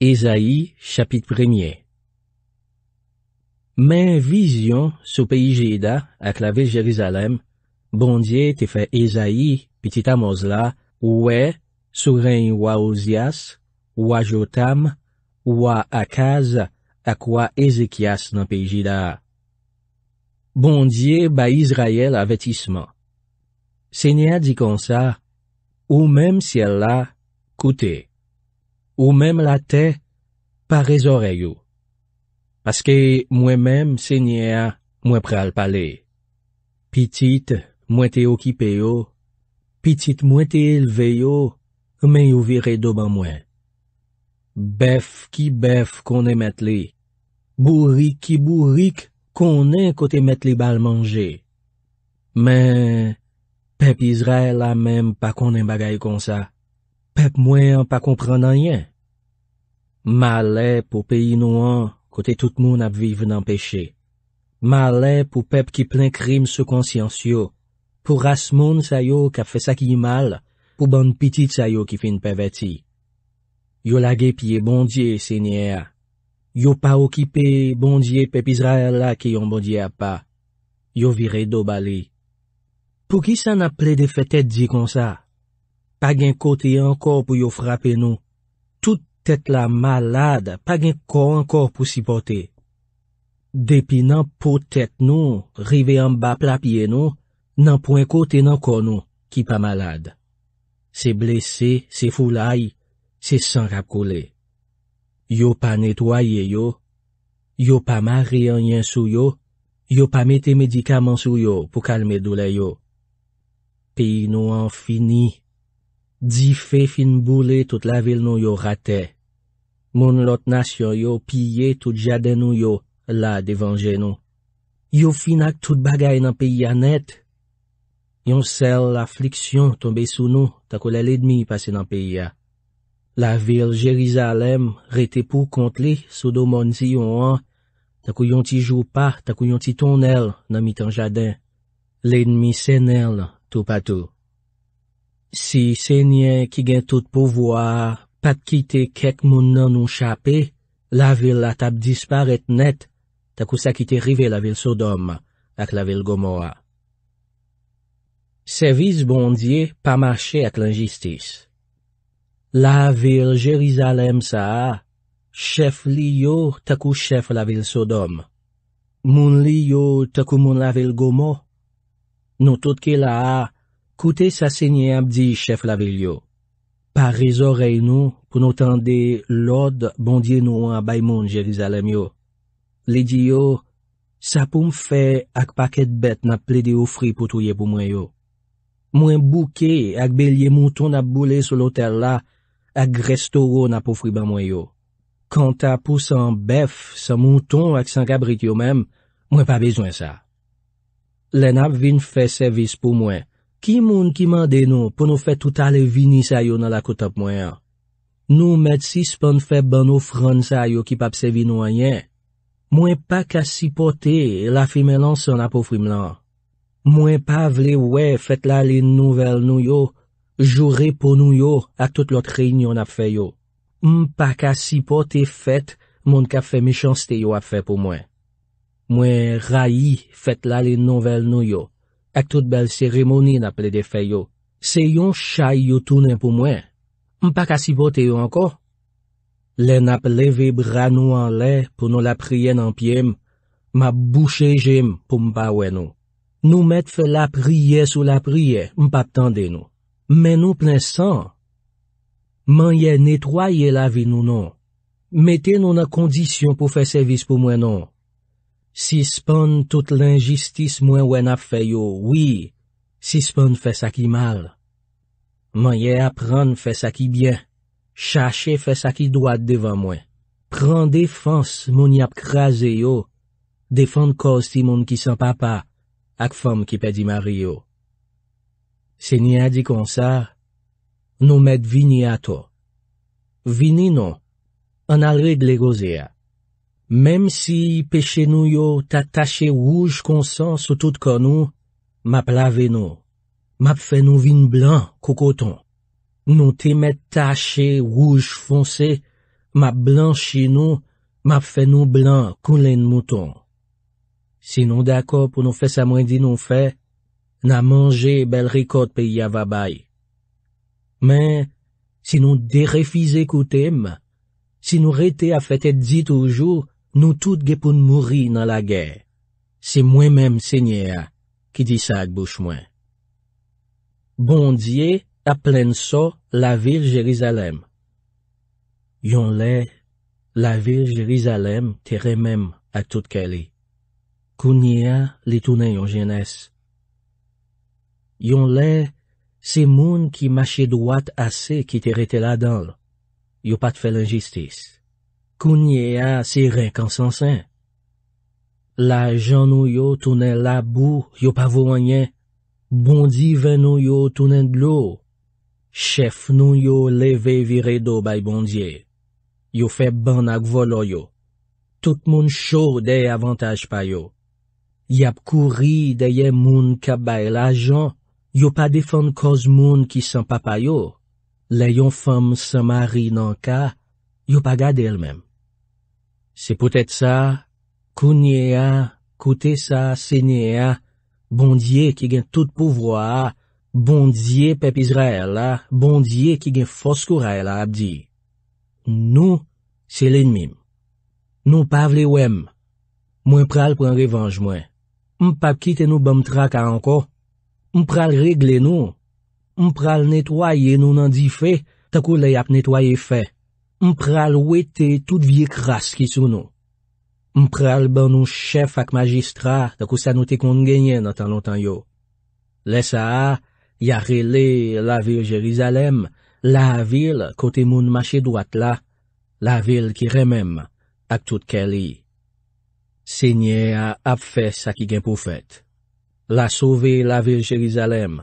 Ezaï, chapit premye. Men vizyon sou peyi Jeida ak lave Jerizalem, bondye te fe Ezaï, pitita mozla, ouwe, souren wawouzias, wajotam, wawakaz, ak wawezekias nan peyi Jeida. Bondye ba Izrael avetisman. Senya di konsa, ou mem si Allah, koute. Ou mem la te parez oreyo. Paskè mwen mem se nye a mwen pral pale. Pitit mwen te okipeyo, pitit mwen te elveyo, men yo vire do ban mwen. Bef ki bef konen met li, bourik ki bourik konen kote met li bal manje. Men, pepizre la mem pa konen bagay kon sa. pep mwen an pa kompren nan yen. Ma ale pou pe inouan, kote tout moun ap vive nan peche. Ma ale pou pep ki plen krim se konsyans yo, pou ras moun sayo kap fe sak yi mal, pou ban pitit sayo ki fin pe veti. Yo lage piye bondye, senye a. Yo pa okipe bondye pep Izraela ki yon bondye a pa. Yo vire do bali. Pou ki san ap ple de fetet di kon sa? pa gen kote an kor pou yo frape nou. Toutet la malade, pa gen kor an kor pou sipote. Depi nan potet nou, rive an ba plapye nou, nan poen kote nan kor nou, ki pa malade. Se blese, se fulay, se san rapkoule. Yo pa netwaye yo, yo pa ma reanyen sou yo, yo pa mete medikaman sou yo, pou kalme doule yo. Pi nou an fini, Di fe fin boule tout la vil nou yo rate. Moun lot nasyon yo piye tout jaden nou yo la devanje nou. Yo finak tout bagay nan peyi anet. Yon sel afliksyon tombe sou nou tako lè l'edmi pase nan peyi ya. La vil Jerizalem rete pou kontli sou do moun si yon an. Tako yon ti jou pa, tako yon ti tonel nan mi tan jaden. L'edmi senel tou patou. Si sènyen ki gen tout pouvoa pat kite kek moun nan nou chapè, la vil la tap dispar et net, takou sakite rive la vil Sodom ak la vil Gomo a. Sevis bondye pa mache ak lan jistis. La vil Jerizalem sa a, chef li yo takou chef la vil Sodom. Moun li yo takou moun la vil Gomo. Nou tout ki la a, Koute sa senye ap di chef la vil yo. Par rezo rey nou pou nou tende lode bondye nou an baymoun jelizalem yo. Ledi yo, sa pou m fe ak paket bet na ple de ou fri pou touye pou mwen yo. Mwen bouke ak belye mouton ap boule sou loter la ak restoro na pou fri ba mwen yo. Kant a pou san bef sa mouton ak sankabrit yo menm, mwen pa bezwen sa. Len ap vin fe servis pou mwen. Ki moun ki mande nou pou nou fet touta le vini sa yo nan la koutop mwen ya? Nou medsis pan fe ban nou fran sa yo ki pap se vi nou a yen. Mwen pa ka sipote la fi men lansan apou frim lan. Mwen pa vle we fet la le nouvel nou yo, jore pou nou yo a tout lot reinyon ap fe yo. Mwen pa ka sipote fet moun ka fe mechans te yo ap fe pou mwen. Mwen rayi fet la le nouvel nou yo. Ak tout bel seremoni na ple de feyo, se yon chay yo tounen pou mwen, mpa kasi bote yo anko. Le na ple ve brano an le pou nou la priyen an piem, mpa bouche jem pou mpa we nou. Nou met fe la priye sou la priye, mpa tande nou. Men nou ple san. Men ye netwaye la vi nou nou. Mete nou na kondisyon pou fe servis pou mwen nou. Si spon tout l'injistis mwen wè nap fè yo, wi, si spon fè sa ki mal. Mwen ye ap ron fè sa ki byen, chache fè sa ki doat devan mwen. Pran defans moun yap krasè yo, defan kòz ti moun ki san papa, ak fòm ki pè di mari yo. Se ni adi konsa, nou mèd vini ato. Vini nou, an alwe gle gozea. Mem si pe chenou yo ta tache wouj konsan sou tout kon nou, map lave nou, map fè nou vin blan koukoton. Nou te met tache wouj fonse, map blan chenou, map fè nou blan koulen mouton. Sinon d'akop ou nou fè sa mwen di nou fè, nan manje bel rikot pe yavabay. Men, sinon derefize koutem, sinon rete a fè te dit oujou, Nou tout gepoun mouri nan la gèr. Se mwen mèm se nye a, ki di sa ak bouch mwen. Bondye a plen so la vil Jerizalem. Yon lè, la vil Jerizalem tere mèm ak tout ke li. Kounye a li tounen yon jenès. Yon lè, se moun ki mache dwat ase ki tere tela dan l. Yo pat fèl an jistis. Kounye a se renkansansen. La jan nou yo tounen la bou, yo pa vo wanyen. Bondi ven nou yo tounen glou. Chef nou yo leve vire do bay bondye. Yo fe ban ak volo yo. Tout moun chou de avantage payo. Yap kouri deye moun ka bay la jan, yo pa defan koz moun ki san papa yo. Le yon fam san mari nan ka, yo pa gade el mem. Se pou tèt sa, kounye a, koute sa, senye a, bondye ki gen tout pouvwa a, bondye pep Izraela, bondye ki gen foskouraela ap di. Nou, se l'enmim. Nou pavle wèm. Mwen pral pren revanj mwen. M pap kite nou bom tra ka anko. M pral regle nou. M pral netwaye nou nan di fe, takou le yap netwaye fe. Mpral wete tout vie kras ki sou nou. Mpral ban nou chef ak magistra da kou sa nou te kont genyen nan tan lontan yo. Lesa a, ya rele la vil Jerizalem, la vil kote moun mache dwat la, la vil ki remem ak tout ke li. Se nye a ap fes ak i gen pou fèt. La sove la vil Jerizalem.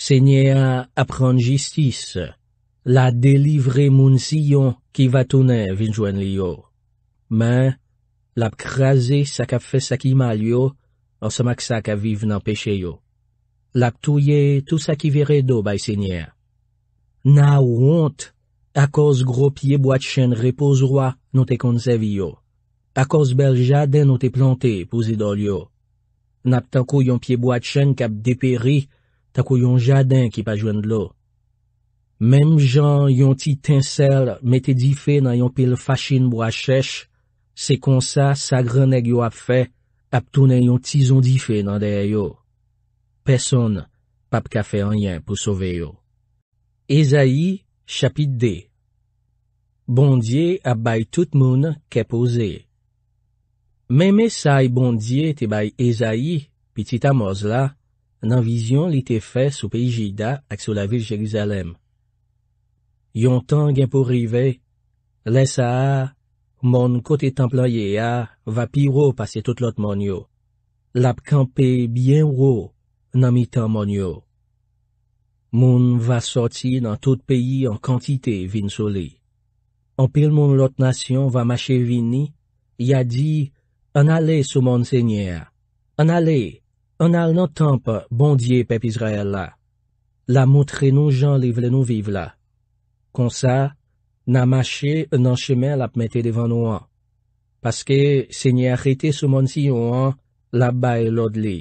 Se nye a ap rande jistis. La delivre moun si yon ki va tounen vinjwen li yo. Men, lap kraze sak ap fe sak imal yo, ansamak sak aviv nan peche yo. Lap touye tout sak i veredo bay senyer. Na ou ont, akos gro pye boat chen repoz roa nou te konsevi yo. Akos bel jaden nou te plante pou zidol yo. Nap tankou yon pye boat chen kap deperi, tankou yon jaden ki pa jwen loo. Mem jan yon ti tensel mette di fe nan yon pil fashin bo a chesh, se konsa sa graneg yo ap fe ap tonen yon ti zon di fe nan deye yo. Peson, pap ka fe anyen pou sove yo. Ezaie, chapit de. Bondye ap bay tout moun kepoze. Mem esay bondye te bay Ezaie, piti ta moz la, nan vizyon li te fe sou pe ijida ak sou la vil Jeruzalem. Yon tan gen pou rive, lesa a, moun kote templan ye a, va pi wou pase tout lot moun yo. Lap kampe bien wou nan mi tan moun yo. Moun va soti nan tout peyi an kantite vin soli. An pil moun lot nasyon va mache vini, ya di, an ale sou moun senye a. An ale, an ale nan tan pa bondye pep Israel la. La moutre nou jan li vle nou vive la. Kon sa, nan mache nan chemen l ap mette devan ou an. Paske, se nye a rete souman si ou an, l ap baye lod li.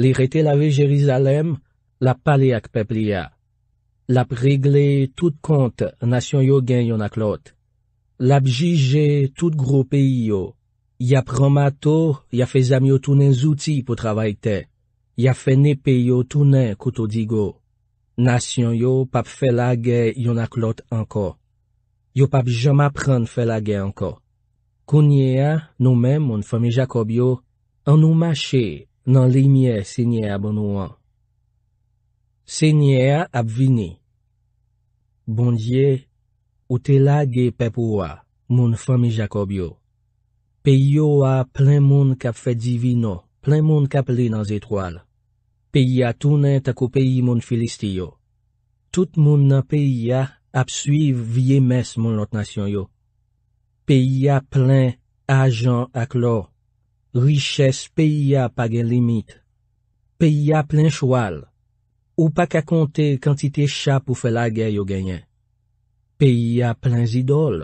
Li rete lave Jerizalem, l ap pale ak pepli ya. L ap regle tout kont nasyon yo gen yon ak lot. L ap jije tout gro peyi yo. Yap ramato, yap fe zamyo tounen zouti pou travayte. Yap fe ne peyo tounen kouto digo. Nasyon yo pap felage yon ak lot anko. Yo pap joma pran felage anko. Kounye a nou men moun fami Jakob yo, an nou mache nan limye senye a bon ou an. Senye a ap vini. Bondye, ou te lage pep ou a moun fami Jakob yo. Pe yo a plen moun kap fe divino, plen moun kap li nan zetwal. Peyi a tounen tako peyi moun filisti yo. Tout moun nan peyi a ap suive vie mes moun lotnasyon yo. Peyi a plen ajan ak lo. Riches peyi a pagen limit. Peyi a plen chwal. Ou pa ka konte kantite chap ou felage yo genyen. Peyi a plen zidol.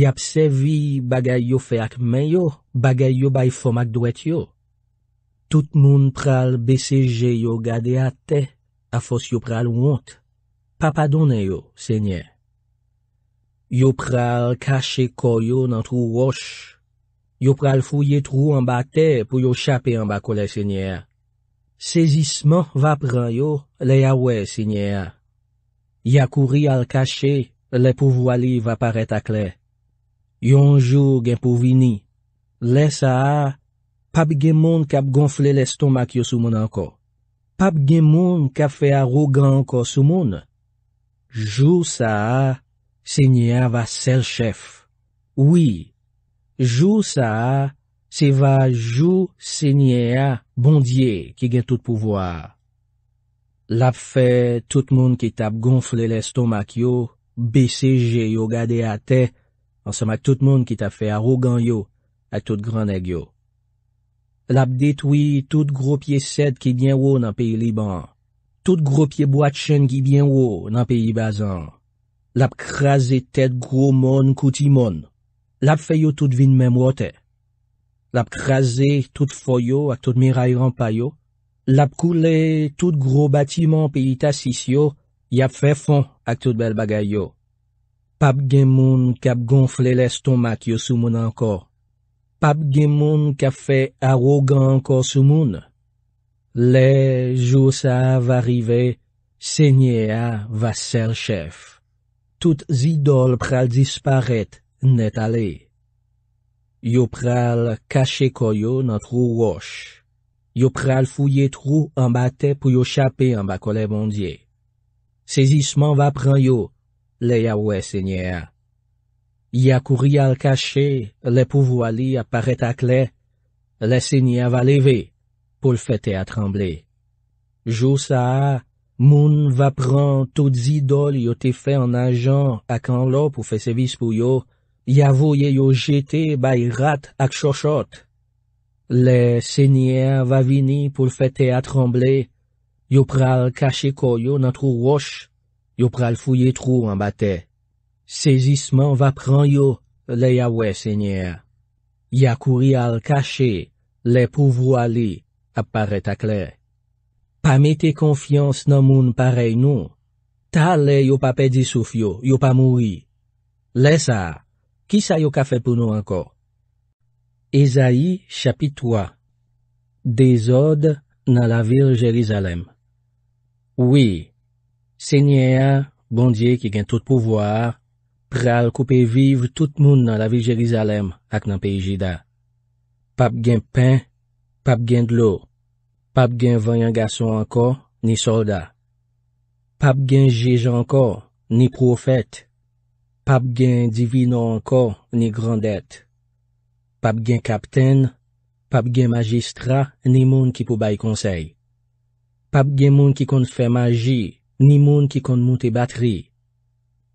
Yap sevi bagay yo fe ak men yo bagay yo bay fomak dwet yo. Tout moun pral beseje yo gade a te, a fos yo pral wont. Pa padone yo, senye. Yo pral kache koyo nan trou wosh. Yo pral fouye trou an ba te pou yo chape an ba kole, senye. Sezisman va pran yo le yawe, senye. Ya kouri al kache, le pou voali va pare takle. Yon jou gen pou vini. Le sa a... Pab gen moun kap gonfle lestomak yo sou moun anko. Pab gen moun kap fe a rogan anko sou moun. Jou sa, se nye a va sel chef. Ouwi, jou sa, se va jou se nye a bondye ki gen tout pouvoar. Lap fe tout moun ki tap gonfle lestomak yo, bese je yo gade ate, ansama tout moun ki tap fe a rogan yo, a tout gran eg yo. Lap detwi tout gro pye sed ki byen wo nan peyi Liban. Tout gro pye boat chen ki byen wo nan peyi Bazan. Lap kraze tet gro mon kouti mon. Lap feyo tout vin menmote. Lap kraze tout foyo ak tout miray rampayo. Lap koule tout gro batiman peyi tasisyo. Yap fe fon ak tout bel bagayo. Pap gen moun kap gonfle le stomak yo sou moun anko. Pabge moun ka fe arogan ko sou moun. Le, jou sa va rive, se nye a va ser chef. Tout zidol pral disparet net ale. Yo pral kache koyo nan tro wosh. Yo pral fouye tro an ba te pou yo chape an ba kole bondye. Se zisman va pran yo, le ya we se nye a. Ya kouri al kache, le pou voali aparet ak le, le senyer va leve pou l fete atremble. Jousa, moun va pran tout zidol yo te fe an ajan ak an lo pou fe sevis pou yo, ya voye yo jete bay rat ak choshot. Le senyer va vini pou l fete atremble, yo pral kache koyo nan trou wosh, yo pral fouye trou an batey. Sezisman va pran yo, le yawè, sènyè. Ya kouri al kache, le pou voale, ap pare takle. Pa mete konfians nan moun parey nou, ta le yo pa pedi souf yo, yo pa moui. Lè sa, ki sa yo ka fe pou nou anko? Ezaï, chapit 3 Dezod nan la vir jelizalem Oui, sènyè, bondye ki gen tout pou voare, pral koupe viv tout moun nan la vil Jerizalem ak nan peyji da. Pab gen pen, pab gen dlo, pab gen vanyan gaso anko, ni solda. Pab gen jej anko, ni profet. Pab gen divino anko, ni grandet. Pab gen kapten, pab gen magistra, ni moun ki pou bay konsey. Pab gen moun ki kon fè maji, ni moun ki kon moun te bateri.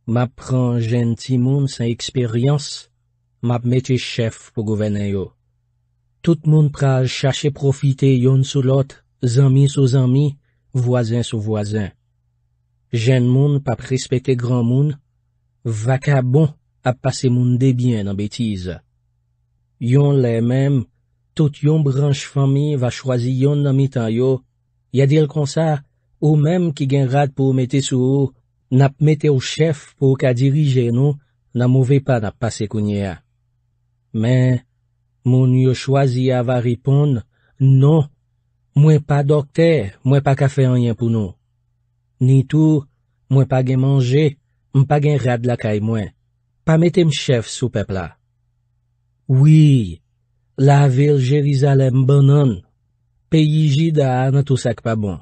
map pran jen ti moun san eksperyans, map meti chef pou govenen yo. Tout moun pral chache profite yon sou lot, zami sou zami, voisin sou voisin. Jen moun pap respekte gran moun, vaka bon ap pase moun debyen nan betiz. Yon le menm, tout yon branj fami va chwazi yon nan mitan yo, ya dil kon sa, ou menm ki gen rad pou meti sou yo, Nap mette ou chef pou ka dirije nou, nan mouve pa nap pase kounye a. Men, moun yo chwazi a va ripon, non, mwen pa dokte, mwen pa ka fe anyen pou nou. Ni tou, mwen pa gen manje, mwen pa gen rad la kay mwen. Pa mette m chef sou pepla. Oui, la vil Jerizalem bonan, peyi ji da ane tou sak pa bon.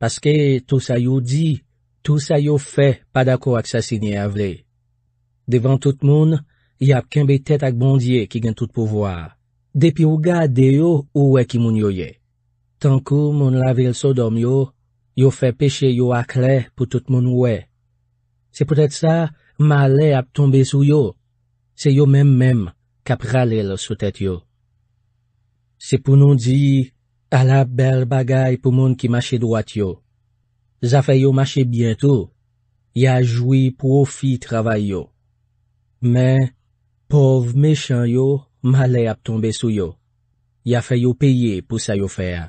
Paske tou sa yo di, Tou sa yo fè pa dako ak sasini avle. Devan tout moun, y ap kenbe tet ak bondye ki gen tout pouvoar. Depi ou gade yo ou we ki moun yo ye. Tankou moun lave el sodom yo, yo fè peche yo ak le pou tout moun we. Se pou tèt sa, ma ale ap tombe sou yo. Se yo mem mem kap ralel sou tèt yo. Se pou nou di, ala bel bagay pou moun ki mache dwat yo. Zafè yo mache bientou. Ya jwi pou ou fi travay yo. Men, pov mechan yo, malè ap tombe sou yo. Ya fè yo peye pou sa yo fè ya.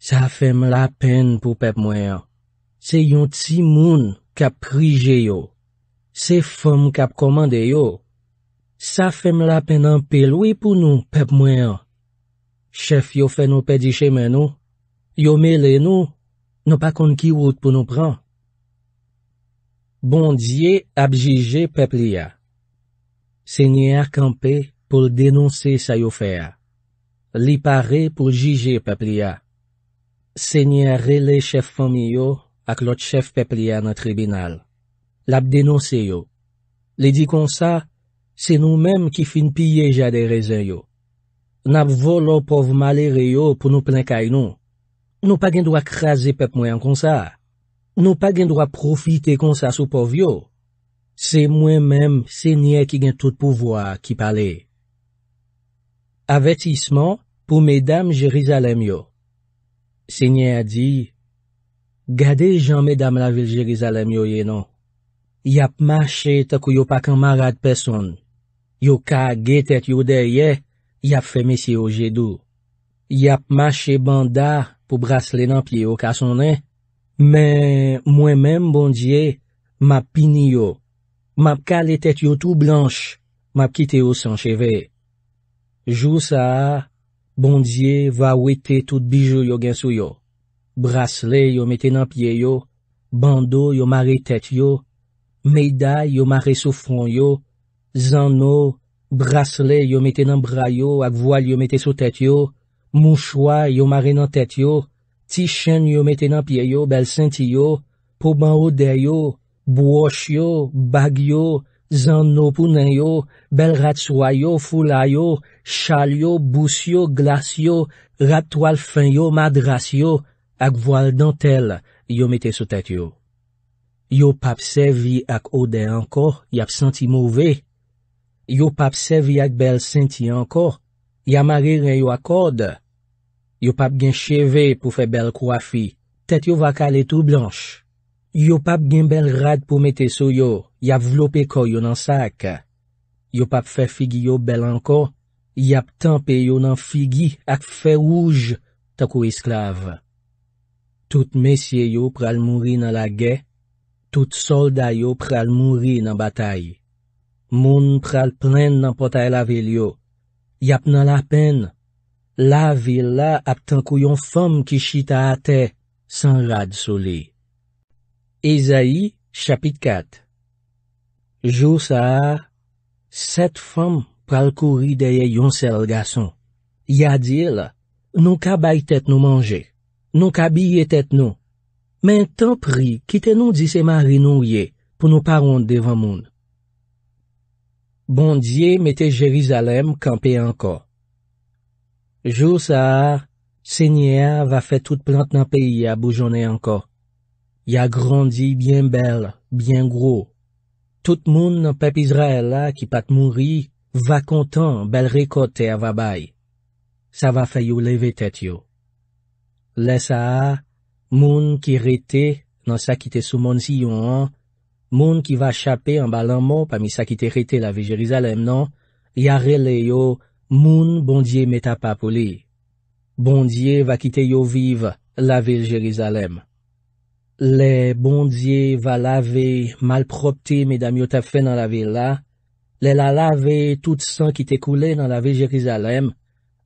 Sa fèm la pen pou pep mwen yo. Se yon ti moun kap prije yo. Se fèm kap komande yo. Sa fèm la pen an pe loui pou nou pep mwen yo. Chef yo fè nou pe di chèmen nou. Yo mele nou. Nou pa kon ki wout pou nou pran. Bondye ap jije pepli ya. Senyer kampe pou denonse sa yo feya. Li pare pou jije pepli ya. Senyer rele chef fami yo ak lot chef pepli ya nan tribunal. Lap denonse yo. Li di kon sa, se nou menm ki fin piye jade rezen yo. Nap vo lo pov male re yo pou nou plen kay nou. Nou pa gen dwa krasi pep mwen kon sa. Nou pa gen dwa profite kon sa sou pov yo. Se mwen menm, se nye ki gen tout pouvoa ki pale. Avetisman pou medam Jerizalem yo. Se nye a di, Gade jan medam la vil Jerizalem yo ye non. Yap mache tako yo pa kamarad peson. Yo ka ge tet yo deye, yap fe mesye yo jedou. Yap mache bandar, pou brasle nan pye yo ka sonen, men mwen men bondye map pini yo, map ka le tet yo tou blanche, map kite yo san cheve. Jou sa, bondye va wete tout bijou yo gen sou yo. Brasle yo mette nan pye yo, bando yo mare tet yo, meyda yo mare sou fron yo, zan nou, brasle yo mette nan bra yo, ak voal yo mette sou tet yo, Mouchwa yo mare nan tet yo, ti chen yo mete nan pie yo bel senti yo, po ban ode yo, bwosh yo, bag yo, zan nou pou nan yo, bel ratsoyo, fula yo, chal yo, bous yo, glas yo, ratwal fin yo, madras yo, ak voal dan tel yo mete sou tet yo. Yo pap se vi ak ode ankor, yap senti mouve. Yo pap se vi ak bel senti ankor, ya mare re yo akorde. Yo pap gen cheve pou fe bel kwa fi. Tet yo va kale tou blanche. Yo pap gen bel rad pou mete sou yo. Yap vlo pe ko yo nan sak. Yo pap fe figi yo bel anko. Yap tanpe yo nan figi ak fe ouj takou isklav. Tout mesye yo pral mouri nan la ge. Tout solda yo pral mouri nan batay. Moun pral plen nan potay la vel yo. Yap nan la pen yo. La vil la ap tenkou yon fom ki chita ate, san rad soli. Ezaï, chapit 4 Jousa, set fom pral kouri deye yon sel gason. Yadil, nou ka bay tet nou manje, nou ka biye tet nou. Men ten pri, kite nou disema rinouye pou nou paronde devan moun. Bondye mette Jerizalem kampe anko. Jou sa a, se nye a va fe tout plant nan peyi a boujone anko. Ya grandi bien bel, bien gro. Tout moun nan pep Izraela ki pat mouri, va kontan bel rekote a va bay. Sa va fe yo leve tet yo. Le sa a, moun ki rete nan sa ki te sou moun si yo an, moun ki va chapen an balanman pa mi sa ki te rete la ve Jerizalem nan, ya rele yo Moun bondye metap apoli. Bondye va kite yo vive la vil Jerizalem. Le bondye va lave malpropte meda myotap fe nan la vil la. Le la lave tout san kite koule nan la vil Jerizalem.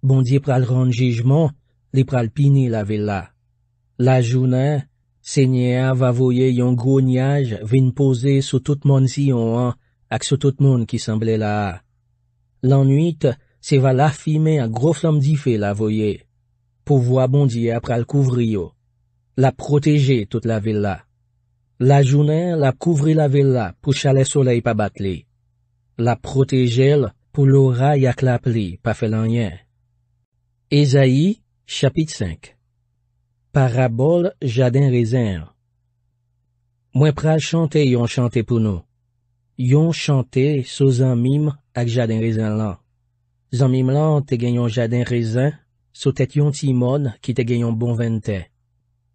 Bondye pral rande jejman, li pral pini la vil la. La jounen, senye a va voye yon gounyaj vin pose sou tout mon si yon an ak sou tout mon ki semble la. Lan nwite, Se va la fime a gro flam di fe la voye, pou vwa bondye apra l kouvri yo. La proteje tout la vella. La jounen la kouvri la vella pou chale solei pa bat li. La proteje l pou lora yak la pli pa felanyen. Ezaie, chapit 5 Parabol jadin rezen Mwen pral chante yon chante pou nou. Yon chante souzan mim ak jadin rezen lan. Zanmim lan te genyon jadin rezan, sou tet yon ti mon ki te genyon bon vente.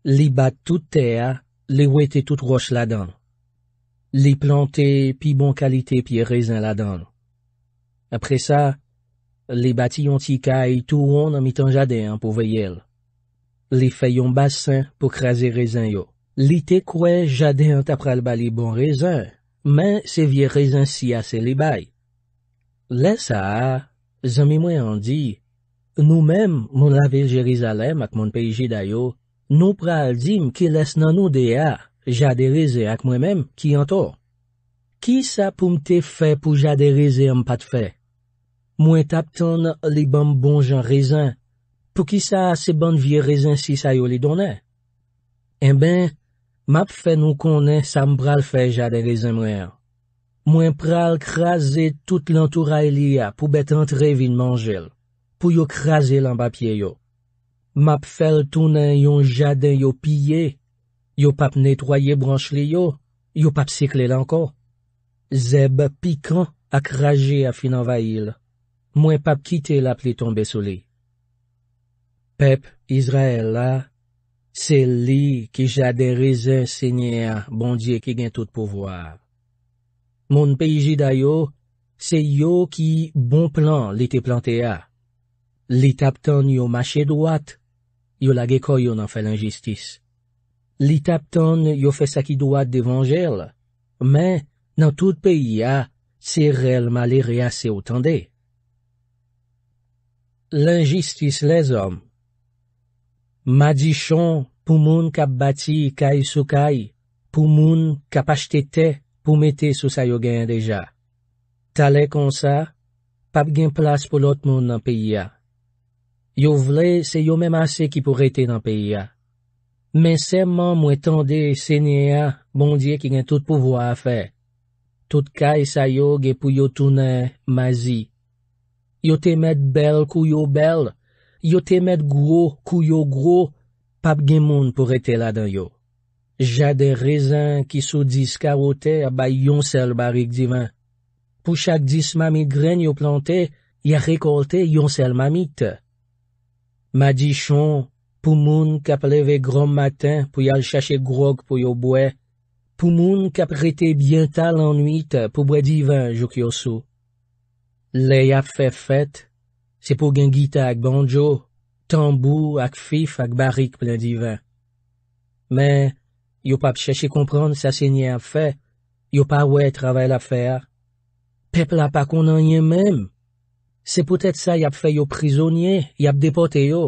Li bat tout te a, li we te tout roche la dan. Li plante pi bon kalite pi rezan la dan. Apre sa, li bat yon ti kay tou won an mitan jadin pou vey el. Li feyon basan pou kreze rezan yo. Li te kwe jadin tapral bali bon rezan, men se vie rezan si ase li bay. Le sa a, Zan mi mwen an di, nou menm moun la vil Jerizalem ak moun peyji dayo, nou pral dim ki les nan nou deya jade reze ak mwen menm ki an to. Ki sa pou mte fe pou jade reze an pat fe? Mwen tap ton li bon bon jan rezen, pou ki sa se bon vie rezen si sa yo li donen? En eh ben, map fe nou konen sa mpral fe jade rezen mwen an. Mwen pral kraze tout lantoura e li a pou bet antre vin manjel, pou yo kraze lan bapye yo. Map fel tou nan yon jaden yo pye, yo pap netroye branch li yo, yo pap sikle lanko. Zeb pikant akraje a finan vayil, mwen pap kite la pli tombe sou li. Pep, Izrael la, se li ki jade rezen se nye a bondye ki gen tout pouvoar. Moun peyi ji dayo, se yo ki bon plan li te plante a. Li tap ton yo mache doat, yo lage koyo nan fe l'injistis. Li tap ton yo fe saki doat devanjel, men nan tout peyi a, se rel maleri a se otan de. L'injistis lez om. Madichon pou moun kap bati kay sou kay, pou moun kap achete te, pou mette sou sa yo gen deja. Tale kon sa, pap gen plas pou lot moun nan peyi ya. Yo vle, se yo menmase ki pou rete nan peyi ya. Men seman mwen tende senye ya, bondye ki gen tout pou vwa a fe. Tout ka e sa yo ge pou yo toune mazi. Yo temet bel kou yo bel, yo temet gwo kou yo gwo, pap gen moun pou rete la dan yo. Ja de rezan ki sou dis karote ba yon sel barik divan. Pou chak dis mami gren yo plante, ya rekolte yon sel mami te. Madichon, pou moun kap leve grom maten pou yal chache grok pou yo bwe, pou moun kap rete biental anuit pou bwe divan jok yo sou. Le yap fe fet, se pou gen gita ak banjo, tambou ak fif ak barik plen divan. Men, Yop ap chèche komprande sa se nye ap fè. Yop ap wè travèl ap fè a. Pepl ap akon anye mèm. Se pwetèt sa yop fè yop prizonye, yop depote yo.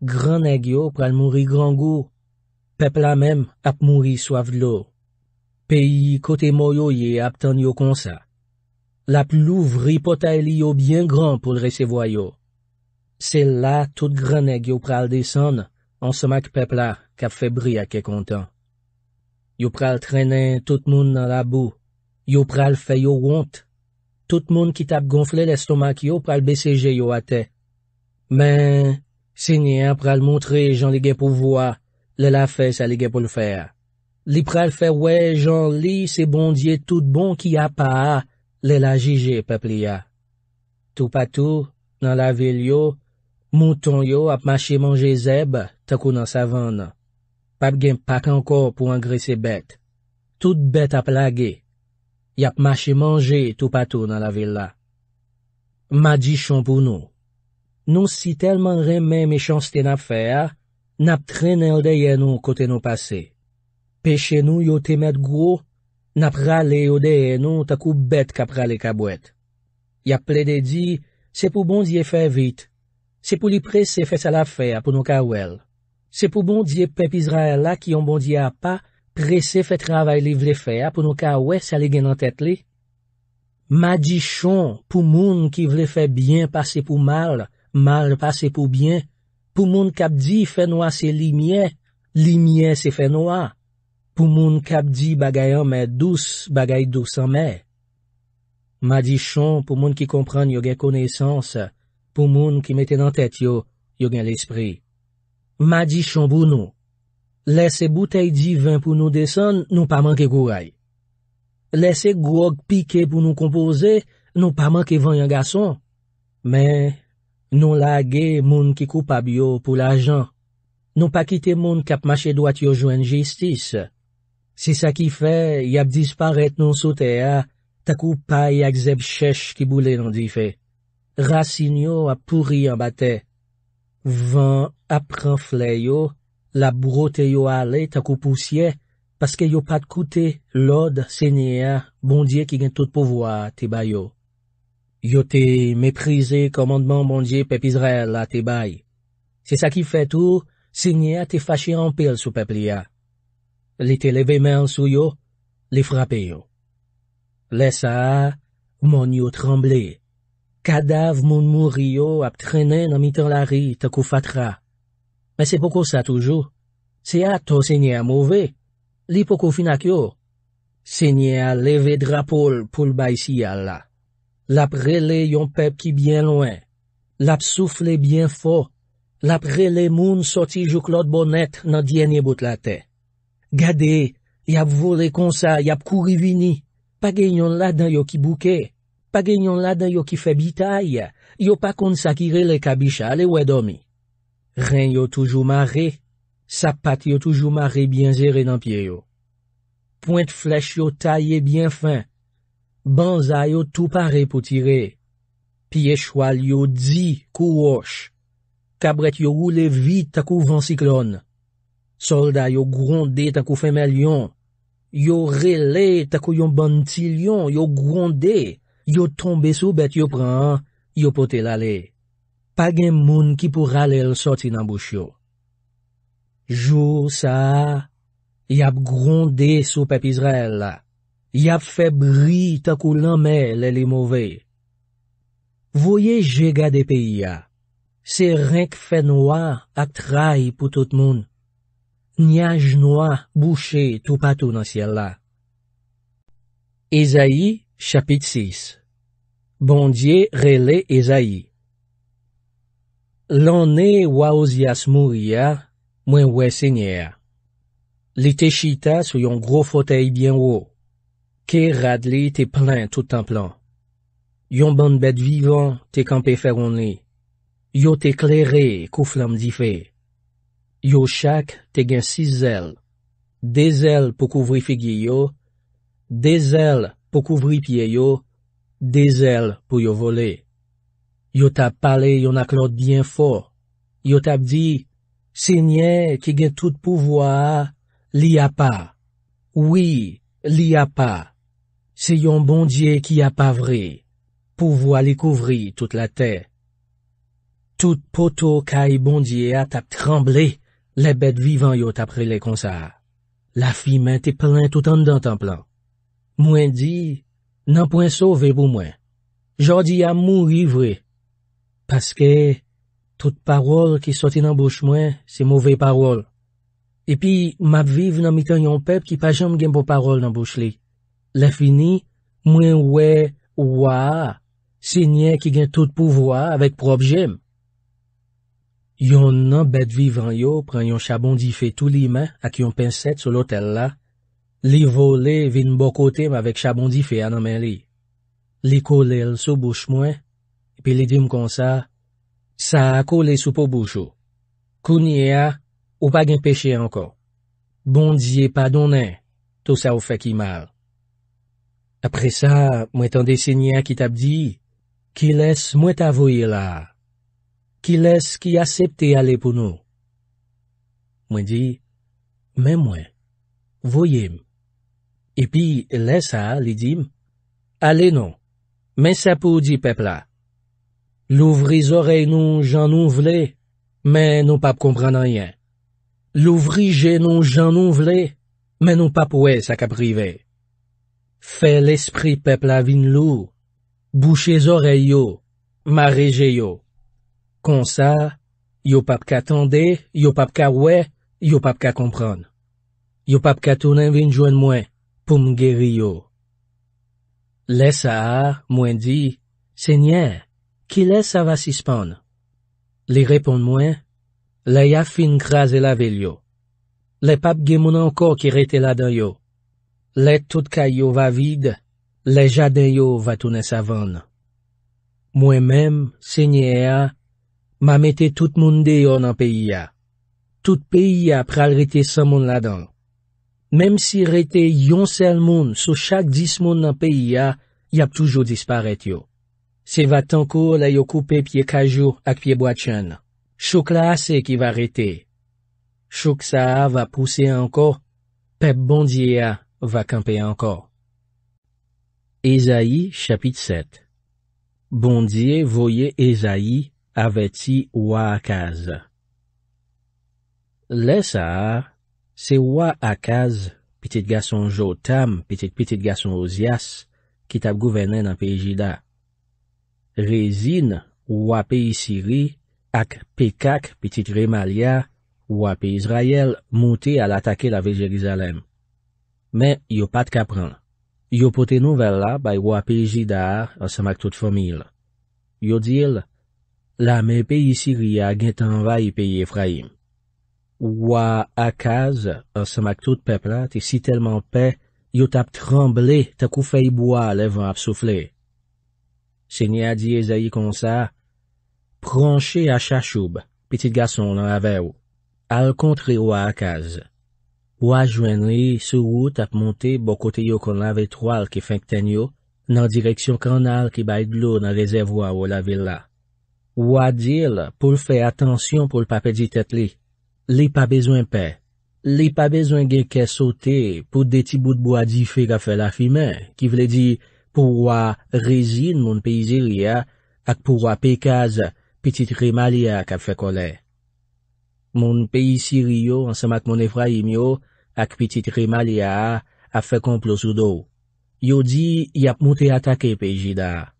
Gran e gyo pral mouri gran gwo. Pepl amèm ap mouri swav lo. Peyi kote moyo ye ap tan yo konsa. Lap louv ripota el yo byen gran pou lre se voyo. Se la tout gran e gyo pral deson an somak pepl a kap febri akè kontan. Yo pral trenen tout moun nan la bou, yo pral fe yo wont, tout moun ki tap gonfle l'estomak yo pral beseje yo ate. Men, se nye ap pral montre jan li gen pou vwa, le la fe sa li gen pou l'fer. Li pral fe we jan li se bondye tout bon ki a pa a, le la jije pepli ya. Tou patou nan la vil yo, mouton yo ap mache manje zeb takou nan savon nan. ap gen pak ankor pou angrese bet. Tout bet ap lage. Yap mache manje tou patou nan la villa. Ma di chan pou nou. Nou si telman remen mechans te nap fe a, nap trene ou deye nou kote nou pase. Peche nou yo temet gwo, nap rale ou deye nou takou bet kap rale kab wet. Yap ple de di, se pou bondye fe vite. Se pou li pre se fe sa la fe a pou nou ka wel. Se pou bondye pepizra la ki yon bondye a pa, presè fè travay li vle fè a pou nou ka wè salè gen an tèt li. Madichon pou moun ki vle fè byen pase pou mal, mal pase pou byen. Pou moun kap di fè noa se li mye, li mye se fè noa. Pou moun kap di bagay an mè douz, bagay douz an mè. Madichon pou moun ki kompran yo gen koneysans, pou moun ki meten an tèt yo, yo gen l'esprit. Ma di chan pou nou. Lese bouteil di vin pou nou desen, nou pa manke kou ray. Lese gwo pike pou nou kompoze, nou pa manke van yon gason. Men, nou la ge moun ki koupa biyo pou la jan. Nou pa kite moun kap mache do at yo jwen jistis. Se sa ki fe, yap disparet nou sote ya, ta koupay ak zeb chesh ki boule nan di fe. Rasinyo ap pouri yon bate. Van... La pran fley yo, la bourote yo ale takou pousye, paske yo pat koute lode senye ya bondye ki gen tout pouvoa te bay yo. Yo te meprize komandman bondye pepizre la te bay. Se sa ki fet ou, senye ya te fache anpel sou pep li ya. Li te leve men sou yo, li frape yo. Lesa, mon yo tremble. Kadav moun mouri yo ap trene nan mitan lari takou fatra. Men se poko sa toujou. Se ato, se nye a mouve. Li poko finak yo. Se nye a leve drapol pou l'bay si yalla. Lapre le yon pep ki bien loin. Lap soufle bien fo. Lapre le moun soti jok lot bonet nan diyenye bout la te. Gade, yap vole konsa, yap kouri vini. Page yon la dan yo ki bouke. Page yon la dan yo ki fe bitay. Yo pa konsa kire le kabisha le we domi. Ren yo toujou mare, sapat yo toujou mare bien zere nan pye yo. Point flech yo tayye bien fin. Banza yo tou pare pou tire. Pye chwal yo di kou wosh. Kabret yo ou levi takou van siklon. Solda yo gronde takou femel yon. Yo rele takou yon bantil yon. Yo gronde, yo tombe sou bet yo pran, yo pote lale. Page moun ki pou ralèl soti nan bouch yo. Jou sa, y ap gronde sou pep Izrael la. Y ap febri takou lanmè lè li e mouve. Voye jega de peyi ya. Se renk fe noua ak trai pou tout moun. Njaj noua bouchè tou patou nan siel la. Ezaïe, chapit 6 Bondye rele Ezaïe Lanè wawzyas mou ria, mwen wè sènyè. Li te chita sou yon gro fotey bien wò. Ke rad li te plen toutan plan. Yon ban bet vivan te kampe feron li. Yo te klerè kou flam di fe. Yo chak te gen sis zèl. De zèl pou kouvri figye yo. De zèl pou kouvri pie yo. De zèl pou yo volè. Yot ap pale yon ak lot byen fo. Yot ap di, se nye ki gen tout pouvoi bon a, li ap pa. Ouwi, li ap pa. Se yon bondye ki ap avre, pouvoi li kouvri tout la te. Tout poto ka yi bondye a tap tremble, le bet vivan yot ap rele konsa. La fi men te plen tout an dan tan plan. Mwen di, nan pouen sove pou mwen. Jodi a mou ivre, Paske, tout parol ki sote nan bouch mwen, se mouve parol. Epi, map viv nan mitan yon pep ki pa jom gen pou parol nan bouch li. La fini, mwen we, waa, se nye ki gen tout pou waa avèk prob jem. Yon nan bet vivran yo, pran yon chabondife tout li men ak yon penset sou lotel la, li vole vin bo kote m avèk chabondife an nan men li. Li kolel sou bouch mwen. pi lidim kon sa, sa akou les ou pou bouchou. Kounye a, ou bagen peche ankon. Bondye pa donen, tou sa ou feki mal. Apre sa, mwen tan desenye a ki tap di, ki les mwen ta voye la. Ki les ki asepte ale pou nou. Mwen di, men mwen, voye m. E pi, les sa, lidim, ale non, men sa pou di pepla. Louvri zorey nou jan nou vle, men nou pap kompran anyen. Louvri je nou jan nou vle, men nou pap wè sa ka prive. Fè l'esprit pep la vin lou, bouchè zorey yo, ma reje yo. Kon sa, yo pap ka tende, yo pap ka wè, yo pap ka kompran. Yo pap ka tonen vin jwen mwen, pou mge ri yo. Lè sa, mwen di, senyè. Ki lè sa va s'ispande? Li reponde mwen, le ya fin kras e lave li yo. Le pap ge moun anko ki rete la dan yo. Le tout kay yo va vide, le jaden yo va toune sa vande. Mwen mèm, se nye e a, ma mette tout moun de yo nan peyi a. Tout peyi a pral rete san moun la dan. Mèm si rete yon sel moun sou chak dis moun nan peyi a, yap toujou disparet yo. Se va tankou la yo koupe pye kajou ak pye boachan, chouk la se ki va rete. Chouk sa a va pousse anko, pep bondye a va kampe anko. Ezaï, chapit 7 Bondye voye Ezaï aveti wakaz. Le sa a, se wakaz, pitit gason jo tam, pitit pitit gason ozias, ki tap gouvenen an peji la. Rezin w api Isiri ak pekak pitit remalia w api Izrayel mouti al atake la Viljerizalem. Men, yo pat kapran. Yo pote nouvel la bay w api Jidar an samak tout fomil. Yo dil, la men pe Isiri agen tanva y pe Yefraim. W akaz an samak tout pepla te si telman pe, yo tap tremble takou feyboa alevan ap soufleye. Se ni a di e zayi kon sa, pranshe a chachoub, pitit gason nan lave ou, al kontri ou a akaz. Ou a jwen li, sou wout ap monte bo kote yo kon lave trwal ki fengten yo, nan direksyon kanal ki bay glou nan rezervwa ou lave la. Ou a dil pou l fey atensyon pou l pape di tet li. Li pa bezwen pe. Li pa bezwen gen ke sote pou de ti bout bo a di fey ka fe la fi men, ki vle di ki vle di pouwa rezin moun peyi ziriya ak pouwa pekaze pitit remaliya ak ap fekole. Moun peyi siri yo ansamak moun Efraim yo ak pitit remaliya a ap fekomp lo su do. Yo di yap mouti atake peyi jida.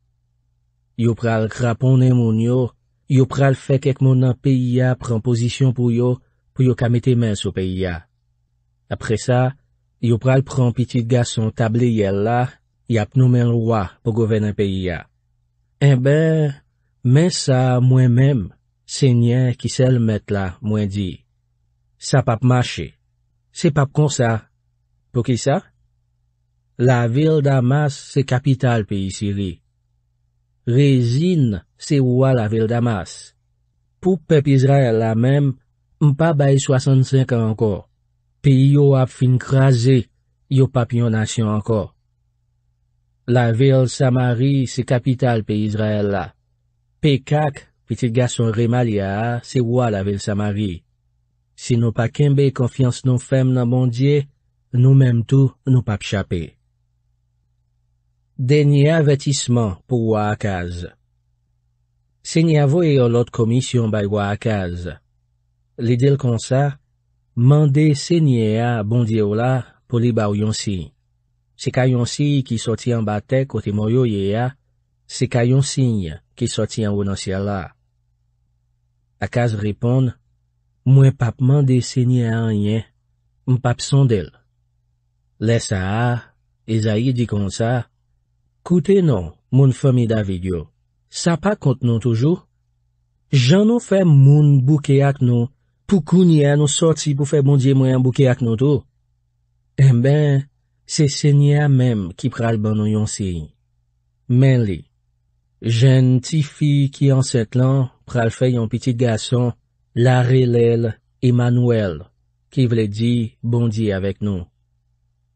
Yo pral krapon ne moun yo, yo pral fek ek moun an peyi ya pran pozisyon pou yo pou yo kamete men sou peyi ya. Apre sa, yo pral pran pitit gason tableyella, Y ap noumen wwa pou goven an peyi ya. En eh ben, men sa mwen menm, se nyen ki sel met la mwen di. Sa pap mache. Se pap kon sa. Po ki sa? La vil damas se kapital peyi siri. Rezin se wwa la vil damas. Po pepizre la menm, mpa bay 65 an ankor. Pe yo ap fin kraze, yo pap yon asyon ankor. La vil Samari se kapital pe Izrael la. Pe kak, petit gason remal ya, se wwa la vil Samari. Se nou pa kenbe konfians nou fem nan bondye, nou menm tou nou pa pchapè. Denye avatisman pou wwa akaz. Senye avoye yo lot komisyon bay wwa akaz. Li del konsa, mande senye ya bondye wla pou li baw yonsi. Se kayon si ki soti an ba te kote mwoyo ye ya, se kayon sinye ki soti an wounan siya la. Akaz ripon, mwen papman de sinye an ye, m papson del. Le sa a, e zayi di kon sa, koute non moun fomi david yo, sa pa kont non toujou. Jan nou fe moun bouke ak nou, poukoun ye an nou soti pou fe moun diye mwen bouke ak nou tou. E ben, Se sènyè mèm ki pral ban nou yon si. Mè li, jèn ti fi ki an sèk lan pral fè yon piti gason, lare lèl, Emanouel, ki vle di bondi avèk nou.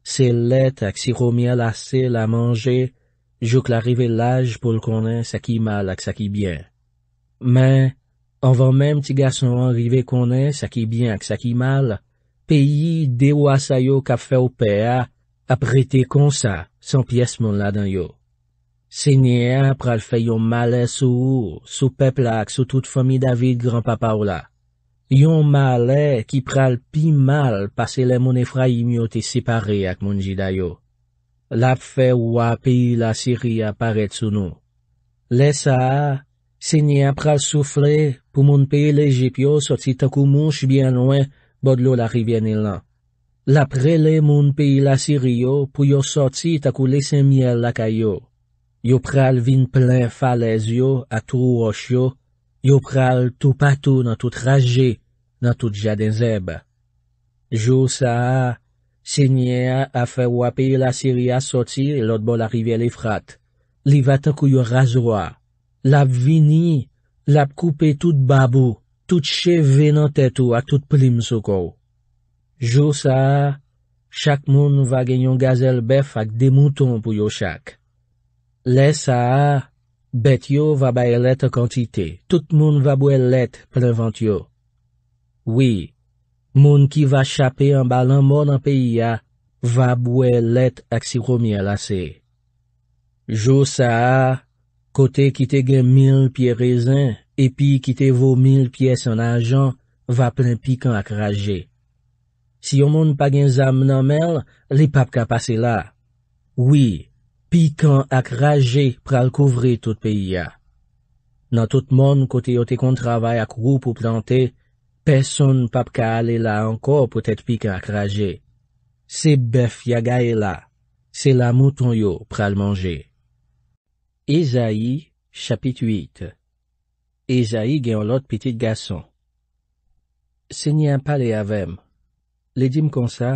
Se let ak si romèl asè la manje, jok la rive l'aj pou l konen sè ki mal ak sè ki byen. Mè, an van mèm ti gason an rive konen sè ki byen ak sè ki mal, peyi de ou asay yo kap fè ou pè a, Aprete konsa, san piyesman la dan yo. Senye ap pral fe yon male sou ou, sou peplak sou tout fomi David gran papa ou la. Yon male ki pral pi mal pase le moun Efraim yo te sipare ak moun jida yo. Lap fe wapi e la siri aparet sou nou. Lesa, senye ap pral soufle pou moun pe lejep yo sot si takou moun chbyen ouen bodlo la rivyen elan. La prele moun peyi la siri yo pou yo soti takou lesen miel la kayo. Yo pral vin plen falez yo atou o shyo. Yo pral tou patou nan tout raje, nan tout jaden zeb. Jou sa, senye a fe wap peyi la siri a soti e lot bol arive le frat. Li vata kou yo razwa. La vini, la koupe tout babou, tout cheve nan tetou ak tout plim soukou. Jou sa a, chak moun va genyon gazel bef ak demouton pou yo chak. Le sa a, bet yo va baye let akantite, tout moun va bwe let prevent yo. Wi, moun ki va chapen an balan moun an peyi a, va bwe let ak si promi alase. Jou sa a, kote kite gen mil piye rezen epi kite vo mil piye san ajan, va plen pik an akraje. Si yon moun pa gen zam nanmel, li pap ka pase la. Oui, pikant ak raje pral kouvre tout peyi ya. Nan tout moun kote yo te kontravay ak rou pou plante, peson pap ka ale la ankor pou te pikant ak raje. Se bef ya gae la. Se la mouton yo pral manje. Ezaï, chapit 8 Ezaï gen lout pitit gason. Se nyen pale avem. Le dim konsa,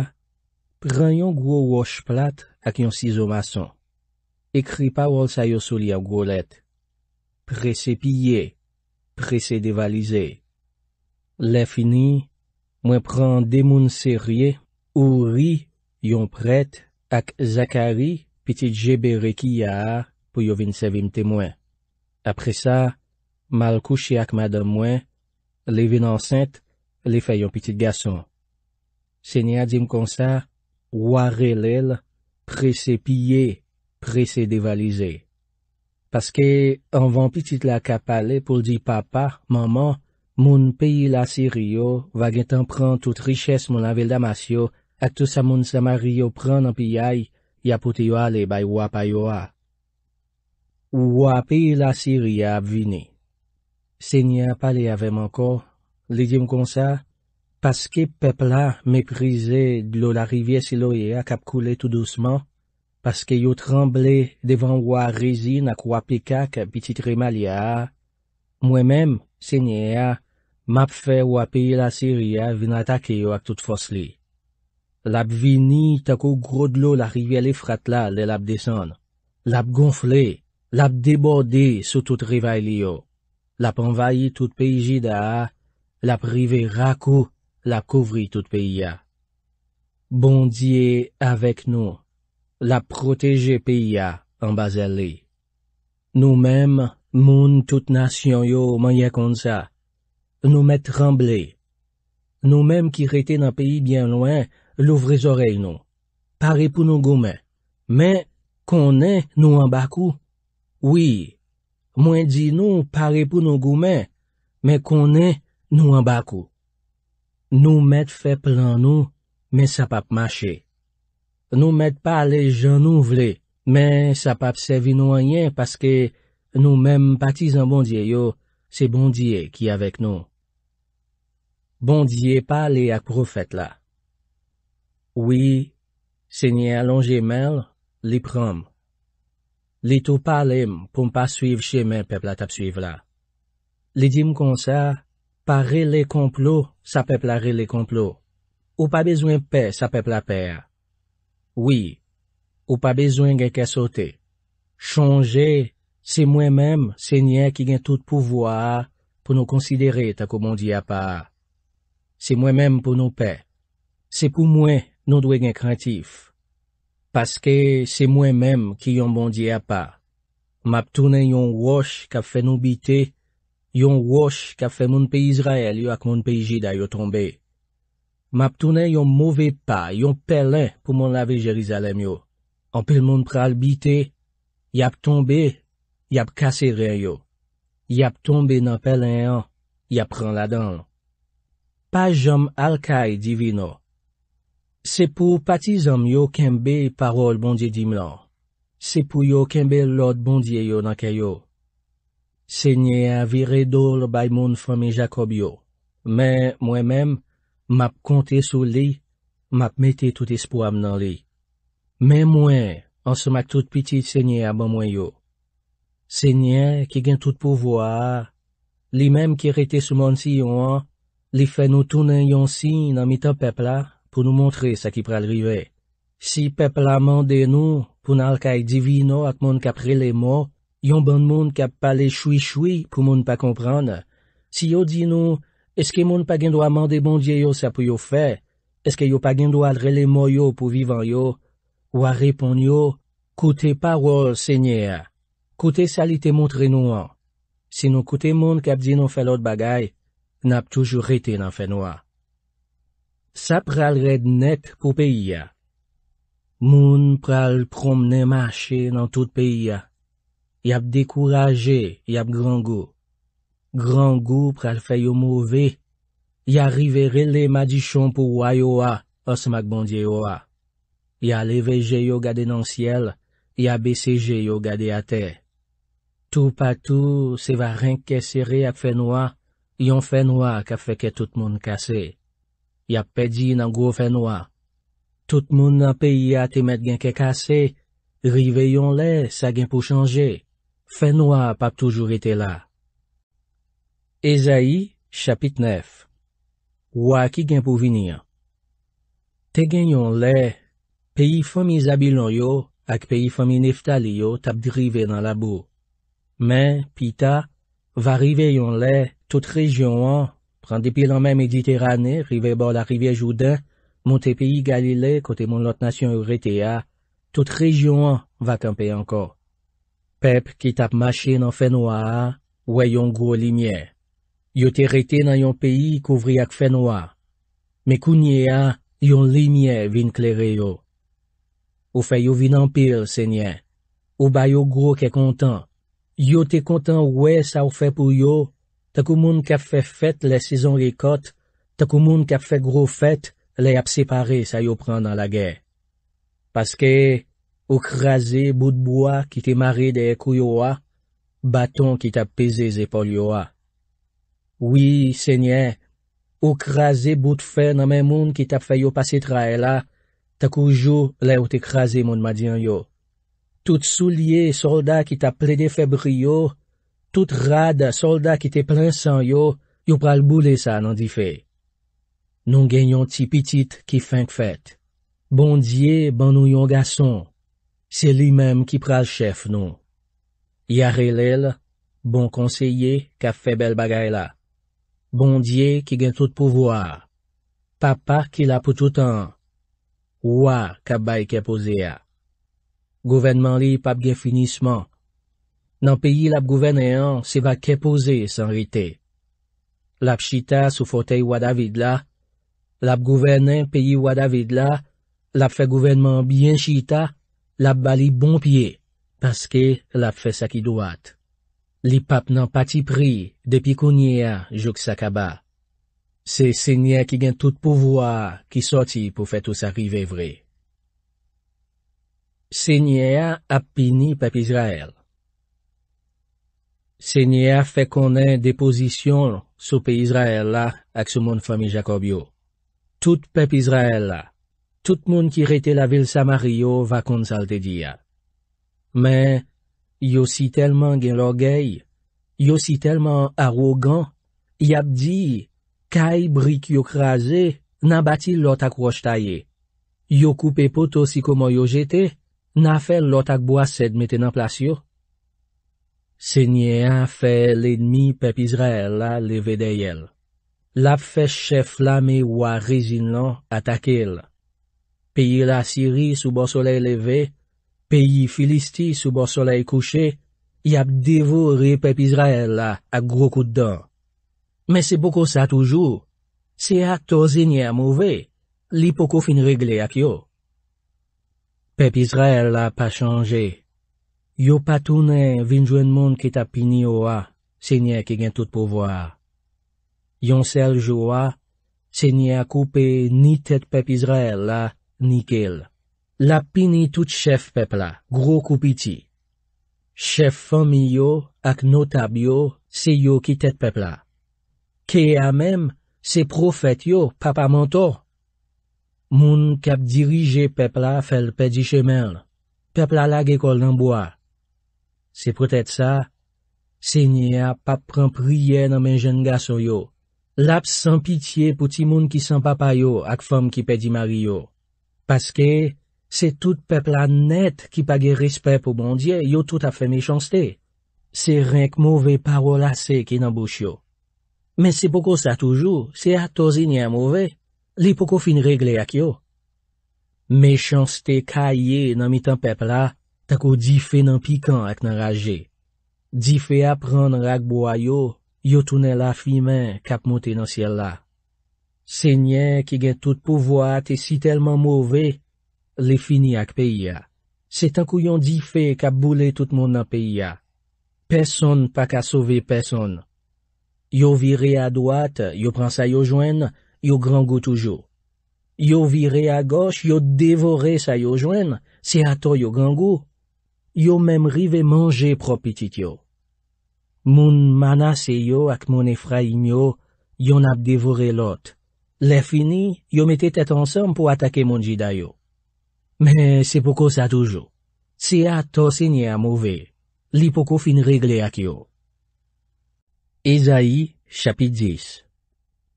pran yon gwo wosh plat ak yon sizo mason. Ekri pa wol sayo soli ap gwo let. Prese piye, prese devalize. Le fini, mwen pran demoun serye, ou ri yon pret ak Zakari pitit jebe reki ya a pou yo vin sevim temwen. Apre sa, mal kouche ak madan mwen, le vin ansent, le fay yon pitit gason. Senya di m konsa, ware lèl, prese piye, prese devalize. Paske, an van pitit la kapale pou di papa, maman, moun peyi la siri yo, vage tan pran tout riches moun anvel damasyo, ak tout sa moun samari yo pran an piyay, yapote yo ale bay wapay yo a. Wapay la siri ya apvini. Senya pale avem anko, li di m konsa, Paske pepla meprize dlo la rivye siloye ak ap koule tout douceman, paske yo tremble devan wwa rezin ak wwa pekak ap pitit remalye a, mwen men, senye a, map fe wwa piye la sirye vinatake yo ak tout fosli. Lap vini takou grodlo la rivye le fratla le lap desan, lap gonfle, lap deborde sou tout rivye liyo, lap envaye tout peji da, lap rivye raku, la kouvri tout peyi ya. Bon diye avek nou, la proteje peyi ya, anbazel li. Nou mem, moun tout nasyon yo, mwen ye kon sa. Nou met remble. Nou mem ki rete nan peyi bien lwen, louvre zorey nou. Pare pou nou gomen, men konen nou anbaku. Oui, mwen di nou pare pou nou gomen, men konen nou anbaku. Nou met fepl an nou, men sa pap mache. Nou met pa le jan nou vle, men sa pap sevi nou anyen, paske nou mem pati zan bondye yo, se bondye ki avek nou. Bondye pa le ak profet la. Oui, se nye alonje mel, li pram. Li tou palem, poum pa suive che men pepla tap suive la. Li dim kon sa, se nye alonje mel, Pa re le konplo, sa pepla re le konplo. Ou pa bezwen pe, sa pepla pe. Oui, ou pa bezwen gen kesote. Change, se mwen men, se nye ki gen tout pouvoa, pou nou konsidere tako bondi apa. Se mwen men pou nou pe. Se pou mwen, nou dwe gen krentif. Paske, se mwen men ki yon bondi apa. Map tounen yon wosh ka fe nou bite, Yon wosh kap fe moun pe Israel yo ak moun pe Jida yo tombe. Map toune yon mouve pa, yon pelen pou moun lave Jerizalem yo. An pel moun pral bite, yap tombe, yap kase ren yo. Yap tombe nan pelen an, yap pran la dan. Paj jom alkay divino. Se pou patizom yo kembe parol bondye dimlan. Se pou yo kembe lot bondye yo nanke yo. Se nye avire do l bay moun fome Jakob yo. Men mwen men, map konte sou li, map mete tout espou am nan li. Men mwen, an se mak tout piti se nye aban mwen yo. Se nye, ki gen tout pouvoa, li men ki rete sou moun si yon an, li fe nou tounen yon si nan mitan pepla pou nou montre sa ki pralrive. Si pepla mande nou pou nalkay divino ak moun kapre le moun, Yon bon moun kap pale choui-choui pou moun pa kompran. Si yo di nou, eske moun pa gen do a mande bondye yo sa pou yo fe, eske yo pa gen do alre le mou yo pou vivan yo, ware pon yo, koute parol, se nye a. Koute salite montre nou an. Sinon koute moun kap di nou felot bagay, nap toujou rete nan fe nou a. Sa pral red net pou peyi a. Moun pral promne mache nan tout peyi a. Yap dekouraje, yap gran gou. Gran gou pral fe yo mou ve. Ya rive rele madichon pou waye owa, osmak bondye owa. Ya leveje yo gade nan siel, ya beseje yo gade ate. Tou patou, se va renk kese re ap fenwa, yon fenwa kap feke tout moun kase. Yap pedi nan gwo fenwa. Tout moun nan peye ate met gen ke kase, rive yon le, sa gen pou chanje. Fè nou ap ap toujou ete la. Ezaï, chapit 9 Ou ak i gen pou vinir? Te gen yon le, peyi fomi Zabilon yo, ak peyi fomi Neftali yo, tap drive nan la bou. Men, pi ta, va rive yon le, tout rejyon an, pran depi lan men mediterane, rive bol la rive Joudan, monte peyi Galilei, kote moun lot nasyon yorete ya, tout rejyon an, va kampe an kon. Pèp ki tap mache nan fè noa a, wè yon gro liniè. Yo te rete nan yon peyi kouvri ak fè noa. Me kou nye a, yon liniè vin klerè yo. Ou fe yo vin anpil, sè nye. Ou ba yo gro ke kontan. Yo te kontan wè sa ou fe pou yo, takou moun kap fe fèt le sezon li kote, takou moun kap fe gro fèt le ap separe sa yo pran nan la gè. Paske, Ou kraze bout bo a ki te mare de e kou yo a, baton ki te ap pese zepol yo a. Oui, senye, ou kraze bout fe nan men moun ki te ap fe yo pase tra e la, ta koujou la ou te kraze moun madian yo. Tout soulye solda ki te ap plede febri yo, tout rada solda ki te plen san yo, yo pral boule sa nan di fe. Nou genyon ti pitit ki feng fet. Bon diye ban nou yon gason. Non. Bon se bon li menm ki pral chef nou. Yare lèl, bon konseye, ka fe bel bagay la. Bondye ki gen tout pouvoar. Papa ki la pou tout an. Wwa, ka bay kepoze a. Gouvenman li pap gen finisman. Nan peyi lap gouvenen an, se va kepoze san rite. Lap chita sou fotey wadavid la. Lap gouvenen peyi wadavid la. Lap fe gouvenman byen chita. La bali bon piye, paske la fè sa ki doat. Li pap nan pati pri depi konye a jok sa kaba. Se se nye a ki gen tout pouvoa ki soti pou fè tout sa rive vre. Se nye a apini pep Israel. Se nye a fè konen deposisyon sou pe Israel la ak sou moun fami Jacob yo. Tout pep Israel la. Tout moun ki rete la vil Samari yo va konsalte diya. Men, yo si telman gen lor gey, yo si telman arogan, yap di, kaj brik yo kraze nan bati lot akroj tayye. Yo koupe potosi komo yo jete, nan fe lot akbo ased meten an plasyo. Senye an fe l'enmi pep Izrael la leve dey el. Lap fe che flame wa rejin lan atake el. Peyi la siri sou bo soley leve, peyi filisti sou bo soley kouche, yap devori pep Izrael la ak gro kout dan. Men se poko sa toujou, se ak to zinye amouve, li poko fin regle ak yo. Pep Izrael la pa chanje. Yo patounen vinjwen moun ki tapini yo a, zinye ki gen tout pouvoar. Yon sel jou a, zinye akoupe ni tet pep Izrael la, nikel. Lapini tout chef pepla, gro koupiti. Chef fomi yo ak notab yo, se yo ki tet pepla. Ke a mem, se profet yo, papa manto. Moun kap dirije pepla fel pedi chemel. Pepla lag ekol nanboa. Se pretet sa, se nye ap ap pran priye nan men jen gaso yo. Lap san pitiye pouti moun ki san papa yo ak fom ki pedi mari yo. Paske, se tout pepla net ki page rispe pou bondye, yo tout ap fe mechansete. Se renk mouve parola se ki nan bouch yo. Men se poko sa toujou, se a tozi nye mouve, li poko fin regle ak yo. Mechansete ka ye nan mitan pepla, tako di fe nan pikant ak nan raje. Di fe ap ron nan rak bo a yo, yo toune la fi men kap monte nan siel la. Se nye ki gen tout pouvoat e si telman mouve, le fini ak peyi ya. Se tankou yon di fe kap boule tout moun an peyi ya. Peson pak a sove peson. Yo vire a doat, yo pran sa yo jwen, yo grangou toujou. Yo vire a gos, yo devore sa yo jwen, se ato yo grangou. Yo menm rive manje propitit yo. Moun mana se yo ak moun efraim yo, yon ap devore lote. Le fini, yo mette tet ansan pou atake moun jida yo. Men, se poko sa toujou. Se a to se nye a mouve, li poko fin regle ak yo. Ezaï, chapit 10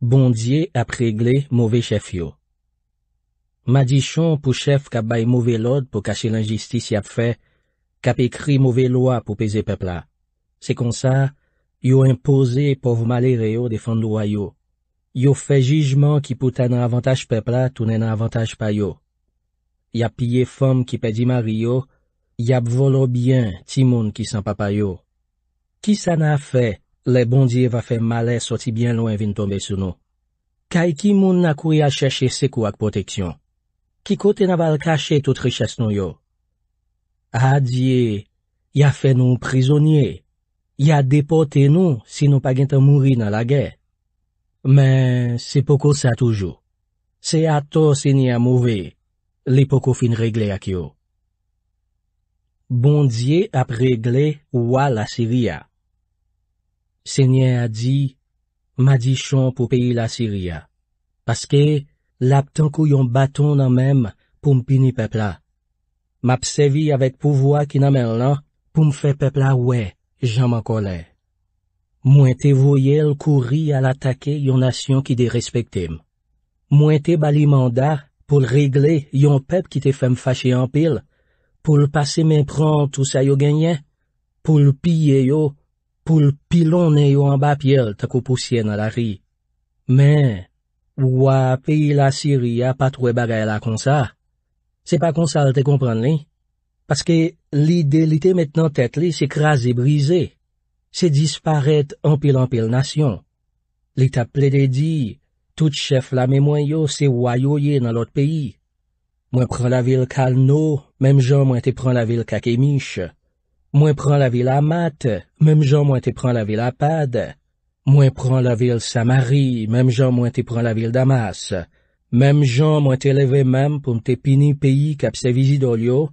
Bondye ap regle mouve chef yo. Madichon pou chef kap bay mouve lod pou kache lan jistis yap fe, kap ekri mouve loa pou peze pepla. Se konsa, yo impose pov malere yo defan doa yo. Yo fè jijman ki pou tè nan avantaj pepla, tou nen avantaj pa yo. Ya piye fòm ki pè di mari yo, ya bvolò byen ti moun ki san pa pa yo. Ki sa nan fè, le bondye va fè male soti byen loun vin tombe sou nou. Kay ki moun nan kouye a chèche seko ak poteksyon. Ki kote nan val kache tout riches nou yo. A diye, ya fè nou prizonye. Ya depote nou si nou pa gen te mouri nan la gè. Men, se pokou sa toujou. Se ato senye a mouve, li pokou fin regle a kyo. Bondye ap regle wwa la siriya. Senye a di, ma di chon pou peyi la siriya. Paske, lap tankou yon baton nan menm pou mpini pepla. Map sevi avek pouvoa ki nan men lan pou mfe pepla we, janman koley. Mwen te voye l kouri al atake yon nasyon ki de respekte m. Mwen te bali manda pou l regle yon pep ki te fem fache yon pil, pou l pase men pran tout sa yo genyen, pou l piye yo, pou l pilon e yo an bap yon tako pousyen al ari. Men, wapi la siri a patwe bagay la konsa. Se pa konsa te kompran li. Paske li delite metnan tet li se kraze brize. se disparète anpil-anpil nasyon. Li tap plède di, tout chef la mèmoyyo se wayoye nan lot peyi. Mwen pran la vil Kalno, mèm jan mwen te pran la vil Kakemich. Mwen pran la vil Amat, mèm jan mwen te pran la vil Apad. Mwen pran la vil Samari, mèm jan mwen te pran la vil Damas. Mèm jan mwen te leve mèm pou mte pini peyi kap se vizi dolyo,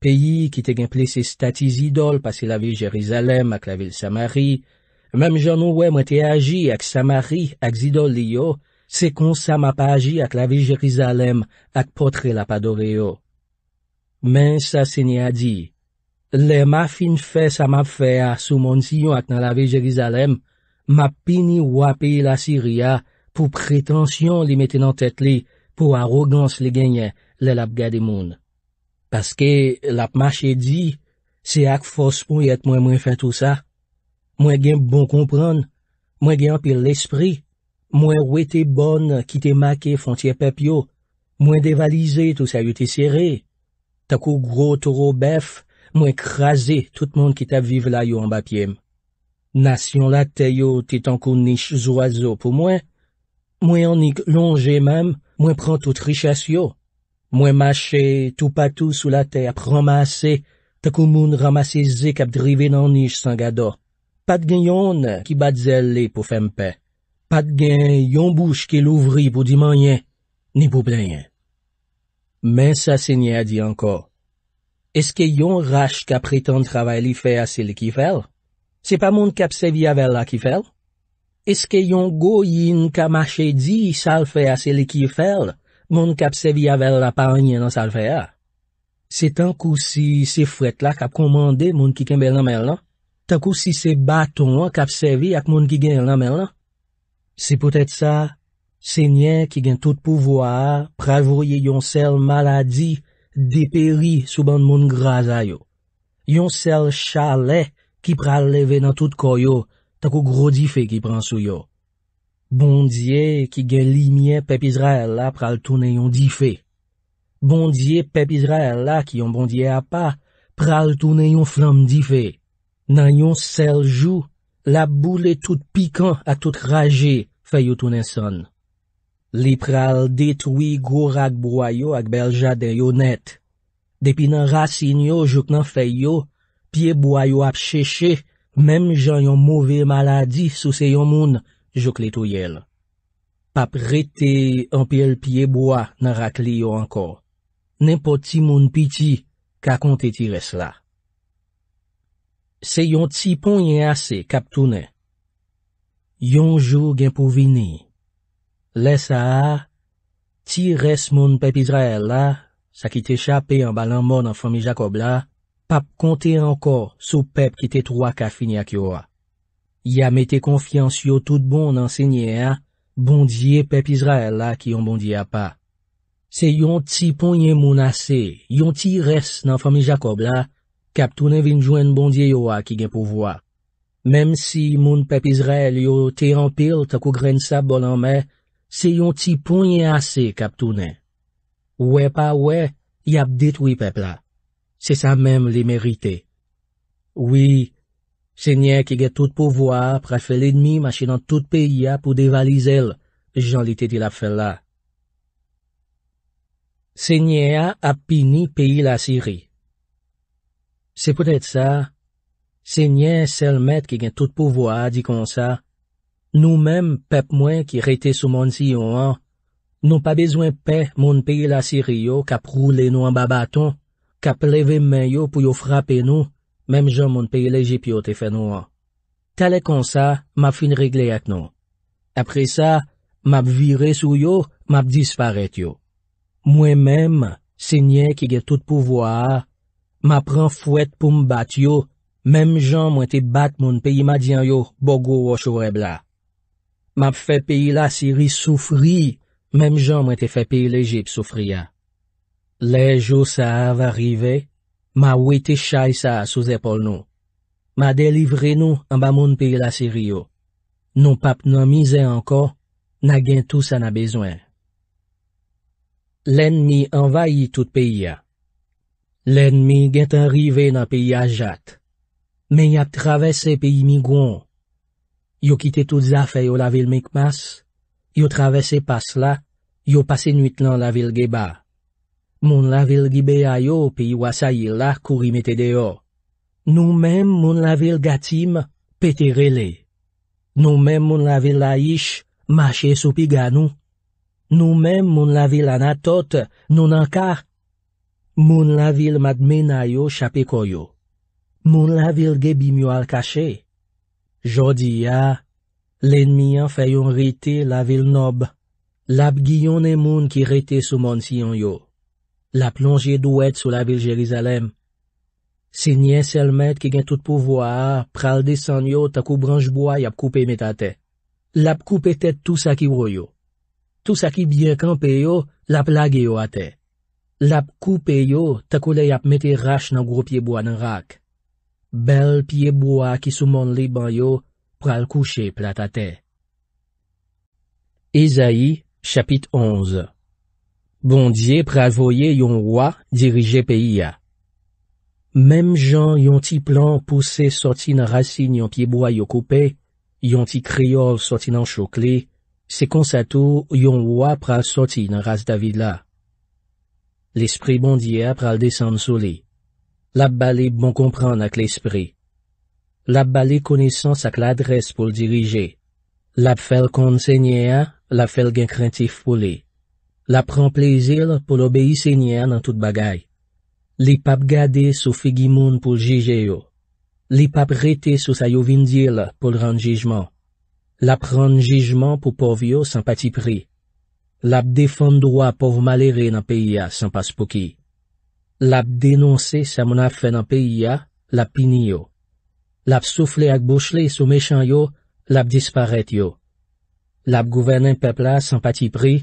Peyi ki te gen ple se stati zidol pa se lavi Jerizalem ak la vil Samari, mem jan nou we mwete aji ak Samari ak zidol li yo, se kon sa mwa pa aji ak lavi Jerizalem ak potre la pa do re yo. Men sa se ni a di, le ma fin fe sa mwa fe a sou moun si yon ak na lavi Jerizalem, ma pini wap e la Siria pou pretensyon li meten an tet li pou arogans li genye lel ap gade moun. Paske lapmache di, se ak fos pou yet mwen mwen fe tout sa, mwen gen bon kompran, mwen gen apir l'espri, mwen wete bon ki te make fon tie pep yo, mwen devalize tout sa yo te sere, takou gro touro bef, mwen krasi tout moun ki te vive la yo an bapyem. Nasyon la te yo titankou nish zoazo pou mwen, mwen anik longe mem, mwen pran tout richasyo. Mwen mache tou patou sou la te ap ramase te kou moun ramase zek ap drive nan nij sanga do. Pat gen yon ki bat zel li pou fempe. Pat gen yon bouche ki louvri pou dimanyen, ni pou blenyen. Men sa senye a di anko. Eske yon rash ka pretan travay li fe ase li ki fel? Se pa moun kap se vi avel la ki fel? Eske yon go yin ka mache di sal fe ase li ki fel? Moun kap sevi avèl la paranyen nan sal fè ya. Se tankou si se fret la kap komande moun ki ken bel nan men lan, takou si se baton la kap sevi ak moun ki gen el nan men lan, se pote tsa, se nyen ki gen tout pouvoar pravoye yon sel maladi deperi sou ban moun graza yo. Yon sel chale ki praleve nan tout koyo takou grodife ki pran sou yo. Bondye ki gen limye pepizra el la pral toune yon dife. Bondye pepizra el la ki yon bondye apa, pral toune yon flam dife. Nan yon seljou, la boule tout pikant atout raje feyo toune son. Li pral detwi gourak broyo ak belja de yon net. Depi nan rasin yo jok nan feyo, pie broyo ap cheche, menm jan yon mouve maladi sou se yon moun, jok letou yel. Pap rete anpil piyeboa nan rakli yo anko. Nenpo ti moun piti ka konte ti res la. Se yon ti ponye ase kap toune. Yon jou gen pou vini. Lesa a, ti res moun pep Izrael la, sa ki te chapi an balan moun an fami Jacob la, pap konte anko sou pep ki te troa ka fini ak yo a. ya mette konfians yo tout bon nan senye a, bondye pep Izrael la ki yon bondye a pa. Se yon ti ponye moun ase, yon ti res nan fami Jacob la, kap tounen vinjwen bondye yo a ki gen pouvoa. Mem si moun pep Izrael yo te anpil tako gren sa bolan me, se yon ti ponye ase kap tounen. Ouè pa ouè, yap detwi pep la. Se sa mem li merite. Ouè, Se nye ke gen tout pouvoa prefe l'edmi machi nan tout peyi a pou devalize l, jan li te di la fe la. Se nye a apini peyi la siri. Se pwet et sa, se nye selmet ke gen tout pouvoa di kon sa, nou mem pep mwen ki rete sou moun si yo an, nou pa bezwen pe moun peyi la siri yo kap roule nou an babaton, kap leve men yo pou yo frape nou, Mem jan moun peyi lejip yo te fe nou an. Tale kon sa, map fin regle yak nou. Apre sa, map vire sou yo, map disparet yo. Mwen menm, se nye ki ge tout pouvoa a, map ran fwet pou m bat yo, mem jan mwen te bat moun peyi ma dyan yo, bogo wosho e bla. Map fe peyi la siri soufri, mem jan mwen te fe peyi lejip soufri a. Lej yo sa ava rive, Ma wete chay sa sou zepol nou. Ma delivre nou an ba moun peyi la seri yo. Nou pap nan mize anko, na gen tout sa nan bezwen. Len mi envayi tout peyi ya. Len mi gen tanrive nan peyi ya jat. Men ya travesse peyi mi gwan. Yo kite tout zafey yo la vil mekmas. Yo travesse pas la. Yo pase nuit lan la vil geba. Moun la vil gibe a yo pi wasayil la kuri metede yo. Nou men moun la vil gatim, petere le. Nou men moun la vil la ish, mache sou pi ganou. Nou men moun la vil anatot, nou nan kar. Moun la vil madmen a yo chape koyo. Moun la vil gebi myo al kache. Jodi ya, len mi an feyon rite la vil nob. Lab giyon e moun ki rite sou monsiyon yo. La plonje dwet sou la vil Jerizalem. Se nye selmet ki gen tout pouvoa, pral desan yo takou branjboa yap koupe metate. Lap koupe tet tout sa ki woyo. Tout sa ki biekanpe yo, lap lage yo ate. Lap koupe yo takou le yap mete rash nan gro pyeboa nan rak. Bel pyeboa ki souman li ban yo, pral kouche platate. Ezaï, chapit onze Bondye pre avoye yon wwa dirije peyi ya. Mem jan yon ti plan puse soti nan rasin yon piyeboa yo kope, yon ti kriol soti nan chokli, se konsato yon wwa pre al soti nan ras David la. L'esprit bondye a pre al desan sou li. Lap bali bon kompran ak l'esprit. Lap bali konesan sak la adres pou l'dirije. Lap fel konsegnye a, lap fel gen krentif pou li. La pran plezil pou l'obeyi se nyen nan tout bagay. Li pap gade sou figi moun pou l'jije yo. Li pap rete sou sayo vindil pou l'ranjijman. La pranjijman pou pov yo san pati pri. La p defan dwa pov malere nan peyi ya san pas pou ki. La p denonse se moun ap fe nan peyi ya, la pini yo. La p soufle ak bouchle sou mechan yo, la p disparet yo. La p gouvenen pepla san pati pri.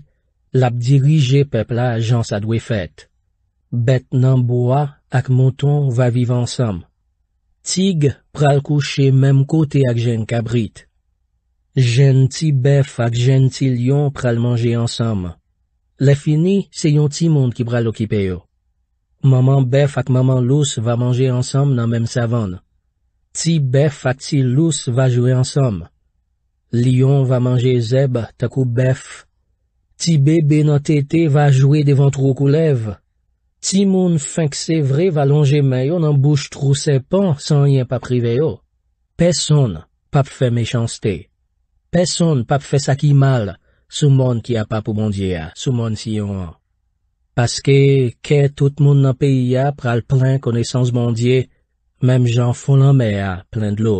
Lap dirije pepla jan sa dwe fet. Bet nan boa ak mouton va vive ansam. Tig pral kouche mem kote ak jen kabrit. Jen ti bef ak jen ti lyon pral manje ansam. Le fini se yon ti moun ki pral okipe yo. Maman bef ak maman lous va manje ansam nan mem savon. Ti bef ak ti lous va jwe ansam. Lyon va manje zeb takou bef. Ti bebe nan tete va jwe devan trok ou lev. Ti moun fank se vre va longe men yo nan bouche trou se pan san yon pa prive yo. Peson pa pfe mechanste. Peson pa pfe sakimal sou moun ki apap ou bondye a sou moun si yon an. Paske ke tout moun nan peyi a pral plen konesans bondye, menm jan folan me a plen de lo.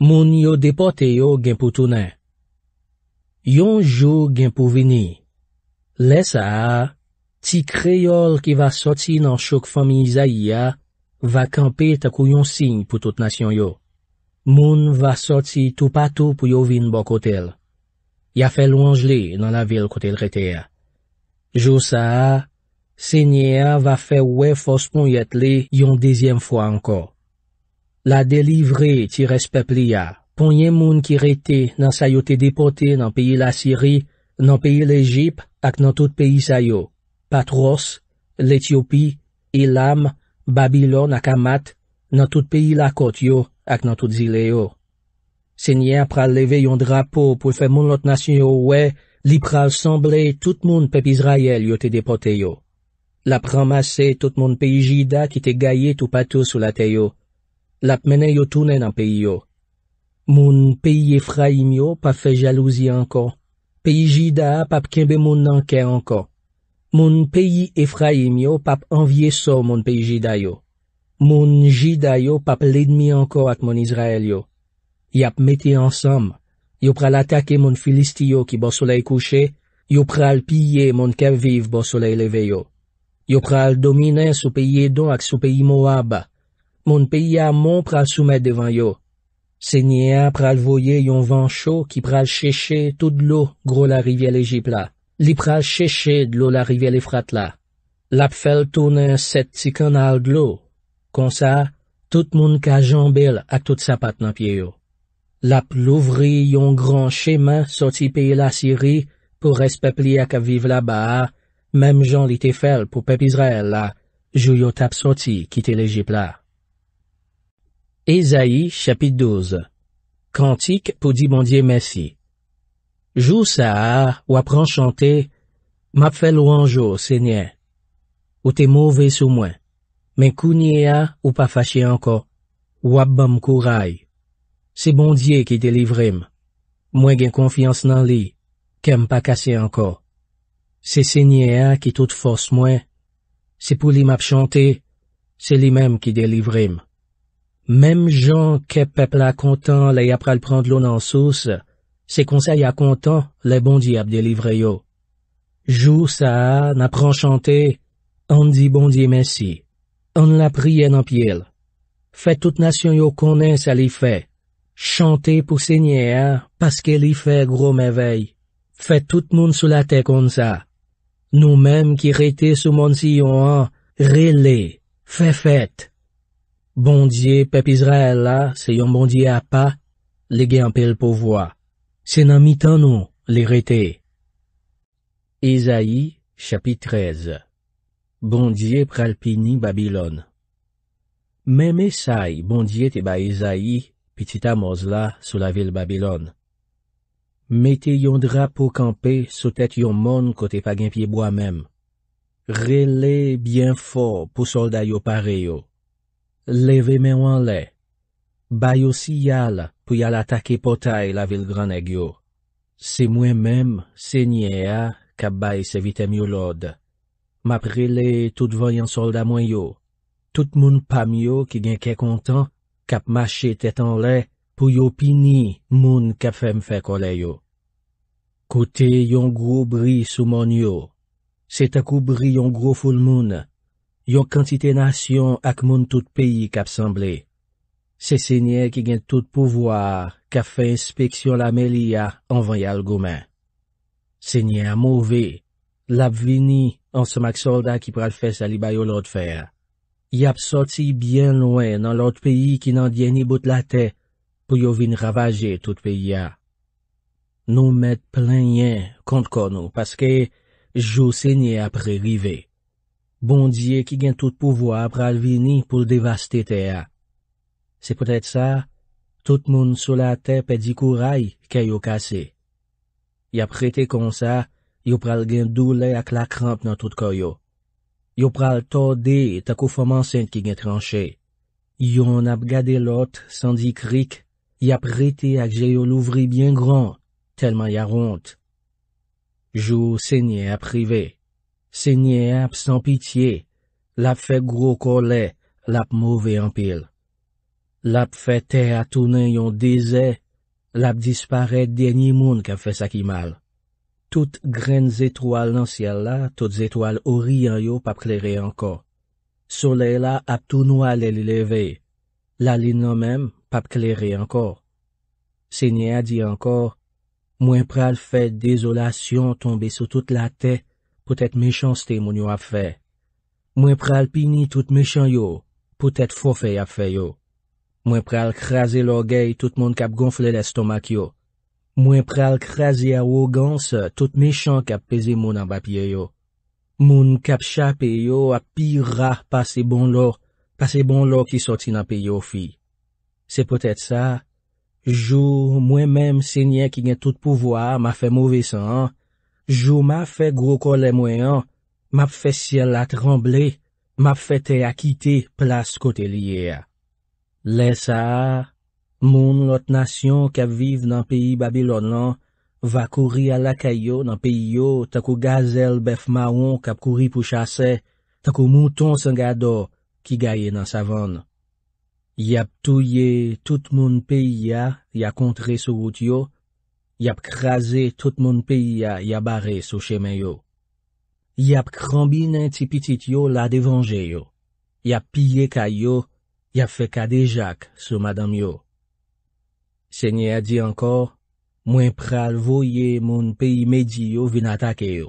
Moun yo depote yo gen pou tounen. Yon jou gen pou vini. Le sa a, ti kreyol ki va soti nan chok fami Isaia, va kampe takou yon sin pou tout nasyon yo. Moun va soti tou patou pou yo vin bo kotel. Ya fe louanj li nan la vil kotel retea. Jou sa a, se nye a va fe we fos pon yet li yon dezyen fwa anko. La delivre ti respep li a. Ponye moun ki rete nan sa yo te depote nan peyi la Siri, nan peyi l'Egypte ak nan tout peyi sa yo, Patros, l'Ethiopi, Elam, Babylon ak Amat, nan tout peyi la Kot yo ak nan tout zile yo. Senyen pral leve yon drapo pou fe moun lot nasyon yo we, li pral semble tout moun pep Israel yo te depote yo. Lap ramase tout moun peyi Jida ki te gaye tou patou sou la te yo. Lap mene yo toune nan peyi yo. Moun peyi Efraim yo pap fe jalouzi anko. Peyi Jida ap ap kenbe moun anke anko. Moun peyi Efraim yo pap anvie so moun peyi Jida yo. Moun Jida yo pap ledmi anko ak moun Izrael yo. Yap mete ansam. Yo pral atake moun Filistiyo ki bo solei kouche. Yo pral pye moun kerviv bo solei leve yo. Yo pral domine sou peyi Edon ak sou peyi Moab. Moun peyi Amon pral soume devan yo. Senye ap pral voye yon van chou ki pral cheche tout dlou gro la rivye lejipla. Li pral cheche dlou la rivye le fratla. Lap fel toune set ti kanal dlou. Kon sa, tout moun ka jambil ak tout sapat nan pye yo. Lap louvri yon gran cheman soti piye la siri pou respepli ak aviv la ba. Mem jan li te fel pou pep Israel la, jou yo tap soti kite lejipla. Ezaïe chapit douze Kantik pou di bondye mesi Jou sa a, wap ran chante, map fel ou anjou, sènyen. Ou te mouvè sou mwen, men kou nye a ou pa fache anko, wap bom kou ray. Se bondye ki delivrim, mwen gen konfians nan li, kem pa kase anko. Se sènyen ki tout fos mwen, se pou li map chante, se li menm ki delivrim. Mem jan ke pepla kontan le ap pral pran loun ansous, se konsey akontan le bondi ap delivre yo. Jou sa a napran chante, an di bondi mesi. An la prien anpil. Fè tout nasyon yo konen sa li fè. Chante pou senye a, paske li fè gro mevey. Fè tout moun sou la te kon sa. Nou menm ki rete sou moun si yo an, re le, fè fèt. Bondye pep Izraela se yon bondye apa, le genpil po vwa. Se nan mi tanon, le rete. Ezaï, chapit trez. Bondye pralpini Babylon. Mè mè say, bondye te ba Ezaï, piti ta moz la, sou la vil Babylon. Mè te yon drapo kampe sou tet yon mon kote pa genpil bo a mèm. Rélé byen fo pou solda yo pare yo. Leve men wan le. Bayo si yal pou yal atake potay la vil gran e gyo. Se mwen menm, se nye a, kap bay se vite myo lod. Mapre le tout vanyan solda mwen yo. Tout moun pam yo ki genke kontan, kap mache tetan le pou yo pini moun kap fem fe kolay yo. Kote yon gro bri souman yo. Se takou bri yon gro ful moun, Yon kantite nasyon ak moun tout peyi kap semble. Se se nye ki gen tout pouvoar kap fe inspeksyon la meli ya anvanyal gomen. Se nye a mouve, lap vini an semak solda ki pral fes alibay yo lot fere. Yap soti bien lwen nan lot peyi ki nan djeni bout la te pou yo vin ravaje tout peyi ya. Nou met plen nyen kont konou paske jou se nye apre rivey. Bondye ki gen tout pouvo ap pral vini pou devaste te a. Se potet sa, tout moun sou la te pe di kou ray ke yo kase. Ya prete kon sa, yo pral gen doule ak lakramp nan tout koyo. Yo pral torde takou foman sen ki gen tranche. Yo an ap gade lot, san di krik, ya prete ak je yo louvri bien gran, telman ya ront. Jou senye aprive. Senye ap san pitiye, lap fe gro kole, lap mouve anpil. Lap fe te atounen yon deze, lap dispare denye moun ka fe sakimal. Tout gren zetwal nan siel la, tout zetwal oriyan yo pap kleri anko. Sole la ap tou nou ale li leve, la li nan men, pap kleri anko. Senye a di anko, mwen pral fe dezolasyon tombe sou tout la tey, pou tèt mechans tè moun yo ap fè. Mwen pral pini tout mechans yo, pou tèt fò fè ap fè yo. Mwen pral krasè lò gèy tout moun kap gonflè l'estomak yo. Mwen pral krasè a wò gans tout mechans kap pèzè moun an bapye yo. Moun kap chapè yo ap pi rah pa se bon lò, pa se bon lò ki soti nan pè yo fi. Se potèt sa, jou mwen mèm sè nye ki gen tout pouvoar ma fè mouve san an, Jou ma fe groko le mwen an, ma fe siel atremble, ma fe te akite plas kote liye a. Le sa a, moun lot nasyon kap vive nan peyi Babylon lan, va kouri a lakay yo nan peyi yo tako gazel bef maon kap kouri pou chase, tako mouton sengado ki gaye nan savon. Yap touye tout moun peyi ya, ya kontre sou gout yo, Yap kraze tout moun peyi ya yabare sou chemen yo. Yap krambine ti pitit yo la devanje yo. Yap pye ka yo, yap fe kade jak sou madame yo. Senye a di ankor, mwen pral voye moun peyi mediyo vinatake yo.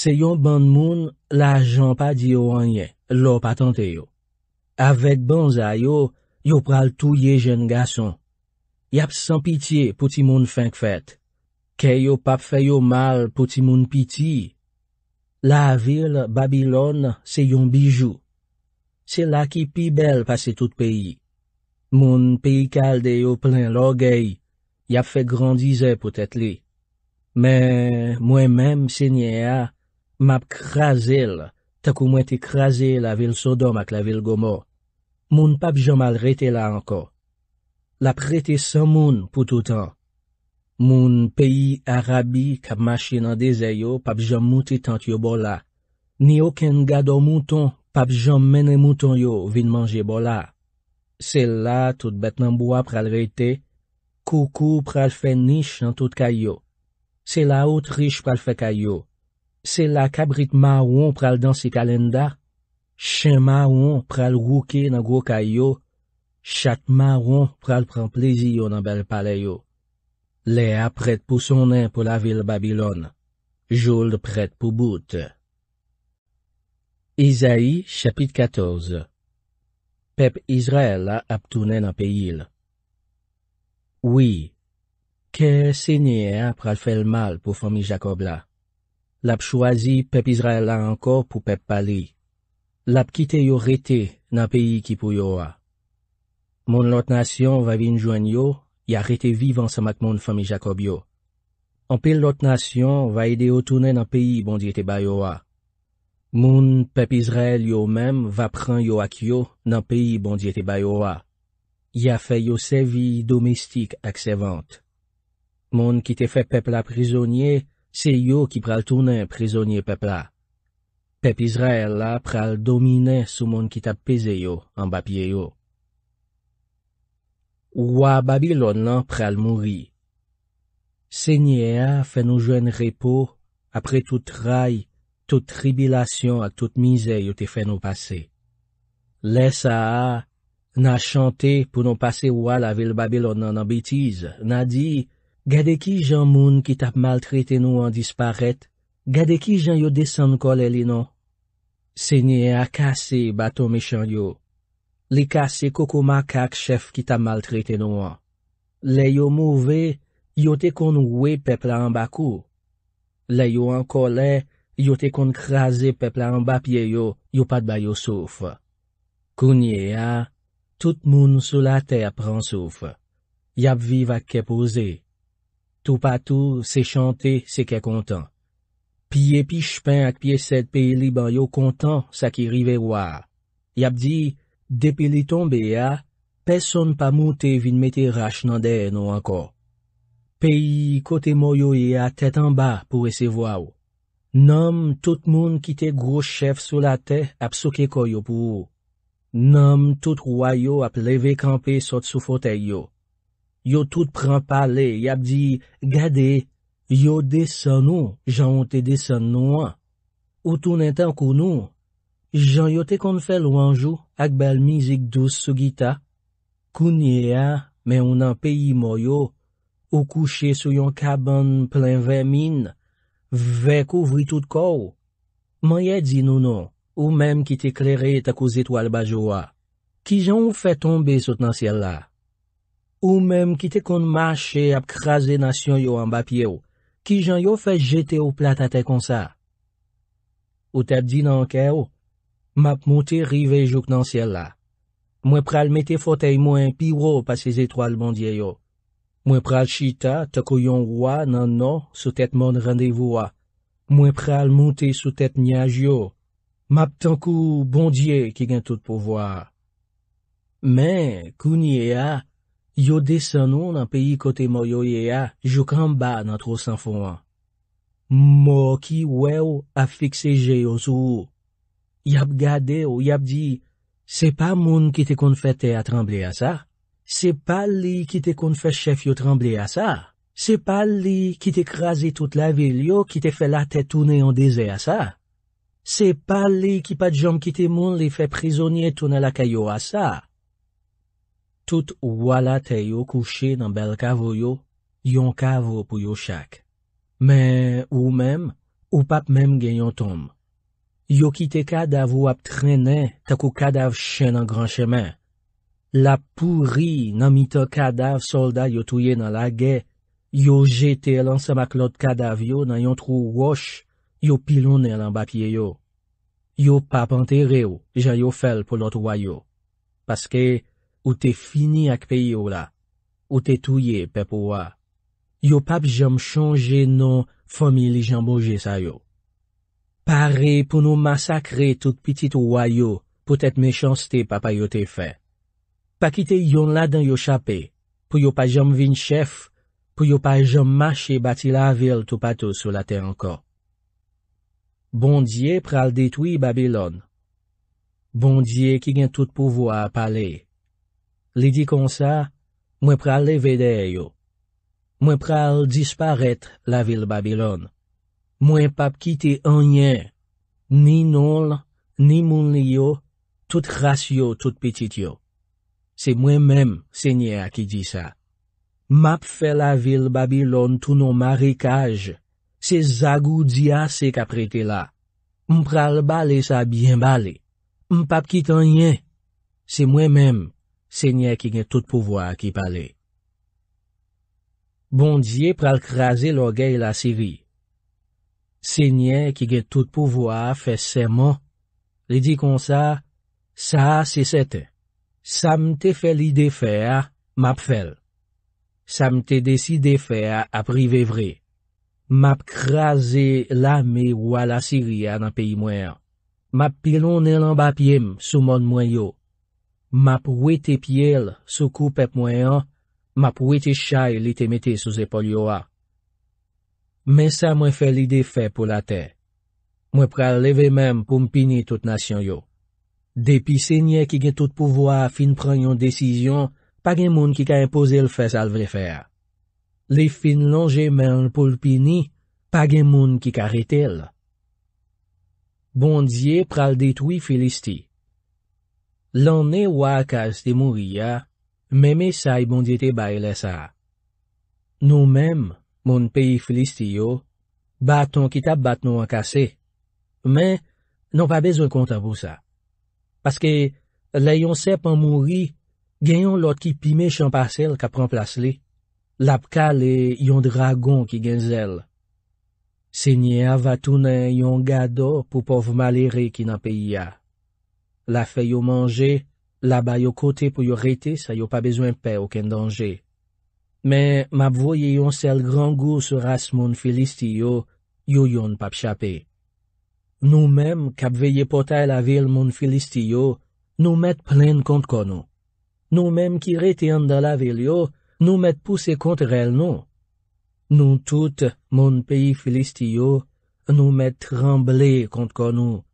Se yon ban moun, la jan pa di yo anye, lo patante yo. Aved ban zay yo, yo pral touye jen gason. Yap san pitiye pouti moun fank fèt. Kè yo pap fè yo mal pouti moun piti. La vil Babilon se yon bijou. Se la ki pi bel pase tout peyi. Moun peyi kalde yo plen logèy. Yap fè grandize poutet li. Mè mwen mèm se nye a. Map krasel takou mwen te krasel la vil Sodom ak la vil Gomo. Moun pap jomal rete la anko. La prete san moun pou toutan. Moun peyi Arabi kap mache nan deze yo pap jom mouti tant yo bola. Ni oken gado mouton pap jom mene mouton yo vin manje bola. Sela tout bet nan boya pral reyte. Koukou pral fe nish nan tout kayo. Sela outrish pral fe kayo. Sela kabrit mawoun pral dansi kalenda. Chema woun pral wouke nan gwo kayo. Chak maron pral pran plezi yo nan bel pale yo. Le ap pret pou sonen pou la vil Babilon. Joul pret pou bout. Isaï, chapit 14 Pep Israel la ap tounen nan peyil. Oui, ke se nye ap pral fel mal pou fomi Jacob la. Lap chwazi Pep Israel la anko pou pep pale. Lap kite yo rete nan peyi ki pou yo a. Moun lot nasyon va vin jwen yo, ya rete vivan sa mak moun fami Jacob yo. Anpil lot nasyon va ede yo toune nan peyi bon di ete bayo a. Moun pep Israel yo menm va pran yo ak yo nan peyi bon di ete bayo a. Ya fe yo se vi domestik ak se vant. Moun ki te fe pepla prizonye, se yo ki pral toune prizonye pepla. Pep Israel la pral domine sou moun ki tap pese yo anbapye yo. Ouwa Babilon nan pre al mouri. Se nye a fe nou jwen repo apre tout ray, tout tribilasyon at tout mize yo te fe nou pase. Le sa a, nan chante pou nou pase ouwa la vil Babilon nan an betize. Nan di, gade ki jan moun ki tap maltrete nou an disparet, gade ki jan yo desen kol elinon. Se nye a kase baton mechanyo. Li kase koko makak chef ki ta maltrete nou an. Le yo mouve, yo te kon wwe pepla an bakou. Le yo an kole, yo te kon krasi pepla an bapye yo, yo pat bayo souf. Kounye a, tout moun sou la ter pran souf. Yap vive ak kepoze. Tou patou, se chante, se kekontan. Piye pishpen ak piye sed pe li ban yo kontan, sa ki rive wwa. Yap di, Depi li tombe ya, peson pa mou te vin meti rach nan dey nou anko. Pe yi kote mou yo ya tet an ba pou ese vwa ou. Nom tout moun kite grou chef sou la te ap soke koyo pou ou. Nom tout rwa yo ap leve kampe sot sou fote yo. Yo tout pran pale yap di, gade, yo desen nou jan te desen nou an. Ou tou netan kou nou an. Jan yo te kon fè lou anjou ak bel mizik dous sou gita, kounye a, men ou nan peyi mo yo, ou kouche sou yon kaban plen ve min, ve kouvri tout kou. Man ye di nou nou, ou menm ki te kleret ak ou zetwal bajou a, ki jan ou fè tombe sot nan siel la. Ou menm ki te kon mache ap kraze nasyon yo an bapye ou, ki jan yo fè jete ou platate kon sa. Ou tep di nan kè ou, Map monte rive jok nan siel la. Mwen pral mette fotey mwen piwo pa se zetwal bondye yo. Mwen pral chita tako yon wwa nan no sotet mon randevwa. Mwen pral monte sotet nyaj yo. Map tankou bondye ki gen tout povwa. Men, kouni e a, yo desenon nan peyi kote moyo e a jok an ba nan tro sanfon. Mo ki wew a fikse je yo sou ou. Yap gade ou yap di, se pa moun ki te kon fete a tremble a sa, se pa li ki te kon fese chef yo tremble a sa, se pa li ki te krasi tout la vil yo ki te fe la tete toune yon dese a sa, se pa li ki pa jom kite moun li fe prizonye toune la kayo a sa. Tout wala te yo kouche nan bel kavyo, yon kavyo pou yo chak. Me ou mem, ou pap mem gen yon tombe. Yo ki te kadav ou ap trene takou kadav chen nan gran chemen. La pou ri nan mi te kadav solda yo tuye nan la ge, yo jete lan semak lot kadav yo nan yon trou wosh, yo pilounen lan bakye yo. Yo pap anter re ou jan yo fel pou lot wayo. Paske ou te fini ak pe yo la, ou te tuye pe pou wa. Yo pap jom chanje nan fomi li jambouje sa yo. Pare pou nou masakre tout piti touwayo pou tèt mechanste pa pa yo te fe. Pa kite yon la dan yo chapè, pou yo pa jom vin chef, pou yo pa jom mache bati la vil tou pato sou la te anko. Bondye pral detwi Babylon. Bondye ki gen tout pouvo apale. Li di kon sa, mwen pral le vede yo. Mwen pral disparet la vil Babylon. Mwen pap ki te anye, ni nol, ni moun li yo, tout ras yo, tout petit yo. Se mwen men, se nye a ki di sa. Map fe la vil Babylon tou nou marikaj, se zagou dia se kapre te la. Mpral bale sa byen bale, mpap ki te anye. Se mwen men, se nye a ki gen tout pouvo akipale. Bondye pral kraze logay la siri. Se nye ki ge tout pouvoa fe seman, li di kon sa, sa se sete. Sa mte fel li de fer, map fel. Sa mte desi de fer ap rive vre. Map kraze la me wala siri an an peyi mwayan. Map pilon elan ba pye m sou mon mwayo. Map wete piel sou koupe mwayan. Map wete chay li te mete sou zepol yo a. Ah. Mè sa mwen fè li de fè pou la tè. Mwen pral leve mèm pou mpini tout nasyon yo. Depi se nye ki gen tout pouvoa fin prenyon desisyon, pa gen moun ki ka impose l fè sal vre fè a. Li fin longe mèm pou l pini, pa gen moun ki ka retel. Bondye pral detwi filisti. Lan ne wak as te mouri a, mè mè sa y bondye te bay lè sa. Nou mèm, Moun peyi flis ti yo, baton ki tap bat nou an kase. Men, nan pa bezon kontan pou sa. Paske, la yon sep an mouri, genyon lot ki pime chanpase l ka pranplase li. Lap ka le yon dragon ki genzel. Se nye avatounen yon gado pou pov malere ki nan peyi ya. La fe yo manje, la ba yo kote pou yo rete sa yo pa bezon pey oken danje. Mè m ap voye yon sel gran gou se rase moun filistiyo, yo yon pap chapè. Nou mèm kap veye potay la vil moun filistiyo, nou mèt plèn kont konou. Nou mèm ki rete yon da la vil yo, nou mèt pousse kont rel nou. Nou tout moun peyi filistiyo, nou mèt tremble kont konou.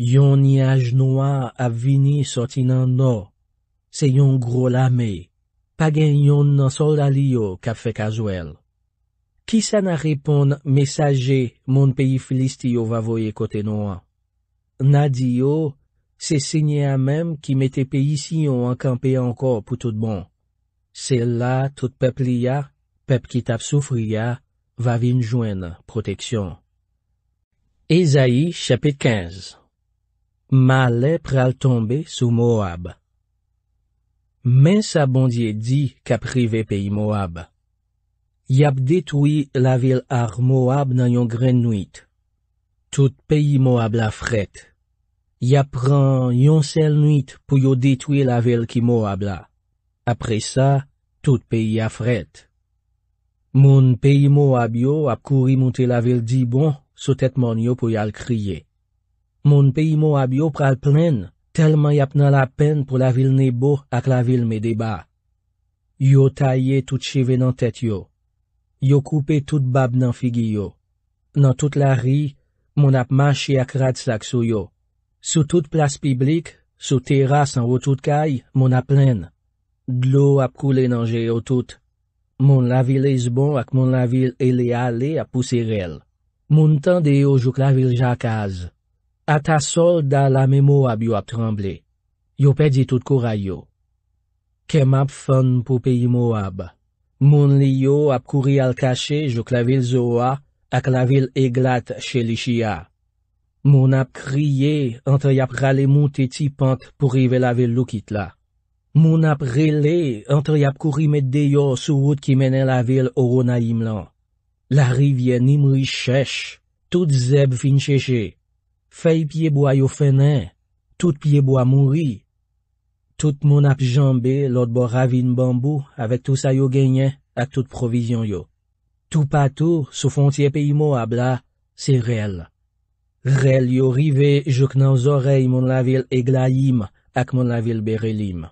Yon yaj noua ap vini sotinan nou. Se yon gro la mey. pa gen yon nan solda li yo kap fe kazouel. Ki sa nan repon mesaje moun peyi filist yo vavoye kote nou an. Na di yo, se sinye an mem ki mete peyi si yo an kampe ankor pou tout bon. Se la tout pepli ya, pep ki tap soufri ya, vavin jwen an proteksyon. Ezaïe chapit 15 Ma le pral tombe sou mo abe. Men sa bondye di ka prive peyi mo ab. Yap detoui la vel ar mo ab nan yon gren nouit. Tout peyi mo ab la fret. Yap ran yon sel nouit pou yo detoui la vel ki mo ab la. Apre sa, tout peyi a fret. Moun peyi mo ab yo ap kouri moun te la vel di bon, sou tet moun yo pou yal kriye. Moun peyi mo ab yo pral plen, Talman yap nan la pen pou la vil nebo ak la vil me deba. Yo tayye tout cheve nan tet yo. Yo koupe tout bab nan figi yo. Nan tout la ri, moun ap mache ak rad slak sou yo. Sou tout plas piblik, sou teras an wotout kay, moun ap plen. Glo ap koule nan jeyo tout. Moun la vil es bon ak moun la vil ele ale ap pousirel. Moun tan de yo jok la vil jak az. A ta sol da la me Moab yo ap tremble. Yo pedi tout koura yo. Kem ap fon pou peyi Moab. Moun li yo ap kouri al kache jok la vil zoa ak la vil eglat chelishia. Moun ap kriye antre yap rale moun teti pant pou rive la vil lukit la. Moun ap rele antre yap kouri mede yo sou wout ki menen la vil orona imlan. La rivye nimri chesh tout zeb fin cheshe. Fèy pyebo a yo fènen, tout pyebo a mounri. Tout moun ap jambè lot bo ravine bambou avèk tout sa yo genye ak tout provizyon yo. Tout patou sou fontye pe imo abla, se rel. Rel yo rive jok nan zorey moun la vil e glayim ak moun la vil berelim.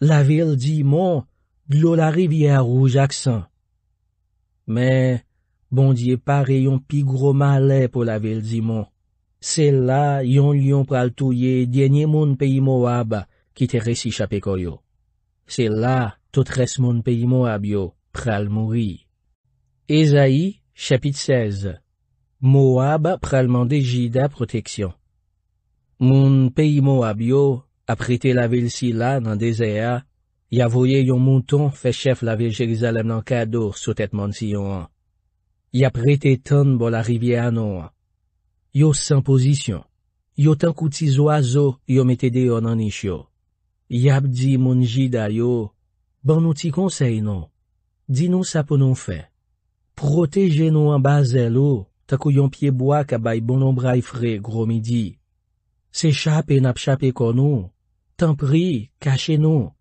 La vil di moun glou la rivye a rouj aksan. Mè, bondye pare yon pi gro malè pou la vil di moun. Se la yon lyon pral touye djenye moun peyi Moab ki te resi chape koyo. Se la, tout res moun peyi Moab yo pral moui. Ezae, chapit 16 Moab pral mandeji da proteksyon. Moun peyi Moab yo aprete la vil si la nan dezea, ya voye yon mouton fechef la vil Jerizalem nan kado sou tetman si yo an. Ya aprete ton bol a rivye anon an. Yo san pozisyon. Yo tankou ti zwa zo, yo metede yo nan isyo. Yap di moun jida yo. Ban nou ti konsey nou. Di nou sa pou nou fe. Proteje nou an ba zelo, takou yon pie boak abay bonon bra yifre grou midi. Se chapen ap chapen kon nou. Tan pri, kache nou.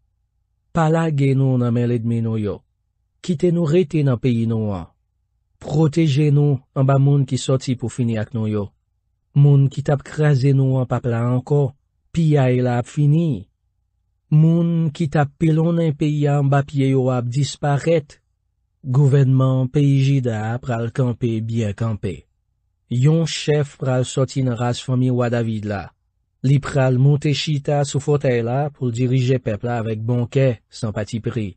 Pala gen nou nan men ledme nou yo. Kite nou rete nan peyi nou an. Proteje nou an ba moun ki soti pou fini ak nou yo. Moun ki tap krezen ou an pap la anko, pi a e la ap fini. Moun ki tap pilon an pe ya an bap ye yo ap disparet. Gouvenman pe iji da ap pral kampe biye kampe. Yon chef pral soti nan ras fami wadavid la. Li pral monte chita sou fotay la pou dirije pepla avek bonke, san pati pri.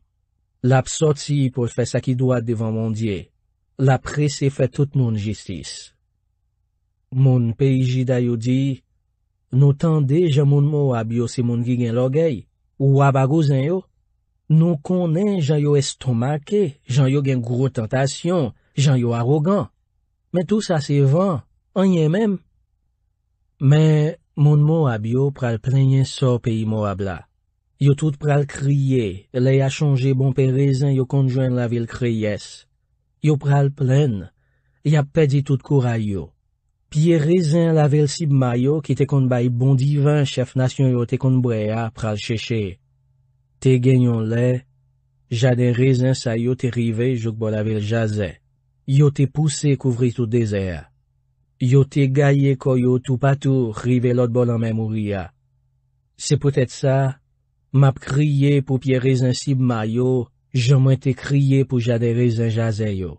Lap soti pou fè sakidwa devan mondye. Lap presi fè tout moun jistis. Moun pe ijida yo di, nou tende jan moun mou abyo se moun gi gen logay, ou wabago zan yo. Nou konen jan yo estomake, jan yo gen gro tentasyon, jan yo arogant. Men tou sa se van, anye menm. Men moun mou abyo pral plenye so pe imo abla. Yo tout pral kriye, le a chanje bon pe rezan yo konjwen la vil kriyes. Yo pral plen, ya pedi tout koura yo. Piye rezen lavel si bma yo ki te kon bay bondivan chef nasyon yo te kon bwe a pral cheshe. Te genyon le. Jade rezen sa yo te rive jok bol lavel jaze. Yo te puse kouvri tout dese. Yo te gaye koyo tou patou rive lot bol anmen mwria. Se pwetet sa, map kriye pou piye rezen si bma yo, jaman te kriye pou jade rezen jaze yo.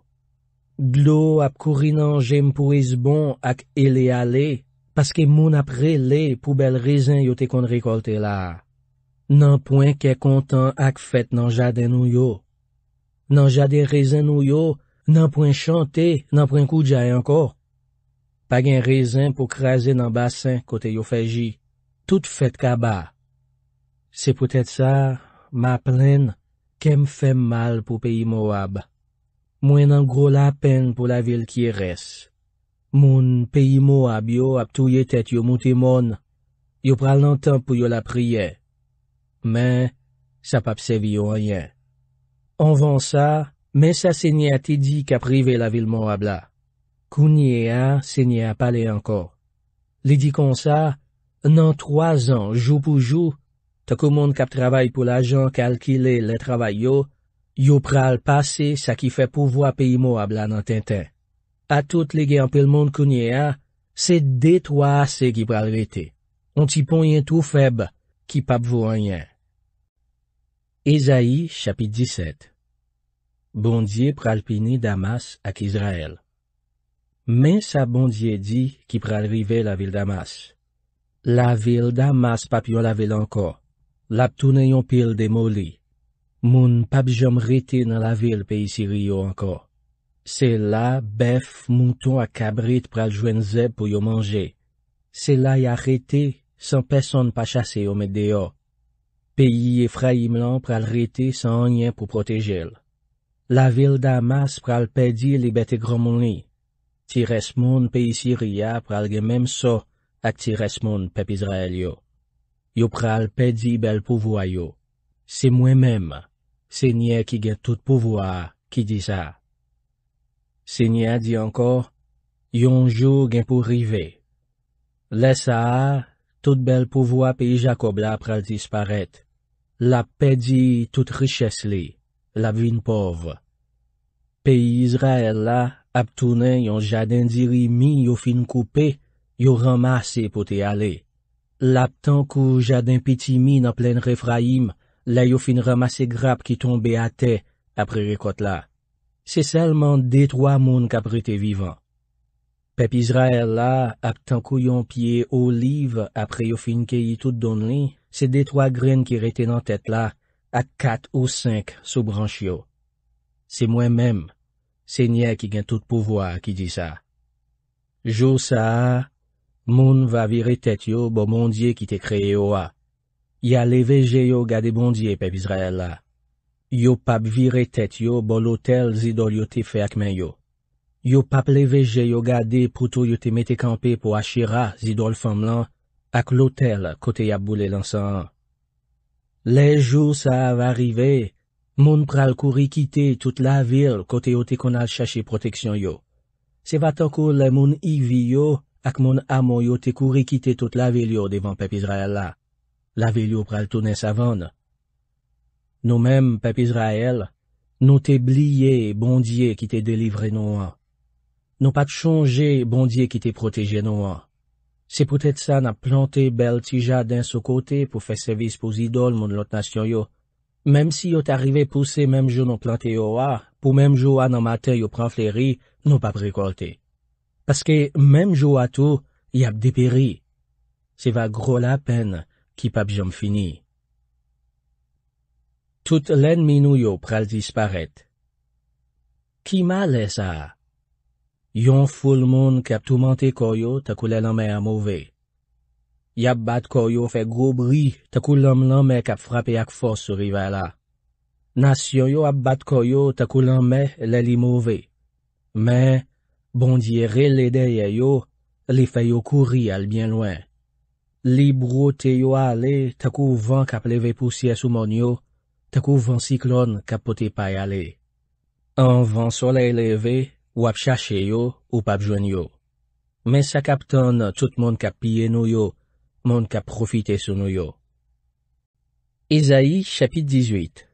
Glo ap kouri nan jem pou esbon ak ele ale, paske moun ap rele pou bel rezen yote kon rekolte la. Nan poin ke kontan ak fet nan jade nou yo. Nan jade rezen nou yo, nan poin chante, nan poin kou jaye anko. Pag en rezen pou kreze nan basen kote yo feji, tout fet kaba. Se pou tete sa, ma plen, kem fe mal pou peyi mo abe. mwen an gro la pen pou la vil ki e res. Moun peyi mou ab yo ap touye tet yo mouti moun, yo pral nan tan pou yo la priye. Men, sa pa psevi yo a yen. Anvan sa, men sa se nye a te di ka prive la vil mou abla. Kounye a, se nye a pale ankon. Li di kon sa, nan 3 an jou pou jou, ta kou moun kap travay pou la jan kalkile le travay yo, Yo pral pase sa ki fe pou vwa pe imo a blan an tenten. A tout le gen pèl moun kounye a, se detwa a se ki pral vete. On ti pon yon tou feb ki pap vwen yon. Ezaï chapit 17 Bondye pral pini Damas ak Izrael Men sa bondye di ki pral rive la vil Damas. La vil Damas pap yon la vil anko. Lap toune yon pil de moli. Moun pap jom rete nan la vil pe isiri yo anko. Se la, bef, mouton a kabrit pral jwen zeb pou yo manje. Se la ya rete, san peson pa chase yo mede yo. Peyi Efraim lan pral rete san anyen pou protejel. La vil damas pral pedi li bete gromouni. Ti res moun pe isiri ya pral gen menm so ak ti res moun pep Israel yo. Yo pral pedi bel pou voyo. Se mwen menm. Se nye ki gen tout pouvoi, ki di sa. Se nye di ankor, yon jou gen pou rive. Le sa, tout bel pouvoi pe yi Jacob la pral disparet. La pe di tout riches li, la vin pov. Pe yi Israel la, ap tounen yon jadin diri mi yo fin koupe, yo ramase pou te ale. Lap ton kou jadin piti mi nan plen refraim, la yo fin ramase grap ki tombe a te apre rekot la. Se salman de troa moun kap rete vivan. Pep Izrael la ap tankou yon pie oliv apre yo fin ke yi tout don li, se de troa gren ki rete nan tet la ak kat ou sink sou branch yo. Se mwen menm, se nye ki gen tout pouvoi ki di sa. Jo sa, moun va vire tet yo bo mondye ki te kreye yo a. Ya leveje yo gade bondye pep Izraela. Yo pap vire tet yo bol otel zidol yo te fe akmen yo. Yo pap leveje yo gade prouto yo te mete kampe pou ashera zidol famlan, ak lotel kote ya boule lansan. Le jou sa ava rive, moun pral kouri kite tout la vil kote yo te konal chache proteksyon yo. Se vato koule moun i vi yo ak moun amo yo te kouri kite tout la vil yo devan pep Izraela. lavelyo pral tonen savon. Nou mem, pep Izrael, nou te bliye bondye ki te delivre nou an. Nou pat chonge bondye ki te proteje nou an. Se pote tsa nan plante bel tija den sou kote pou fe servis pou zidol moun lotnasyon yo, mem si yo t'arive puse mem jo nan plante yo an, pou mem jo an nan mate yo pran fleri, nou pap rekolte. Paske, mem jo atou, y ap deperi. Se va gro la penne, Kip ap jom fini. Tout len minou yo pral disparet. Ki mal e sa? Yon ful moun kap tumante koyo takou lè lè mè a mouvè. Yap bat koyo fe grob ri takou lè mè lè mè kap frape ak fòs sou rive la. Nas yo yo ap bat koyo takou lè mè lè li mouvè. Mè, bondye re lè dè yè yo, li fè yo kouri al bien lwen. Libro te yo ale, takou van kap leve pousye sou mon yo, takou van siklon kap pote pay ale. An van sole leve, wap chache yo, wap jwen yo. Men sa kap ton, tout mon kap pye nou yo, mon kap profite sou nou yo. Ezaïe chapit 18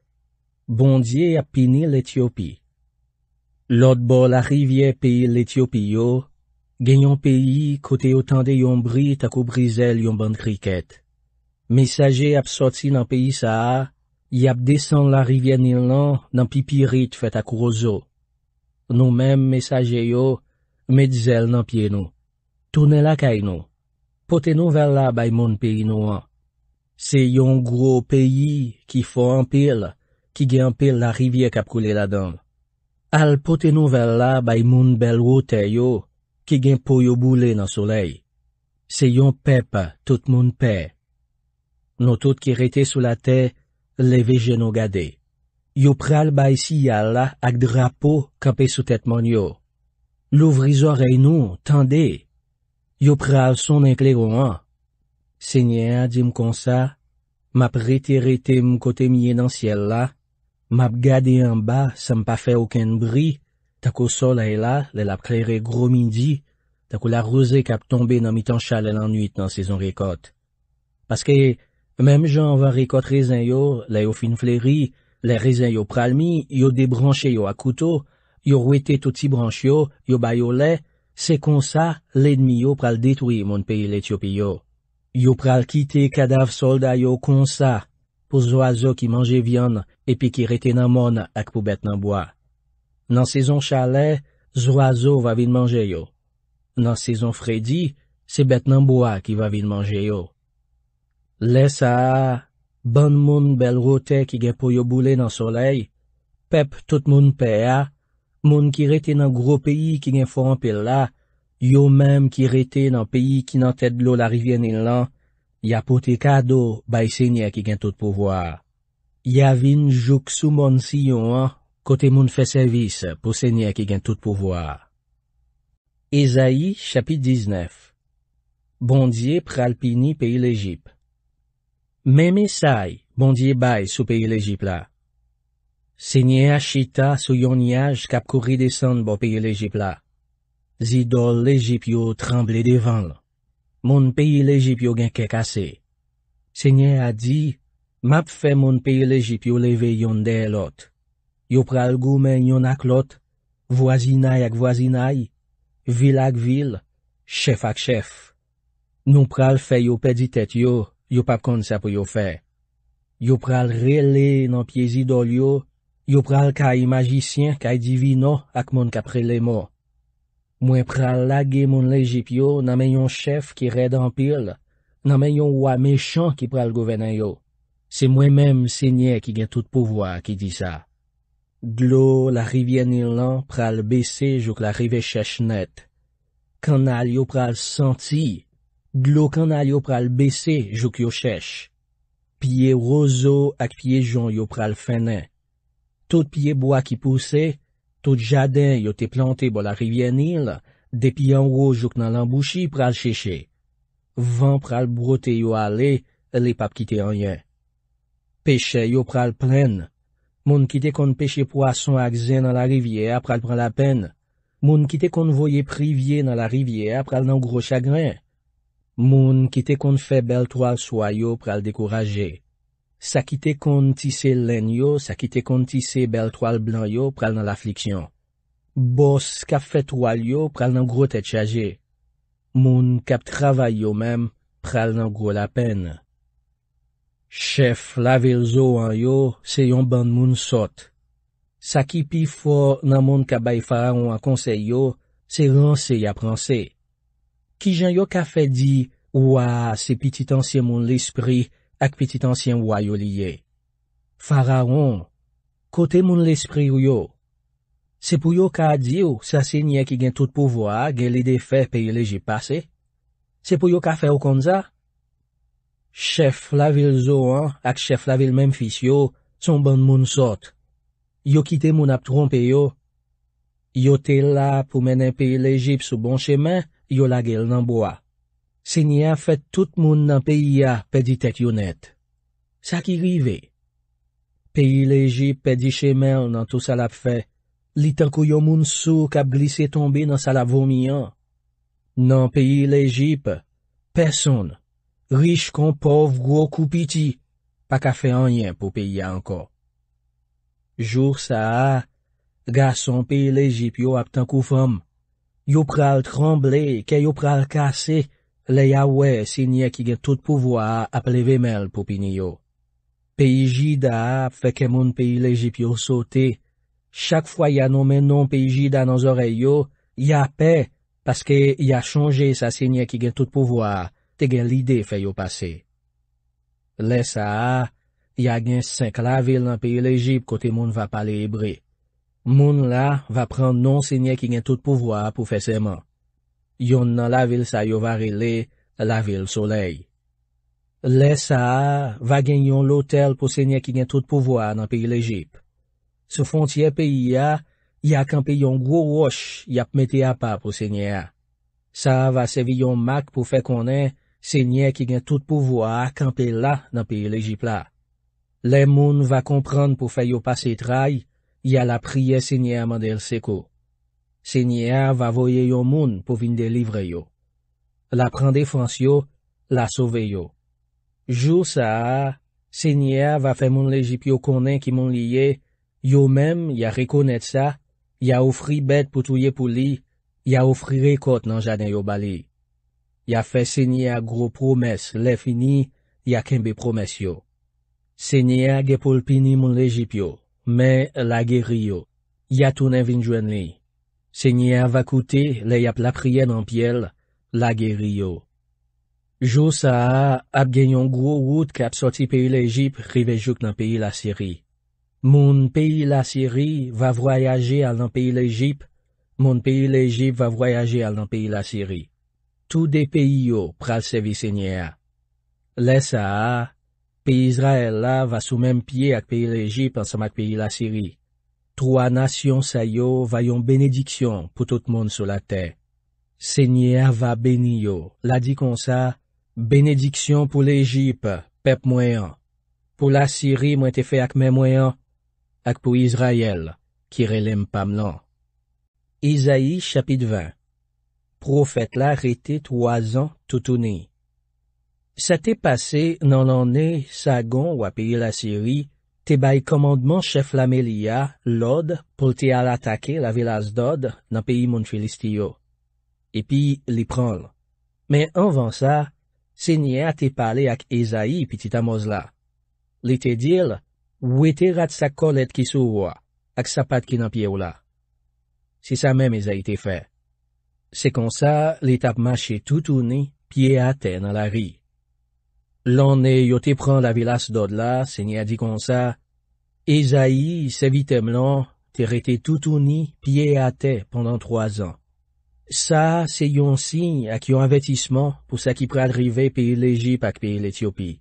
Bondye ap pini l'Ethiopi Lot bo la rivye pi l'Ethiopi yo, Gen yon peyi kote yo tande yon bri tako bri zel yon band kriket. Mesaje ap sotsi nan peyi sa a, yap desen la rivye nil nan nan pipi rit fet akou rozo. Nou menm mesaje yo, me dizel nan pie nou. Tounen la kay nou. Pote nou vel la bay moun peyi nou an. Se yon gro peyi ki fo an pil, ki gen pil la rivye kap koule la dan. Al pote nou vel la bay moun bel wote yo, Ki gen po yo boule nan soley. Se yon pepe, tout moun pe. Non tout ki rete sou la te, leve je nou gade. Yo pral bay si yalla ak drapo kapi sou tet moun yo. Lou vri zorey nou, tende. Yo pral son en kleron an. Se nye a di m kon sa. Map rete rete m kote miye nan siel la. Map gade yon ba, sa m pa fe okan bri. Tako sol a e la, le lap klere gro mindi, tako la roze kap tombe nan mitan chal el anuit nan sezon rekot. Paskè, mem jan van rekot rezen yo, le yo fin fleri, le rezen yo pral mi, yo debranche yo akouto, yo rwete touti branch yo, yo bayo le, se konsa, le dmi yo pral detwi moun peyi l'Ethiopiyo. Yo pral kite kadaf solda yo konsa, pou zo a zo ki manje vyon, epi ki rete nan mon ak pou bet nan boya. Nan sezon chalet, zwa zo va vin manje yo. Nan sezon fredi, sebet nan boa ki va vin manje yo. Le sa, ban moun bel rote ki gen pou yo boule nan soley, pep tout moun pe a, moun ki rete nan gro peyi ki gen foran pil la, yo menm ki rete nan peyi ki nan tet blo la rivye nin lan, ya pote kado baysenye ki gen tout povwa. Ya vin jouk sou moun si yo an, Kote moun fè servis pou sènyè ki gen tout pouvoar. Ezaï, chapit 19 Bondye pralpini peyi l'Ejip Mèmè saï, bondye bay sou peyi l'Ejip la. Sènyè a chita sou yon yaj kap kouri desan bo peyi l'Ejip la. Zidol l'Ejip yo tremble devan lò. Moun peyi l'Ejip yo gen kekase. Sènyè a di, map fè moun peyi l'Ejip yo leve yon de elot. Yo pral gou men yon ak lot, vwazinay ak vwazinay, vil ak vil, chef ak chef. Nou pral fe yo pedi tet yo, yo pap kon sa pou yo fe. Yo pral rele nan piezi dol yo, yo pral kaj magicien kaj divino ak moun kaprele mo. Mwen pral lage moun lejip yo, nan men yon chef ki red an pil, nan men yon wwa mechon ki pral gouvenan yo. Se mwen menm se nye ki gen tout pouvoa ki di sa. Glo la rivye nil lan pral bese jok la rive chesh net. Kanal yo pral senti. Glo kanal yo pral bese jok yo chesh. Piye rozo ak piye jon yo pral fene. Tout piye bo ak ki puse, tout jaden yo te plante bol la rivye nil, depi ango jok nan lan bouchi pral cheshe. Van pral brote yo ale, le pap kite anyen. Peshe yo pral plen. Moun kite kon peche poason akzen nan la rivye ap pral pran la pen. Moun kite kon voye privye nan la rivye ap pral nan gro chagren. Moun kite kon fe bel toal swa yo pral dekoraje. Sa kite kon tise len yo, sa kite kon tise bel toal blan yo pral nan la fliksyon. Bos kap fet walyo pral nan gro tet chaje. Moun kap travay yo menm pral nan gro la pen. Chef, la verzo an yo se yon band moun sot. Sa ki pi fwo nan moun ka bay faraon an konsey yo, se ran se ya pranse. Ki jan yo ka fe di, waa se pitit ansyen moun l'espri ak pitit ansyen waa yo liye. Faraon, kote moun l'espri yo. Se pou yo ka di yo, sa se nye ki gen tout pouvoa, gen li de fe peye leji pase. Se pou yo ka fe wakon za? Chef la vil zo an ak chef la vil menm fis yo, son ban moun sot. Yo kite moun ap trompe yo. Yo te la pou menen peyi lejip sou bon chemen, yo la gel nan boa. Se nye an fet tout moun nan peyi ya pedi tek yon net. Sa ki rive? Peyi lejip pedi chemen nan tou sal ap fe. Li tankou yo moun sou kap glise tombe nan sal ap vomi an. Nan peyi lejip, personn. Rish kon pov gwo koupiti, pa ka fe anyen pou pi ya anko. Jou sa a, ga son pi lejip yo ap ten koufam. Yo pral tremble, ke yo pral kase, le ya we se nye ki gen tout pouvo a ap le vemel pou pi ni yo. Pi ji da ap fe ke moun pi lejip yo sote. Chak fwa ya nou men nou pi ji da nan zore yo, ya pe, paske ya chanje sa se nye ki gen tout pouvo a. te gen l'ide fè yo pase. Le sa a, ya gen sèk la vil nan peyi l'Egypte kote moun va pale ebre. Moun la, va prend non sènyè ki gen tout pouvoi pou fè sèman. Yon nan la vil sa yo vare le, la vil solei. Le sa a, va gen yon lotel pou sènyè ki gen tout pouvoi nan peyi l'Egypte. Se fontye peyi a, ya ak an peyon gwo wosh yap meti a pa pou sènyè a. Sa a va sèvi yon mak pou fè konen Sènyè ki gen tout pouvoa akampè la nan piye lejipla. Le moun va kompran pou fè yo pasè trai, ya la priye sènyè mandèl seko. Sènyè va voye yo moun pou vin delivre yo. La prende fans yo, la sove yo. Jou sa, sènyè va fè moun lejipe yo konen ki moun liye, yo mèm ya rekonèd sa, ya ofri bet pou touye pou li, ya ofri rekot nan janè yo bali. Ya fe senye a gro promes le fini, ya kembe promes yo. Senye a gepol pini moun lejip yo, me la ge riyo. Ya toune vin jwen li. Senye a va koute le yap la prien anpiel, la ge riyo. Jou sa a ap genyon gro wout kap soti peyi lejip rive jok nan peyi la siri. Moun peyi la siri va voyaje al nan peyi lejip, moun peyi lejip va voyaje al nan peyi la siri. Tou de peyi yo pral sevi se nye a. Le sa a, pe Israel la va sou menm pie ak peyi l'Egypt ansam ak peyi la siri. Troa nasyon sa yo vayon benediksyon pou tout moun sou la te. Senye a va beni yo la di kon sa, benediksyon pou l'Egypt pep mwen an. Po la siri mwen te fe ak men mwen an. Ak pou Israel, ki relem pam lan. Isaï chapit vint profet la retit wazan toutouni. Sa te pase nan lan ne sa gon wapye la siri, te bay komandman cheflamelia l'od pou te alatake la velas dod nan peyi moun felistiyo. Epi li pranl. Men anvan sa, se nye a te pale ak ezayi pitit amoz la. Li te dil, wete rat sa kolet ki sou wak, ak sapat ki nan pie ou la. Se sa menm ezayi te fey. C'est comme ça, l'étape marchait tout tourné, pied à terre dans la rue. L'on est pris prend la vilasse d'Odla, Seigneur dit comme ça, Esaïe, c'est vite blanc, t'es resté tout tourné, pied à terre pendant trois ans. Ça, c'est un signe à qui un avertissement pour ça qui pourrait arriver pays l'Égypte à pays l'Éthiopie.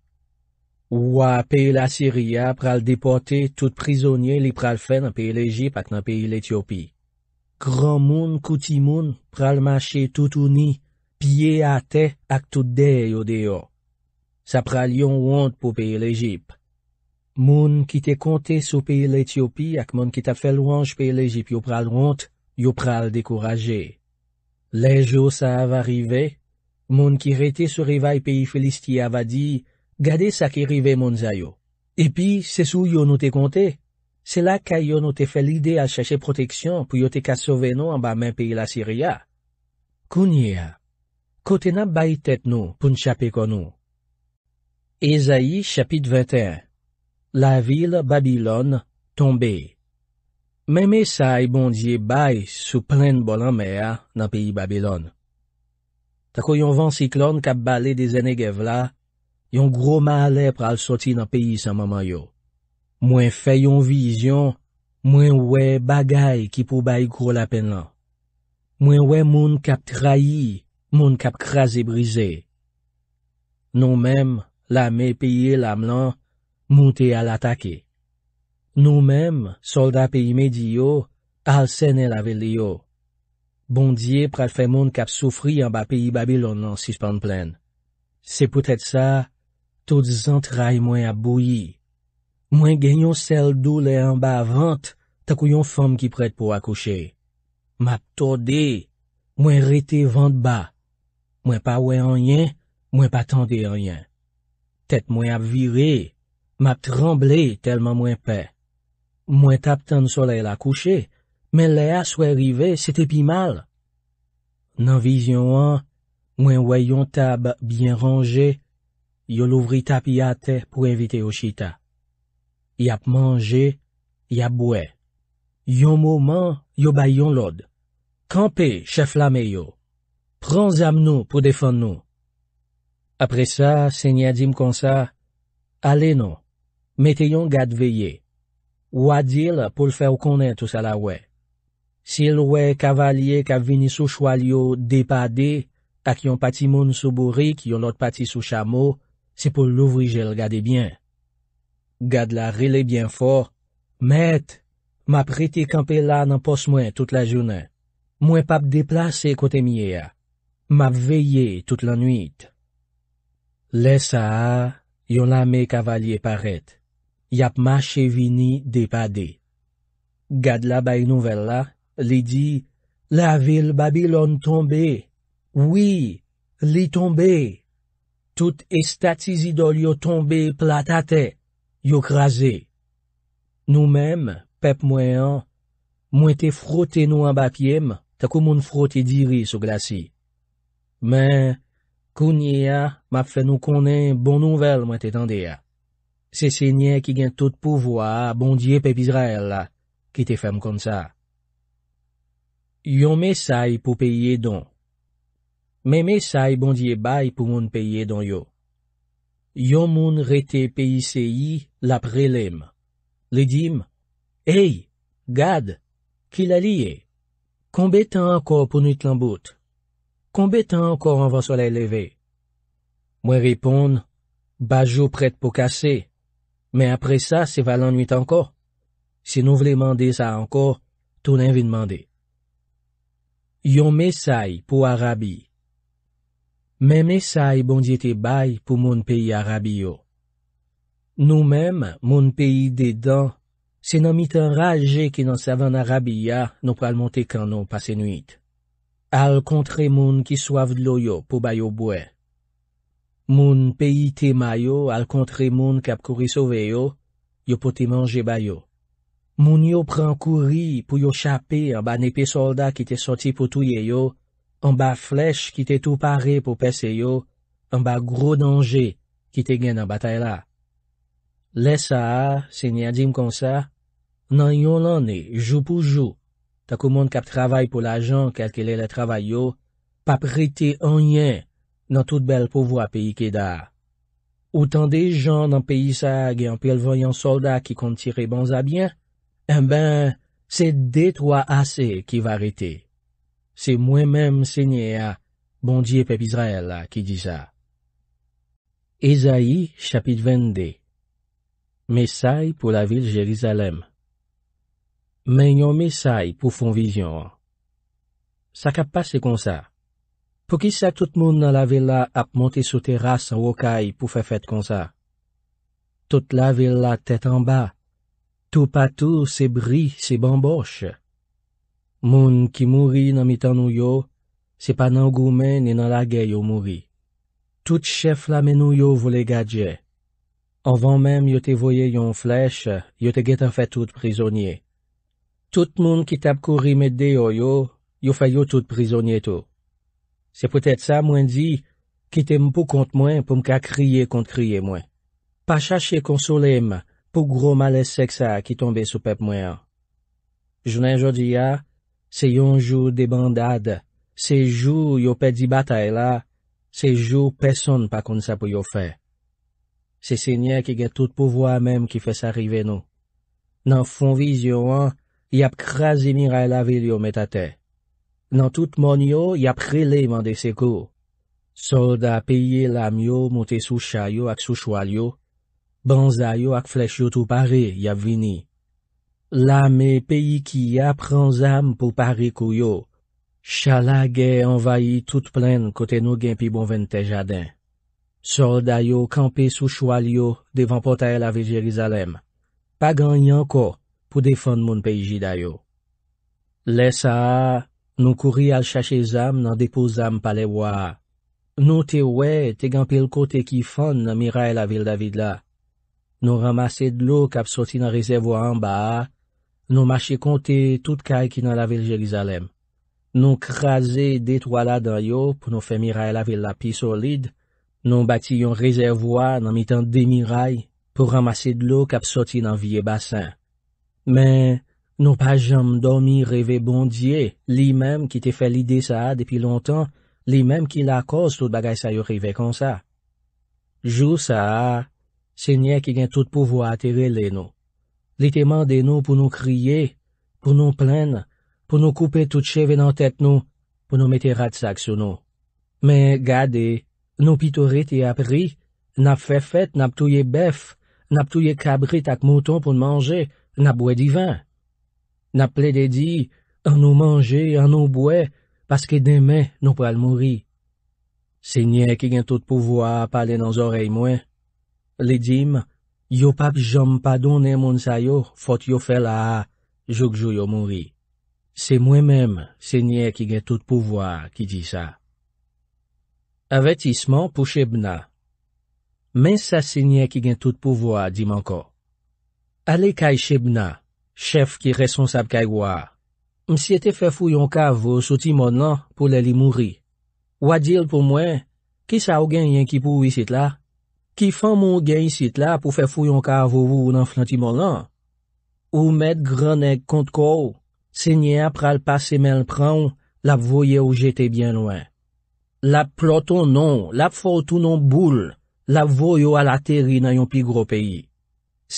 Ou à pays la Syrie pral déporter tout prisonnier li pral faire dans pays l'Égypte et dans pays l'Éthiopie. Kran moun kouti moun pral mache toutouni, piye ate ak toutde yo deyo. Sa pral yon want pou peye l'Egypte. Moun ki te kontes ou peye l'Ethiopi ak moun ki ta fel wansh peye l'Egypte yo pral want, yo pral dekoraje. Lej yo sa ava rive, moun ki rete sou riva yi peyi Felistia ava di, gade sa ki rive moun zayo. Epi, se sou yo nou te kontes, Se la kayo nou te fe lide a chache proteksyon pou yo te ka sove nou an ba men peyi la Siria. Kounye, kote nan bayi tet nou pou nchapè kon nou. Ezaï, chapit 21. La vil Babylon tombe. Meme sa e bondye bayi sou plen bolan mèa nan peyi Babylon. Tako yon vansiklon kap bale de zene gevla, yon gro ma alep pral soti nan peyi san maman yo. Mwen fè yon vizyon, mwen wè bagay ki pou bay grou la pen lan. Mwen wè moun kap trayi, moun kap krasi brize. Non mèm, la mè piye lam lan, moun te al atake. Non mèm, solda piye mediyo, al sène la veliyo. Bondye pral fè moun kap soufri an ba piye Babylon lan sispan plen. Se pwetet sa, tout zan trai mwen ap bouyi. Mwen genyon sel dou le an ba vant, takou yon fom ki pret pou akouche. Mwen ap todé, mwen rete vant ba. Mwen pa we an yen, mwen pa tante ryen. Tet mwen ap vire, mwen ap tremble telman mwen pe. Mwen tap tan solel akouche, men le aswe rive, sete pi mal. Nan vizyon an, mwen weyon tab bien ranje, yo louvri tap yate pou evite o chita. Yap manje, yap bwe. Yon mouman, yo bay yon lod. Kampè, chef la meyo. Pran zam nou pou defan nou. Apre sa, se nye adim konsa, ale nou, meteyon gad veye. Ou adil pou l fè ou konen tou sa la we. Si l we kavalie kap vini sou chwal yo depade, ak yon pati moun sou buri ki yon lot pati sou chamo, se pou louvri jel gade byen. Gad la rele byen for, met, map rete kampe la nan pos mwen tout la jounen. Mwen pap deplase kote miye a. Map veye tout la nwit. Le sa a, yon la me kavalyen paret. Yap ma chevini depade. Gad la bay nouvel la, li di, la vil Babylon tombe. Oui, li tombe. Tout estat si zidol yo tombe platate. Yow krasè. Nou mèm, pep mwen an, mwen te frote nou an bakyèm ta kou moun frote diri sou glasi. Men, kounye a, map fè nou konen bon nouvel mwen te tende a. Se se nye ki gen tout pouvoa bondye pep Israel la, ki te fem kon sa. Yon mesay pou peye don. Men mesay bondye bay pou moun peye don yow. Yon moun rete P.I.C.I. la prelem. Le dim, Ey, gad, ki la liye? Konbetan ankor pou nwit lan bout? Konbetan ankor anwa solay leve? Mwen repon, Bajo pret pou kase, men apre sa se valan nwit ankor. Se nou vle mande sa ankor, tou nan vi demande. Yon mesay pou Arabi, Mèmè sa e bondye te bay pou moun peyi Arabiyo. Nou mèm, moun peyi dedan, se nan mitan raje ki nan savan Arabiya nou pral monte kan nou pase nuit. Al kontre moun ki soav loyo pou bayo bwe. Moun peyi te mayo al kontre moun kap kouri soveyo, yo pote manje bayo. Moun yo pran kouri pou yo chapi an ban epi solda ki te soti pou touyeyo, An ba flech ki te tou pare pou pes se yo, an ba gro donje ki te gen nan batay la. Le sa, se nye adim kon sa, nan yon lan ne, jou pou jou, ta kou moun kap travay pou la jan kelke le le travay yo, pa prete an yen nan tout bel pouvo api ki da. Ou tan de jan nan peyi sa gen an pelvoyan solda ki kontire bon za bien, en eh ben se detwa ase ki va rete. Se mwen menm se nye a, bon diye pep Izrael la ki di sa. Ezaï, chapit 22 Mesaï pou la vil Jelizalem Menyon Mesaï pou fon vizyon. Sa kap pase kon sa. Po ki sa tout moun nan la vil la ap monte sou teras an wokay pou fe fet kon sa. Tout la vil la tèt an ba. Tout patou se bri se bambosche. Moun ki mouri nan mitan nou yo, se pa nan goumen ni nan lage yo mouri. Tout chef la men nou yo vole gadje. Anvan menm yo te voye yon flech, yo te getan fe tout prizonye. Tout moun ki tap kouri mede yo yo, yo fe yo tout prizonye tou. Se pwetet sa mwen di, kite m pou kont mwen pou m ka kriye kont kriye mwen. Pa chache konsolem, pou gro male seksa ki tombe sou pep mwen. Jounen jodi ya, Se yonjou debandade, se jou yopè dibata e la, se jou peson pa kon sa pou yo fè. Se se nye ki gè tout pouvoa menm ki fè sarive nou. Nan fonviz yo an, yap krasi miray la vil yo metate. Nan tout mon yo, yap rele mande seko. Soda peye lam yo, moutè sou chay yo ak sou chwal yo. Banza yo ak flech yo tou pare, yap vini. La me peyi ki ap ran zam pou pari kou yo. Chala ge envayi tout plen kote nou genpi bonven te jaden. Sol dayo kampe sou chwal yo devan potay la ve Jerizalem. Pa gan yanko pou defon moun peyi ji dayo. Lesa a, nou kouri al chache zam nan depo zam pale waa. Nou te we te gan pil kote ki fon nan miray la vil David la. Nou ramase dlo kap soti nan resevo an ba a. Nou mache konte tout kay ki nan la vil Jelizalem. Nou kraze detwala dan yo pou nou fe miray la vil la pi solid. Nou bati yon rezervwa nan mitan demi ray pou ramase de lo kap soti nan vie basen. Men, nou pa jom domi reve bondye li menm ki te fe lide sa depi lontan, li menm ki la kos tout bagay sa yo reve kon sa. Jou sa, se nye ki gen tout pouvo a te vele nou. Li te mande nou pou nou kriye, pou nou plen, pou nou koupe tout cheve nan tet nou, pou nou mette rat sak sou nou. Men, gade, nou pitorite e apri, nap fefet, nap touye bef, nap touye kabrit ak moton pou nou manje, nap boue divan. Nap ple de di, an nou manje, an nou boue, paske demen nou pal mouri. Se nye ki gen tout pouvoa pale nan zorey mwen. Li dim. Yo pap jom pa donen moun sayo, fot yo fel a a, joukjou yo moun ri. Se mwen menm, se nye ki gen tout pouvoa ki di sa. Avetisman pou Chebna Men sa se nye ki gen tout pouvoa, di manko. Ale kay Chebna, chef ki resonsab kay waa. Msi ete fefou yon kav ou soti mon lan pou leli moun ri. Wadil pou mwen, ki sa ou gen yen ki pou wisit la? Kifan moun gen yisit la pou fe fou yon ka avou ou nan flanti molan, ou met granek kont kou, se nye ap pral pase men l pran, lap voye ou jete bien lwen. Lap ploton non, lap fotoun non boule, lap voye ou al ateri nan yon pi gro peyi.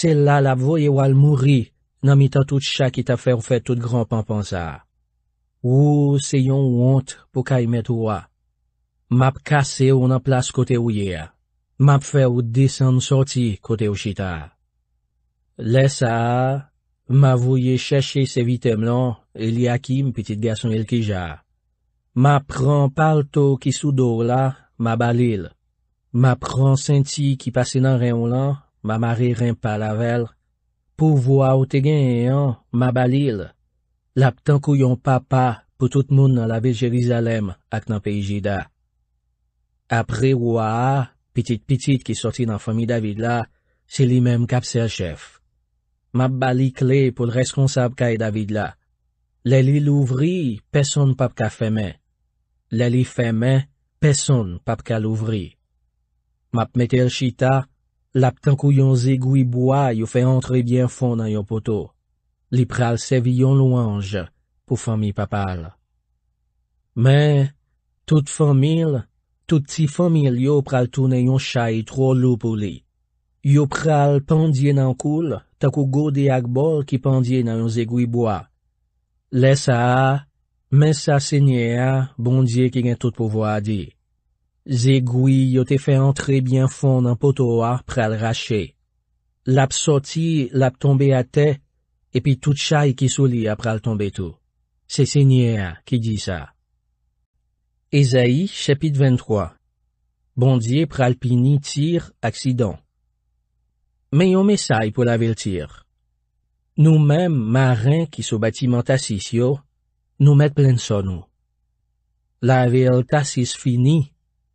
Se la lap voye ou al mouri nan mitan tout chak ita fer ou fet tout gran pan pan sa. Ou se yon wont pou kay met wwa. Map kase ou nan plas kote ou ye a. map fè ou desan soti kote ou chita. Lesa a, ma vouye chèche se vitem lan, e li a ki m piti gason el ki ja. Ma pran pal to ki sou do la, ma balil. Ma pran senti ki pase nan ren ou lan, ma mare ren pala vel. Pou wou a ou te gen yon, ma balil. Lap tankou yon papa, pou tout moun nan la vil Jerizalem, ak nan peyi jida. Apre wou a a, Pitit-pitit ki soti nan fomi David la, se li menm kap ser chef. Map bali kle pou l'reskonsab ka e David la. Le li louvri, peson pap ka feme. Le li feme, peson pap ka louvri. Map metel chita, lap tankou yon zegoui boya yo fe antre bien fon nan yon poto. Li pral sevi yon louange pou fomi papal. Men, tout fomil, Tout ti fomil yo pral toune yon chayi tro loupou li. Yo pral pandye nan koul, takou gode ak bol ki pandye nan yon zegwi boa. Le sa a, men sa se nye a, bondye ki gen tout pouvo a di. Zegwi yo te fe antre bien fon nan poto a pral rache. Lap soti, lap tombe a te, epi tout chayi ki sou li a pral tombe tou. Se se nye a ki di sa. Ezaï, chapit 23 Bondye pralpini tir aksidan Me yon mesay pou la vil tir. Nou mem, marin ki sou batiman tasis yo, nou met plen son nou. La vil tasis fini,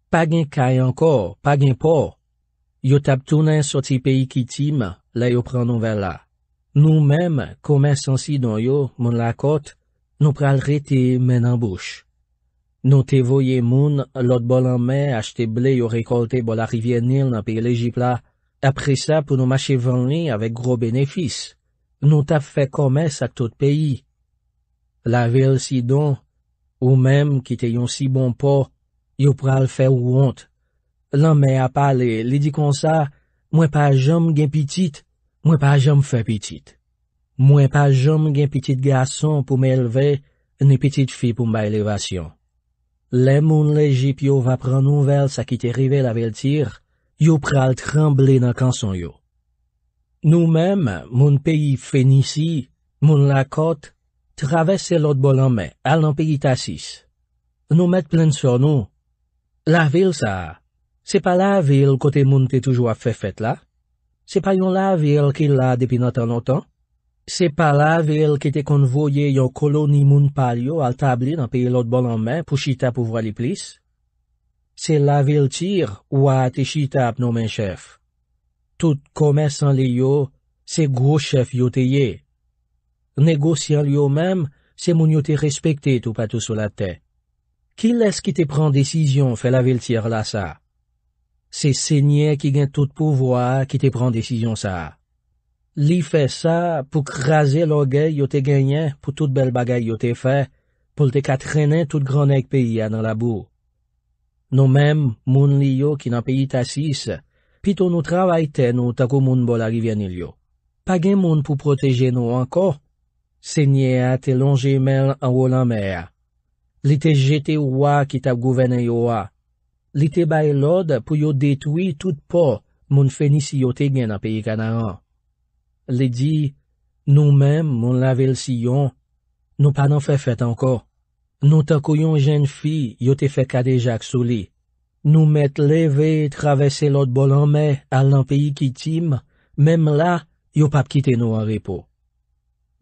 pagin kay ankor, pagin po. Yo tap tonen soti peyi ki tim, la yo pran nou vel la. Nou mem, koumen sansi don yo, moun la kot, nou pral rete men anbouche. Nou te voye moun lot bol anmen achte ble yo rekolte bol a rivye nil nan piye lejipla, apre sa pou nou mache venye avek gro benefis. Nou tap fe komes ak tout peyi. La vil si don, ou mem ki te yon si bon po, yo pral fe ou ont. Lan men ap pale, li di kon sa, mwen pa jom gen pitit, mwen pa jom fe pitit. Mwen pa jom gen pitit gason pou me elve, ni pitit fi pou mba elevasyon. Le moun lejip yo va pran nouvel sa ki te rive la vil tir, yo pral tremble nan kanson yo. Nou mem, moun peyi Fenisi, moun la kot, travesse lot bolan me, al nan peyi tasis. Nou met plen so nou. La vil sa, se pa la vil kote moun te toujwa fe fet la? Se pa yon la vil ki la depi natan natan? Se pa la vil ki te konvoye yo koloni moun pal yo al tabli nan peye lot bon anmen pou chita pou vwa li plis? Se la vil tir ou a ate chita ap nou men chef? Tout komesan li yo, se gwo chef yo te ye. Negosyan li yo menm, se moun yo te respekte tou patou sou la te. Ki les ki te pran desizyon fe la vil tir la sa? Se se nye ki gen tout pou vwa ki te pran desizyon sa a? Li fè sa pou krasè logè yote genyen pou tout bel bagay yote fè pou lte katrenè tout granèk peyi anan labou. Non mèm, moun li yo ki nan peyi tasis, pi ton nou travay ten ou takou moun bol ari venil yo. Pa gen moun pou proteje nou anko, se nye a te longe mer anwo lan mer. Li te jete ou a ki tap gouvene yo a. Li te bay lode pou yo detwi tout po moun fenisi yote gen nan peyi kanan an. Li di, nou men, moun lavel si yon, nou pa nan fe fet anko. Nou takoyon jen fi, yo te fe kade jak sou li. Nou met leve, travesse lot bolan me, al nan peyi ki tim, menm la, yo pap kite nou an repo.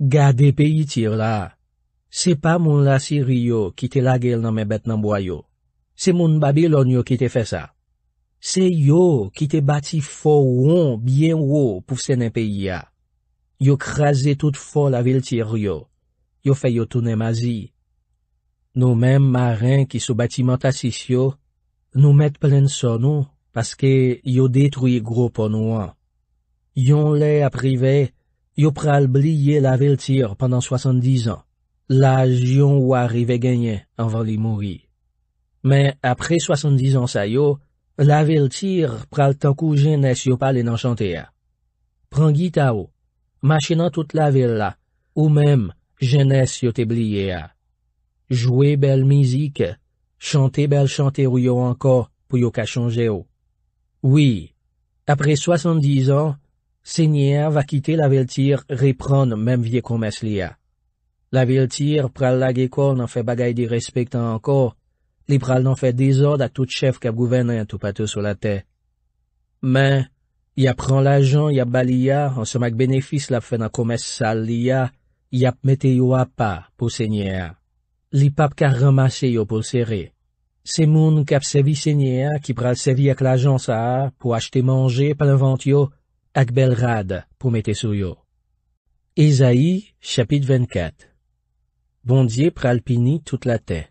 Gade peyi tir la, se pa moun la siri yo ki te lagel nan men bet nan boyo. Se moun babi lon yo ki te fe sa. Se yo ki te bati fo won, byen wo pou senen peyi ya. yo krasè tout fò la vil tir yo, yo fè yo tounè ma zi. Nou mèm marin ki sou batimant asis yo, nou mèt plèn son nou, paske yo detwye gro ponouan. Yon lè aprive, yo pral bliye la vil tir pandan 70 an, la jyon wè arrive genyen anvan li moui. Mè apre 70 an sa yo, la vil tir pral tankou jè nè si yo palen anchantè ya. Prangit a ou, machinant toute la ville, ou même jeunesse yo Jouer belle musique, chanter belle chanter ou encore pour yo Oui, après soixante-dix ans, Seigneur va quitter la ville tire reprendre même vieux commerce lia. La ville tire pral la n'en fait bagaille de respectant encore, les pral n'en fait désordre à tout chef qui gouverne tout pâteux sur la terre. Mais, Ya pran lajan, ya baliya, an semak benefis la fen akomess sal liya, ya meteyo ap pa pou senye a. Li pap ka ramase yo pou seri. Se moun kap sevi senye a ki pral sevi ak lajan sa a pou achete manje pal invent yo, ak bel rad pou metey sou yo. Ezaï, chapit 24 Bondye pral pini tout la te.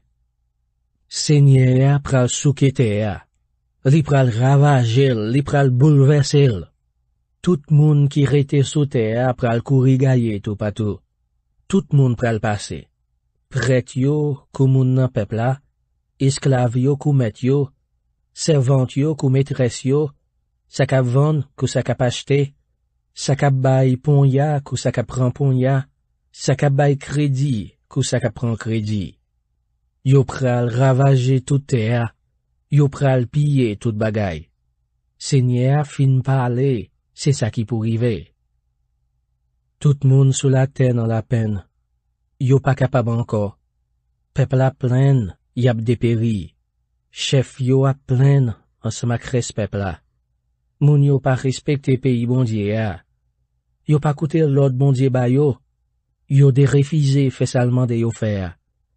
Senye a pral souke te a. Li pral ravajil, li pral boulevesil. Tout moun ki rete sou te ap pral kou rigaye tou patou. Tout moun pral pase. Pret yo kou moun nan pepla, esklav yo kou met yo, servant yo kou met res yo, sakap voun kou sakap achte, sakap bay pon ya kou sakap pran pon ya, sakap bay kredi kou sakap pran kredi. Yo pral ravaje tout te ap, Yo pral piye tout bagay. Senye a fin pa ale, se sa ki pou rive. Tout moun sou la ten an la pen. Yo pa kapab anko. Pepla plen, yap de peri. Chef yo ap plen, as makres pepla. Moun yo pa respepte peyi bondye a. Yo pa koutel lot bondye bayo. Yo de refize fesalman de yo fer.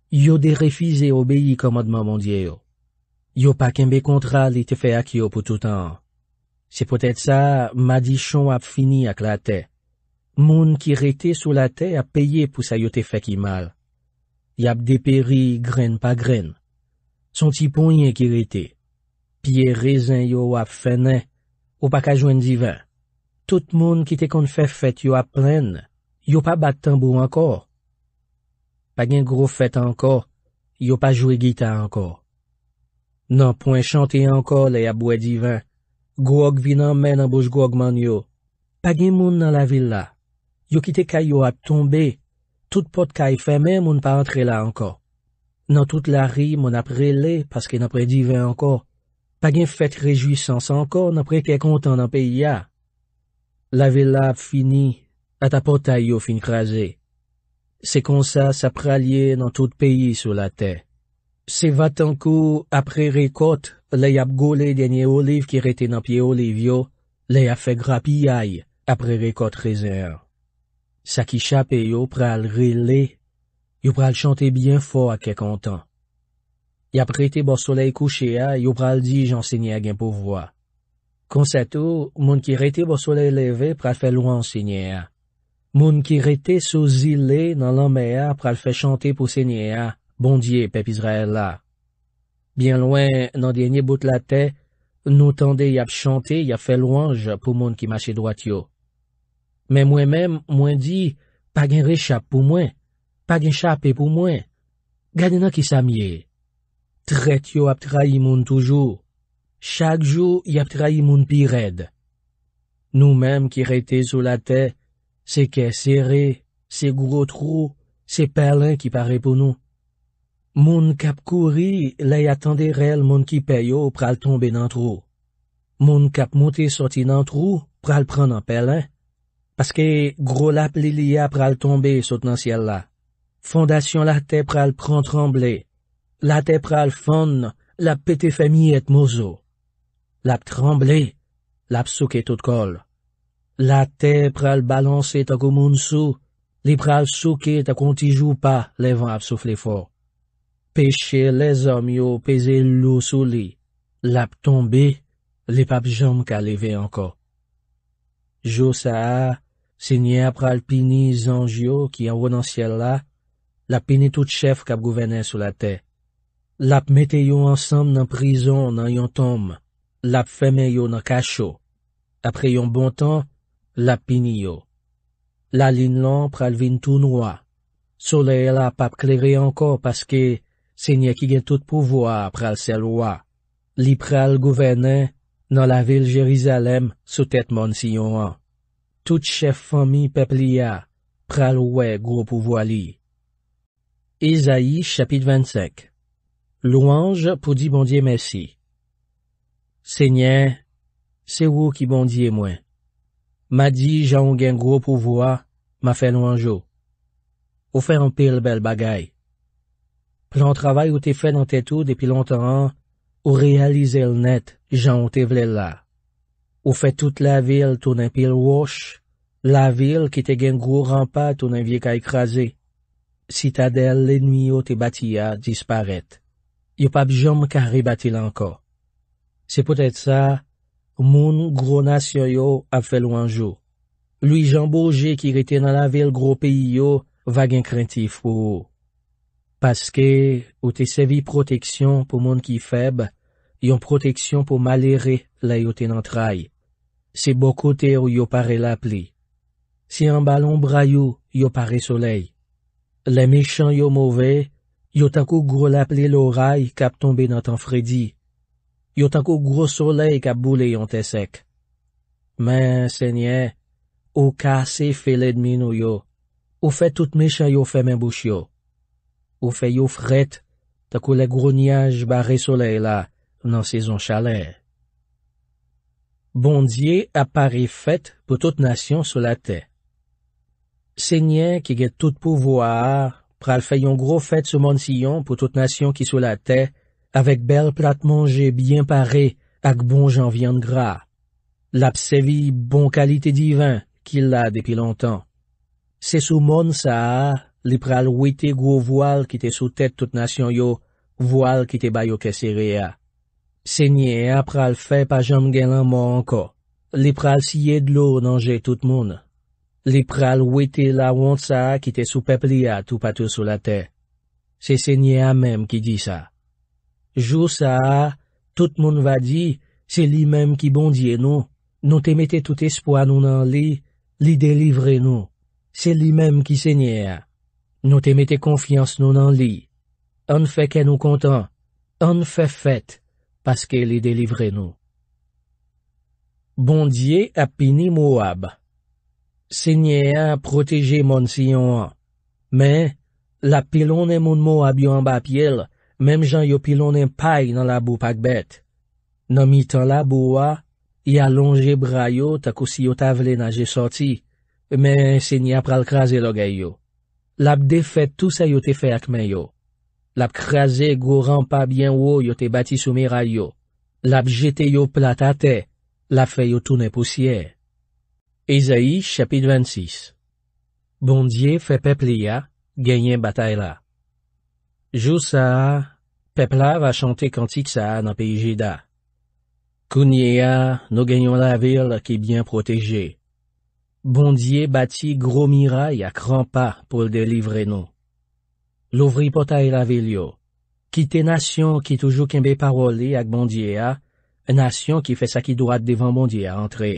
Yo de refize obeyi komadman bondye yo. Yo pa kenbe kontra li te fe ak yo pou toutan. Se potet sa, ma di chon ap fini ak la te. Moun ki rete sou la te ap peye pou sa yo te fe ki mal. Yap de peri gren pa gren. Son ti ponyen ki rete. Piye rezen yo ap fene, ou pa ka jwen divan. Tout moun ki te kon fe fet yo ap plen, yo pa bat tambou ankor. Pa gen gro fet ankor, yo pa jwe gita ankor. Nan pwen chante anko le ya bwe divan. Gwag vinan men anbouj gwag man yo. Pagin moun nan la villa. Yo kite kayo ap tombe. Tout pot kay feme moun pa antre la anko. Nan tout la ri moun ap rele paske nan pre divan anko. Pagin fet rejuisans anko nan pre ke kontan nan pe ya. La villa ap fini at ap potay yo fin kraze. Se konsa sa pralye nan tout peyi sou la tey. Se vatan kou apre rekot, le yap go le denye oliv ki rete nan pie oliv yo, le yap fe gra pi aye apre rekot rezer. Sa ki chape yo pral rile, yo pral chante bien fo ak e kontan. Yap rete bo sole kouche a, yo pral di jan senye a gen pou vwa. Konseto, moun ki rete bo sole leve pral fe lwen senye a. Moun ki rete sou zile nan lam e a pral fe chante pou senye a. Bondye, pep Izrael la. Bien loin, nan denye bout la te, nou tende yap chante, yap fe louange pou moun ki masye dwat yo. Men mwen men, mwen di, pa gen rechap pou mwen, pa gen chap e pou mwen. Gade nan ki sa miye. Tret yo ap trai moun toujou. Chak jou, yap trai moun pi red. Nou menm ki rete sou la te, se ke sere, se gouro trou, se pelen ki pare pou nou. Moun kap kouri, lay atande rel moun ki peyo pral tombe nan trou. Moun kap mouti soti nan trou, pral pran nan pelen. Paske, gro lap li liya pral tombe sot nan siel la. Fondasyon la te pral pran tremble. La te pral fon, lap pete femye et mozo. Lap tremble, lap souke tout kol. La te pral balanse tako moun sou, li pral souke takon ti jou pa levan ap soufle fwo. peche le zom yo peze lou sou li, lap tombe, li pap jom ka leve anko. Jo sa a, se nye ap pral pini zanj yo ki an wonansye la, lap pini tout chef kap gouvene sou la te. Lap mete yo ansam nan prizon nan yon tom, lap feme yo nan kacho. Apre yon bon tan, lap pini yo. La lin lan pral vin tou noua. Sole la pap kleri anko paske, Se nye ki gen tout pouvoa pral sel wwa, li pral gouvenen nan la vil Jerizalem sou tetman si yon an. Tout chef fami pepli a, pral wwe gro pouvoa li. Ezaï chapit 25 Louange pou di bondye mesi Se nye, se wou ki bondye mwen. Ma di jan gen gro pouvoa, ma fen louange ou. Ou fen an pil bel bagay. Plan travay ou te fè nan te tou depi lontan an, ou realize l net jan ou te vle la. Ou fè tout la vil tou nan pil wosh, la vil ki te gen grou rampa tou nan vie ka ekraze. Citadel lenni yo te bati ya disparèt. Yo pa bjom ka ribati lanko. Se pote tsa, moun grou nasyon yo ap fè lou anjou. Lui jan boje ki rete nan la vil grou peyi yo va gen krenti fwo ou. Paskè, ou te sevi proteksyon pou moun ki feb, yon proteksyon pou malere la yo te nantray. Se bokote ou yo pare la pli. Se yon balon brayou, yo pare soley. Le mechan yo mouve, yo tankou gro la pli lo ray kap tombe nan tan fredi. Yo tankou gro soley kap boule yon te sek. Men, senye, ou kase fe ledmin ou yo. Ou fe tout mechan yo fe men bouch yo. ou feyo fret, takou la grounyaj barre sole la, nan sezon chalè. Bondye ap pare fèt pou tout nasyon sou la tè. Se nyen ki gè tout pouvo a a, pral feyon gro fèt sou mon siyon pou tout nasyon ki sou la tè, avek bel plat manje biyan pare ak bon jan viyan gra. Lap sevi bon kalite divan ki la depi lontan. Se sou mon sa a a, Li pral wite gwo voal ki te sou tet tout nasyon yo, voal ki te bayo kesere ya. Se nye e a pral fe pa jom gen la mou anko. Li pral siye dlo nanje tout moun. Li pral wite la wonsa ki te sou pepli ya tou patou sou la te. Se se nye a mem ki di sa. Jou sa a, tout moun va di, se li mem ki bondye nou. Nou te mette tout espwa nou nan li, li delivre nou. Se li mem ki se nye a. Nou te mette konfians nou nan li. An fe ken nou kontan. An fe fet, paske li delivre nou. Bondye apini mou ab. Se nye a proteje moun si yon an. Men, la pilon e moun mou ab yo an bap yel, menm jan yo pilon e pay nan la bou pakbet. Nan mi tan la bou a, y a longe bra yo takou si yo ta vle na je soti, men se nye ap pral kraze lo gay yo. Lap defè tout sa yo te fè akmen yo. Lap krasè gwo ran pa byen wo yo te bati sou mera yo. Lap jetè yo platate, lap fè yo toune pousyè. Ezaïs chapit 26 Bondye fè peple ya, genyen batay la. Jou sa a, pepla va chante kantik sa a nan peji je da. Kounye ya, nou genyon la vil ki byen proteje. Bondye bati gro mira ya kran pa pou l'delivre nou. Louvri pota e lavel yo. Ki te nasyon ki toujou kembe paroli ak bondye a, nasyon ki fe sa ki dourad devan bondye a antre.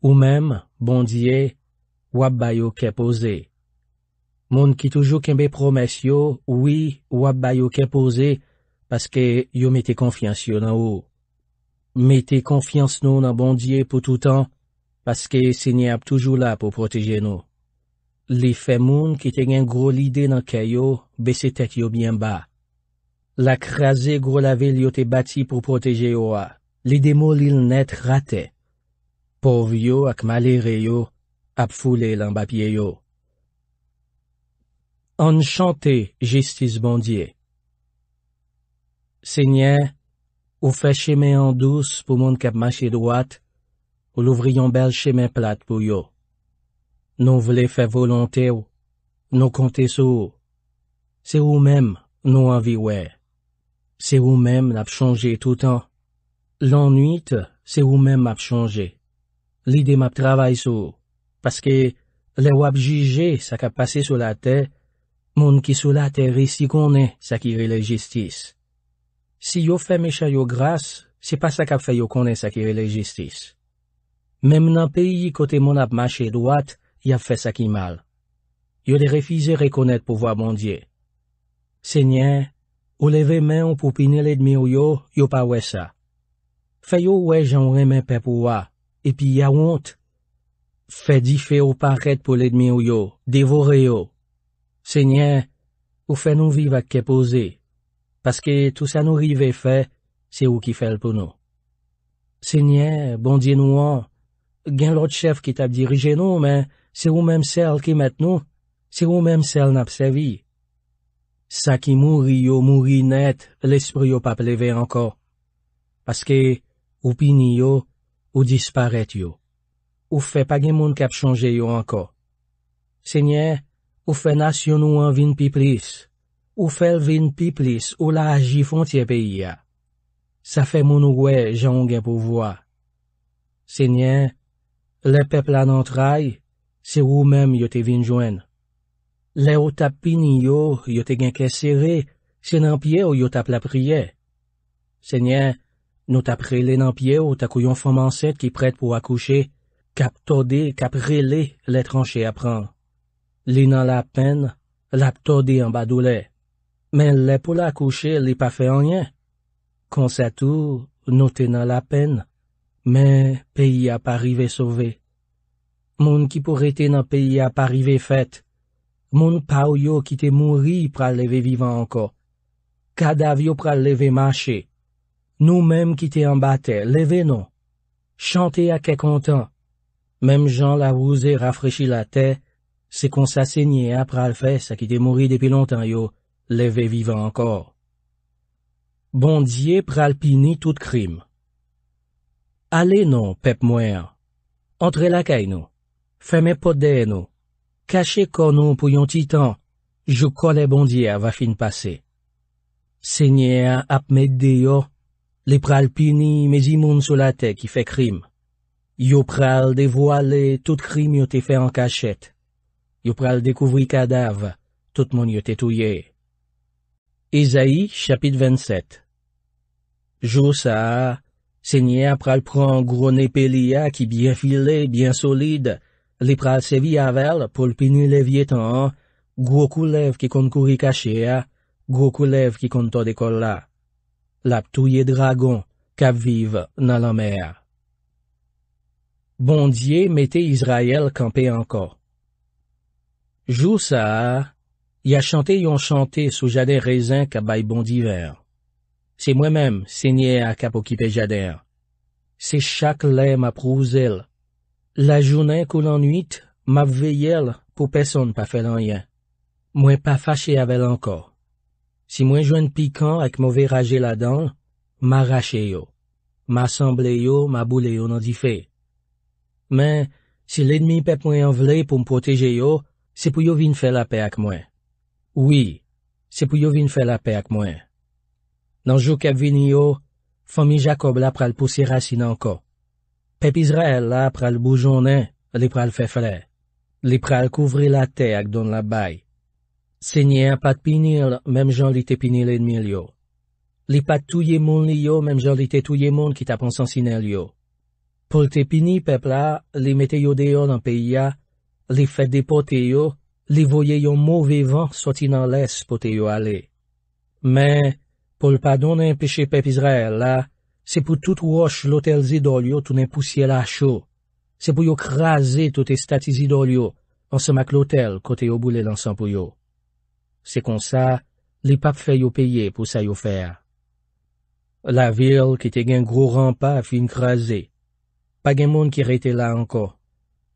Ou mem, bondye, wap bayo kepoze. Moun ki toujou kembe promes yo, wap bayo kepoze, paske yo mete konfians yo nan ou. Mete konfians nou nan bondye pou toutan, paske se nye ap toujou la pou proteje nou. Li fe moun ki ten gen gro lide nan kayo, besi tek yo byen ba. La kreaze gro lavel yo te bati pou proteje yo a, li demol il net rate. Pov yo ak male reyo, ap foule lan bapye yo. An chante, jistis bondye. Se nye ou fe cheme an douz pou moun kap mache dwat, Ou louvri yon bel che men plat pou yo. Non vle fe volante ou. Non kante sou. Se ou men nou anvi we. Se ou men ap chanje tout an. Lan nwit, se ou men ap chanje. Lide map travay sou. Paske, le wap jije sa ka pase sou la te, moun ki sou la te risi konen sa ki re le jistis. Si yo fe me chan yo gras, se pa sa ka fe yo konen sa ki re le jistis. Mem nan peyi yi kote moun ap mache doat, yav fe sakimal. Yo de refize rekonet pou vwa bondye. Senyen, ou leve men ou pou pine ledmi ou yo, yo pa we sa. Fe yo we jan remen pe pou wa, e pi ya wont. Fe di fe ou paret pou ledmi ou yo, devore yo. Senyen, ou fe nou vive ak kepoze. Paske tou sa nou rive fe, se ou ki fel pou nou. Senyen, bondye nou an. gen lot chef ki tap dirije nou men, se ou menm sel ki met nou, se ou menm sel nap sevi. Sa ki mouri yo mouri net, l'esprit yo pa pleve anko. Paske, ou pini yo, ou disparet yo. Ou fe pagi moun kap chanje yo anko. Se nye, ou fe nas yo nou an vin pi plis. Ou fel vin pi plis, ou la aji fon te peyi ya. Sa fe moun ou we jan gen pouvoa. Se nye, Le pepla nan trai, se ou menm yo te vinjwen. Le ou tapini yo, yo te genke sere, se nan pie ou yo tap la priye. Senye, nou tap rele nan pie ou takou yon foman set ki pret pou akouche, kap tode, kap rele, le tranche apran. Le nan la pen, lap tode an badou le. Men le pou la akouche, le pa fe anyen. Kon sa tou, nou te nan la pen. Men, peyi a pa rive sove. Moun ki pou rete nan peyi a pa rive fet. Moun pa ou yo ki te mouri pral leve viva anko. Kadav yo pral leve mache. Nou menm ki te ambate, leve non. Chante a kekontan. Menm jan la wouze rafrechi la te, se kon sa senye a pral fe sa ki te mouri depi lontan yo, leve viva anko. Bon die pral pini tout krim. Ale non, pep mwen. Entre la kay nou. Feme pod dey nou. Kache kon nou pou yon titan. Jou kole bondye avafin pase. Senye apmed deyo. Le pral pini me zimoun sou la te ki fe krim. Yo pral devwale tout krim yote fe an kachet. Yo pral dekouvri kadav. Tout moun yote touye. Ezaï, chapit 27 Jousa a Seigneur pral prend gros Nepelia qui bien bien bien solide, les pral sévi avel pour le levye tan qui qui coulèv qui qui kouri qui la. dragon, cap vive dans la mer. Bon Dieu mettez Israël campé encore. Jou sa, a chanté yon chanté sous jade raisin qui bâillé bon d'hiver. Se mwen mèm, se nye ak ap okipe jader. Se chak lè m ap rouzèl. La jounen kou l'anuit, m ap veyèl pou peson pa fèl anyen. Mwen pa fache avèl ankor. Si mwen jwen pikan ak m avè raje ladan, m arache yo. M asemble yo, m aboule yo nan di fè. Men, se lèdmi pep mwen anvle pou m poteje yo, se pou yo vin fèl apè ak mwen. Oui, se pou yo vin fèl apè ak mwen. Nanjou kep vini yo, fomi Jakob la pral pousi rasin anko. Pep Izrael la pral boujonen, li pral fefre. Li pral kouvri la te ak don la bay. Senyen pat pinil, mem jan li te pinil enmi yo. Li pat touye moun li yo, mem jan li te touye moun ki tap ansan sinen yo. Pol te pinil pepla, li meteyo deyo nan peya, li fet depote yo, li voye yo mou vivan soti nan les pote yo ale. Men... Pol pa donen peche pep Izrael la, se pou tout wosh lotel zidol yo tounen pousye la a chou. Se pou yo kraze tout estati zidol yo, ansan mak lotel kote yo boule lansan pou yo. Se kon sa, li pap fe yo peye pou sa yo fer. La vil ki te gen gro rampa fin kraze. Pa gen moun ki rete la anko.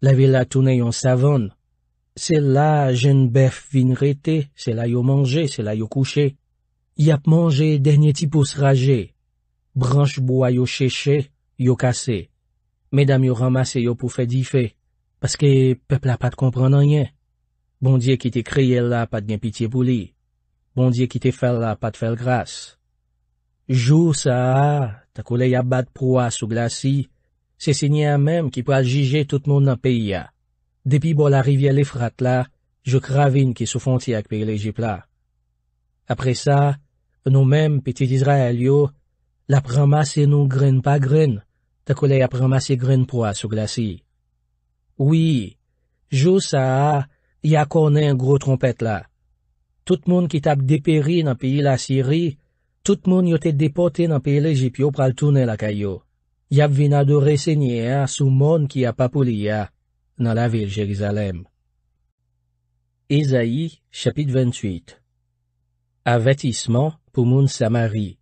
La vil la tounen yon savon. Se la jen bef fin rete, se la yo manje, se la yo kouche. Y ap manje denye ti pou s'raje. Branche bo a yo cheche, yo kase. Medam yo ramase yo pou fe di fe, paske pepla pa te kompran anye. Bondye ki te kriye la, pa te gen piti pou li. Bondye ki te fel la, pa te fel gras. Jou sa, ta kou le y ap bat proa sou glasi, se se nye a mem ki po aljije tout moun nan peye ya. Depi bol a rivye le frat la, jo kravine ki sou fonti ak peye le jip la. Apre sa, Nou mem, petit Israel yo, la pramase nou gren pa gren, tako le ya pramase gren proa sou glasi. Oui, jou sa, ya konen gro trompet la. Tout moun ki tap deperi nan piye la siri, tout moun yo te depote nan piye le jipyo pral tounen la kayo. Ya vina do resenyea sou moun ki ya papouli ya nan la vil Jerizalem. Ezaie, chapit 28 Avatisman Pou moun Samari.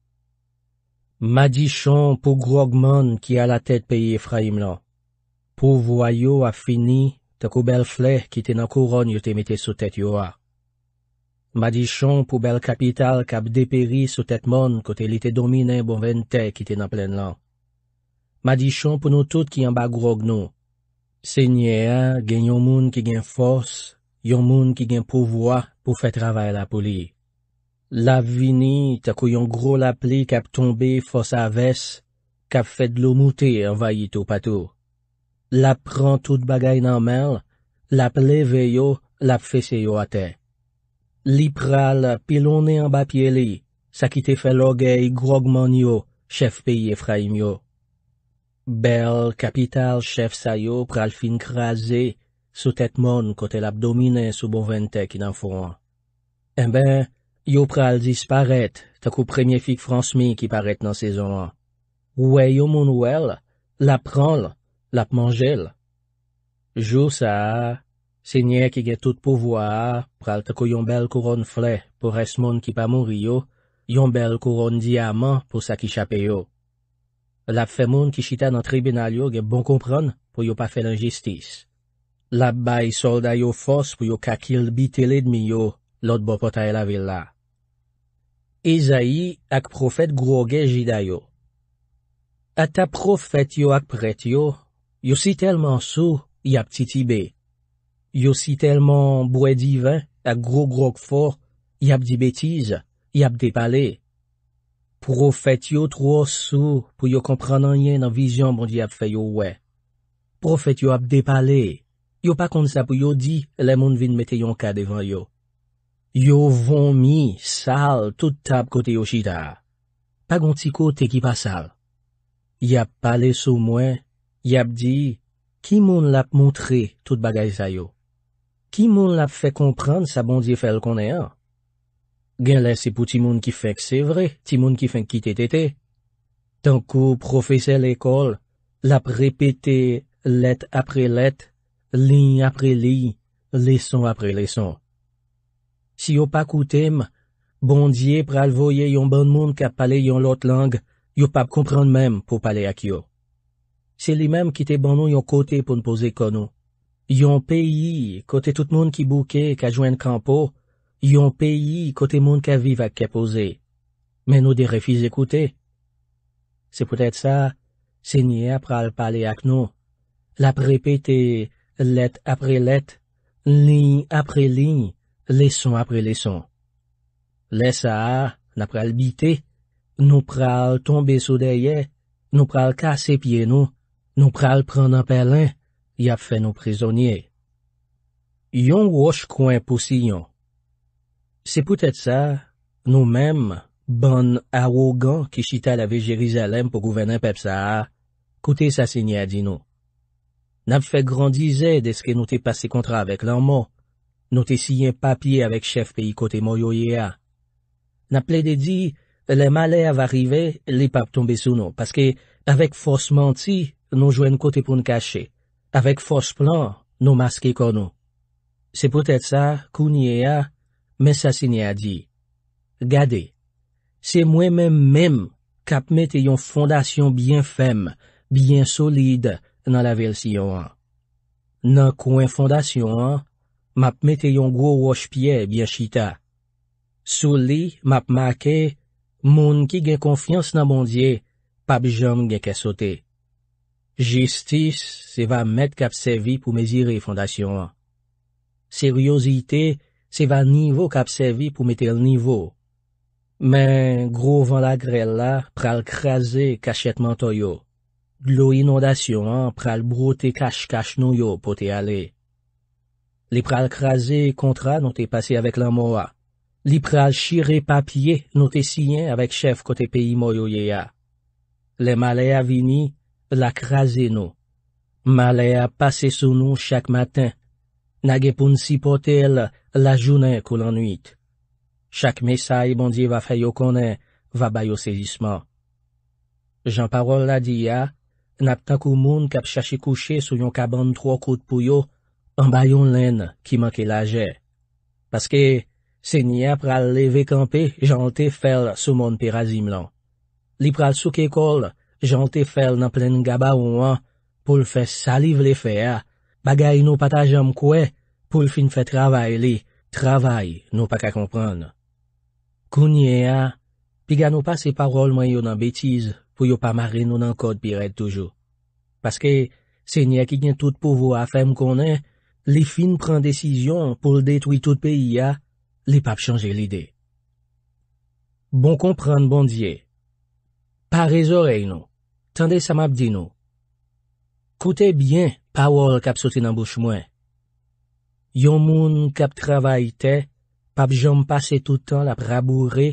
Madichon pou grog mon ki ala tèt peye Efraim lan. Pou voyo ap fini, takou bel fleh ki te nan koron yo te mette sou tèt yo a. Madichon pou bel kapital kap deperi sou tèt mon kote li te domine bon ven tèt ki te nan plen lan. Madichon pou nou tout ki yon ba grog nou. Se nye a gen yon moun ki gen fòs, yon moun ki gen pou voy pou fè travè la pou liye. La vini ta kou yon gro la pli kap tombe fosa aves, kap fed lo mouti an vayi tou patou. La pran tout bagay nan men, la ple veyo, la feseyo ate. Li pral pilone an ba pye li, sa ki te fel ogey grogman yo, chef peye fra imyo. Bel kapital chef sayo pral fin krasi, sou tet mon kote la pdomine sou bon vente ki nan foun. En eh ben, Yo pral disparet, tako premye fik fransmi ki paret nan sezon an. Ouwe yo moun ouel, lap pral, lap manjel. Jou sa, se nye ki ge tout pouvoa, pral tako yon bel kouron fle pou res moun ki pa moun riyo, yon bel kouron diaman pou sa ki chapeyo. Lap fe moun ki chita nan tribunal yo ge bon kompran pou yo pa fe l'injistis. Lap bay solda yo fos pou yo kakil bitel edmi yo lot bo potay e la villa. Ezaï ak profet groge jida yo. Ata profet yo ak pret yo, yo si telman sou, yap titibe. Yo si telman bwe divan, ak gro grok for, yap di betize, yap depale. Profet yo tro sou pou yo kompran anyen nan vizyon bon di yap fe yo we. Profet yo ap depale, yo pa kont sa pou yo di le moun vin meteyon ka devan yo. Yo vomi, sal, tout tab kote yo chita. Pagan ti kote ki pa sal. Yap pale sou mwen, yap di, ki moun lap montre tout bagay sa yo? Ki moun lap fe kompran sa bon di fel konen? Gen lesi pou ti moun ki fek se vre, ti moun ki fek ki te te te. Tankou profese l'ekol, lap repete let apre let, lin apre lin, leson apre leson. Si yo pa koute m, bondye pral voye yon bon moun ka pale yon lot lang, yo pa komprend mèm pou pale ak yo. Se li mèm ki te bon nou yon kote pou n'poze kon nou. Yon peyi kote tout moun ki bouke, ka jwen krampo, yon peyi kote moun ka vive ak ke pose. Men nou de refize koute. Se pwetè sa, se nye ap pral pale ak nou. La prepe te let apre let, lign apre lign. Leson apre leson. Lesa a, nap pral bite, nou pral tombe sou deye, nou pral kase pie nou, nou pral pran nan pelen, yap fe nou prezonye. Yon wosh kwen posiyon. Se poutet sa, nou mem, ban arogan ki chita lave Jerizalem pou gouvenen pep sa a, kote sasenye a di nou. Nap fe grandize deske nou te pase kontra avek lanman. Nou te siyen papye avek chef pe yi kote mwoyo ye a. Na ple de di, le male ava rive, li pap tombe sou nou. Paske, avek fos manti, nou jwen kote pou n'kache. Avek fos plan, nou maske kon nou. Se pwetet sa, koun ye a, men sa siyen a di. Gade, se mwen men men, kapme te yon fondasyon byen fem, byen solide nan la vel siyon an. Nan kwen fondasyon an, map mette yon gro wosh pye byan chita. Sou li, map make, moun ki gen konfians nan bondye, pap jom gen kesote. Jistis, se va mette kap sevi pou mezire fondasyon an. Seriosite, se va nivo kap sevi pou mette l nivo. Men, gro van la grella, pral kreze kachetman to yo. Glou inondasyon an pral brote kach kach nou yo pote ale. Li pral kraze kontra nou te pase avèk lan mo a. Li pral shire papye nou te sinyen avèk chef kote peyi mo yo ye a. Le male a vini, la kraze nou. Male a pase sou nou chak maten. Nagèpoun si potel, la jounen kou lan nuit. Chak mesay bondye va fè yo konen, va bayo sejisman. Jan parol la di ya, nap takou moun kap chache kouche sou yon kaban tro kout pou yo, An bayon lèn ki manke la jè. Paske, se nye pral leve kampe, jante fel sou mon perazim lan. Li pral sou ke kol, jante fel nan plen gaba ou an, pou l fè saliv le fè a, bagay nou patajan mkwe, pou l fin fè travay li, travay nou pa ka kompran. Kounye a, piga nou pa se parol man yo nan betiz, pou yo pa mare nou nan kod pi red toujou. Paske, se nye ki djen tout pouvo a fèm konen, Li fin pren desisyon pou l detwi tout peyi ya, li pap chanje lide. Bon kompran bon dje. Parez orey nou, tende sa map di nou. Kote bien, pawol kap sote nambouche mwen. Yon moun kap travay te, pap jom pase toutan la praboure,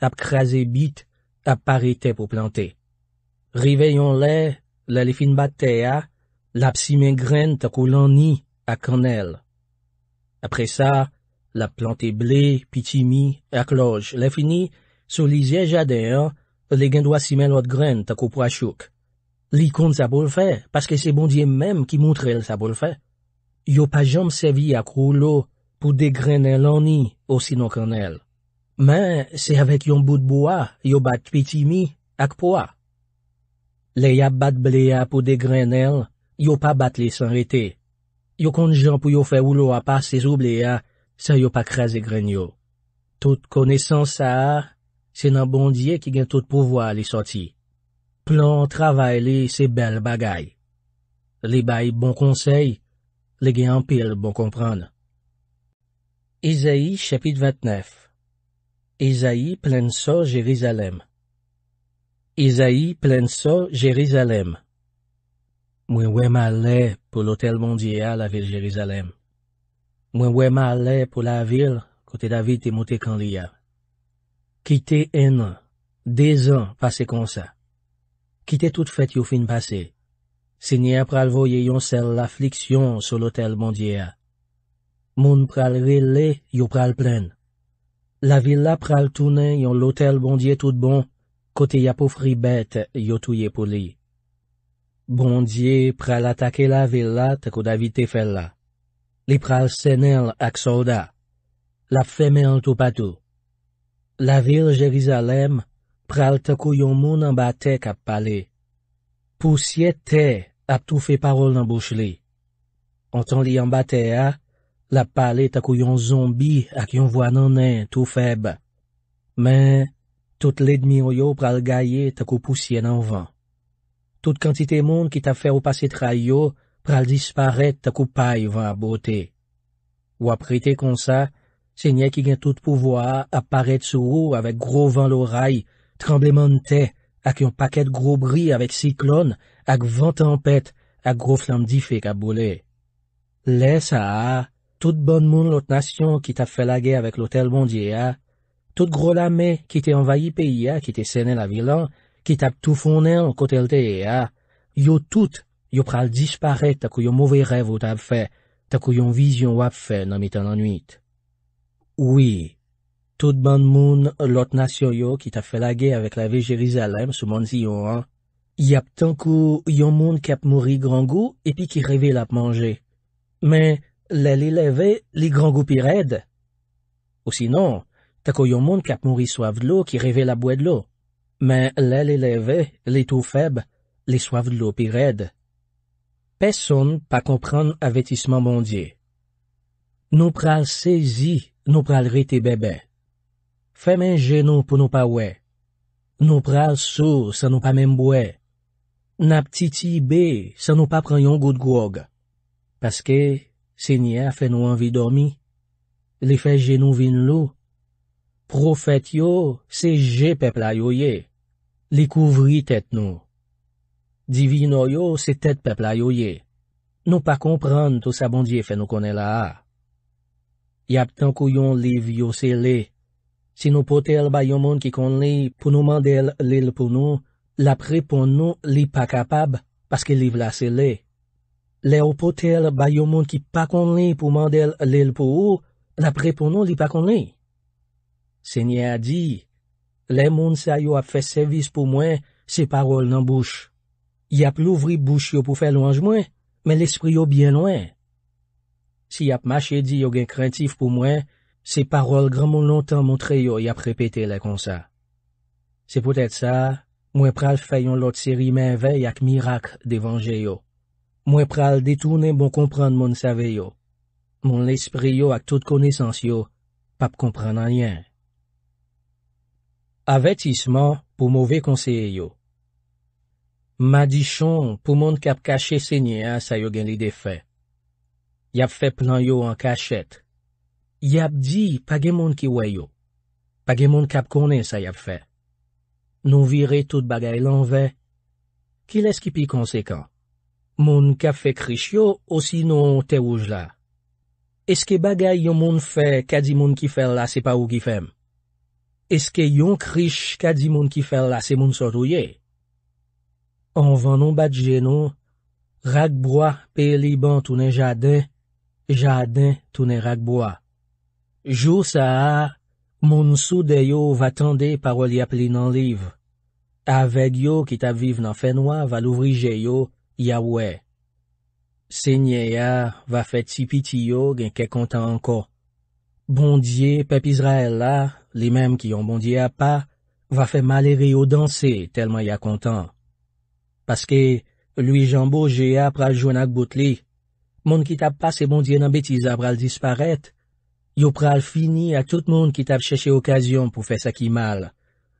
tap kraze bit, tap parete pou plante. Rive yon le, la li fin bate ya, la psi men gren tak ou lan ni, ak kanel. Apre sa, la plante blé, pitimi, ak loj. La fini, sou li zye jadey an, le gen doa simen lot gren tako po a chouk. Li kon sa pou l'fe, paske se bondye menm ki moun trel sa pou l'fe. Yo pa jom sevi ak roulo pou degrenel an ni osino kanel. Men, se avek yon bout bo a, yo bat pitimi ak po a. Le ya bat blé a pou degrenel, yo pa bat lisan retey. Yo kont jan pou yo fè ou lo apas se zouble a, se yo pa kreze gren yo. Tout kone san sa a, se nan bondye ki gen tout pouvo a li soti. Plan travay li se bel bagay. Li bay bon konsey, li gen anpil bon kompran. Ezaïe chapit vatnef Ezaïe plen so Jerizalem Ezaïe plen so Jerizalem Mwen wè m'a lè pou l'otel mondye a la vil Jerizalem. Mwen wè m'a lè pou la vil kote David te moutekan li a. Kite en, dezen pase konsa. Kite tout fèt yo fin pase. Senye a pral voye yon sel la fliksyon sou l'otel mondye a. Moun pral rile yo pral plen. La vil la pral tounen yon l'otel mondye tout bon kote ya pou fribet yo touye pou li. Bondye pral atake la vil la tako davite fel la. Li pral senel ak sauda. La femel tou patou. La vil Jerizalem pral tako yon moun anbate kap pale. Pousye te ap tou fe parol nan bouch li. Antan li anbate a, la pale tako yon zombi ak yon vwa nanen tou feb. Men, tout le dmi oyo pral gaye tako pousye nanvan. tout kantite moun ki ta fè ou pase tra yo pral disparet ta koupay van a bote. Ou ap rete kon sa, se nye ki gen tout pouvo a ap paret sou ou avek gro van lo ray, trembleman te ak yon paket gro bri avek siklon ak van tempet ak gro flam di fek a bole. Le sa a, tout bon moun lot nasyon ki ta fè la ge avek lotel mondye a, tout gro lame ki te envayi peyi a ki te sene la vilan, ki tap tou fonen kote lte e a, yo tout yo pral disparek tako yon mouve rev ou tap fe, tako yon vizyon wap fe nan mitan anuit. Oui, tout ban moun lot nasyon yo ki tap fe lage avèk la ve Jerizalem sou moun si yo an, yap tankou yon moun kap mouri grangou epi ki reve lap manje. Men, lè li leve, li grangou pi red. Ou sinon, tako yon moun kap mouri soav lò ki reve lap wè lò. Men lè lè lè vè, lè tou feb, lè soav lopi red. Peson pa kompran avetisman bondye. Nou pral sezi, nou pral rete bebe. Fè men genou pou nou pa wè. Nou pral sou, sa nou pa membouè. Na ptiti be, sa nou pa pran yon gout gouog. Paske, se nye fè nou anvi dormi. Li fè genou vin lou. Profet yo se je peple ayoye, li kouvri tet nou. Divino yo se tet peple ayoye, nou pa kompran tou sa bondye fe nou konen la a. Yap tenkou yon liv yo se le, si nou potel bayon moun ki konen pou nou mandel li l pou nou, la pre pou nou li pa kapab, paske liv la se le. Le ou potel bayon moun ki pa konen pou mandel li l pou ou, la pre pou nou li pa konen. Se nye a di, le moun sa yo ap fè servis pou mwen se parol nan bouch. Yap louvri bouch yo pou fè louange mwen, men l'esprit yo byen lwen. Si yap machè di yo gen krentif pou mwen, se parol gramo lontan moun tre yo yap repete le konsa. Se pwetèt sa, mwen pral fè yon lot seri men vey ak mirak devanje yo. Mwen pral detounen bon kompran moun save yo. Moun l'esprit yo ak tout konesans yo, pap kompran nan yon. Avèt isman pou mouvè konseye yo. Ma di chon pou moun kap kache sènyen sa yo gen li defè. Yap fè plan yo an kachet. Yap di page moun ki wè yo. Page moun kap konen sa yap fè. Nou vire tout bagay lan vè. Kile skipi konsekan? Moun kap fè kri shyo osi nou te wouj la. Eske bagay yo moun fè kadi moun ki fè la se pa ou ki fèm? Eske yon krij kadi moun ki fel la se moun sotou ye? An van non bat jenon, ragbwa pe liban toune jaden, jaden toune ragbwa. Jou sa a, moun sou de yo va tende par wali ap li nan liv. A vek yo ki ta viv nan fenwa va louvri je yo, ya we. Senye ya, va fet sipiti yo gen ke kontan anko. Bondye pe pizra el la, Li menm ki yon bondye ap pa, va fe maleri yo danse telman ya kontan. Paske, lwi janbo je ap pral jwen ak bout li. Moun ki tap pase bondye nan betize ap pral disparet, yo pral fini ak tout moun ki tap cheshe okasyon pou fe sakimal.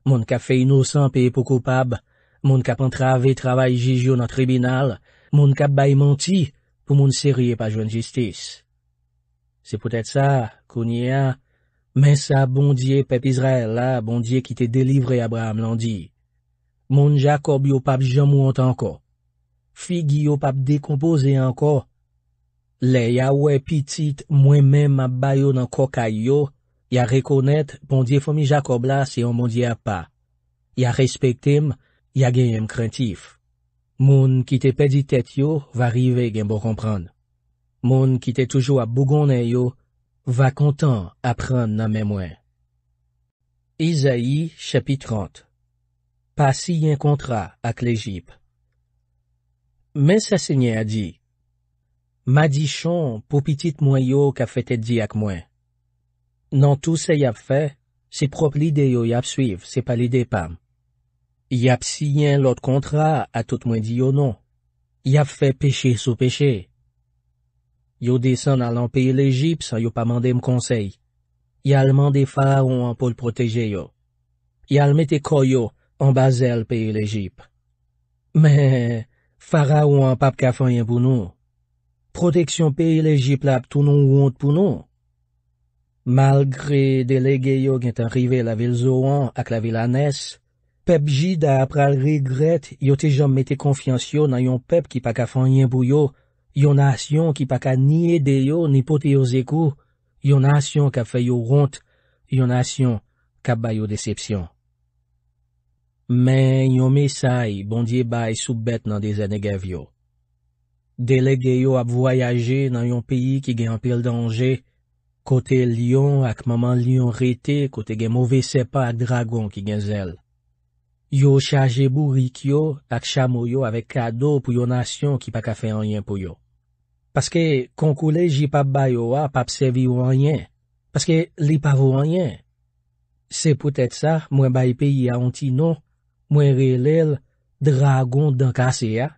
Moun kap fe inosan pe pou kopab, moun kap antrave travay jijyo nan tribinal, moun kap bay monti pou moun seri e pa jwen jistis. Se pwetet sa, konye a, Men sa bondye pep Izrael la bondye ki te delivre Abraham landi. Moun Jakob yo pap jamou anta anko. Figi yo pap dekompoze anko. Le ya we pitit mwen men mabayo nan kokay yo, ya rekonet bondye fomi Jakob la se yon bondye ap pa. Ya respektem, ya genyem krentif. Moun ki te pedi tet yo, va rive genbo kompran. Moun ki te toujou ap bougonnen yo, Va kontan ap pran nan men mwen. Isaï, chapit 30 Pa si yon kontra ak l'Egypt. Men sa senye a di. Ma di chon pou pitit mwen yo ka fet et di ak mwen. Nan tou se yap fe, se prop l'ide yo yap suif se palide pam. Yap si yon lot kontra a tout mwen di yo non. Yap fe peche sou peche. Yo disan alan peye l'Egypt sa yo pa mande m'konsey. Yal mande fara ouan pou l'proteje yo. Yal mete koyo an bazel peye l'Egypt. Mè, fara ouan pap kafanyen pou nou. Proteksyon peye l'Egypt la ap tou nou ouant pou nou. Malgre delege yo gen tanrive la vil zoan ak la vil anes, pep ji da apral rigret yo te jom mete konfiansyo nan yon pep ki pa kafanyen pou yo an. Yon asyon ki pa ka niye deyo ni pote yo zekou, yon asyon ka fe yo ront, yon asyon ka bayo decepsyon. Men, yon mesay bondye bay soubet nan dezen egev yo. Deleg deyo ap voyaje nan yon peyi ki gen apel danje, kote lion ak maman lion rete kote gen mouve sepa ak dragon ki gen zel. Yo chaje bou rik yo ak chamo yo avek kado pou yon asyon ki pa ka fe anyen pou yo. Paske kon koule jip ap bayo ap ap sevi wanyen. Paske li par wanyen. Se poutet sa mwen bayi peyi a onti nou mwen relel dragon dan kase ya.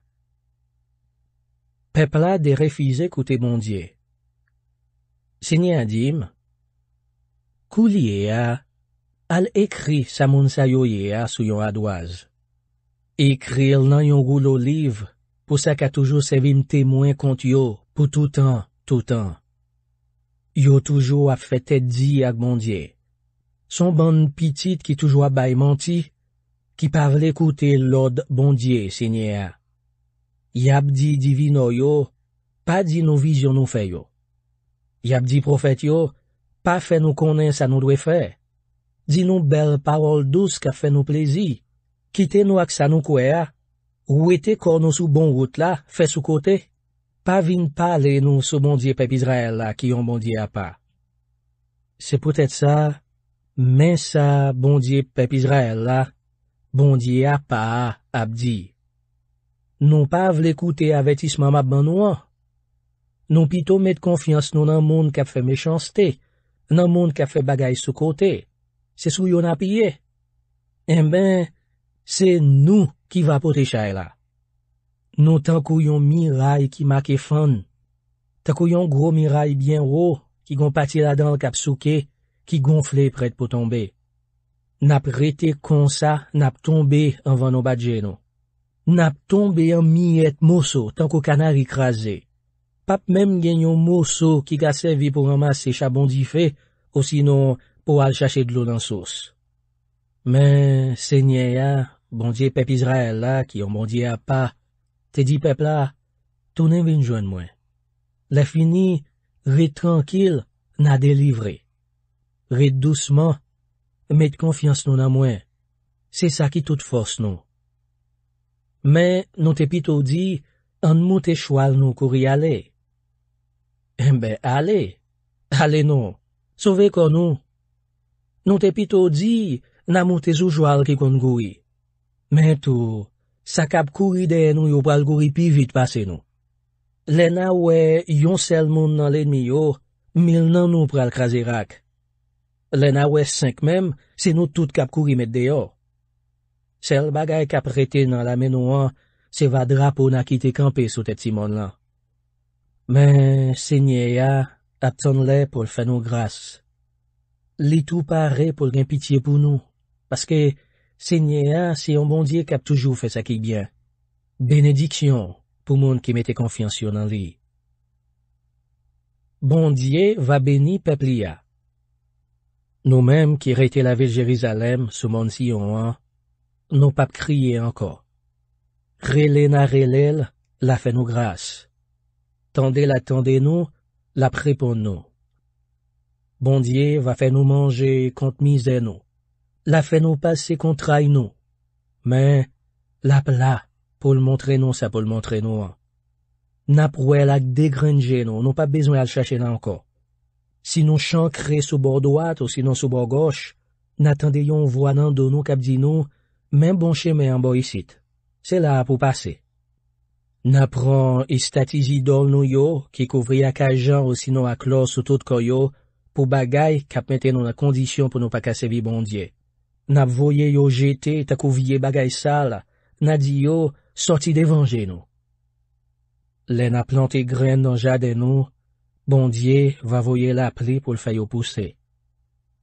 Pepla de refize koute mondye. Senye adim. Kou liye a al ekri sa moun sayo ye a sou yon adwaz. Ekri el nan yon goul o liv pou sa ka toujou sevin temwen kont yo. Poutoutan, toutan, yo toujou ap fete di ak bondye, son ban pitit ki toujou ap bay manti, ki pa vle koute lod bondye, sinyea. Yap di divino yo, pa di nou vizyon nou feyo. Yap di profet yo, pa fe nou konen sa nou dwe fe. Di nou bel parol douz ka fe nou plezi, kite nou ak sa nou kwea, ou ete kono sou bon wout la, fe sou kote. pa vin pale nou sou bondye pep Izrael la ki yon bondye a pa. Se pwetet sa, men sa bondye pep Izrael la, bondye a pa ap di. Nou pav l'ekoute avetisman map banouan. Nou pito met konfians nou nan moun kap fe mechanste, nan moun kap fe bagay sou kote, se sou yon ap ye. Emen, eh se nou ki va pote chay la. Nou tankou yon mi ray ki make fan. Tankou yon gro mi ray bien ro, ki gon pati la dan l kapsouke, ki gonfle prete pou tombe. Nap rete konsa, nap tombe an van nou badje nou. Nap tombe an mi et moso, tankou kanar ikraze. Pap mem gen yon moso ki ga sevi pou an mas secha bondi fe, ou sinon pou al chache dlo nan sos. Men, se nye ya, bondye pep Izrael la ki yon bondye a pa, Te di pepla, tonen vin jwen mwen. Le fini, rid tranquil, na delivre. Rid douceman, met konfians nou nan mwen. Se sa ki tout fos nou. Men, nou te pito di, an moun te chwal nou kouri ale. E eh mbe ale. Ale nou. Souve kon nou. Nou te pito di, nan moun te zou chwal ki kon goui. Men tou... Sa kap kouri deye nou yo pral gouri pi vit pase nou. Le na we yon sel moun nan len mi yo, mil nan nou pral krasi rak. Le na we senk mem, se nou tout kap kouri met deyo. Sel bagay kap rete nan la menou an, se va dra pou nan kite kampe sou tet si moun lan. Men, se nye ya, aton le pou l feno gras. Li tou pare pou l gen pitiye pou nou, paske... Se nye bon a, se yon bondye kap toujou fè sa ki byen. Benediksyon pou moun ki mette konfiansyon nan li. Bondye va beni pepli a. Nou mem ki rete la vil Jerizalem sou moun si yon an, nou pap kriye anko. Relena relel la fè nou gras. Tande la tende nou, la pre pon nou. Bondye va fè nou manje kontmize nou. La fe nou pase kontray nou, men lapla pou l'montre nou sa pou l'montre nou an. Nap wè lak degrenje nou, nou pa bezwen al chache nan ankon. Si nou chan kre sou bor doat ou si nou sou bor goch, natan deyon vwanan do nou kap di nou, men bon cheme anbo isit. Se la ap ou pase. Na pran istatizi dol nou yo ki kouvri ak ajan ou si nou ak los ou tout ko yo pou bagay kap meten nou la kondisyon pou nou pa kasevi bondye. Nap voye yo jete takou viye bagay sal, na di yo, sorti devanje nou. Len a planti gren dan jade nou, bondye va voye la ap li pou l fay yo puse.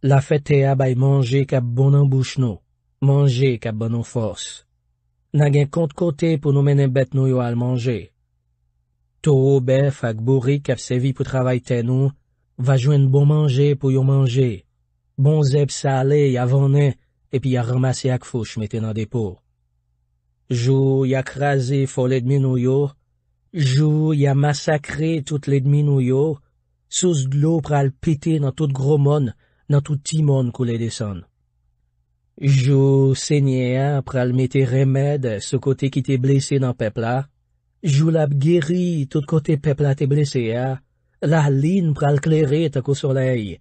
La fete a bay manje kap bonan bouch nou, manje kap bonan fos. Nagen kont kote pou nou menen bet nou yo al manje. Tou ou bef ak borik ap sevi pou travay ten nou, va jwen bon manje pou yo manje. Bon zep sa ale y avanen, epi a ramase ak fous chmete nan depo. Jou y a krasi fòl edminou yo, jou y a masakre tout ledminou yo, sous dlou pral pete nan tout groumon, nan tout timon koule desan. Jou sènyen pral mete remèd sou kote ki te blese nan pepla, jou lab geri tout kote pepla te blese, la lin pral kleret ak ou soley,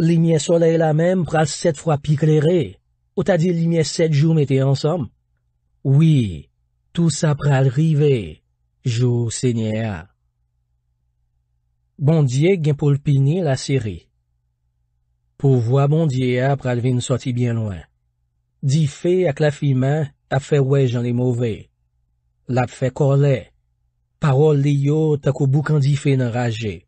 linye soley la men pral set fwa pi kleret, Ou ta di li mye set jou mette ansom? Oui, tout sa pral rive, jou se nye a. Bondye gen pou l'pini la seri. Pou vwa bondye a pral vin soti bien loin. Di fe ak la fi man ap fe wè jan li mowé. Lap fe korle. Parol li yo tak ou bou kan di fe nan raje.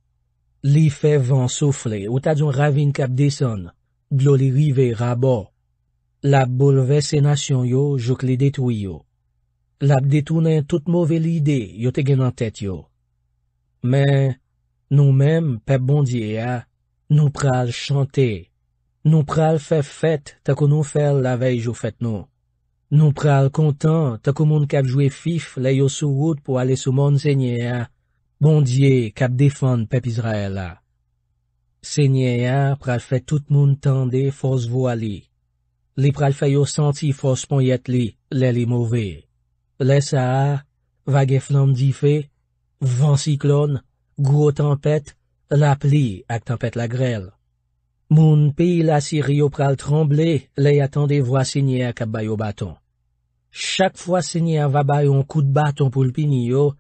Li fe van soufle ou ta di ravin kap deson. Glou li rive rabo. Lap bouleve se nasyon yo jok li detou yo. Lap detounen tout mouvel ide yo te genan tet yo. Men, nou men, pep bondye ya, nou pral chante. Nou pral fe fete tako nou fel la vey jo fete nou. Nou pral kontan tako moun kap jwe fif le yo sou wout pou ale sou moun senye ya. E bondye kap defon pep Izraela. Senye ya e pral fe tout moun tende fos vo ali. Li pral fay yo santi fos pon yet li, le li mouve. Le sa a, vage flam di fe, vansi klon, gwo tempet, la pli ak tempet la grel. Moun pi la siriyo pral tremble, le yatande vwa sinye ak ap bayo baton. Chak fwa sinye a vabayon kout baton pou lpini yo,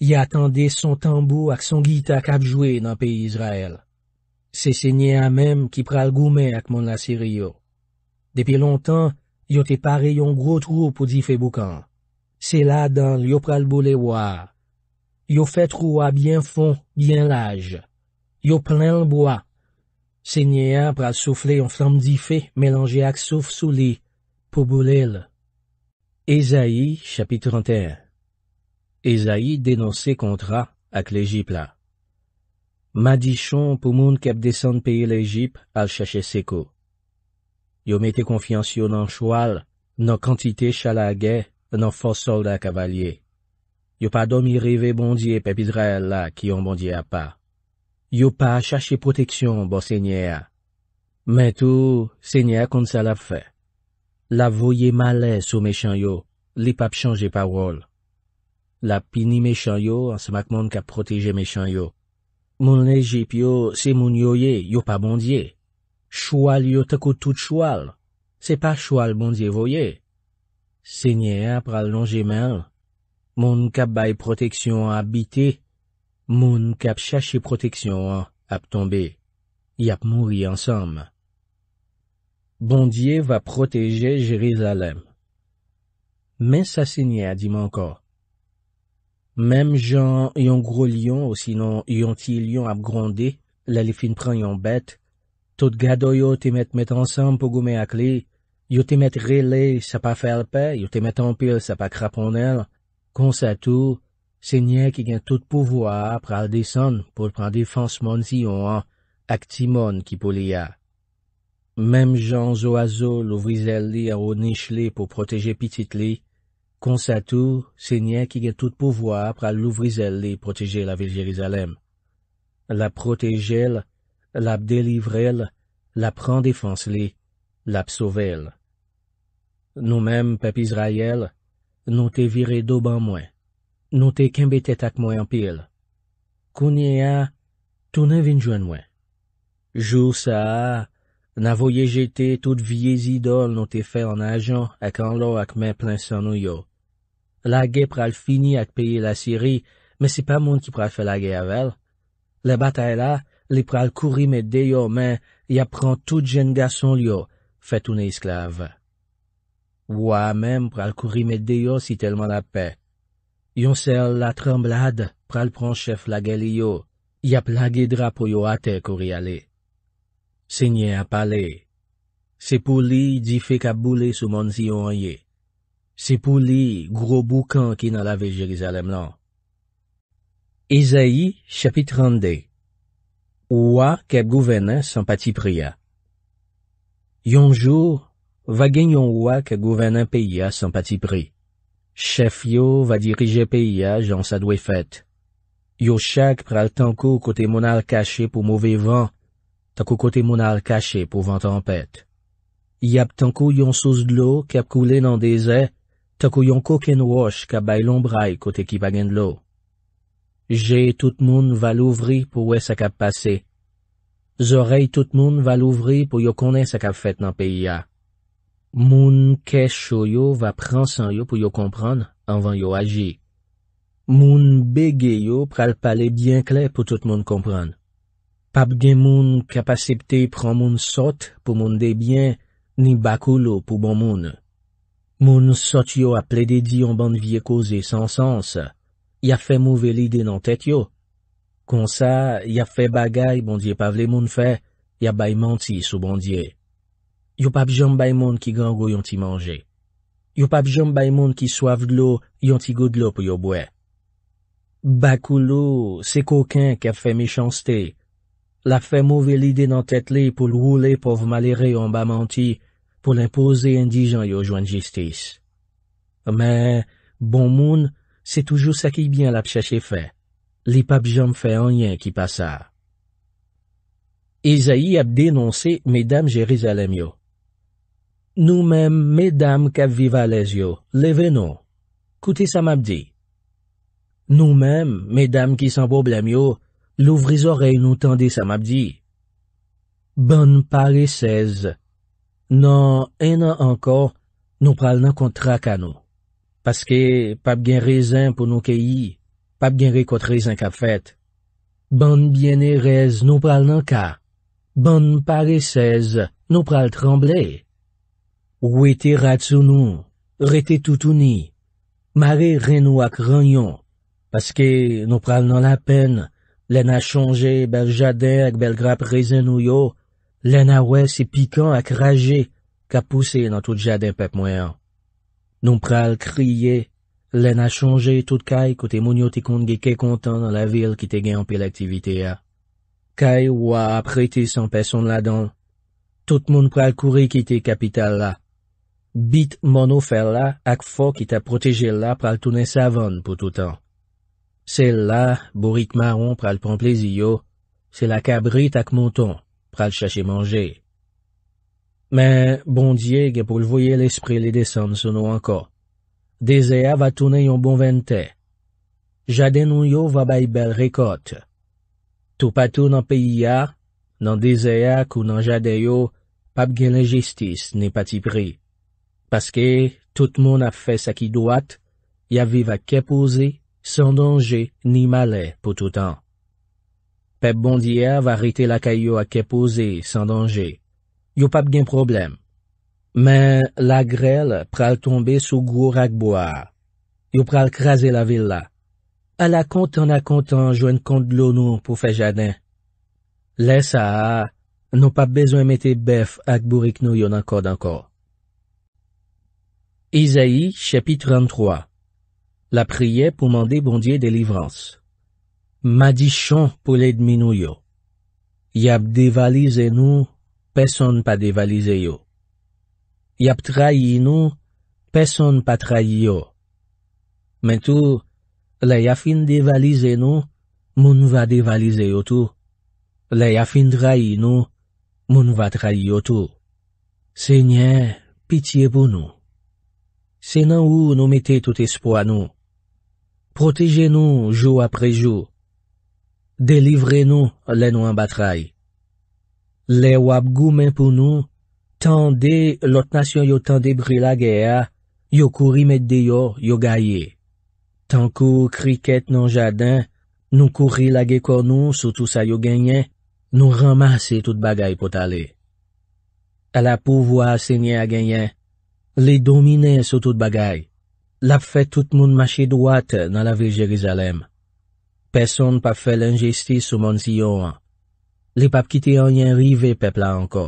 yatande son tambou ak son gita ak ap jwe nan pi Israel. Se sinye a mem ki pral goume ak moun la siriyo. Depi lontan, yo te pare yon gro trou pou di fe boukan. Se la dan, yo pral bole waa. Yo fe trou waa byen fon, byen laj. Yo pral boa. Se nye a pral soufle yon flam di fe melange ak souf sou li pou bole l. Ezaï, chapit 31 Ezaï denonse kontra ak l'Egypte la. Madichon pou moun kep desan peye l'Egypte al chache seko. Yo mette konfians yo nan choual, nan kantite chalage, nan fos solda kavalye. Yo pa domi revè bondye pepidre la ki yon bondye a pa. Yo pa chache proteksyon bo sènyè a. Men tou, sènyè a kont sa la fe. La voye male sou mechanyo, li pap chanje parol. La pini mechanyo ansmakman ka proteje mechanyo. Moun lejip yo, se moun yo ye, yo pa bondye. Choual yo takou tout choual. Se pa choual bondye voye. Senye ap ral lon jemel. Moun kap bay proteksyon ap bite. Moun kap chache proteksyon ap tombe. Yap mouri ansam. Bondye va proteje Jerizalem. Men sa senye a di man kon. Men jan yon grolyon ou sinon yon ti lyon ap gronde. La li fin pran yon bete. Tout gado yo te met met ansanm pou goume ak li, yo te met rele sa pa felpe, yo te met ampil sa pa kraponel, konsa tou, se nye ki gen tout pouvo ap pra al desan pou pran defansman si yon an, ak timon ki pou li ya. Mem jan zo a zo louvri zel li a ou nish li pou proteje pitit li, konsa tou, se nye ki gen tout pouvo ap pra louvri zel li proteje la vil Jerizalem. La proteje l, l ap delivrel, l ap randefans li, l ap sovel. Nou mem, pepiz rayel, nou te vire do ban mwen, nou te kembet et ak mwen anpil. Kounye a, tou nan vin jwen mwen. Jou sa, nan voye jeti tout vye zidol nou te fel an ajan ak an lo ak men plen sanou yo. La ge pral fini ak peye la siri, men se pa moun ki pral fe la ge aval. Le batay la, Li pral kouri med deyo men, ya pran tout jen ga son liyo, fet un esklav. Wwa men pral kouri med deyo si telman ap pe. Yon sel la tremblad, pral pran chef la geli yo, ya plagidra pou yo ate kouri ale. Se nye ap ale. Se pou li, di fe ka boule souman si yon a ye. Se pou li, gro boukan ki nan lave Jerizalem lan. Ezaïe, chapit rande. Wa kep gouverne sans pati priya. Yon jour, va gen yon oua kep gouverne peya San pati pri. Chef yo va dirige peya jan sa dwe fet. Yo chak pral tankou kote monal kache pou mauvais van, tankou kote monal kache pou van tempet. Yap tankou yon souz dlo kep koule nan deze, tankou yon koken wosh kap bay lombray kote ki bagen dlo. Je tout moun va louvri pou wè sakap pase. Zorey tout moun va louvri pou yo konen sakap fet nan peyi ya. Moun kesho yo va pransan yo pou yo kompran anvan yo aji. Moun bege yo pral pale bien kle pou tout moun kompran. Pap gen moun kapasepte pran moun sot pou moun debyen ni bakou lo pou bon moun. Moun sot yo aple de di yon ban vie koze san sansa. Ya fe mouvelide nan tèt yo. Kon sa, ya fe bagay bondye pavle moun fe, ya bay manti sou bondye. Yo pap jom bay moun ki gango yon ti manje. Yo pap jom bay moun ki suav glou, yon ti goudlou pou yo bwe. Bakou lou, se kokan ke fe mechanste. La fe mouvelide nan tèt li pou l'wou le pov malere yon ba manti pou l'impose indijan yo jwen jistis. Men, bon moun, Se toujou sa ki byen la pchache fè. Li pap jom fè anyen ki passa. Ezaïe ap denonse, Medam Jerizalem yo. Nou mem, Medam Kabviva alèz yo, Leve nou. Koute sa map di. Nou mem, Medam ki san bo blèm yo, Louvri zorey nou tende sa map di. Bonne pale sez. Non, nan, Enan anko, Nou pral nan kontra ka nou. Paske, pap gen rezen pou nou keyi, pap gen rekot rezen kap fet. Ban biene rez nou pral nan ka, ban pare sez nou pral tremble. Ou ete rat sou nou, rete toutouni, mare re nou ak ranyon. Paske, nou pral nan la pen, lena chonje bel jaden ak bel grap rezen nou yo, lena wè se pikant ak raje, kap pousse nan tout jaden pep mwen an. Nou pral kriye, len a chanje tout kay kote moun yo ti kont ge ke kontan nan la vil ki te gen anpe l'aktivite a. Kay wwa apreti san peson la don. Tout moun pral kuri ki te kapital la. Bit moun oufer la ak fo ki ta proteje la pral toune savon pou toutan. Sel la, borit maron pral pon plezi yo, sel ak abrit ak monton, pral chache manjei. Men, bondye ge pou l'voye l'espre li desan sou nou anka. Dezea va toune yon bon vente. Jade nou yo va bay bel rekote. Tou patou nan peyi ya, nan dezea kou nan jade yo, pap gen le jistis ni pati pri. Paske, tout moun ap fe sa ki doat, ya vive a kepoze, san donje, ni male pou tout an. Pep bondye va rete la kayo a kepoze san donje. Yo pap gen problem. Men, la grelle pral tombe sou gour ak bo a. Yo pral kreze la villa. A la kontan a kontan jwen kont lounou pou fe jaden. Le sa a, nou pap bezwen mette bef ak bourik nou yon anko d'anko. Isaï, chapit 33 La priye pou mande bondye de livrans. Ma di chon pou ledmi nou yo. Yap devalize nou yon. Peson pa devalize yo. Yap trayi nou, peson pa trayi yo. Men tou, la ya fin devalize nou, moun va devalize yo tou. La ya fin trayi nou, moun va trayi yo tou. Se nye, pitiye pou nou. Se nan ou nou mete tout espwa nou. Proteje nou, jou apre jou. Delivre nou, le nou an bat trai. Le wap gou men pou nou, tan de lot nasyon yo tan de brilage a, yo kouri met de yo, yo gaye. Tan kou kriket nan jadin, nou kouri lage kon nou sou tout sa yo genyen, nou ramase tout bagay pot ale. A la pouvoi asenye a genyen, le domine sou tout bagay, la fè tout moun mache dwat nan la vil Jerizalem. Pèson n pa fè l'enjestis sou moun si yo an. Li pap kite an yon rive pepla anko.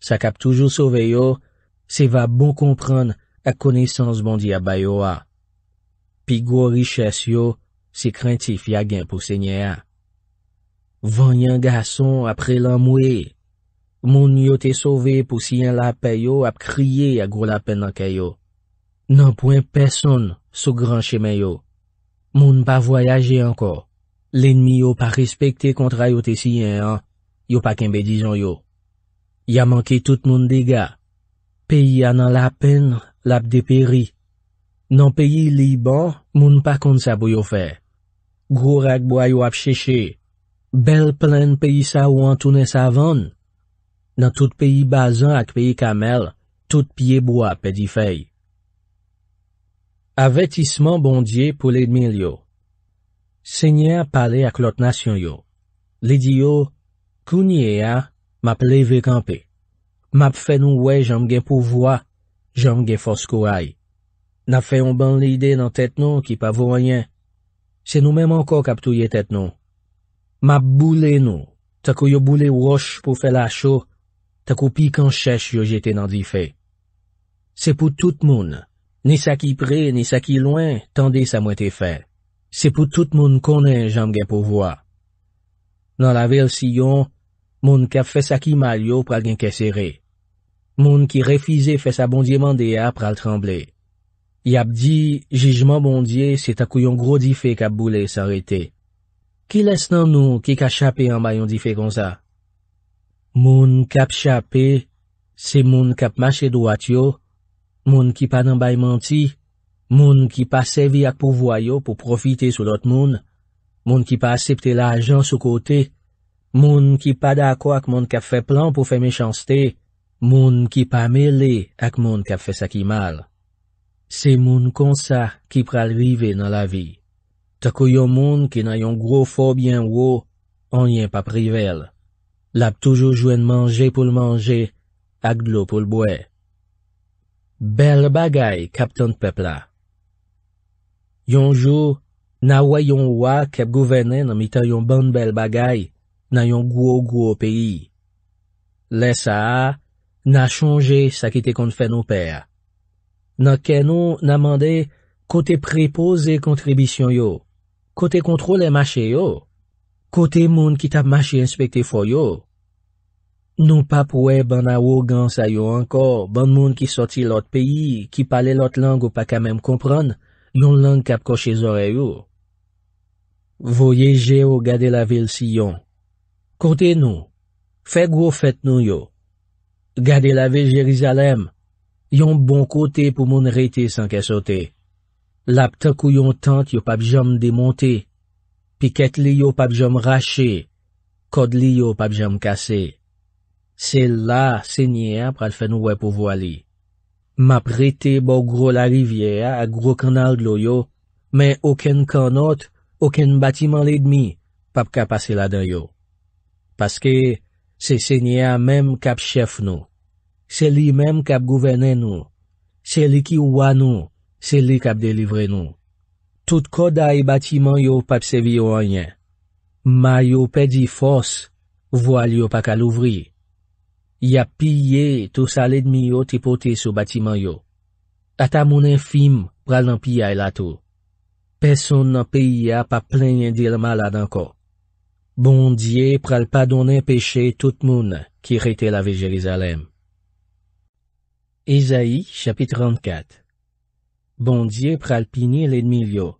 Sak ap toujou sove yo, se va bon kompran ak koneysans bondi abay yo a. Pi gwo riches yo, se krentif ya gen pou se nye a. Van yon gason apre lan mwe. Moun yo te sove pou si yon lape yo ap kriye a gwo lape nan kayo. Nan pouen peson sou gran cheme yo. Moun pa voyaje anko. Lenmi yo pa respekte kontra yo te siyen an, yo pa kenbe dijon yo. Ya manke tout moun dega. Peyi anan la pen, lap de peri. Nan peyi li ban, moun pa kont sa bou yo fey. Grou ragbwa yo ap cheshe. Bel plen peyi sa ou an toune sa van. Nan tout peyi bazan ak peyi kamel, tout peyi bo ap pedi fey. Avetisman bondye pou ledmen yo. Se nye a pale ak lot nasyon yo. Li di yo, kouni e a, map leve kampe. Map fe nou we jom gen pou vwa, jom gen fos kou ay. Nap fe yon ban li ide nan tet nou ki pa vwa nyen. Se nou menm anko kap touye tet nou. Map boule nou, tako yo boule wosh pou fe la chou, tako pi kan chesh yo jeten nan di fe. Se pou tout moun, ni sa ki pre, ni sa ki loin, tan de sa mwete fey. Se pou tout moun konen janm gen pou vwa. Nan la vel si yon, moun kap fè sa ki mal yo pral gen kesere. Moun ki refize fè sa bondye mande ya pral tremble. Yap di, jijman bondye se takou yon gro di fe kap boule sarete. Ki les nan nou ki ka chapè an bay yon di fe kon sa? Moun kap chapè se moun kap mache do atyo. Moun ki panan bay manti. Moun ki pa sevi ak pou voyo pou profite sou lot moun. Moun ki pa asepte la ajan sou kote. Moun ki pa dako ak moun kap fe plan pou fe mechanste. Moun ki pa mele ak moun kap fe sakimal. Se moun konsa ki pral vive nan la vi. Takou yo moun ki nayon gro fobyen wou, an yen pa privel. Lap toujou jwen manje pou l manje, ak dlo pou l bwe. Bel bagay kap ton pepla. Yonjou, na wè yon wè kep gouvenè nan mitè yon ban bel bagay nan yon gwo gwo peyi. Lè sa, na chonje sakite kon fè nou pè. Na ken nou, na mandè, kote prepose kontribisyon yo, kote kontrole mache yo, kote moun ki tap mache inspekte fo yo. Nou pa pwè ban awo gansay yo ankor, ban moun ki soti lot peyi, ki pale lot lang ou pa kamem kompran, Yon lang kap koche zore yon. Voyege ou gade la vil si yon. Kote nou. Fèk ou fèt nou yon. Gade la vil Jerizalem. Yon bon kote pou moun rete san kesote. Lap takou yon tant yon pap jom demonte. Piket li yon pap jom rache. Kod li yon pap jom kase. Se la, se nye ap pral fè nou wè pou voali. M ap rete bo gro la livye a, a gro kanal glo yo, men oken kanot, oken batiman le dmi, pap ka pase la de yo. Paske, se se nye a menm kap chef nou. Se li menm kap gouvene nou. Se li ki wwa nou, se li kap delivre nou. Tout koda e batiman yo pap se vi yo anye. Ma yo pe di fos, voal yo pak alouvri. Ya piye tou sa ledmi yo te poti sou batiman yo. Ata moun enfim pral nan piye la tou. Peson nan piye pa plenye di la malade anko. Bondye pral pa donen peche tout moun ki rete la ve Jerizalem. Ezaïe, chapit 34 Bondye pral pini ledmi yo.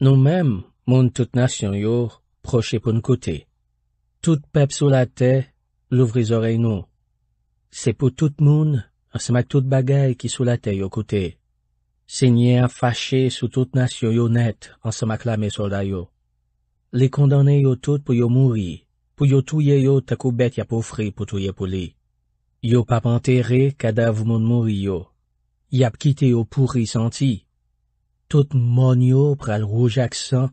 Nou mem, moun tout nasyon yo proche pou nkote. Tout pep sou la tey. l'ouvre les oreilles nous. C'est pour tout le monde, c'est ma toute bagaille qui sous la terre au côté. Seigneur fâché sous toute nation honnête, en se solda soldat yo. Les condamnés yo tout pour yo mourir, pour yo touye yo ta bête ya pofri pour touye pour lui. Yo pas enterré cadavre moun mouri yo. Yap quitté yo pourri senti. Tout mon yo pral rouge accent.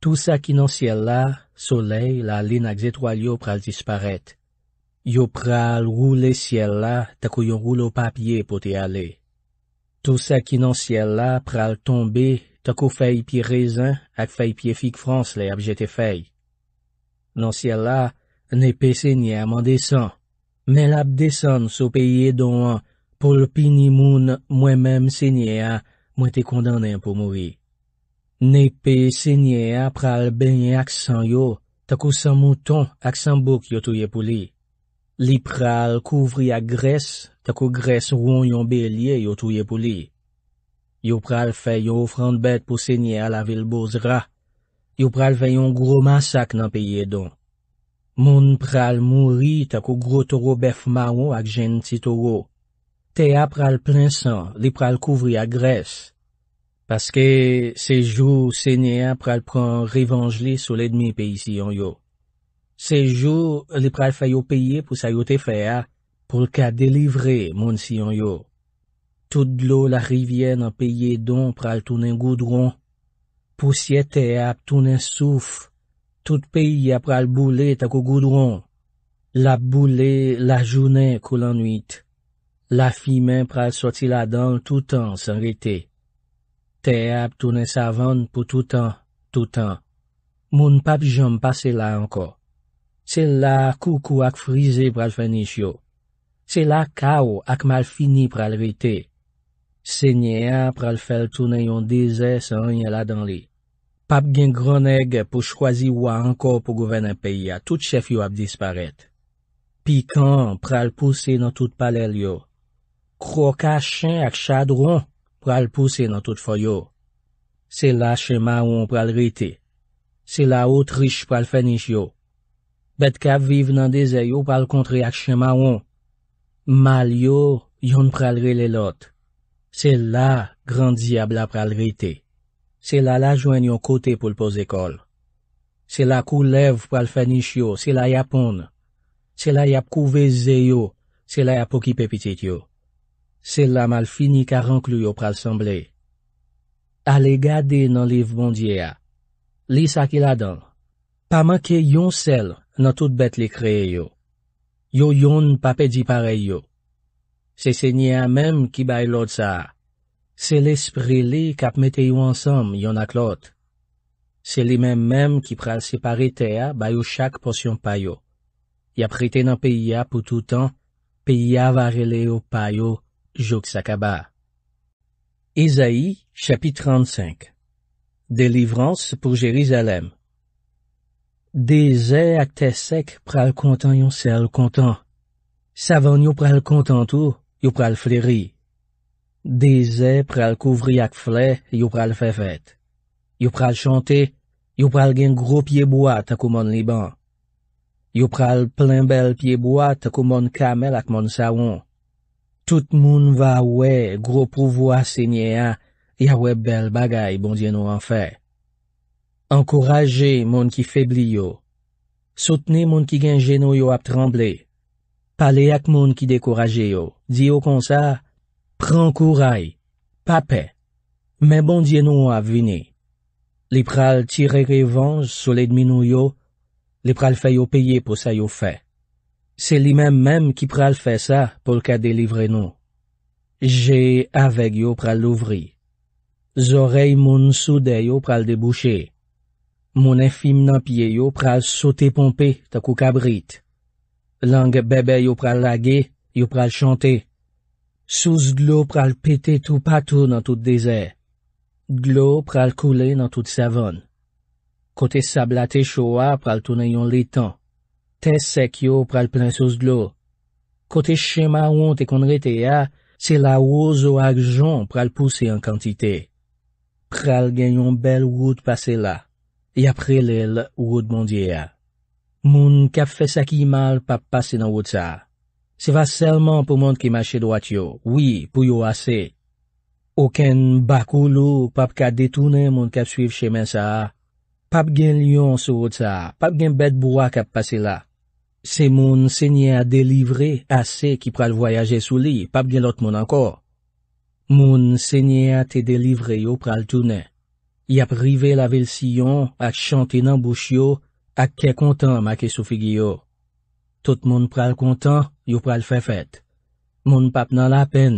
Tout ça qui dans ciel là, soleil, la lune ak étoiles yo pral disparaître. Yo pral rou le siel la, tako yon rou lo papye pou te ale. Tou se ki nan siel la pral tombe, tako fey pi rezan ak fey pi efik frans le ap jete fey. Nan siel la, nepe senye a man desen. Men lap desen sou peye don, pou lopini moun mwen menm senye a, mwen te kondanen pou moui. Nepe senye a pral benye ak san yo, tako san mouton ak san bok yo tou ye pou li. Li pral kouvri ak gres, tako gres roun yon belye yo touye pou li. Yo pral fe yon ofrande bet pou senye ala vil bozra. Yo pral fe yon gro masak nan peye don. Moun pral mouri tako gro toro bef mawo ak jen ti toro. Te ap pral plinsan, li pral kouvri ak gres. Paske se jou senye ap pral pran revanjli sou ledmi peyi si yon yo. Sejou li pral fay yo peye pou sa yo te fay a, pou l ka delivre moun siyon yo. Tout lo la rivyen an peye don pral tounen goudron. Pousye te ap tounen souf. Tout peye ap pral boule tako goudron. La boule la jounen koul anuit. La fi men pral soti la dan toutan san rete. Te ap tounen savan pou toutan, toutan. Moun pap jom pase la anko. Se la koukou ak frize pral finish yo. Se la kao ak mal fini pral rete. Se nye a pral fel toune yon dezè sa anye la dan li. Pap gen groneg pou chwazi wak anko pou gouvene peyi a tout chef yo ap disparet. Pi kan pral pousse nan tout pale yo. Kro ka chen ak chadron pral pousse nan tout foyo. Se la chema won pral rete. Se la ot rich pral finish yo. Bet ka vive nan de ze yo pal kontre ak chema on. Mal yo, yon pralre le lot. Se la, gran diya bla pral rete. Se la la jwen yon kote pou l'poz ekol. Se la kou lev pal fèni chyo, se la yapon. Se la yap kou veze yo, se la yap poki pepitit yo. Se la mal fini karanklu yo pral semble. Ale gade nan liv bondye ya. Li sa ki la dan. Pa manke yon sel. Nan tout bet li kreye yo. Yo yon pa pedi pare yo. Se se nye a mem ki bay lout sa. Se lespre li kap meteyo ansam yon ak lot. Se li men mem ki pral separe teya bayo chak posyon payo. Ya prete nan piya pou toutan, piya vare leyo payo, jok sa kaba. Ezaie, chapit 35 Delivrans pou Jerizalem De zè ak te sek pral kontan yon sel kontan. Savan yon pral kontan tou, yon pral fle ri. De zè pral kouvri ak fle, yon pral fefet. Yon pral chante, yon pral gen gro pyeboa takouman liban. Yon pral plen bel pyeboa takouman kamel akman saon. Tout moun va we, gro pouvoa se nye an, ya we bel bagay bon djeno an fey. Enkouraje moun ki febli yo. Soutene moun ki genjeno yo ap tremble. Pale ak moun ki dekouraje yo. Di bon yo konsa, pren kouray, pape. Men bon diye nou ap vini. Li pral tire revanj soledmino yo. Li pral fay yo peye pou sa yo fay. Se li men men ki pral fay sa pou lka delivre nou. Je avek yo pral louvri. Zorey moun soude yo pral debouche. Moun enfim nan piye yo pral sote pompe ta kou kabrit. Lang bebe yo pral lage, yo pral chante. Sous glo pral pete tou patou nan tout dese. Glo pral koule nan tout savon. Kote sabla te chowa pral tonayon litan. Te sek yo pral plen sous glo. Kote chema ou te konrete ya, se la ouzo akjon pral puse yon kantite. Pral genyon bel wout pase la. Y e apre lèl, woud moun diè. Moun kap fè sakimal pap pase nan woud sa. Se va selman pou moun ki mè chè doat yo. Oui, pou yo asè. Okèn bakou lou pap ka detounen moun kap suif chèmen sa. Pap gen lyon sou woud sa. Pap gen bedboua kap pase la. Se moun sènyè a delivre asè ki pral voyaje sou li. Pap gen lot moun ankor. Moun sènyè a te delivre yo pral tounen. Yap rive la vel siyon ak chante nan bouch yo ak ke kontan mak e soufi giyo. Tout moun pral kontan, yo pral fefet. Moun pap nan la pen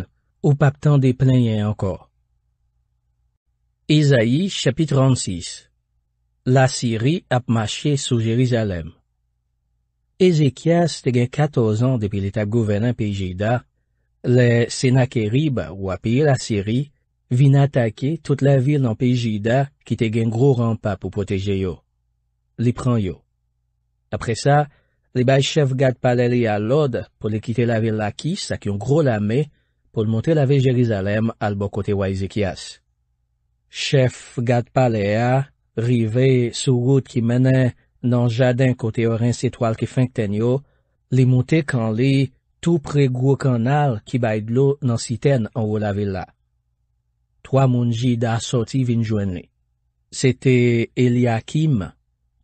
ou pap tan de plenye anko. Ezaïe chapit 36 La siri ap mache sou Jerizalem Ezekias te gen 14 an depi l'etap govenan pe Jeida, le Senakerib wapie la siri, vin atake tout la vil nan peyi Jida ki te gen gro rampa pou poteje yo. Li pran yo. Apre sa, li bay chef Gad Paleli a lode pou li kite la vil laki, sak yon gro lame, pou li monte la vil Jerizalem albo kote wa Ezekias. Chef Gad Paleli a, rive sou gout ki menen nan jadin kote oran setwal ki fengten yo, li monte kan li tou pre gwo kanal ki bay dlo nan siten anwo la vil la. Toa moun ji da soti vinjwen li. Sete Eliakim,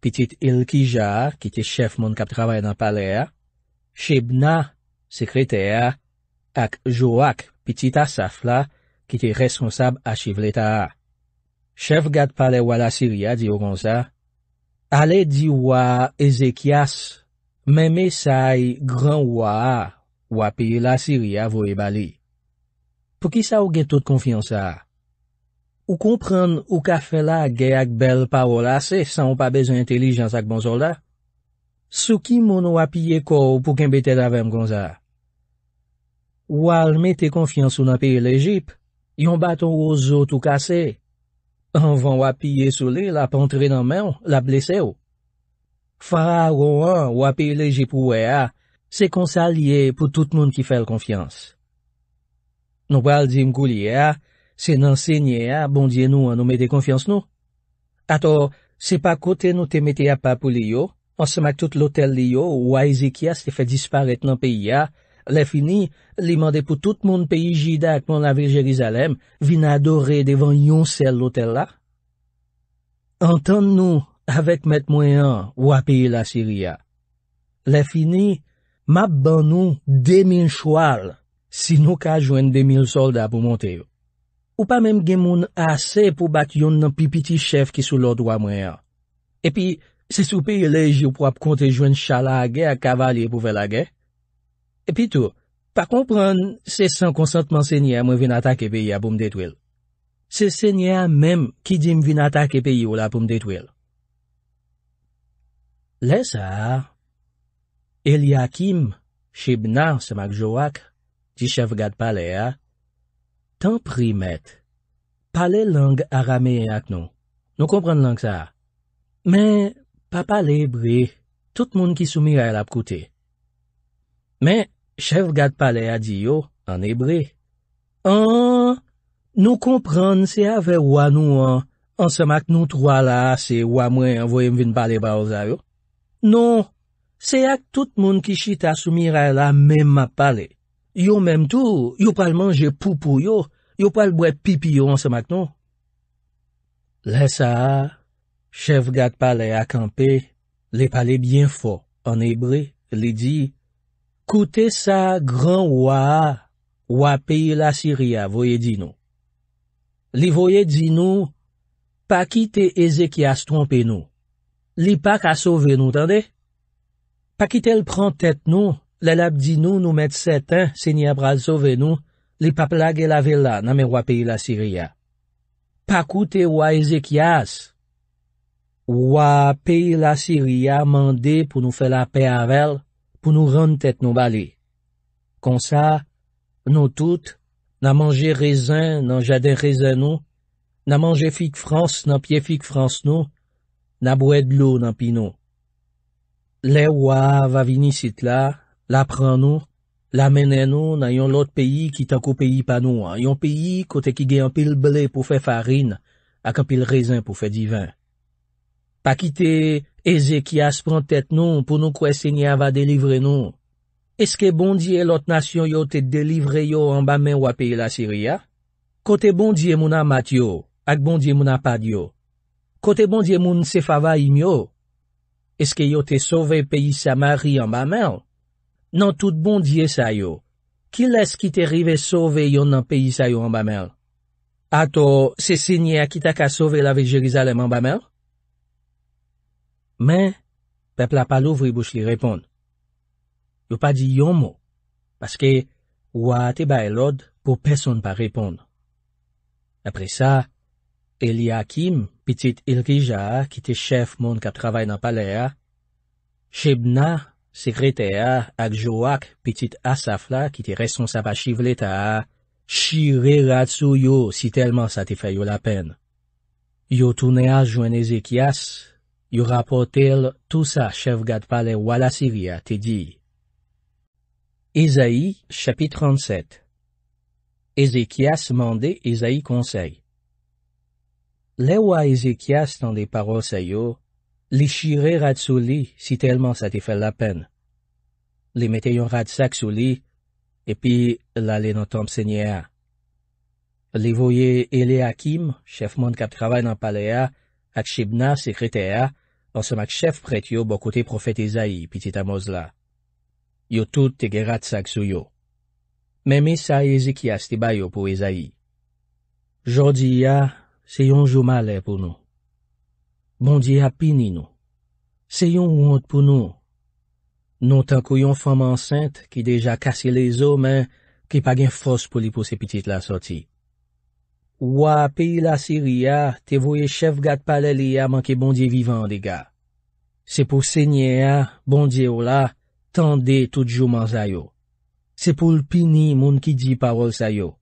pitit Ilkijar, ki te chef moun kap travay dan pale a, Chebna, sekreter, ak Joak, pitit Asaf la, ki te responsab a chiv leta a. Chef gad pale wa la Syria, di yo kon sa, ale di wa Ezekias, mème say gran wa a, wapi la Syria vo e bali. Pou ki sa ou gen tout konfiansa a? Ou kompran ou ka fè la ge ak bel pa ou la se, san ou pa bezon intelijans ak bon soldat. Sou kim moun wapye kou pou kembete la vem konza? Wal mette konfians ou na piye lejip, yon baton ou zo tou kase. An van wapye sou li la pantre nan men, la blese ou. Far a ou an wapye lejip ou we a, se konsa liye pou tout moun ki fel konfians. Nou bal di mkou liye a, Se nan se nye a, bon diye nou an ou me de konfians nou. Ato, se pa kote nou te mete a pa pou li yo, an se mak tout lotel li yo, ou a Ezekias te fe disparete nan pe ya, le fini, li mande pou tout moun pe ijida akman la vil Jerizalem, vin a adore devan yon sel lotel la. Antan nou, avek met mwen an, ou api la siri ya. Le fini, map ban nou demil chwal, si nou ka jwen demil solda pou monte yo. Ou pa menm gen moun ase pou bat yon nan pi piti chef ki sou lor dwa mwen ya. Epi, se sou peye leji ou pou ap kontè jwen chala age a kavaly e pou vel age. Epi tou, pa kompran se san konsantman senye mwen vin ata ke peyi a pou mdetwil. Se senye a menm ki dim vin ata ke peyi ou la pou mdetwil. Le sa, Eliakim, Shibna, semak Jowak, di chef gad pale ya, Tan pri met, pale lang a ramey ak nou. Nou komprende lang sa. Men, pa pale ebre, tout moun ki soumire la pkoute. Men, chev gade pale a di yo, an ebre. An, nou komprende se ave wano an, an semak nou trwa la se wamey an voyen vin pale ba ozay yo. Non, se ak tout moun ki chita soumire la mem ap pale. Yo menm tou, yo pal manje poupou yo, yo pal bwe pipi yo an se mak nou. Le sa, chef gag pale akampe, le pale bien fo, an ebre, le di, koute sa gran waa, waa peye la siria, voye di nou. Li voye di nou, pa ki te eze ki as trompe nou. Li pa ka sove nou, tande? Pa ki tel pran tet nou? Le lab di nou nou met setan, se ni abral sove nou, li pa plage la vela nan men wap peyi la siriya. Pakoute wap ezek yas. Wap peyi la siriya mande pou nou fela pey avel, pou nou rante tete nou bale. Konsa, nou tout, nan manje rezen nan jaden rezen nou, nan manje fik frans nan pie fik frans nou, nan bwe dlou nan pi nou. Le wap vavini sit la, La pran nou, la menen nou nan yon lot peyi ki tan ko peyi pa nou an. Yon peyi kote ki gen an pil ble pou fe farin ak an pil rezen pou fe divan. Pa kite Ezekias pran tet nou pou nou kwe se nye ava delivre nou. Eske bondye lot nasyon yo te delivre yo an ba men wap peyi la Siria? Kote bondye moun amat yo ak bondye moun apad yo? Kote bondye moun se fava im yo? Eske yo te sove peyi sa mari an ba men ou? nan tout bon diye sa yo, kil es ki te rive sove yon nan peyi sa yo anbamel? Ato, se se nye a ki ta ka sove lave Jerizalem anbamel? Men, pepla pa louvri bouch li repon. Yo pa di yon mou, paske, wate ba elod pou peson pa repon. Apre sa, Eliakim, pitit ilrija ki te chef moun kap travay nan palea, Chebna, Sekrete a ak jo ak petit asaf la ki te resonsa pa chivle ta a, shi re ratso yo si telman sa te fay yo la pen. Yo toune a jwen Ezekias, yo rapote el tou sa chef gad pale wala siri a te di. Ezaï, chapit 37 Ezekias mande Ezaï konsey Le wwa Ezekias tan de parol se yo, Li shire rad sou li, si telman sa te fel la pen. Li mete yon rad sak sou li, epi la le nan tanp senye a. Li voye ele akim, chef moun kap travay nan pale a, ak chibna sekrete a, ansan mak chef pret yo bokote profet Ezaie, piti tamoz la. Yo tout te gerad sak sou yo. Meme sa ezik ya stibayo pou Ezaie. Jodi ya, se yon jou male pou nou. Bondye apini nou. Se yon wont pou nou. Non tan kou yon fam ansente ki deja kase le zo men, ki pa gen fos pou li pou se pitit la soti. Ou api la siri ya, ah, te voye chef gat pale li ya man ki bondye vivan de ga. Se pou se nye ya, bondye ou la, tende tout jouman zayo. Se pou l'pini moun ki di parol zayo.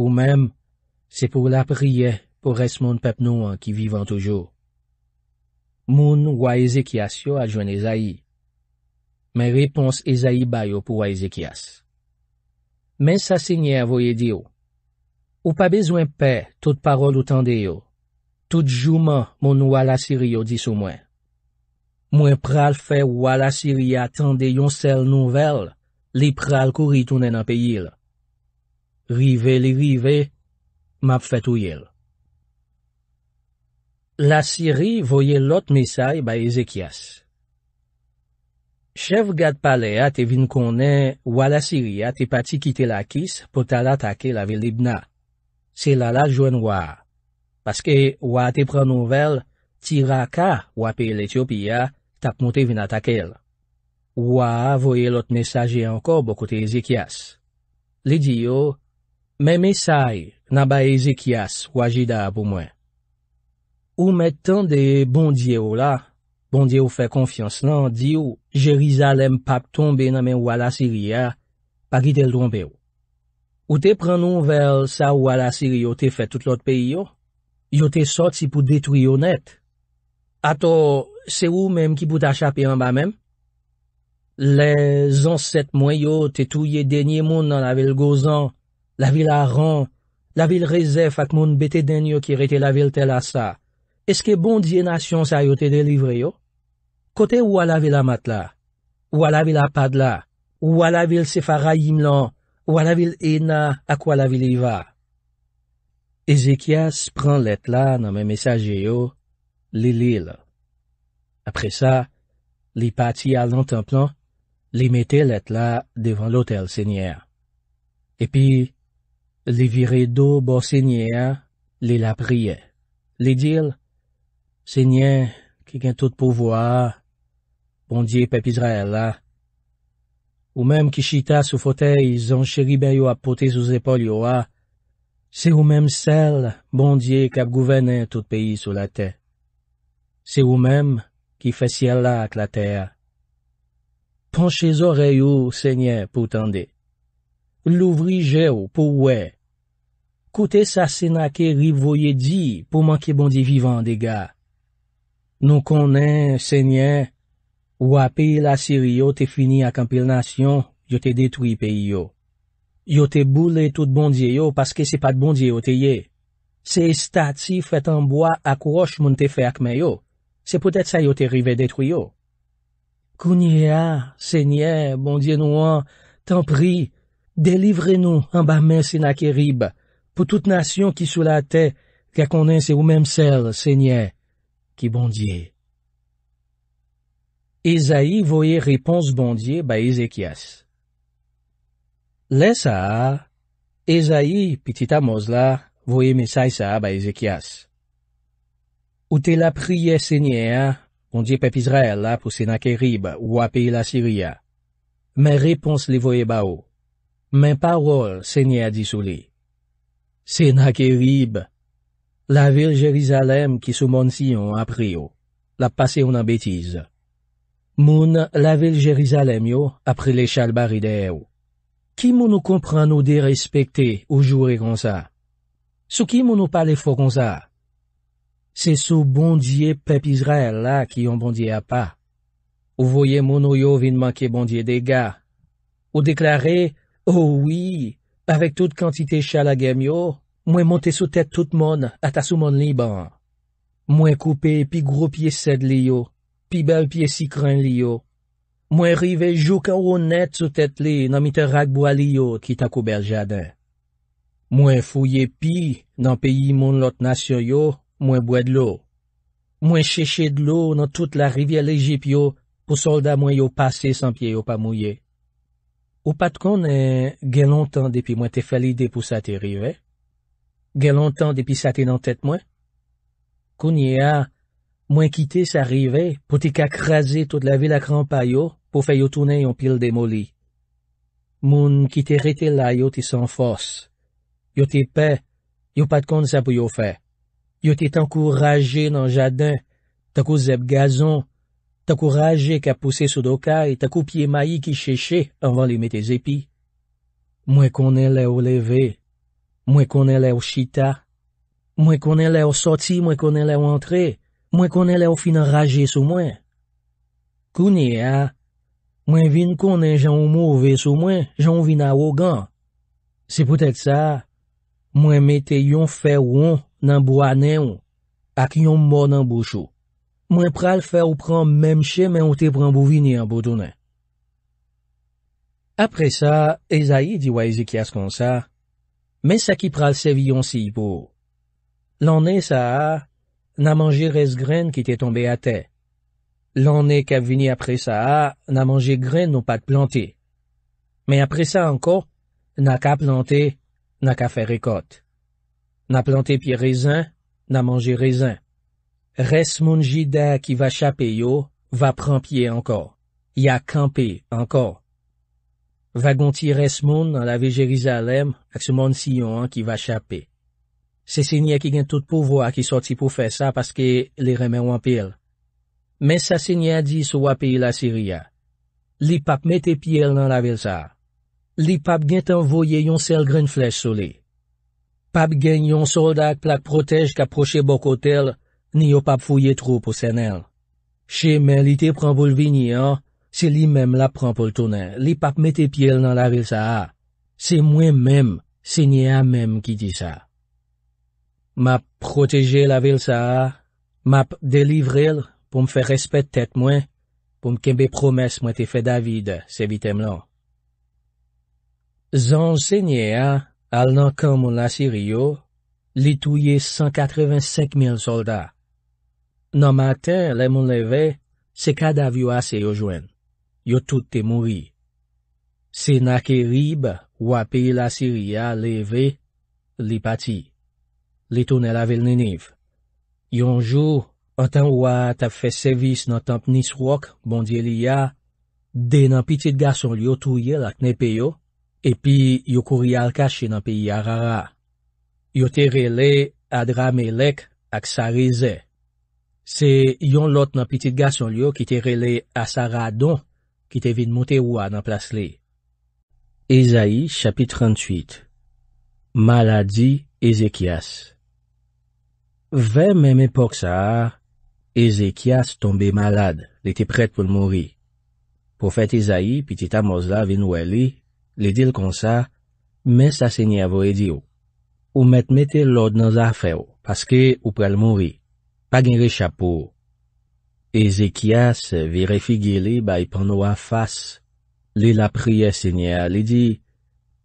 Ou men, se pou l'apriye pou res moun pep nou an ki vivan toujou. Moun wwa Ezekias yo adjwen Ezaï. Men repons Ezaï bayo pou wwa Ezekias. Men sa se nye avoye diyo. Ou pa bezwen pe, tout parol ou tande yo. Tout jouman moun wwa la siri yo dis ou mwen. Mwen pral fe wwa la siri ya tande yon sel nouvel, li pral kouri tounen an pe yil. Rive li rive, map fet ou yil. LASIRI VOYE LOT MESAY BA EZEKIYAS CHEF GAD PALEA TE VIN KONEN WA LASIRI A TE PATI KITE LA KIS PO TALA TAKE LAVE LIBNA. SE LA LA JOUEN WA. PASKE WA TE PRANOUVEL TIRAKA WA PELE ETHIOPIA TAPMOUTE VIN ATAKEL. WA VOYE LOT MESAJE ANKOR BO KOTE EZEKIYAS. LE DIYO, MEN MESAY NA BA EZEKIYAS WA JI DA POU MOIN. Ou met tan de bondye ou non? la, bondye ou fe konfians nan, di ou Jerizalem pap tombe nan men wala siri ya, pa gite l donbe ou. Ou te pren nouvel sa wala siri yo te fe tout lot peyi yo, yo te sot si pou detri yo net. Ato, se ou menm ki pou t'achapi an ba menm? Le zanset mwen yo te touye denye moun nan la vil gozan, la vil aran, la vil rezef ak moun bete denyo ki rete la vil tel asa. Eske bon diye nasyon sa yo te delivre yo? Kote wala vil amat la, wala vil apad la, wala vil sefara yim lan, wala vil ena ak wala vil eva. Ezekias pran let la nan men mesaje yo, li li la. Apre sa, li pati al nan templan, li mette let la devan lotel senyer. Epi, li vire do bo senyer, li la priye. Sènyen ki gen tout pouvo bon bon a, bondye pepizra el la. Ou mem ki chita sou fotey zon cheribe yo apote sou zepol yo a, se ou mem sel bondye kap gouvene tout peyi sou la te. Se ou mem ki fesye la ak la te a. Ponche zore yo sènyen pou tende. Louvri je ou pou ou e. Kote sa senake rib voye di pou manke bondye vivan de ga. Nou konen, se nye, wapil asir yo te fini akampil nasyon, yo te detwipi yo. Yo te boule tout bondye yo, paske se pat bondye yo te ye. Se estati fet anboa akouroch moun te fe akme yo. Se pwetet sa yo te rive detwiyo. Kounye a, se nye, bondye nou an, tanpri, delivre nou anba mense na kerib, pou tout nasyon ki sou la te, kakonense ou memsel, se nye. Ki bondye. Ezayi voye repons bondye ba Ezekias. Lesa, Ezayi pitita mozla voye mesay sa ba Ezekias. Ote la priye senye a, bondye pepizre la pou senake riba ou api la siriya. Men repons li voye ba ou. Men parol senye a disou li. Senake riba. La vil Jerizalem ki sou moun si yon apri yo. La pase yon an betize. Moun la vil Jerizalem yo apri le chal baride yo. Ki moun nou kompran nou de respekte ou joure kon sa? Sou ki moun nou pale fò kon sa? Se sou bondye pep Israel la ki yon bondye a pa. Ou voye moun nou yo vin manke bondye de ga. Ou deklare, oh ou wii, avek tout kantite chal agèm yo, Mwen montè sou tèt tout moun ata sou moun li ban. Mwen koupe pi gro pye sed li yo, pi bel pye si kren li yo. Mwen rive jou ka ou net sou tèt li nan mitè ragboa li yo ki takou bel jaden. Mwen fouye pi nan peyi moun lot nasyon yo, mwen bwe de lo. Mwen cheche de lo nan tout la rivye legip yo pou solda mwen yo pase san pye yo pa mouye. Ou pat konen gen lontan depi mwen te felide pou sa te rive? Gè lontan depi sa te nan tèt mwen? Koun ye a, mwen kite sa rive pou te kak raze tout la vil ak rampa yo pou fe yo tounen yon pil demoli. Moun kite rete la yo te san fos. Yo te pe, yo pat konde sa pou yo fe. Yo te tankou raje nan jadin, takou zeb gazon, tankou raje ka pousse sou do kaj, e takou pie mayi ki cheche anvan li me te zepi. Mwen kounen le ou levee. Mwen konen lè ou chita, mwen konen lè ou soti, mwen konen lè ou antre, mwen konen lè ou finan raje sou mwen. Kouni a, mwen vin konen jan ou mou ve sou mwen, jan ou vin a ou gan. Se pwetèk sa, mwen mette yon fe ou an nan bo anen an, ak yon mou nan bouchou. Mwen pral fe ou pran menm che men ou te pran bou vini an boutounen. Apre sa, e zayi di wè e zik yas kon sa. Men sa ki pral sevi yon si pou. Lan ne sa a, nan manje res gren ki te tombe ate. Lan ne kap vini apre sa a, nan manje gren nou pat plante. Men apre sa anko, nan ka plante, nan ka fe rekote. Nan plante pi rezan, nan manje rezan. Res moun ji de ki va chape yo, va pran pie anko. Ya kampe anko. Vagon ti res moun nan lave Jerizalem ak se moun si yon an ki va chapi. Se sinye ki gen tout pou vwa ki soti pou fe sa paske le remen wampil. Men sa sinye a di sou api la Siria. Li pap mette pi el nan lavel sa. Li pap gen tanvoye yon sel gren flech soli. Pap gen yon soldak plak protej kap proche bok hotel ni yo pap fouye trou pou senel. Che men li te prambol vini an. Se li mèm la pran pou l'tounen, li pap mette pye l nan la vil sa a, se mwen mèm, se nye a mèm ki di sa. Map proteje la vil sa a, map delivre l pou m fè respet tèt mwen, pou m kembe promes mwen te fè David, se vitèm lan. Zan se nye a, al nan kan moun la siriyo, li touye 185 mil solda. Nan matin, lè moun leve, se kada vyo ase yo jwen. Yo tout te mouri. Se nak e rib, wap e la siri ya leve, li pati. Li toune la velneniv. Yonjou, an tan wap tap fe sevis nan tanpnis wak bondye li ya, de nan pitit gason liyo touye lak ne peyo, e pi yo kouri al kache nan peyi arara. Yo terele Adra Melek ak Sarize. Se yon lot nan pitit gason liyo ki terele Asara Donk, ki te vin mouti wwa nan plas li. Ezaï, chapit 38 Maladi Ezekias Vè mè mè mè pok sa a, Ezekias tombe malade, li te pret pou l'mouri. Profet Ezaï, piti Tamosla, vin wè li, li dil kon sa, mè stasenye avou edi ou. Ou mèt mètè lòd nan zafè ou, paske ou pral mouri. Pa genre chapou ou. Ezekias vire figye li bay pan wafas. Li la priye senye a li di,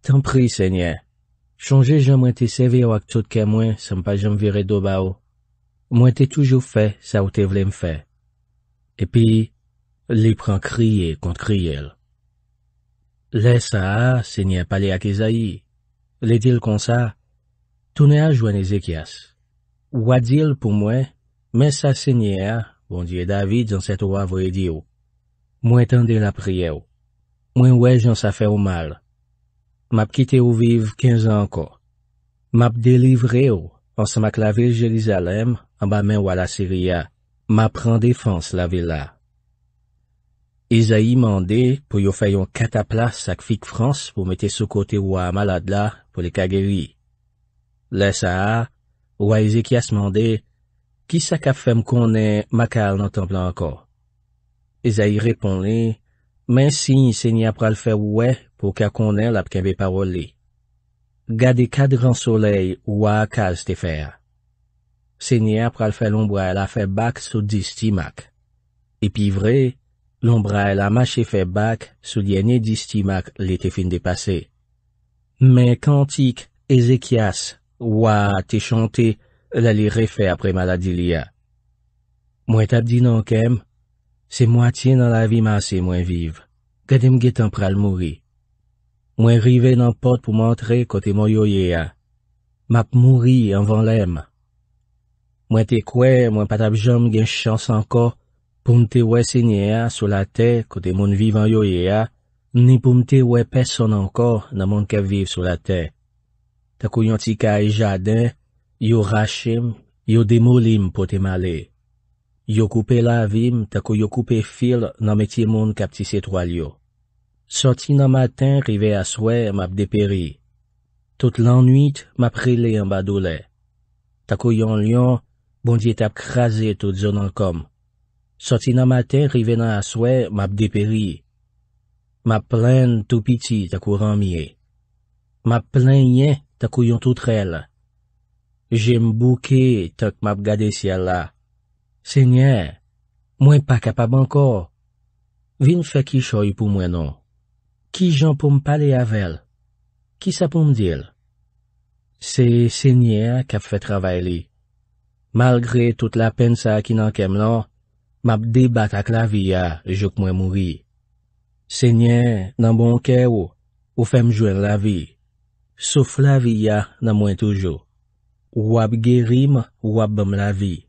Tan pri senye, chonje jan mwen te seve wak tout ke mwen, san pa jan mwen vire do ba ou. Mwen te toujou fe, sa ou te vle mfe. E pi, li pran kriye kont kriye l. Le sa a, senye pale ak ezayi. Li dil kon sa, tou ne a jwene Ezekias. Wadil pou mwen, men sa senye a, Bon diye David zan set wavwe diyo. Mwen tende la priye yo. Mwen wè jan sa fè ou mal. Map kite ou viv 15 an kon. Map delivre yo. An sa mak la vil Jelizalem, an ba men wala Syria. Map rande fans la vil la. Iza yi mande pou yo fè yon katapla sakfik Frans pou mette sou kote wwa amalad la pou li kage li. Lè sa a, wwa Izi kias mande Kisa ka fèm konè makal nan tan plan akor? E zayi repon li, men si, senya pral fè wè pou ka konè la pkebe parol li. Gade kat gran soley wakal ste fèr. Senya pral fè lombra el a fè bak sou disti mak. Epi vre, lombra el a mache fè bak sou li ene disti mak li te fin de pase. Men kantik, ezekias, wak te chante, la li refè apre maladi li a. Mwen tabdi nan kem, se mwati nan la vi mase mwen viv, gade mge tempral mouri. Mwen rive nan pot pou mantre kote mwen yoye a. Map mouri an van lem. Mwen te kwe, mwen patab jom gen chans anko, pou mte wè senye a sou la te kote moun viv an yoye a, ni pou mte wè peson anko nan moun kem viv sou la te. Takou yon ti ka e jaden, Yo rachem, yo demolim potem ale. Yo koupe lavim, tako yo koupe fil nan meti moun kap ti setwal yo. Soti nan matin, rive aswe, map deperi. Tout lan nuit, map rele yon badoule. Tako yon lyon, bondye tap krasi tout zonan kom. Soti nan matin, rive nan aswe, map deperi. Map plen tou piti, tako ramye. Map plen yon, tako yon tout rel. Jèm bouke tok map gade si Allah. Senye, mwen pa kapab ankor. Vin fè ki choy pou mwen non. Ki jan pou mpale avel? Ki sa pou mdil? Se senye kap fè travay li. Malgre tout la pen sa ki nan kem lan, map debat ak la viya jok mwen mouwi. Senye nan bon kè ou, ou fèm jwen la vi. Souf la viya nan mwen toujou. Wab gerim, wab bom la vi.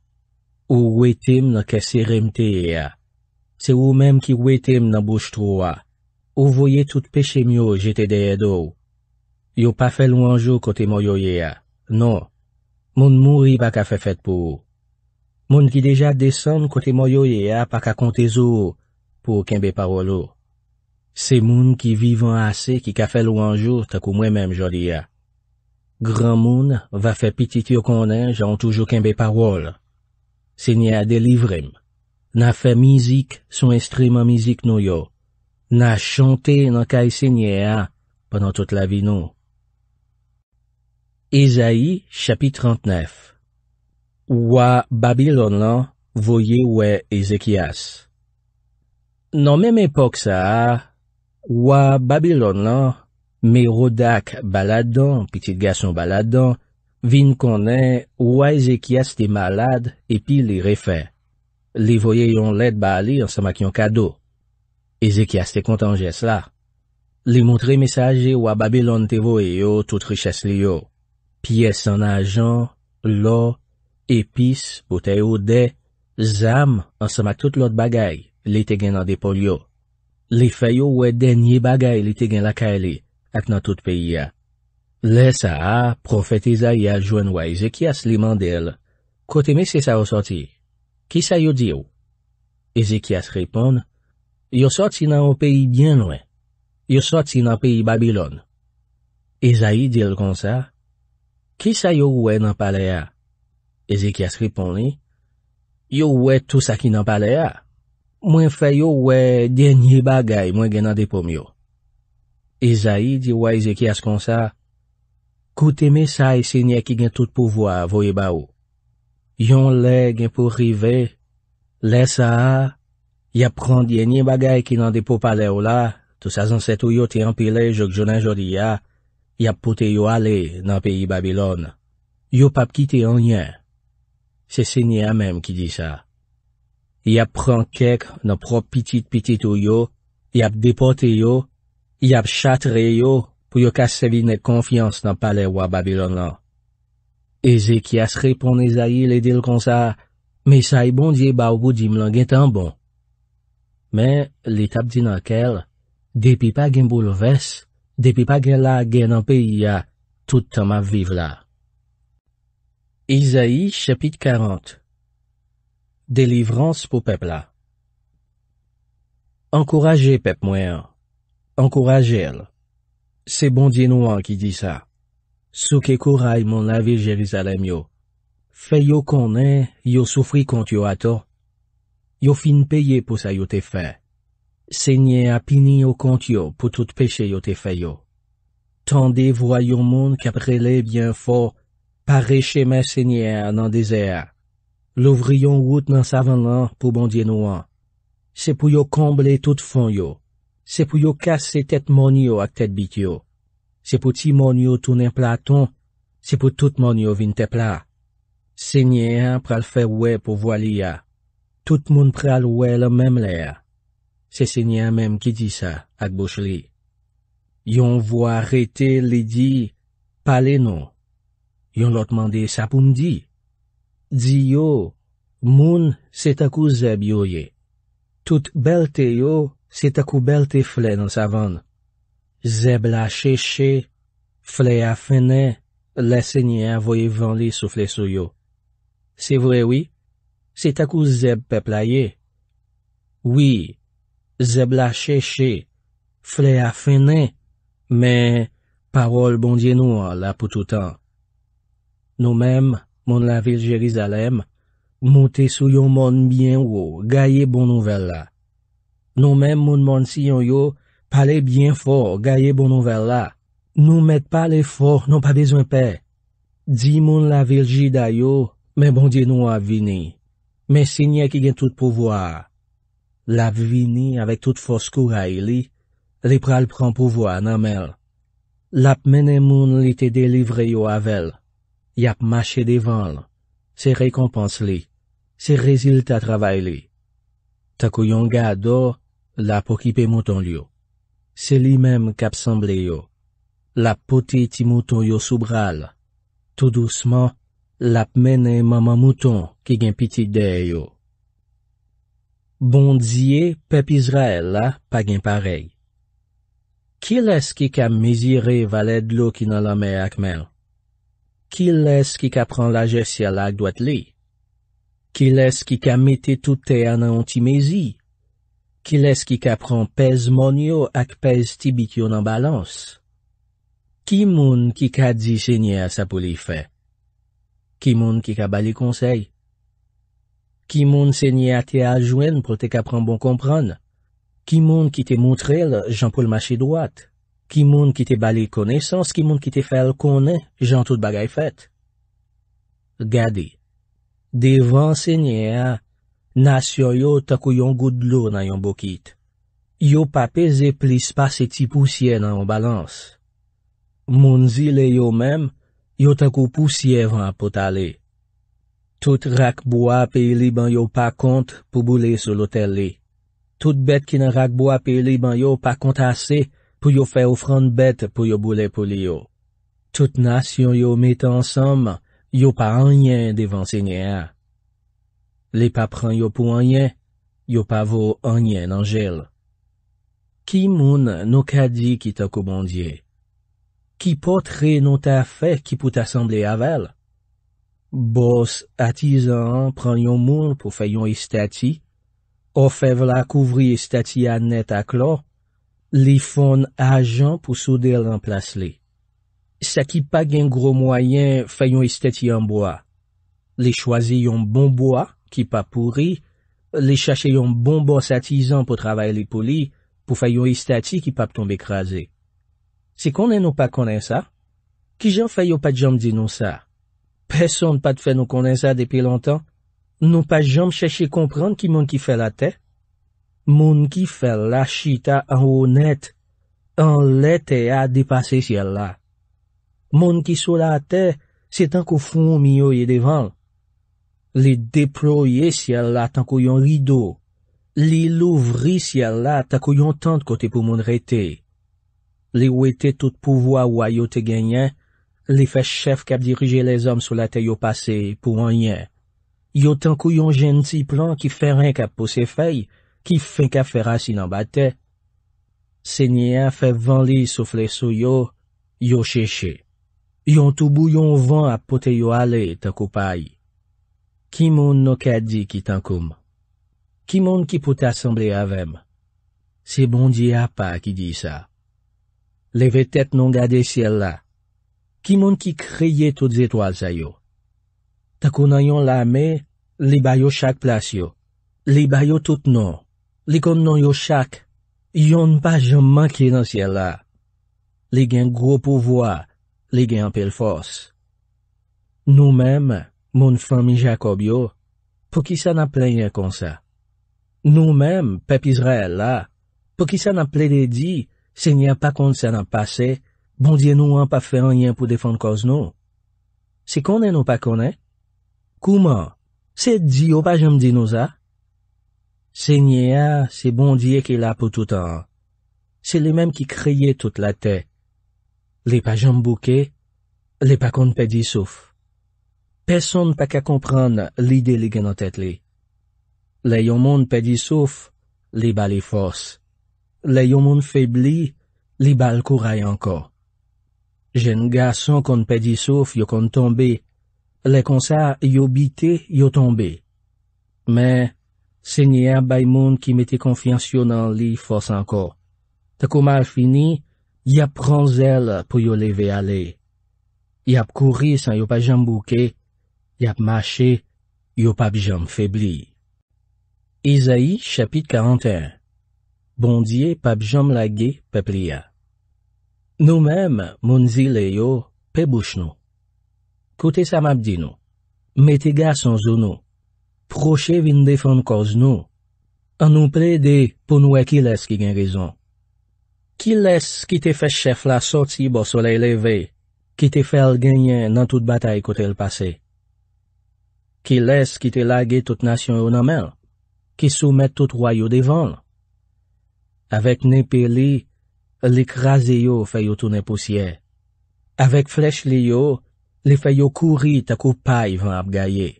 Ou wetim nan keserimte ye ya. Se ou menm ki wetim nan bouch troa. Ou voye tout peche myo jete deye do. Yo pa fel wanjou kote mwoyo ye ya. Non, moun mouri pa ka fefet pou. Moun ki deja desen kote mwoyo ye ya pa ka konte zo pou kenbe parolo. Se moun ki vivan ase ki ka fel wanjou takou mwen menm jodi ya. Gran moun va fe pitit yo konen jan toujou kenbe parwol. Senye a delivrim. Na fe mizik son estriman mizik nou yo. Na chante nan kay senye a panan tout la vi nou. Ezaïe, chapit 39 Wa Babilon lan voye we Ezekias. Nan menm epok sa, wa Babilon lan Me Rodak baladan, pitit gason baladan, vin konen wwa Ezekias te malad epi li refen. Li voye yon led bali ansama ki yon kado. Ezekias te kontanjes la. Li montre mesaje wwa Babylon te voye yo tout riches li yo. Pye san ajan, lo, epis, pote yo de, zam ansama tout lot bagay li te gen adepol yo. Li feyo wwe denye bagay li te gen laka ele. ak nan tout peyi ya. Le sa a, profet Eza ya jwen waj Ezekias li mandel, kote me se sa ou soti, ki sa yo di yo? Ezekias ripon, yo soti nan ou peyi djen waj, yo soti nan peyi Babylon. Eza yi dil kon sa, ki sa yo wè nan pale ya? Ezekias ripon li, yo wè tou sa ki nan pale ya, mwen fe yo wè denye bagay mwen gen nan depom yo. Ezaid diwa Ezekias kon sa, koute mesay se nye ki gen tout pouvoi avoye ba ou. Yon le gen pou rive, lesa a, yap pran diye nye bagay ki nan depo pale ou la, tou sa zanset ou yo te anpe le jok jounan jodi ya, yap pote yo ale nan peyi Babylon. Yo pap kite anye. Se se nye a mem ki di sa. Yap pran kek nan prop pitit pitit ou yo, yap depote yo, Yap chat reyo pou yo kasevi net konfians nan pale wap Babylon lan. Eze ki asre pon Ezaïe le dil kon sa, me sa e bondye ba wou di m langen tan bon. Men, li tap di nan kel, depi pa gen bou l vès, depi pa gen la gen an peyi ya, toutan map vive la. Ezaïe chapit 40 Delivrans pou pepla Enkouraje pep mwen an. le C'est bon Dieu dit qui dit ça. Souke mon mon mon Jérusalem, yo. Feyo yo est, yo soufri kont yo ato. Yo fin payé pour sa yo te fait. Seigneur a pini yo kont yo pour tout péché yo te fait. yo. voyons monde qui les bien fort, pare chez Seigneur dans désert. désert route Louvriyon wout nan savanan pour bon pour pour yo combler tout fond yo. Se pou yo kase tet monyo ak tet bit yo. Se pou ti monyo tonen platon, se pou tout monyo vin tepla. Se nye an pral fe wè pou wali ya. Tout moun pral wè lè mèm lè ya. Se se nye an mèm ki di sa ak bouch li. Yon wwa rete li di palenon. Yon lòt mande sa pou mdi. Di yo moun se takou zè biyo ye. Tout belte yo moun. Se takou bel te fle nan savan. Zeb la cheche, fle a fene, le se nye avoye van li sou fle sou yo. Se vre wii, se takou zeb pe playe. Wii, zeb la cheche, fle a fene, me parol bon dien nou an la pou toutan. Nou mem, moun la vil Jerizalem, moun te sou yo moun byen wou, gaye bon nouvel la. Nou men moun moun si yon yo, pale bien for, gaye bon nouvel la. Nou met pale for, nou pa bezon pe. Di moun la vilji dayo, men bon di nou ap vini. Men sinye ki gen tout pouvoar. Lap vini avek tout fos kou hay li, li pral pran pouvoar nan mel. Lap menen moun li te delivre yo avel. Yap mache devan. Se rekompans li. Se rezil ta travay li. Takou yon ga do, La pou kipe mouton liyo. Se li mem kap sanble yo. La poti ti mouton yo soubral. Tout douceman, la pmenen maman mouton ki gen piti de yo. Bondziye pepizra el la pa gen parey. Kil es ki ka mezire valed lo ki nan la me akmel? Kil es ki ka pran la jesya lak dwat li? Kil es ki ka meti toute an an ti mezi? Kiles ki ka pran pez monyo ak pez tibityon an balans? Ki moun ki ka di sènyè sa pou li fè? Ki moun ki ka bali konsey? Ki moun sènyè te a jwen pou te ka pran bon kompran? Ki moun ki te moutrel jan pou l'mache dwat? Ki moun ki te bali kone sans ki moun ki te fèl kone jan tout bagay fèt? Gade, devan sènyè a Nasyon yo takou yon gout lour nan yon bokit. Yo pa peze plis pa se ti pousye nan yon balans. Moun zile yo menm, yo takou pousye vran pou tali. Tout rakboa pe li ban yo pa kont pou boule sou lotel li. Tout bet ki nan rakboa pe li ban yo pa kont ase pou yo fe ofran bet pou yo boule pou li yo. Tout nasyon yo met ansam, yo pa anyen devan senye a. Li pa pran yo pou anyen, yo pa vo anyen nan jel. Ki moun nou ka di ki ta kouman bon diye? Ki potre nou ta fe ki pou ta sanble aval? Bos atizan pran yon moun pou fayon istati, ofev la kouvri istati anet aklo, li fon ajan pou soude l'anplas li. Sa ki pa gen gro mwayen fayon istati anboa. Li chwazi yon bonboa, Ki pa pouri, li chache yon bonbos atizan pou travay li pou li pou fay yon istati ki pap tombe krasi. Se konen nou pa konen sa, ki jan fay yon pa jom di nou sa. Personn pa te fay nou konen sa depi lontan, nou pa jom chache komprend ki moun ki fè la te. Moun ki fè la chita an honet, an lete a depase si all la. Moun ki sou la te, se tanko foun miyo ye devan l. Li deploye siya la tankou yon lido, li louvri siya la tankou yon tante kote pou moun rete. Li wete tout pouvoa wwa yo te genyen, li fe chef kap dirije le zom sou la te yo pase pou anyen. Yo tankou yon jenti plan ki fe ren kap pou se fey, ki fen kap fe rasi nan bate. Senyen fe ven li soufle sou yo, yo cheche. Yo tou bou yon ven apote yo ale tankou paye. Ki moun nou kè di ki tankoum? Ki moun ki pou t'assemble avèm? Se bon di apè ki di sa. Leve tèt nou gade siè la. Ki moun ki kriye tout zè toal sa yo? Takou nan yon la me, li bayo chak plasyo. Li bayo tout nou. Li kon nou yo chak. Yon pa jom man ki ren siè la. Li gen gro pouvoi. Li gen apèl fòs. Nou mèm, Moun fami Jacob yo, pou ki sa na ple yon kon sa. Nou mem, pep Israel la, pou ki sa na ple de di, se n'ya pa kon sa na pase, bondye nou an pa fe an yon pou defon koz nou. Se konen nou pa konen? Kouman, se di yo pa jom di nou za? Se n'ya, se bondye ki la pou tout an. Se li menm ki kreye tout la te. Li pa jom bouke, li pa kon pe di souf. Peson pa ka kompran li de li genotet li. Le yon moun pedi souf, li bali e fos. Le yon moun febli, li bal kouray anko. Jen gason kon pedi souf yo kon tombe. Le konsa yo bite yo tombe. Men, se nye ap bay moun ki meti konfiansyonan li fos anko. Te komal fini, yap ron zel pou yo leve ale. Yap kouri san yo pa jambouke. Yap mache, yo pa bjom febli. Isaï chapit 41 Bondye pa bjom lage pe priya. Nou mem, moun zile yo, pe bouch nou. Kote sa map di nou. Meti gas an zoun nou. Proche vin defon koz nou. An nou ple de pou nou e ki les ki gen rezon. Ki les ki te fè chef la soti bo solei leve, ki te fèl genyen nan tout batay kote l pasey. Ki les ki te lage tout nasyon yo nanmen, ki soumet tout roy yo devan. Awek ne peli, li krasi yo feyo toune pousye. Awek flech li yo, li feyo kouri tako pay van ap gaye.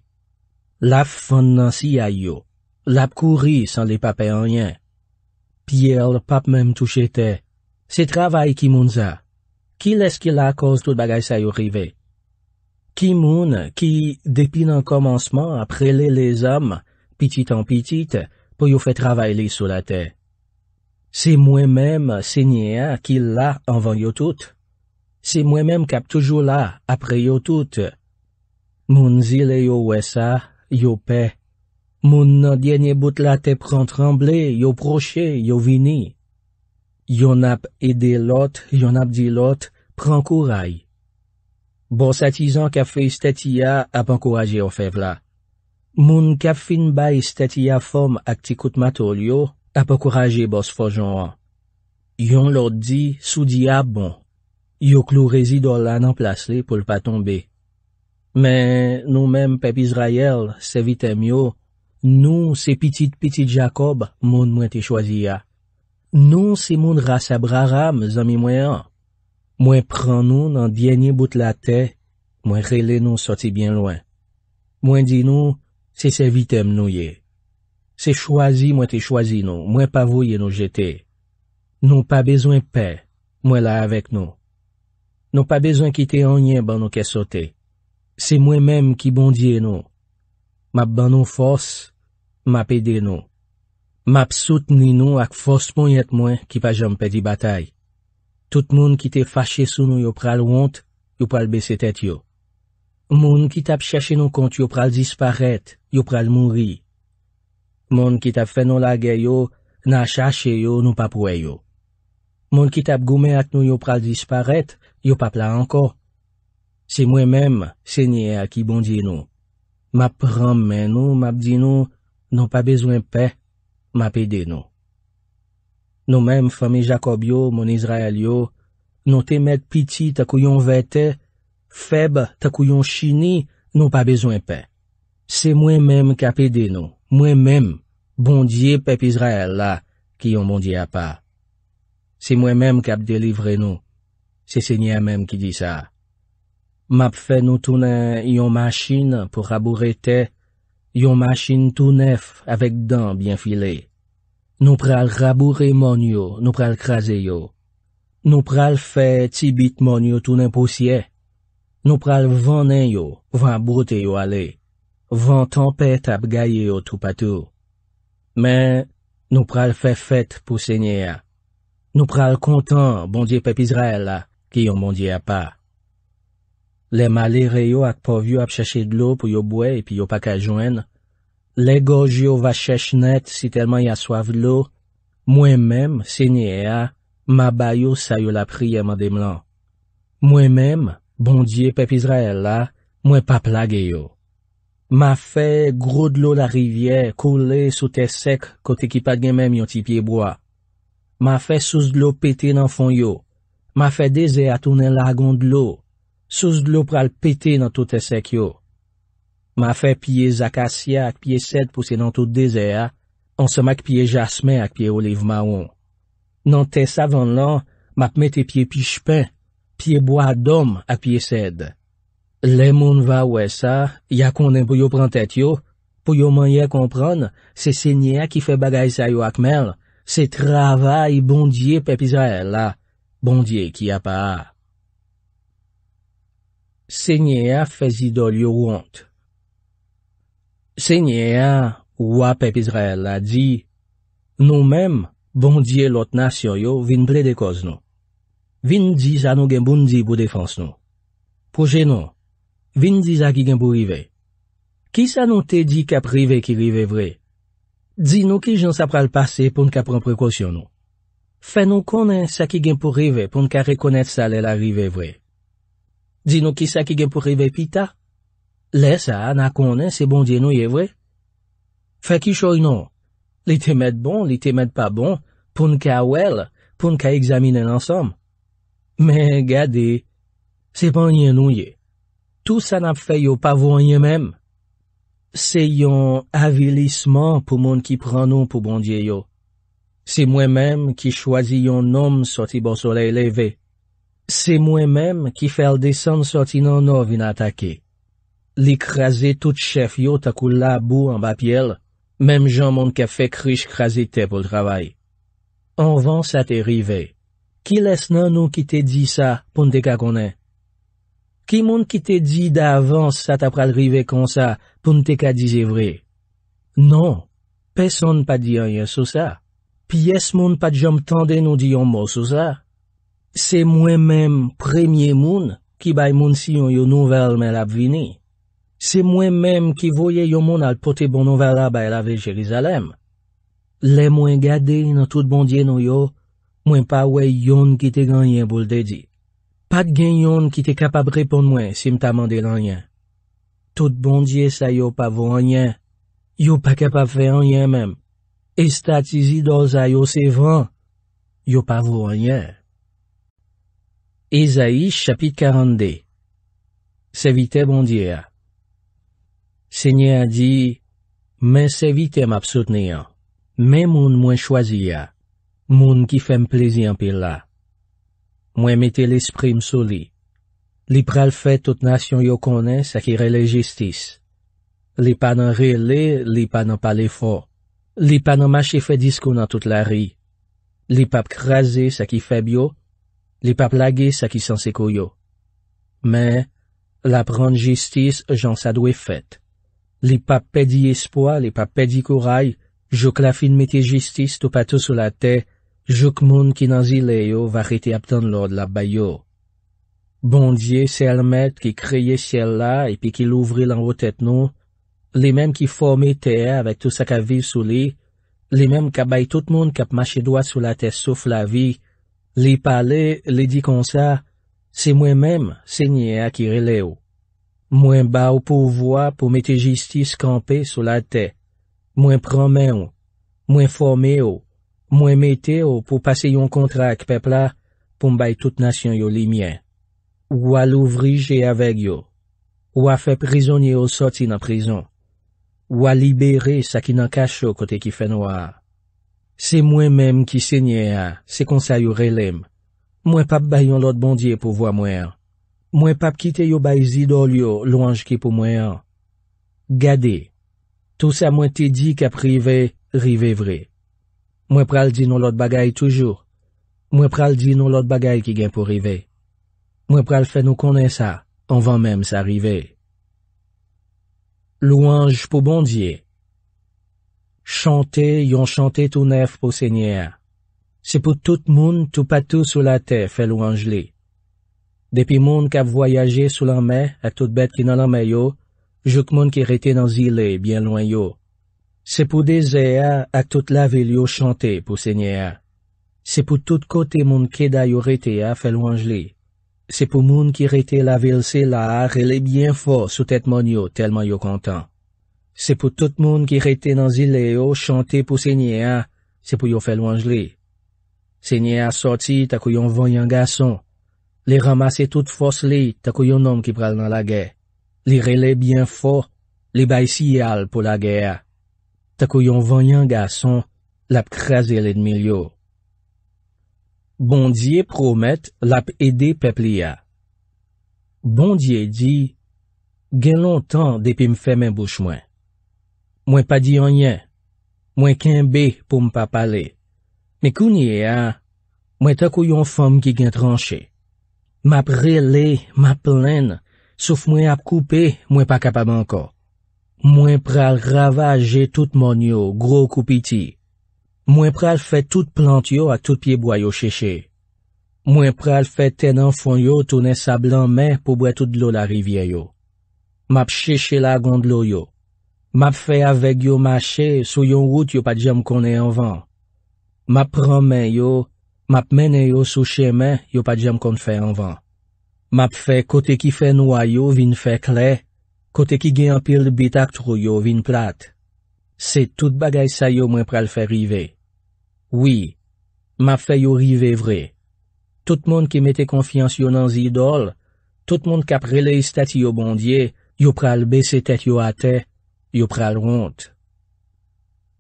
Laf fonansi ya yo, lap kouri san li pape anyen. Piyel pap mem touche te, se travay ki mounza. Ki les ki la kos tout bagay sa yo rivey? Ki moun ki depi nan komanseman aprele le zanm, pitit an pitit, pou yo fe travay li sou la te. Se mwen menm se nye a ki la anvan yo tout. Se mwen menm kap toujou la apre yo tout. Moun zile yo wesa, yo pe. Moun nan djenye bout la te pran tremble, yo proche, yo vini. Yon ap ede lot, yon ap di lot, pran kourayi. Bos atizan kafe istetiya ap ankoraje yo fevla. Moun kap fin bay istetiya fom ak tikout matol yo ap ankoraje bos fojon an. Yon lodi sou diya ah, bon. Yo klo rezidor lan anplase li pou lpa tombe. Men nou men pep Izrayel se vitem yo, nou se pitit pitit Jakob moun mwente chwazi ya. Nou se moun rase bra ram zan mi mwen an. Mwen pran nou nan djenye bout la te, mwen rele nou soti bien lwen. Mwen di nou, se se vitem nou ye. Se chwazi mwen te chwazi nou, mwen pa vouye nou jete. Nou pa bezwen pe, mwen la avek nou. Nou pa bezwen kite anye ban nou ke sote. Se mwen menm ki bondye nou. Map ban nou fos, mapede nou. Map sote ni nou ak fos pon yet mwen ki pa jom pe di batay. Tout moun ki te fache sou nou yo pral wont, yo pral beset et yo. Moun ki tap chache nou kont yo pral disparet, yo pral moun ri. Moun ki tap fen nou lage yo, nan chache yo, nou papwe yo. Moun ki tap gome at nou yo pral disparet, yo pap la anko. Se mwen menm, se nye a ki bon di nou. Map ram men nou, map di nou, nan pa bezwen pe, map ede nou. Nou mèm fami Jacob yo, moun Israel yo, nou te met piti takou yon vete, feb takou yon chini, nou pa bezwen pe. Se mwen mèm kapede nou, mwen mèm bondye pep Israel la, ki yon bondye a pa. Se mwen mèm kapde livre nou, se se nye mèm ki di sa. Map fe nou toune yon maschine pou rabou rete, yon maschine tou nef avek dan byen filey. Nou pral raboure mon yo, nou pral kraze yo. Nou pral fe tibit mon yo tou nan pousye. Nou pral vanen yo, van brote yo ale. Van tempet ap gaye yo tou patou. Men, nou pral fe fet pou senye ya. Nou pral kontan bondye pep Izrael la, ki yon bondye ya pa. Le malere yo ak povyo ap chache dlo pou yo bwe epi yo pakajwen yo. Le goj yo vache chnet si telman ya soav lo, mwen menm, se ne e a, ma bayo sa yo la priyeman de mlan. Mwen menm, bondye pep Izrael la, mwen papla ge yo. Ma fe grod lo la rivye koule sou te sek kote ki pat gen menm yon tipye boa. Ma fe sous lo pete nan fon yo. Ma fe dese atounen lagon de lo. Sous lo pral pete nan tou te sek yo. Ma fe piye zakasyak piye sed pou se nan tout desea, ansema ki piye jasmen ak piye oliv maon. Nan te sa van lan, ma pme te piye pishpen, piye boadom ak piye sed. Le moun va ou e sa, ya konen pou yo prantet yo, pou yo manye kompran, se senye a ki fe bagay sayo ak mel, se travay bondye pepi za el la, bondye ki ap a. Senye a fe zidol yo wont. Se nye a, wap ep Israel la di, nou mem bon diye lot nasyon yo vin ble de koz nou. Vin di zan nou genboun di pou defans nou. Pouje nou, vin di zan ki genbou rive. Ki zan nou te di kap rive ki rive vre? Di nou ki jan sa pral pase pou nka pran prekosyon nou. Fè nou konen sa ki genbou rive pou nka rekonet sa lè la rive vre. Di nou ki sa ki genbou rive pi ta? Lè sa, na konen, se bondye nou ye vwe. Fè ki choy nou? Li te met bon, li te met pa bon, pou n'ke awel, pou n'ke examine l'ansom. Mè gade, se ponye nou ye. Tout sa nap fè yo pavonye mèm. Se yon avilisman pou moun ki pranon pou bondye yo. Se mwen mèm ki chwazi yon nom soti bo soley leve. Se mwen mèm ki fèl desen soti nan nou vin atakey. Li kreze tout chef yo takou la bou an ba pyele, mem jan moun ka fe krej kreze te pou l trabay. Anvan sa te rive. Ki les nan nou ki te di sa pou nte ka konen? Ki moun ki te di da avans sa ta pral rive kon sa pou nte ka dizi vre? Non, peson pa di a ye sou sa. Pi es moun pa jom tande nou di an mo sou sa? Se mwen men premye moun ki bay moun si yon yo nouvel men ap vini. Se mwen menm ki voye yon moun al pote bono vera bay la ve Jerizalem. Le mwen gade yon tout bondye nou yo, mwen pa we yon ki te ganyen boulde di. Pat gen yon ki te kapab repon mwen sim ta mande ganyen. Tout bondye sa yo pa vo ganyen. Yo pa kapab fe ganyen menm. E statizi dol zay yo se vran. Yo pa vo ganyen. Ezaïs chapit karande. Se vite bondye a. Senye a di, men se vitem ap sotneyan, men moun mwen chwaziya, moun ki fem plezyan pil la. Mwen mette l'esprim sou li. Li pral fet tout nasyon yo konen sa ki rele jistis. Li pa nan rele, li pa nan pale fo, li pa nan mache fe disko nan tout la ri. Li pa p krasi sa ki febyo, li pa plage sa ki sansekoyo. Men, la pran jistis jan sa dwe fet. Li pa pedi espwa, li pa pedi kouray, jok la fin meti jistis tou patou sou la te, jok moun ki nan zileyo va reti aptan lor de la bayo. Bon diye selmet ki kreye siel la epi ki louvri lan wotet nou, li men ki fome te avet tou sakavil sou li, li men kabay tout moun kap mashidwa sou la te souf la vi, li pale li di konsa, se mwen men se nye akire leyo. Mwen ba ou pou vwa pou mete jistis kampe sou la te. Mwen pranmen ou, mwen forme ou, mwen mete ou pou pase yon kontra ak pepla pou mbay tout nasyon yo li myen. Ou a louvrije avek yo. Ou a fe prizonye ou soti nan prizon. Ou a libere sa ki nan kache ou kote ki fenwa. Se mwen menm ki senye a, se konsay yo relem. Mwen pap bayon lot bondye pou vwa mwen an. Mwen pap ki te yo bay zidol yo, louange ki pou mwen an. Gade. Tou sa mwen te di kap rive, rive vre. Mwen pral di nou lot bagay toujou. Mwen pral di nou lot bagay ki gen pou rive. Mwen pral fe nou konen sa, an van menm sa rive. Louange pou bondye. Chante, yon chante tou nef pou se nye an. Se pou tout moun tou patou sou la te fe louange li. Depi moun kap voyaje sou lanme, ak tout bet ki nan lanme yo, jout moun ki rete nan zile bien lwen yo. Se pou dese a, ak tout la vil yo chante pou se nye a. Se pou tout kote moun ki da yo rete a, fe louan jli. Se pou moun ki rete la vil se la a, rele bien fo sou tet mon yo telman yo kontan. Se pou tout moun ki rete nan zile yo chante pou se nye a, se pou yo fe louan jli. Se nye a soti takou yon voyan gason. Li ramase tout fos li takoyon nom ki pral nan la ge. Li rele bien fo, li bay si yal pou la ge a. Takoyon vanyan gason, lap kreze le d'milyo. Bondye promet lap ede pepli a. Bondye di, gen lontan depi mfè men bouch mwen. Mwen pa di anyen, mwen kenbe pou mpa pale. Me kounye a, mwen takoyon fom ki gen tranche. Map rele, map plen, souf mwen ap koupe, mwen pa kapab anko. Mwen pral ravaje tout mon yo, gro koupiti. Mwen pral fe tout plant yo, a tout piebo yo cheche. Mwen pral fe ten anfon yo, tonen sa blan men, pou bwe tout lo la rivye yo. Map cheche la gondlo yo. Map fe avek yo mache, sou yon wout yo pa djem konen anvan. Map pran men yo. Map mene yo sou cheme, yo pa jem kon fè anvan. Map fè kote ki fè noua yo vin fè kle, kote ki gen pil bitak tro yo vin plat. Se tout bagay sa yo mwen pral fè rive. Oui, map fè yo rive vre. Tout moun ki metè konfians yo nan zidol, tout moun kap rele istat yo bondye, yo pral beset et yo ate, yo pral ront.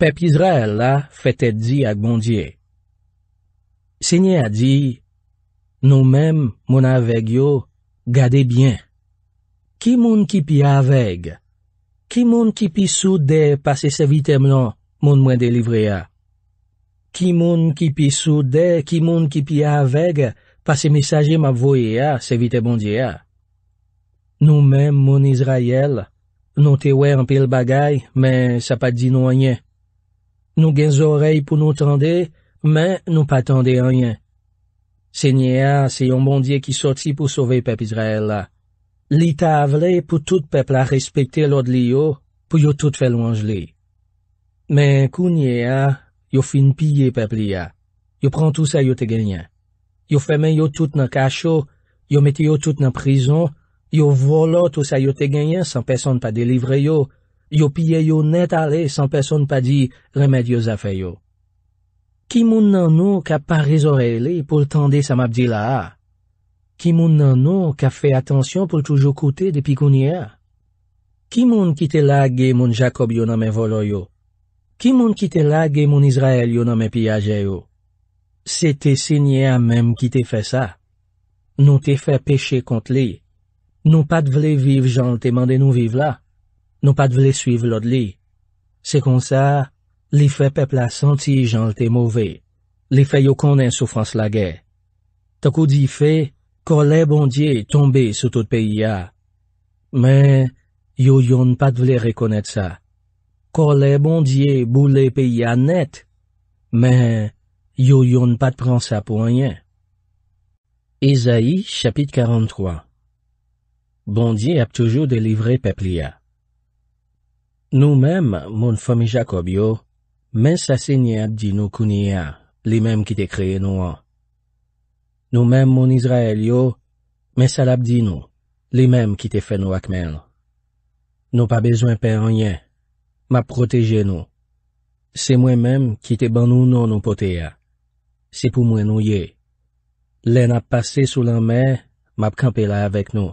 Pep Izrael la fè tèdzi ak bondye. Se nye a di, nou men, moun avek yo, gade bien. Ki moun ki pi avek? Ki non, moun ki pi sou de, pase se vitem lan, moun mwen delivre ya. Ki moun ki pi sou de, ki moun ki pi avek, pase mesajem avoye ya, se vitem moun di ya. Nou men, moun Izrayel, nou te wè anpil bagay, men sa pa di nou anye. Nou gen zorey pou nou tende, nou gen zorey pou nou tende, Men nou patande enyen. Se nye a, se yon bondye ki soti pou sove pep Izrael la. Li ta avle pou tout pep la respekte lod li yo pou yo tout fel wange li. Men kou nye a, yo fin pye pep li ya. Yo pran tout sa yo te genyen. Yo femen yo tout nan kacho, yo meti yo tout nan prizon, yo volo tout sa yo te genyen san peson pa delivre yo, yo pye yo net ale san peson pa di remed yo zafey yo. Ki moun nan nou ka pa rezore li pou tande samabdi la a? Ki moun nan nou ka fe atensyon pou toujou koute depi kounye a? Ki moun ki te la ge moun Jakob yo nanme volo yo? Ki moun ki te la ge moun Israel yo nanme pi aje yo? Se te sinye a mem ki te fe sa? Nou te fe peche kont li? Nou pa te vle vive jan te mande nou vive la? Nou pa te vle suive lod li? Se kon sa... Li peuple peupla la santi jan mauvais. mouve. Li yo konen soufrans la guerre Takou di fe, kole bondye tombe sur tout pays ya. Men, yo yon pat vle reconnaître ça. bondiers bondye boule pays à net. Mais, yo pas de prendre ça pour rien. isaïe chapitre 43 Bondye a toujours délivré pepli Nous-mêmes, mon moun Jacobio. Men sa se nye ap di nou kounye a, li menm ki te kreye nou an. Nou menm mon Izrael yo, men sal ap di nou, li menm ki te fè nou akmel. Nou pa bezwen pen anye, map proteje nou. Se mwen menm ki te ban nou nou nou pote ya. Se pou mwen nou ye. Len ap pase sou lan mer, map kampe la avèk nou.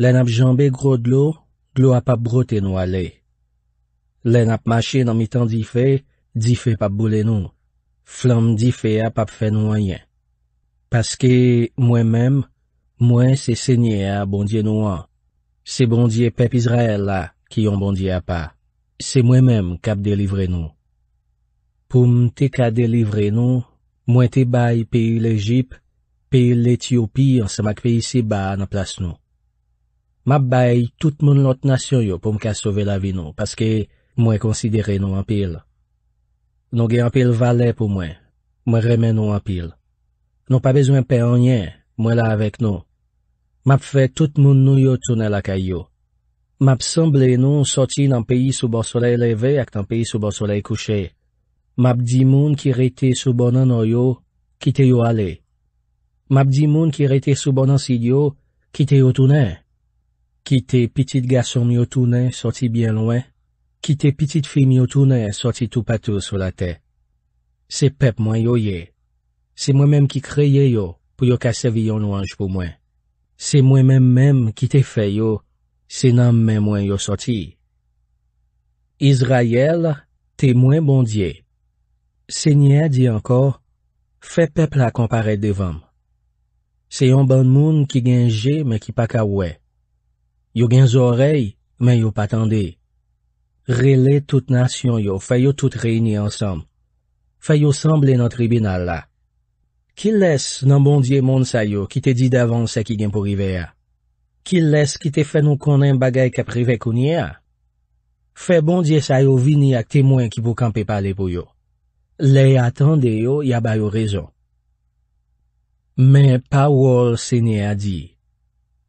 Len ap jambe grod lo, glo ap ap brote nou aley. Len ap mache nan mi tan di fe, di fe pap bole nou. Flanm di fe ap ap fe nou a yen. Paske mwen men, mwen se se nye a bondye nou an. Se bondye pep Israel la ki yon bondye a pa. Se mwen men kap delivre nou. Poum te ka delivre nou, mwen te bay pe il Egypt, pe il Ethiopi ansan mak pe isi ba na plas nou. Map bay tout moun lot nasyon yo poum ka sove la vi nou. Paske... Mwen konsidere nou anpil. Nou gen anpil vale pou mwen. Mwen remen nou anpil. Nou pa bezwen pen anyen. Mwen la avek nou. Map fe tout moun nou yo tounel akay yo. Map sanble nou soti nan peyi soubo solei leve ak tan peyi soubo solei kouche. Map di moun ki rete soubonan no yo, kite yo ale. Map di moun ki rete soubonan si yo, kite yo tounen. Kite pitit gason yo tounen soti bien louen. ki te pitit fimi yo toune yon e soti tou patou sou la te. Se pep mwen yo ye. Se mwen menm ki kreye yo, pou yo kasevi yon louange pou mwen. Se mwen menm menm ki te fe yo, se nan mwen mwen yo soti. Izrayel, te mwen bon diye. Senye di ankor, fe pep la kompare devan. Se yon bon moun ki genje, men ki pakawwe. Yo genzo orey, men yo patandei. Rele tout nasyon yo, fay yo tout reyni ansam. Fay yo samble nan tribunal la. Ki les nan bondye moun sa yo ki te di davan se ki gen pou rive a? Ki les ki te fè nou konen bagay ka prive konye a? Fè bondye sa yo vini ak temwen ki pou kampe pale pou yo. Le atande yo, ya bayo rezon. Men, pa wòl se ni a di.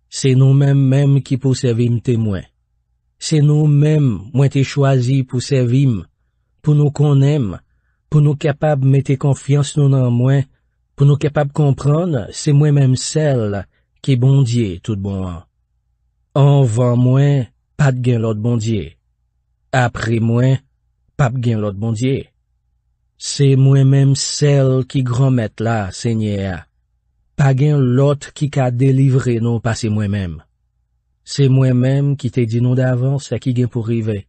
Se nou men menm ki pou se vim temwen. Se nou mem mwen te chwazi pou sevim, pou nou konem, pou nou kepab mette konfians nou nan mwen, pou nou kepab kompran se mwen menm sel ki bondye tout bon an. An van mwen, pat gen lot bondye. Apri mwen, pap gen lot bondye. Se mwen menm sel ki gromet la, se nye a. Pa gen lot ki ka delivre nou pas se mwen menm. Se mwen menm ki te di nou da avans la ki gen pou rive.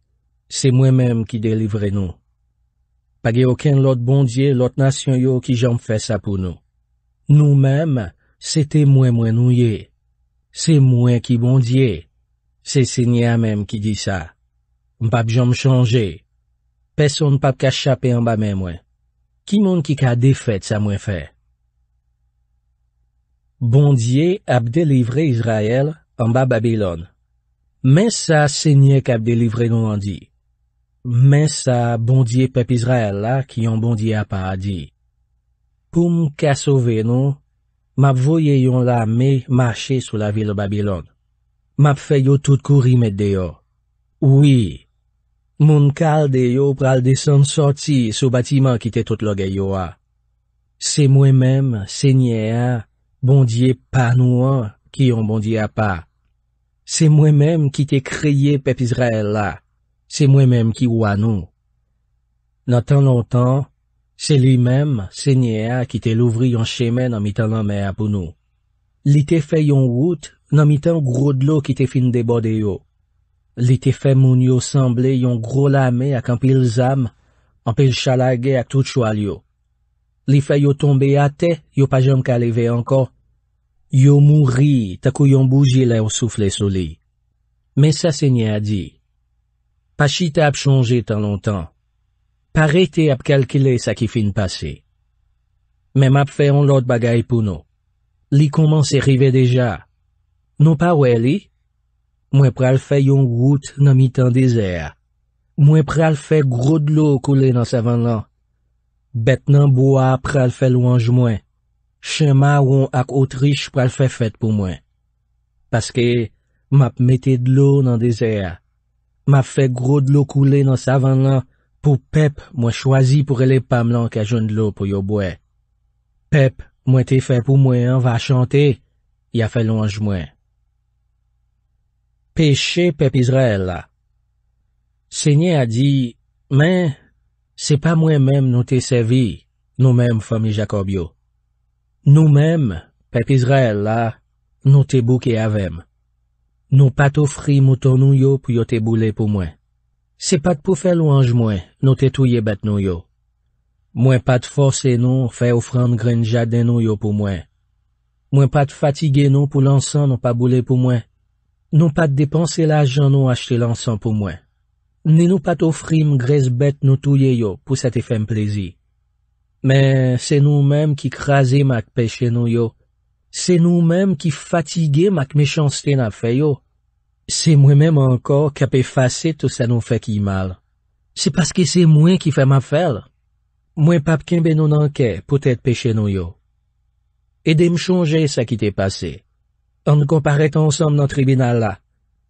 Se mwen menm ki delivre nou. Page oken lot bondye lot nasyon yo ki jom fè sa pou nou. Nou menm, se te mwen mwen nou ye. Se mwen ki bondye. Se se nye a menm ki di sa. Mpap jom chanje. Peson mpap kachapen mpame mwen. Ki moun ki ka defet sa mwen fè? Bondye ap delivre Izrael. An ba Babilon. Men sa senye kap delivre nou an di. Men sa bondye pep Israel la ki yon bondye ap a di. Pou mwen ka sove nou, map voye yon la me mache sou la vil Babilon. Map fe yo ah. tout kou rimet de yo. Ouwi, moun kal de yo pral desan sorti sou batiman ki te tout lo ge yo a. Se mwen menm, senye a, bondye pa nou a, ki yon bondi ap pa. Se mwen menm ki te kriye pep Izrael la. Se mwen menm ki wan nou. Nan tan lontan, se li menm, se nye a ki te louvri yon chemen nan mitan nan men ap pou nou. Li te fe yon wout, nan mitan grodlo ki te fin debode yo. Li te fe moun yo semble yon grolame ak anpil zam, anpil chalage ak tout chwal yo. Li fe yo tombe ate, yo pa jom ka leve anko, Yo mouri takou yon bougye la yon souffle soli. Men sa se nye a di. Pa chita ap chonje tan lontan. Pa rete ap kalkile sa ki fin pase. Men map fe yon lot bagay pou nou. Li koman se rive deja. Non pa wè li? Mwen pral fe yon wout nan mitan dezer. Mwen pral fe grod lo koule nan sa van lan. Bet nan bo ap pral fe louan jmwen. Chema woun ak Otrich pou al fè fèt pou mwen. Paske, map metè d'lou nan desea. Map fè gro d'lou koulè nan savan lan pou pep mwen chwazi pou relepam lan kajoun d'lou pou yo bwe. Pep, mwen te fè pou mwen an va chante, ya fè lonj mwen. Pèche pep Izrael la. Senye a di, men, se pa mwen mèm nou te sevi nou mèm fami Jacob yo. Nou menm, pep Izrael la, nou te bouke avem. Nou pat ofri mouton nou yo pou yo te boule pou mwen. Se pat pou fe louange mwen, nou te touye bet nou yo. Mwen pat fose nou fe ofran grenja den nou yo pou mwen. Mwen pat fatige nou pou lansan nou pa boule pou mwen. Nou pat depanse la jan nou achte lansan pou mwen. Ne nou pat ofrim grez bet nou touye yo pou se te fem plezi. Men, se nou menm ki krasi mak peche nou yo. Se nou menm ki fatige mak mechanste na fe yo. Se mwen menm ankor ka pe fase tout sa nou fe ki mal. Se paske se mwen ki fe ma fel. Mwen papkenbe nou nanke pou tete peche nou yo. Ede m chanje sa ki te pase. An komparete ansanm nan tribunal la.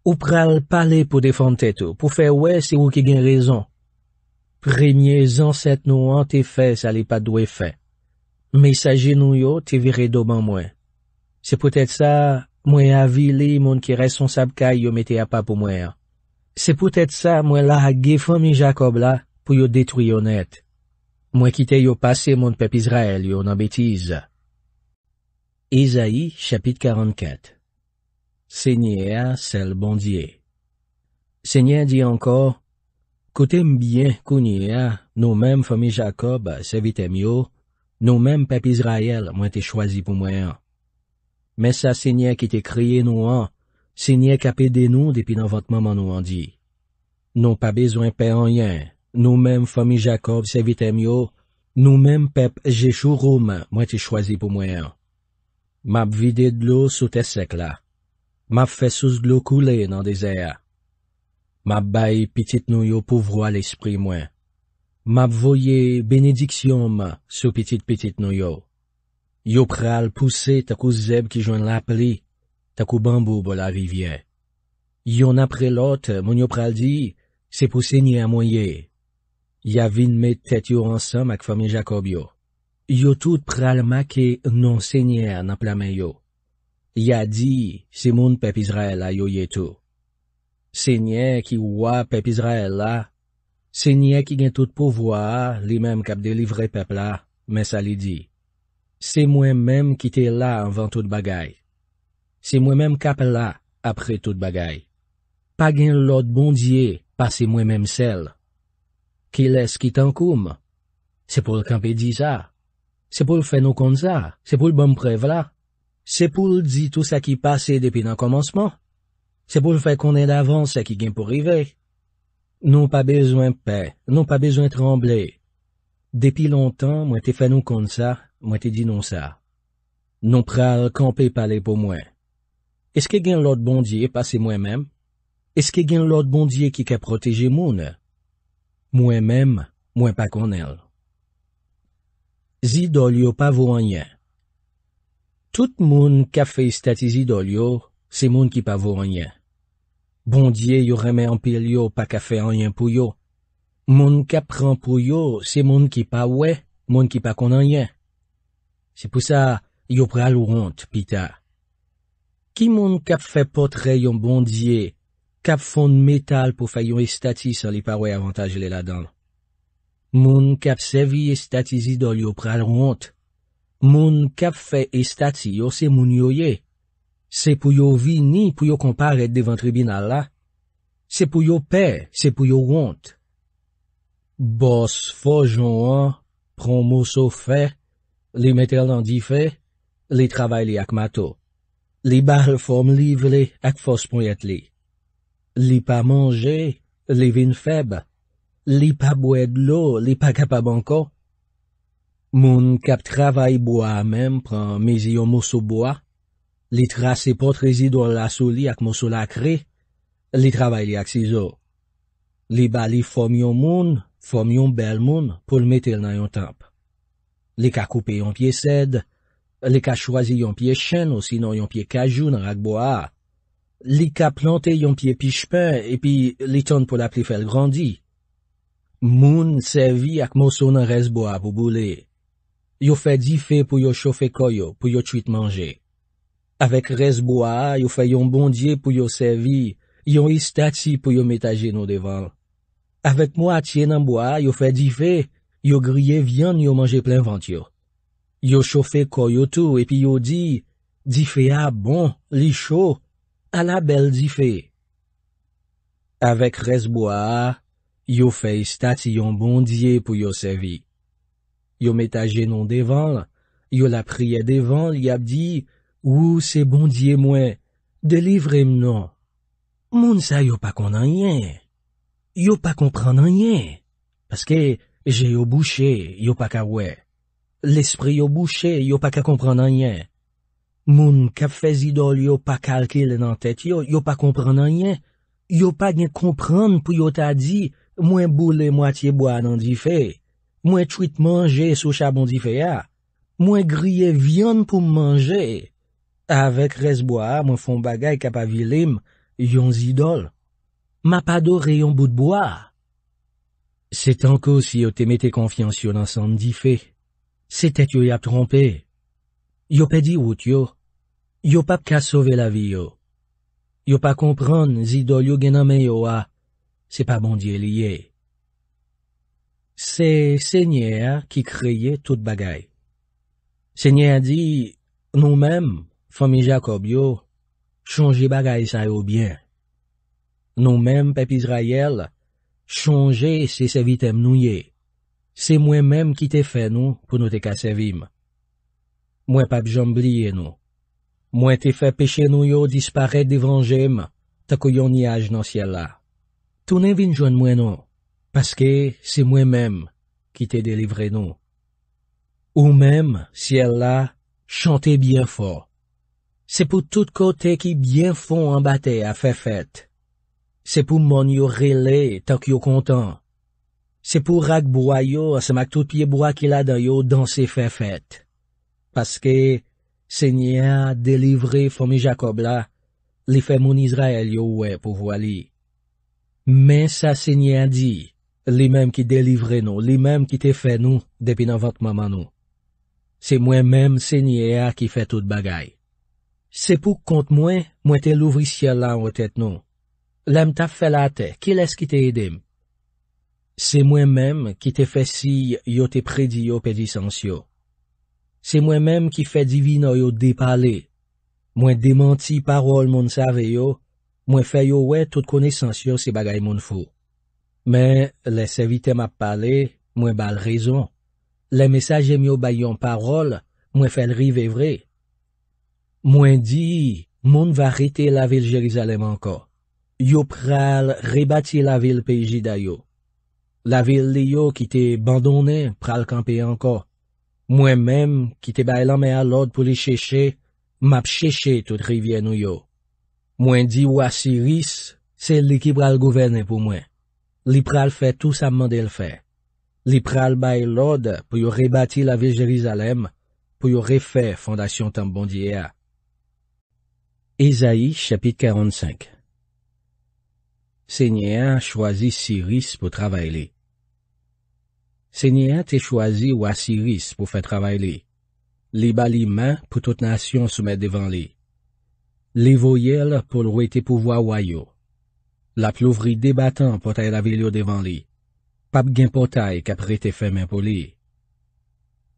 Ou pral pale pou defante tou, pou fe wè se ou ki gen rezon. Remye zanset nou an te fè sali pa dwe fè. Mesajen nou yo te vire do ban mwen. Se pwetè sa, mwen avili moun ki resonsab kaj yo metè a pa pou mwen. Se pwetè sa, mwen la ha ge fè mi Jacob la pou yo detwiyon et. Mwen kite yo pase moun pep Israel yo nan betiz. Ezaï, chapit 44 Se nye a sel bondye. Se nye di anko... Koutem byen kounye a, nou menm fomi Jacob se vitem yo, nou menm pep Israel mwen te chwazi pou mwen an. Mè sa sinye ki te kriye nou an, sinye kape denou depi nan vantmanman nou an di. Nou pa bezwen pe an yen, nou menm fomi Jacob se vitem yo, nou menm pep Jechuroum mwen te chwazi pou mwen an. Mab vide dlo sou te sek la. Mab fesous dlo koule nan dese a. Mab bay pitit nou yo pou vwa l'esprit mwen. Mab voye benediksyon ma sou pitit-pitit nou yo. Yo pral puse takou zeb ki joun lapli, takou bambou bol avivyen. Yon apre lot, moun yo pral di, se puse ni amoye. Ya vin metet yo ansam ak fami Jacob yo. Yo tout pral maki non-senyer na plamen yo. Ya di, se moun pepizre la yo yetou. Se nye ki wwa pep Izrael la, se nye ki gen tout pou wwa li menm kap delivre pep la, men sa li di. Se mwen menm ki te la anvan tout bagay. Se mwen menm kap la apre tout bagay. Pa gen lot bondye, pa se mwen menm sel. Ki les ki tankoum? Se pou l'kampi di sa? Se pou l'fen nou kon sa? Se pou l'bom prev la? Se pou l di tout sa ki pase depi nan komansman? Se pou jou fè konen avans, se ki gen pou rivek. Non pa bezwen pe, non pa bezwen tremble. Depi lontan, mwen te fè non kon sa, mwen te di non sa. Non pral, kanpe pale pou mwen. Eske gen lout bondye, pase mwen men? Eske gen lout bondye ki ka proteje moun? Mwen men, mwen pa konel. Zidolio pa vounyen. Tout moun ka fey stati zidolio, se moun ki pa vounyen. Bondye yo reme anpil yo pa ka fe anyen pou yo. Moun kap ran pou yo se moun ki pa we, moun ki pa kon anyen. Se pou sa, yo pral wont, pita. Ki moun kap fe potre yon bondye, kap fond metal pou fe yon estati sa li pa we avantaj le la dan. Moun kap sevi estati zidol yo pral wont. Moun kap fe estati yo se moun yo ye. Se pou yo vini pou yo komparet devan tribinal la. Se pou yo pe, se pou yo wont. Bos fojouan, pran mousou fe, li metel nan di fe, li travay li ak mato. Li bar reform liv li ak fos pou yet li. Li pa manje, li vin feb, li pa bwe glou, li pa kapabanko. Moun kap travay boa menm pran mezi yo mousou boa. Li trase potrezi do la soli ak monsou la kre, li travay li ak sezo. Li bali fom yon moun, fom yon bel moun pou l metel nan yon temp. Li ka koupe yon pie sed, li ka chwazi yon pie chen ou sinon yon pie kajou nan ak bo a. Li ka plante yon pie pishpe epi li ton pou la plifel grandi. Moun servi ak monsou nan res bo a pou bo le. Yo fe di fe pou yo chofe koyo pou yo tuit manje. Avek rezboa, yo fè yon bondye pou yo servi, yon istati pou yo metajenon devan. Avek mwa tjenanboa, yo fè di fe, yo griye vyan yo manje plen vant yo. Yo chofe koyo tou, epi yo di, di fe a bon, li chou, a la bel di fe. Avek rezboa, yo fè istati yon bondye pou yo servi. Yo metajenon devan, yo la priye devan li ap di, yo fè yon bondye pou yo servi. Ou se bon diye mwen, de livre mnon. Moun sa yo pa konan yen. Yo pa kompran nan yen. Paske, je yo bouché, yo pa ka wè. L'esprit yo bouché, yo pa ka kompran nan yen. Moun ka fe zidol yo pa kalkile nan tet yo, yo pa kompran nan yen. Yo pa gen kompran pou yo ta di, mwen boule mwatiye bwa nan di fe. Mwen tuit manje sou chabon di fe ya. Mwen griye vyon pou manje. Avek rezboa moun fon bagay kap avilim yon zidol. Ma pa do reyon bout boa. Se tanko si yo te mette konfiansyon ansan di fe. Se tet yo yap trompe. Yo pe di wout yo. Yo pa pka sove la vi yo. Yo pa kompran zidol yo gename yo a. Se pa bon di el ye. Se se nye a ki kreye tout bagay. Se nye a di nou menm. Fomi Jacob yo, chonje bagay sa yo byen. Nou menm pep Israel, chonje se se vitem nou ye. Se mwen menm ki te fe nou pou nou te kasevim. Mwen pap jambliye nou. Mwen te fe peche nou yo dispare devanjem, takoyon niyaj nan siel la. Tounen vin joun mwen nou, paske se mwen menm ki te delivre nou. Ou menm, siel la, chante bien fòr. Se pou tout kote ki byen fon ambate a fefet. Se pou moun yo rele tak yo kontan. Se pou rak boyo a semak tout piye boya ki la do yo dansi fefet. Paske, senye a delivre fomi Jacob la, li fe moun Israel yo we pou wali. Men sa senye a di, li menm ki delivre nou, li menm ki te fe nou, depi nan vant maman nou. Se mwen menm senye a ki fe tout bagay. Sepouk kont mwen, mwen te louvrisye lan wot et nou. Lem ta felate, kil eski te edem? Se mwen menm ki te fesiy yo te predi yo pedi sensyo. Se mwen menm ki fe divina yo depale. Mwen demanti parol moun saveyo, mwen feyo we tout kone sensyo se bagay moun fou. Men, les evitem ap pale, mwen bal rezon. Le mesaj emyo bayon parol, mwen felrive vreye. Mwen di, moun va rete la vil Jerizalem anka. Yo pral rebati la vil peji dayo. La vil li yo ki te bandone pral kampe anka. Mwen menm ki te bay lanme a lod pou li cheche, map cheche tout rivye nou yo. Mwen di wasi ris, se li ki pral gouverne pou mwen. Li pral fe tout sa mwande l fe. Li pral bay lod pou yo rebati la vil Jerizalem pou yo refe fondasyon tan bondye a. EZAI CHAPIT 45 SENYEA CHOASI SIRIS PO TRAVAILI SENYEA TE CHOASI WA SIRIS PO FET TRAVAILI. LE BA LI MAN PO TOTE NASYON SOU MET DEVANLI. LE VOYEL PO LOU ETE POUVOI WAYO. LA PLOVRI DEBATAN PO TAY LA VILO DEVANLI. PAP GEN PO TAY KAPRE TE FEM INPOLI.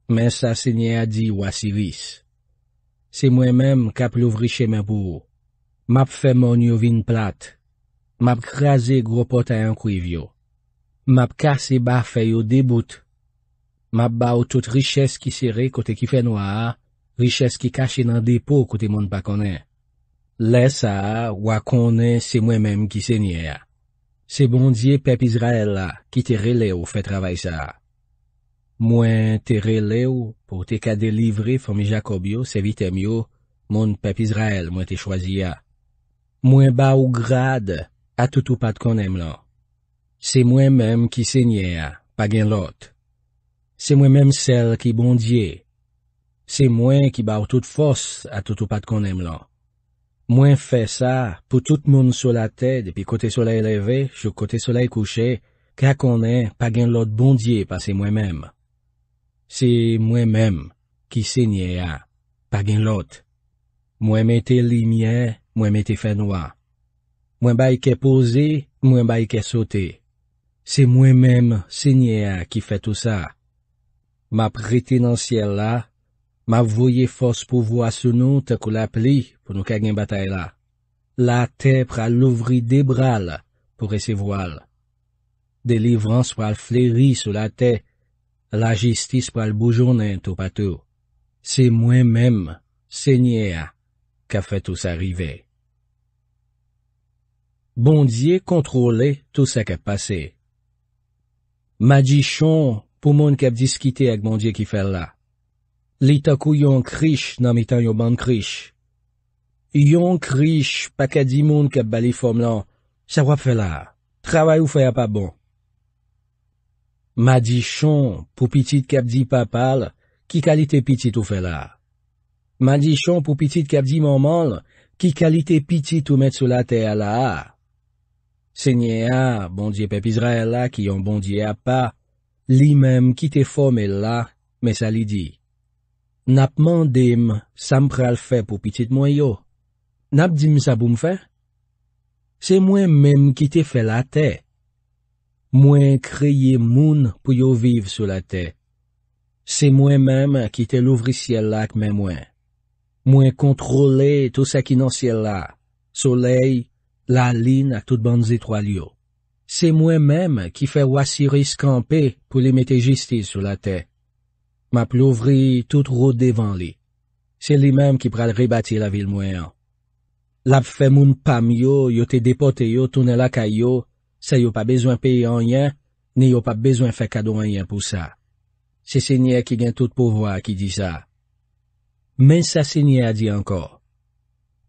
MEN SA SENYEA DI WA SIRIS. Se mwen menm kap louv riche mè pou. Map fè moun yo vin plat. Map krasè gro potay an kouy vyo. Map kase ba fè yo debout. Map ba ou tout riches ki sere kote ki fè noua, riches ki kache nan depo kote moun pa konen. Lè sa, wakonen se mwen menm ki sè nye. Se bon diye pep Izrael la, ki tere lè ou fè travay sa. Mwen te relew pou te ka delivre fomi Jakob yo, se vitem yo, moun pep Izrael mwen te chwazi ya. Mwen ba ou grade a tout ou pat konem lan. Se mwen menm ki se nye ya, pa gen lot. Se mwen menm sel ki bondye. Se mwen ki ba ou tout fos a tout ou pat konem lan. Mwen fe sa pou tout moun sou la te depi kote solei leve, chou kote solei kouche, ka konen pa gen lot bondye pa se mwen menm. Se mwen mèm ki se nye a, pa gen lot. Mwen mète limiè, mwen mète fè noua. Mwen bayke pose, mwen bayke sote. Se mwen mèm se nye a ki fè tout sa. Ma pritinansyè la, ma voye fòs pou vwa sounou takou la pli, pou nou kè gen batae la. La te pral louvri debral, pou rese voal. De livran soal fleri sou la te, La jistis pral boujounen tou patou. Se mwen menm, se nye a, ka fè tou sarive. Bondye kontrole tou se ke passe. Madjichon pou moun kep diskite ak bondye ki fè la. Li takou yon kriş nan mitan yon band kriş. Yon kriş pa ke di moun kep bali fòm lan, sa wap fè la, travay ou fè a pa bon. Madi chon pou piti kep di papal, ki kalite piti tou fela. Madi chon pou piti kep di mamanl, ki kalite piti tou met sou la te ala a. Se nye bon bon a, bondye pepizra el la ki yon bondye a pa, li mem ki te fome la, me sa li di. Nap mandem, sa mpral fe pou piti mwayo. Nap dim sa boum fe? Se mwen mem ki te fela te. Mwen kreye moun pou yo vive sou la te. Se mwen menm ki te louvri siel lak men mwen. Mwen kontrole tout se ki nan siel la. Soleil, la lin ak tout ban zitroalyo. Se mwen menm ki fe wasi riskanpe pou li mette jistiz sou la te. Map louvri tout rou devan li. Se li menm ki pral rebati la vil mwen an. Lap fe moun pam yo, yo te depote yo, tonel ak a yo, Sa yo pa bezwen peye anyen, ne yo pa bezwen fek adon anyen pou sa. Se se nye ki gen tout pouvoa ki di sa. Men sa se nye a di ankor.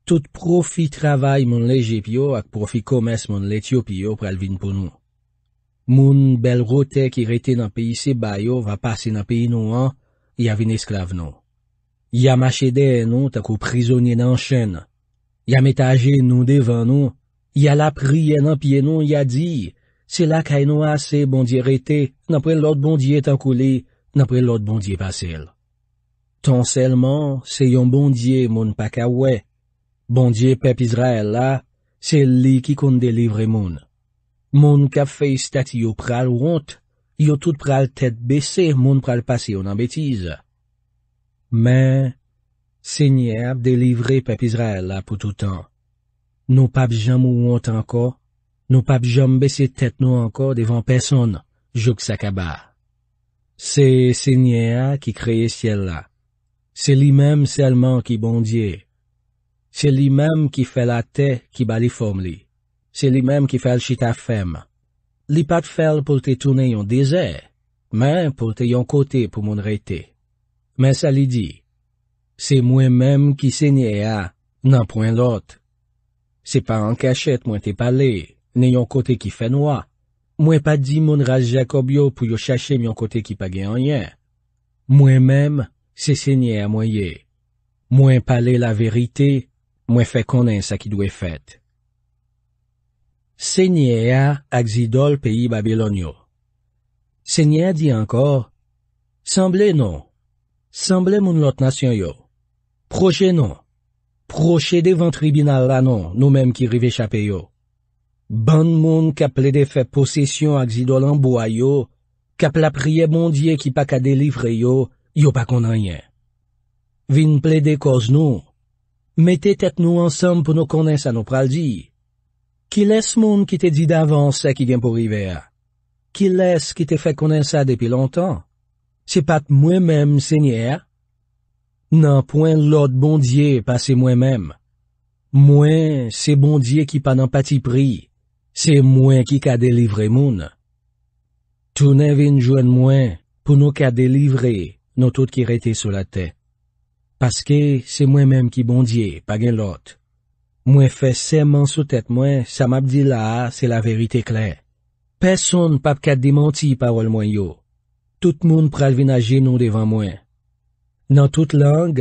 Tout profi travay moun lejep yo ak profi komes moun letyo piyo pralvin pou nou. Moun bel rote ki rete nan peyi se bayo va pase nan peyi nou an, ya vin esklave nou. Ya machede en nou takou prizonye nan chen. Ya metaje nou devan nou Ya la priye nan piye nou ya di, se la kay nou ase bondye rete, nan pre lout bondye tankou li, nan pre lout bondye pasel. Tan selman, se yon bondye moun pa kawè. Bondye pep Izrael la, se li ki kon delivre moun. Moun kap fey stat yo pral wont, yo tout pral tet besè moun pral pasel nan betize. Men, se nye ap delivre pep Izrael la pou toutan. Nou pap jam ou anta anka, nou pap jam besi tet nou anka devan peson, jok sakaba. Se se nye a ki kreye siel la. Se li mem selman ki bondye. Se li mem ki fel ate ki bali fom li. Se li mem ki fel chita fem. Li pat fel pou te toune yon dese, men pou te yon kote pou moun rete. Men sa li di. Se mwen mem ki se nye a nan poin lote. Se pa an kachet mwen te pale, ne yon kote ki fe noua. Mwen pa di moun ras Jacob yo pou yo chache mwen kote ki pa gen anyen. Mwen menm, se se nye a mwen ye. Mwen pale la verite, mwen fe konen sa ki dwe fet. Se nye a aksidol peyi Babylon yo. Se nye a di ankor, Semble nou, Semble moun lot nasyon yo. Proje nou, Semble moun lot nasyon yo. Proche devan tribinal lanon nou menm ki rive chapè yo. Ban moun kap lede fè posesyon ak zidol anboa yo, kap la priye mondye ki pa ka delivre yo, yo pa konanyen. Vin plede koz nou. Mete tet nou ansanm pou nou konensa nou pral di. Ki les moun ki te di davan se ki gen pou rive a? Ki les ki te fè konensa depi lontan? Se pat mwen menm se nye a? Nan poin lot bondye pa se mwen menm. Mwen se bondye ki panan pati pri. Se mwen ki ka delivre moun. Tou ne vin jwen mwen pou nou ka delivre nou tout ki rete sou la te. Paske se mwen menm ki bondye pa gen lot. Mwen fe seman sou tet mwen sa map di la a se la verite klen. Peson pap ka demanti parol mwen yo. Tout moun pralvin a gen nou devan mwen. Nan tout lang,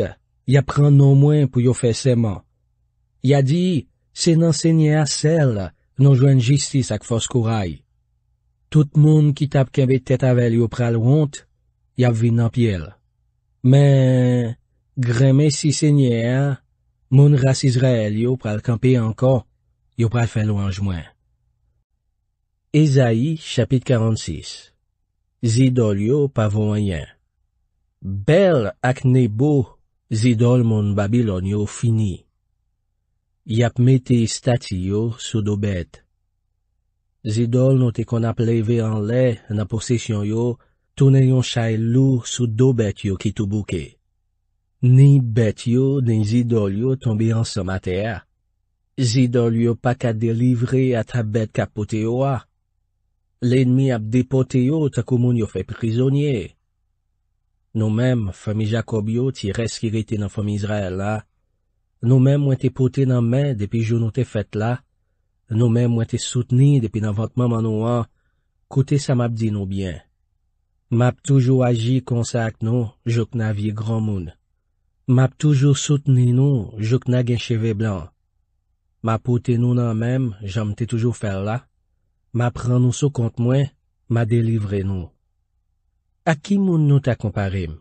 ya pran nou mwen pou yo fè seman. Ya di, se nan sènyè a sel, nou jwen jistis ak fòs kouray. Tout moun ki tap kembe tèt avèl yo pral wont, ya vvin nan pèl. Men, gremen si sènyè a, moun rassiz rèl yo pral kampe anka, yo pral fè lou anjwen. Ezaï, chapit 46 Zi dolyo pavoyen Bel ak ne bo, zidol moun Babilon yo fini. Yap mete istati yo sou do bet. Zidol nou te kon ap leve an le na posisyon yo, tonen yon chay lour sou do bet yo ki tou bouke. Ni bet yo, nin zidol yo tombe an somate a. Zidol yo pa ka delivre ata bet kapote yo a. Lenmi ap depote yo ta koumoun yo fe prizonye. Nou mèm, fèmi Jacob yo ti reskirete nan fèmi Israel la. Nou mèm wè te pote nan men depi joun nou te fèt la. Nou mèm wè te souteni depi nan vantman manou an. Kote sa map di nou byen. Map toujou agi konsak nou, jok na vie gran moun. Map toujou souteni nou, jok na gen cheve blan. Map pote nou nan men, jan mte toujou fè la. Map ran nou sou kont mwen, map delivre nou. A ki moun nou ta komparem?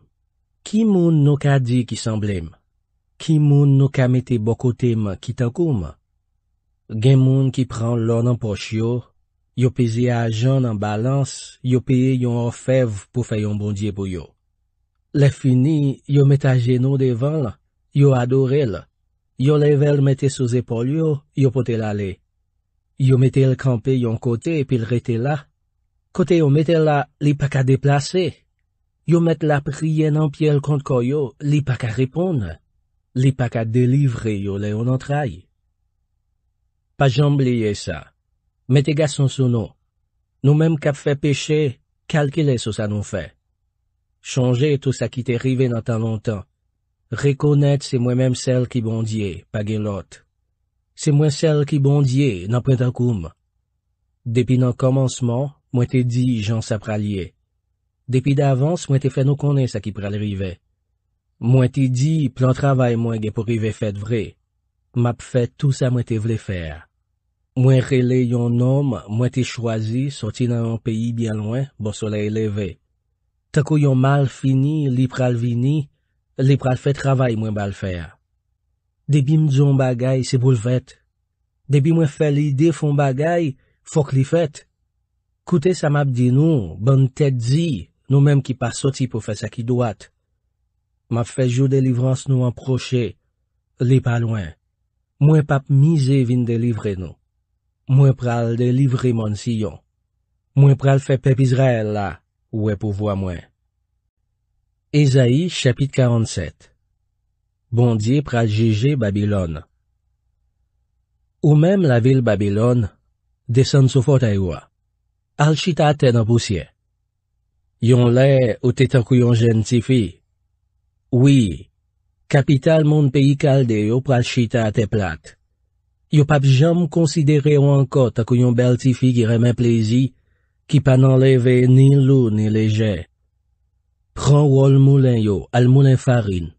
Ki moun nou ka di ki semblem? Ki moun nou ka mete bokote m ki tankoum? Gen moun ki pran lon an poch yo, yo peze a jan an balans, yo peye yon ofev pou fayon bondye pou yo. Le fini, yo meta jeno devan, yo adorel, yo level mete sou zepol yo, yo pote lale. Yo metel krampi yon kote pil rete la, Kote yo mette la, li pa ka deplase. Yo mette la priyen anpye l kont koyo, li pa ka repon. Li pa ka delivre yo le on antray. Pa jamb liye sa. Mette gason sou nou. Nou menm kap fe peche, kalkile sou sa nou fe. Chanje tou sa ki te rive nan tan lontan. Rekonet se mwen menm sel ki bondye, pa gen lot. Se mwen sel ki bondye nan point akoum. Depi nan komansman, Mwen te di, jans ap pralye. Depi da avans, mwen te fè nou konen sa ki pral rive. Mwen te di, plan travay mwen ge pou rive fèt vre. Map fèt tout sa mwen te vle fè. Mwen rele yon nom, mwen te chwazi, soti nan an peyi bien lwen, bo solei leve. Tako yon mal fini, li pral vini, li pral fèt travay mwen bal fè. Depi mdzon bagay, se pou l fèt. Depi mwen fè l ide fon bagay, fòk li fèt. Ekoutè sa map di nou, bon tèt di, nou mem ki pa soti pou fè sa ki doat. Map fè jou delivrans nou anproche, li pa lwen. Mwen pap mize vin delivre nou. Mwen pral delivre moun siyon. Mwen pral fè pep Izrael la, wè pou vwa mwen. Ezaïe, chapit 47 Bondye pral jeje Babylon Ou mem la vil Babylon, desan soufot aywa. Al chita ate nan pousye. Yon le ou te takou yon jen tifi. Oui, kapital moun peyi kalde yo pral chita ate plat. Yo pap jom konsidere yo an kot takou yon bel tifi ki remen plezi, ki pan enleve ni lou ni leje. Pran wol moulen yo al moulen farin.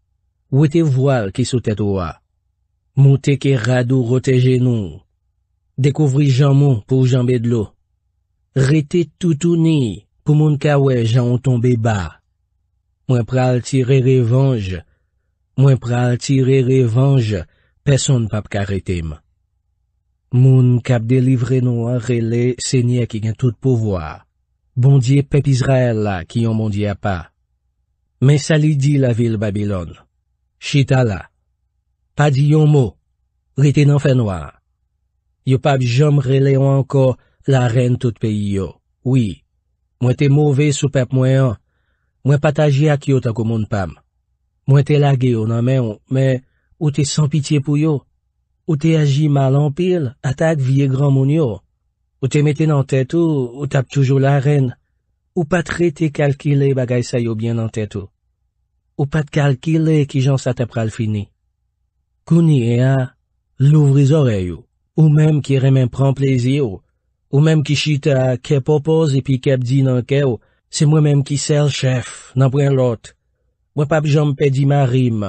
Ou te voal ki sou tete wwa. Moutek e radou roteje nou. Dekouvri jaman pou jambed lou. Reti toutouni pou moun ka wè jan ontombe ba. Mwen pral tire revanj. Mwen pral tire revanj. Peson pap ka retim. Moun kap delivre noua rele se nye ki gen tout pouvoa. Bondye pep Izrael la ki yon mondye apan. Men sali di la vil Babylon. Chita la. Pa di yon mou. Reti nan fè noua. Yo pap jom rele ou anko... La ren tout peyi yo. Oui. Mwen te mouve soupep mwen yo. Mwen pat aji ak yo tako moun pam. Mwen te lage yo nan men yo. Men, ou te san pitiye pou yo. Ou te aji mal an pil. Atak vie gran moun yo. Ou te mette nan tetou. Ou tap toujou la ren. Ou pat rete kalkile bagay sa yo bien nan tetou. Ou pat kalkile ki jan sa te pral fini. Kouni e a. Louvri zore yo. Ou menm ki remen pran plezi yo. Ou menm ki chita ke popoz epi kep di nan ke ou, se mwen menm ki sel chef nan pwen lot. Mwen pap jom pedi ma rim,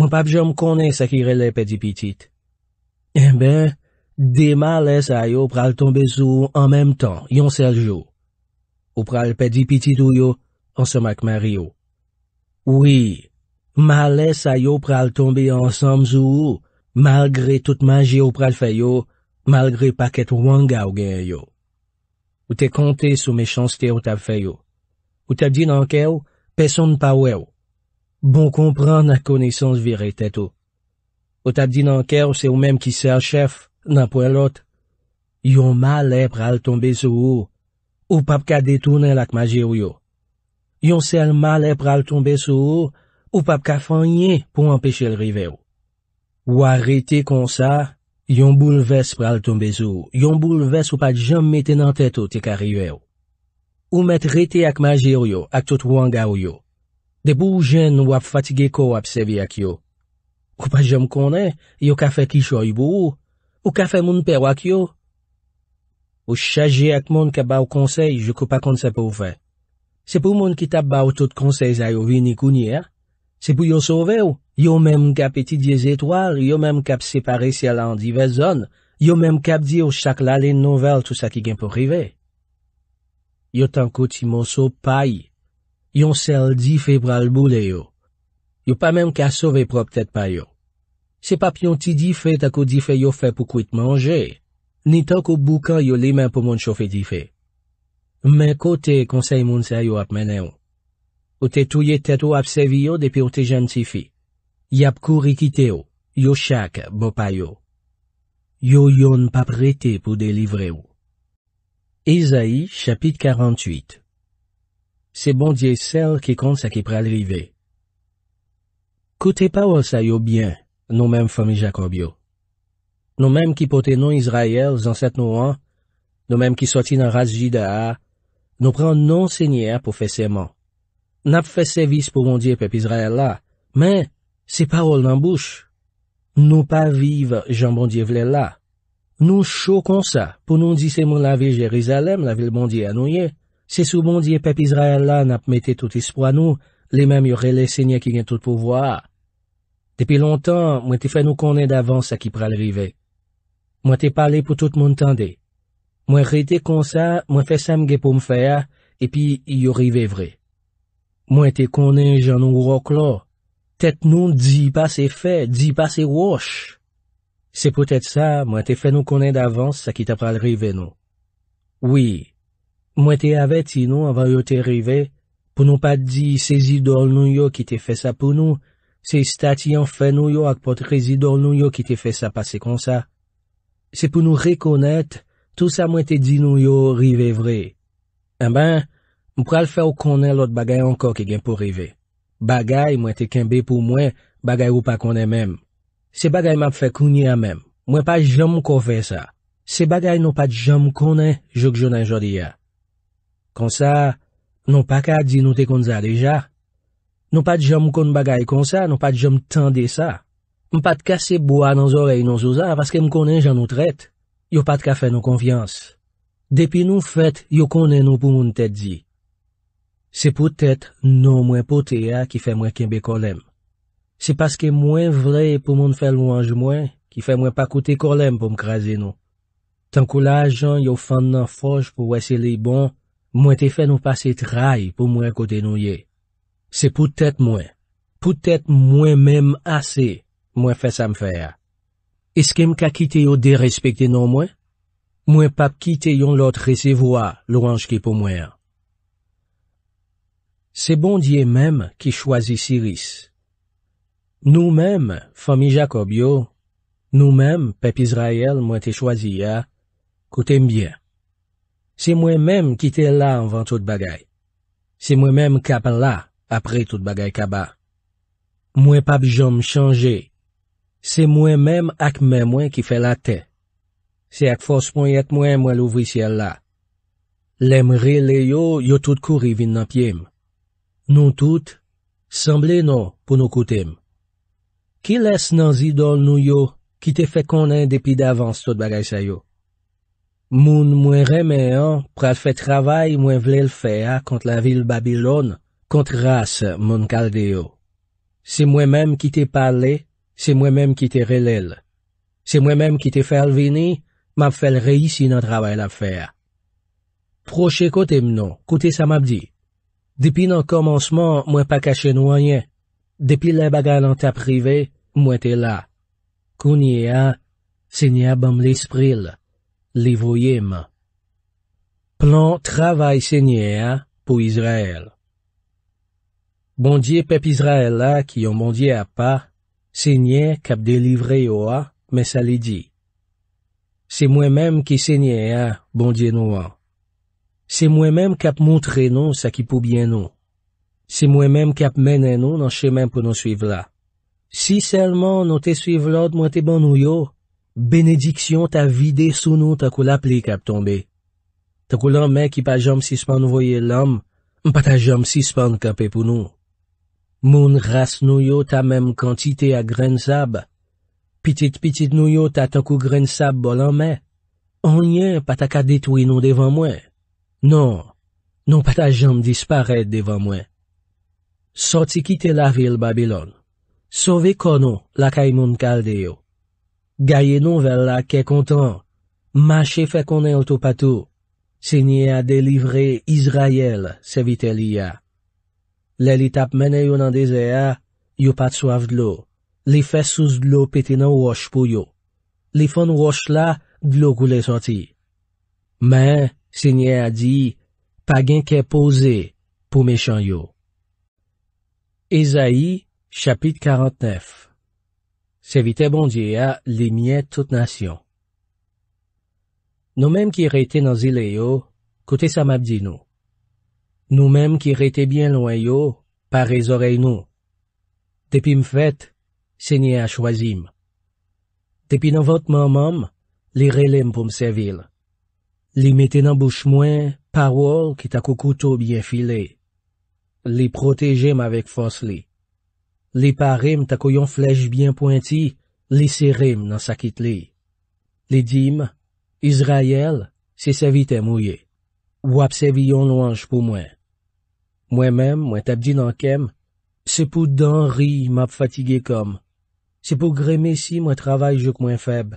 mwen pap jom konen sakirele pedi pitit. E ben, de ma les a yo pral tombe zou ou an menm tan, yon sel jou. Ou pral pedi pitit ou yo, an seman kman ri ou. Ou, ma les a yo pral tombe ansam zou ou, malgre tout manje ou pral fay ou, Malgre pa ket wanga ou gen yo. Ou te konte sou mechans te ou tap fe yo. Ou tap di nan ke ou, peson pa we ou. Bon kompran nan koneysans viray tet ou. Ou tap di nan ke ou, se ou menm ki sel chef nan po elot, yon ma lep ral tombe sou ou, ou pap ka detounen lak maje ou yo. Yon sel ma lep ral tombe sou ou, ou pap ka fanyen pou empeshe lrive ou. Ou arite kon sa, ou pa koneysan, Yon bou lves pral ton bezou, yon bou lves ou pa jom meten an tètou te karye ou. Ou met rete ak ma jir yo, ak tout wang a ou yo. De bou ou jen nou ap fatige ko ap sevi ak yo. Ou pa jom konen, yo ka fe kishoy bou ou. Ou ka fe moun perw ak yo. Ou chaje ak mon ke ba ou konsey, yo ko pa konsey pou fe. Se pou mon ki tab ba ou tout konsey zay ou vini kounye, se pou yo sove ou. Yo mèm kap eti 10 etwar, yo mèm kap separe si ala an divè zon, yo mèm kap di yo chak lalè nouvel tout sa ki gen pou rive. Yo tanko ti monsou pay, yo sel di fe pral boule yo. Yo pa mèm ka sove pral ptet pay yo. Se pap yon ti di fe tako di fe yo fe pou kouit manje, ni tanko boukan yo li men pou moun chofi di fe. Mèm kote konsey moun se yo ap mènen yo. Ou te touye tet ou ap sevi yo depi ou te jantifi. Yap kou rikite ou, yo chak bopay ou. Yo yo n pa prete pou delivre ou. Ezaï, chapit 48 Se bondye sel ki kont sa ki pralrive. Koute pa ou sa yo byen, nou men fomi Jacob yo. Nou men ki pote nou Israel zanset nou an, nou men ki soti nan rasji da a, nou pran nou senyer pou fe seman. Nap fe sevis pou bondye pep Israel la, men... Se parol nan bouch, nou pa vive jan bondye vle la. Nou chokon sa pou nou disemoun la vil Jerizalem, la vil bondye anouye. Se sou bondye pep Izrael la nap mette tout ispwa nou, le mem yorele se nye ki gen tout pouvoa. Depi lontan, mwen te fè nou konen davans sa ki pral rive. Mwen te pale pou tout moun tende. Mwen rete konsa, mwen fè sam ge pou mfea, epi yore vre. Mwen te konen jan nou wro kloa. Tèt nou di pa se fe, di pa se wosh. Se pou tèt sa, mwen te fè nou konen davans sa ki te pral rive nou. Oui, mwen te avè ti nou avan yo te rive, pou nou pa di se zidol nou yo ki te fè sa pou nou, se stati an fè nou yo ak potre zidol nou yo ki te fè sa pase kon sa. Se pou nou rekonèt, tout sa mwen te di nou yo rive vre. Eh an ben, mwen pral fè ou konen lot bagay anko ki gen pou rive. Bagay mwen te kembe pou mwen, bagay ou pa konen mem. Se bagay map fe kounye a mem, mwen pa jom kon fe sa. Se bagay nou pat jom konen, jok jounen jodi a. Kon sa, nou pa ka di nou te kon za deja. Nou pat jom kon bagay kon sa, nou pat jom tende sa. Mwen pat kase bo a nan zorey nou zoza, paske mwen konen jan nou tret. Yo pat ka fe nou konfians. Depi nou fet, yo konen nou pou moun te di. Se pou tèt nou mwen pote a ki fè mwen kembe kolèm. Se paske mwen vre pou mwen fè louange mwen, ki fè mwen pa kote kolèm pou m kreze nou. Tan kou la ajan yo fènd nan fòj pou wè se li bon, mwen te fè nou paset ray pou mwen kote nou ye. Se pou tèt mwen, pou tèt mwen mèm ase, mwen fè sa m fè a. Eske m kakite yo de respekte nou mwen, mwen pa kite yon lot resevo a louange ki pou mwen a. Se bon diye menm ki chwazi Siris. Nou menm, fami Jacob yo, nou menm, pep Israel, mwen te chwazi ya, kote mbyen. Se mwen menm ki te la anvan tout bagay. Se mwen menm kap la apre tout bagay kaba. Mwen pa bjom chanje. Se mwen menm ak men mwen ki fe la te. Se ak fos mwen yet mwen mwen louvi siya la. Lem re le yo, yo tout kouri vin nan pye mwen. Nou tout, semble nou pou nou koutem. Ki les nan zidol nou yo ki te fe konen depi davans tout bagay sayo? Moun mwen reme an pral fe travay mwen vlel fe a kont la vil Babylon kont ras moun kalde yo. Se mwen menm ki te pale, se mwen menm ki te relel. Se mwen menm ki te fel vini, map fel reisi nan travay la fe a. Proche koutem nou, koute sa map di. Depi nan komanseman mwen pa kache nouanyen, depi la bagan an ta prive, mwen te la. Kounye a, se nye abam l'espril, li voye man. Plan travay se nye a pou Izrael. Bondye pep Izrael la ki yon bondye a pa, se nye kap delivre yo a, men sa li di. Se mwen menm ki se nye a, bondye nou an. Se mwen menm kap moun tre nou sa ki poubyen nou. Se mwen menm kap menen nou nan chemen pou nou suive la. Si selman nou te suive la ou mwen te ban nou yo, benediksyon ta vide sou nou takou la pli kap tombe. Takou lan men ki pa jom sispan voye l'anm, mpa ta jom sispan kap epou nou. Moun ras nou yo ta menm kantite a gren sab. Pitit-pitit nou yo ta takou gren sab bolan men. Onyen pa ta ka detwi nou devan mwen. Non, non pata jom disparet devan mwen. Soti kite la vil Babylon. Sove kono la kaimoun kalde yo. Gaye nou vel la ke kontan. Mache fe konen otopato. Se nye a delivre Israel se vite li ya. Le li tap mene yo nan deze ya, yo pat suav dlo. Li fe sus dlo pete nan wosh pou yo. Li fon wosh la, dlo koule soti. Men, Se nye a di, pa gen ke pose pou me chan yo. Ezaï, chapit 49 Se vite bondye a, li mye tout nasyon. Nou menm ki rete nan zile yo, kote sa map di nou. Nou menm ki rete bien loin yo, parez ore nou. Depi m fèt, se nye a chwazim. Depi nan votman mam, li relim pou m sevil. Li meten an bouch mwen, par wol ki ta kou koutou byen file. Li protejem avek fos li. Li parim ta koyon flej byen pointi, li serim nan sakit li. Li dim, Izrayel, se se vitem ouye. Wap se viyon louanj pou mwen. Mwen men, mwen tabdi nan kem, se pou dan ri mab fatige kom. Se pou greme si mwen travay jok mwen feb.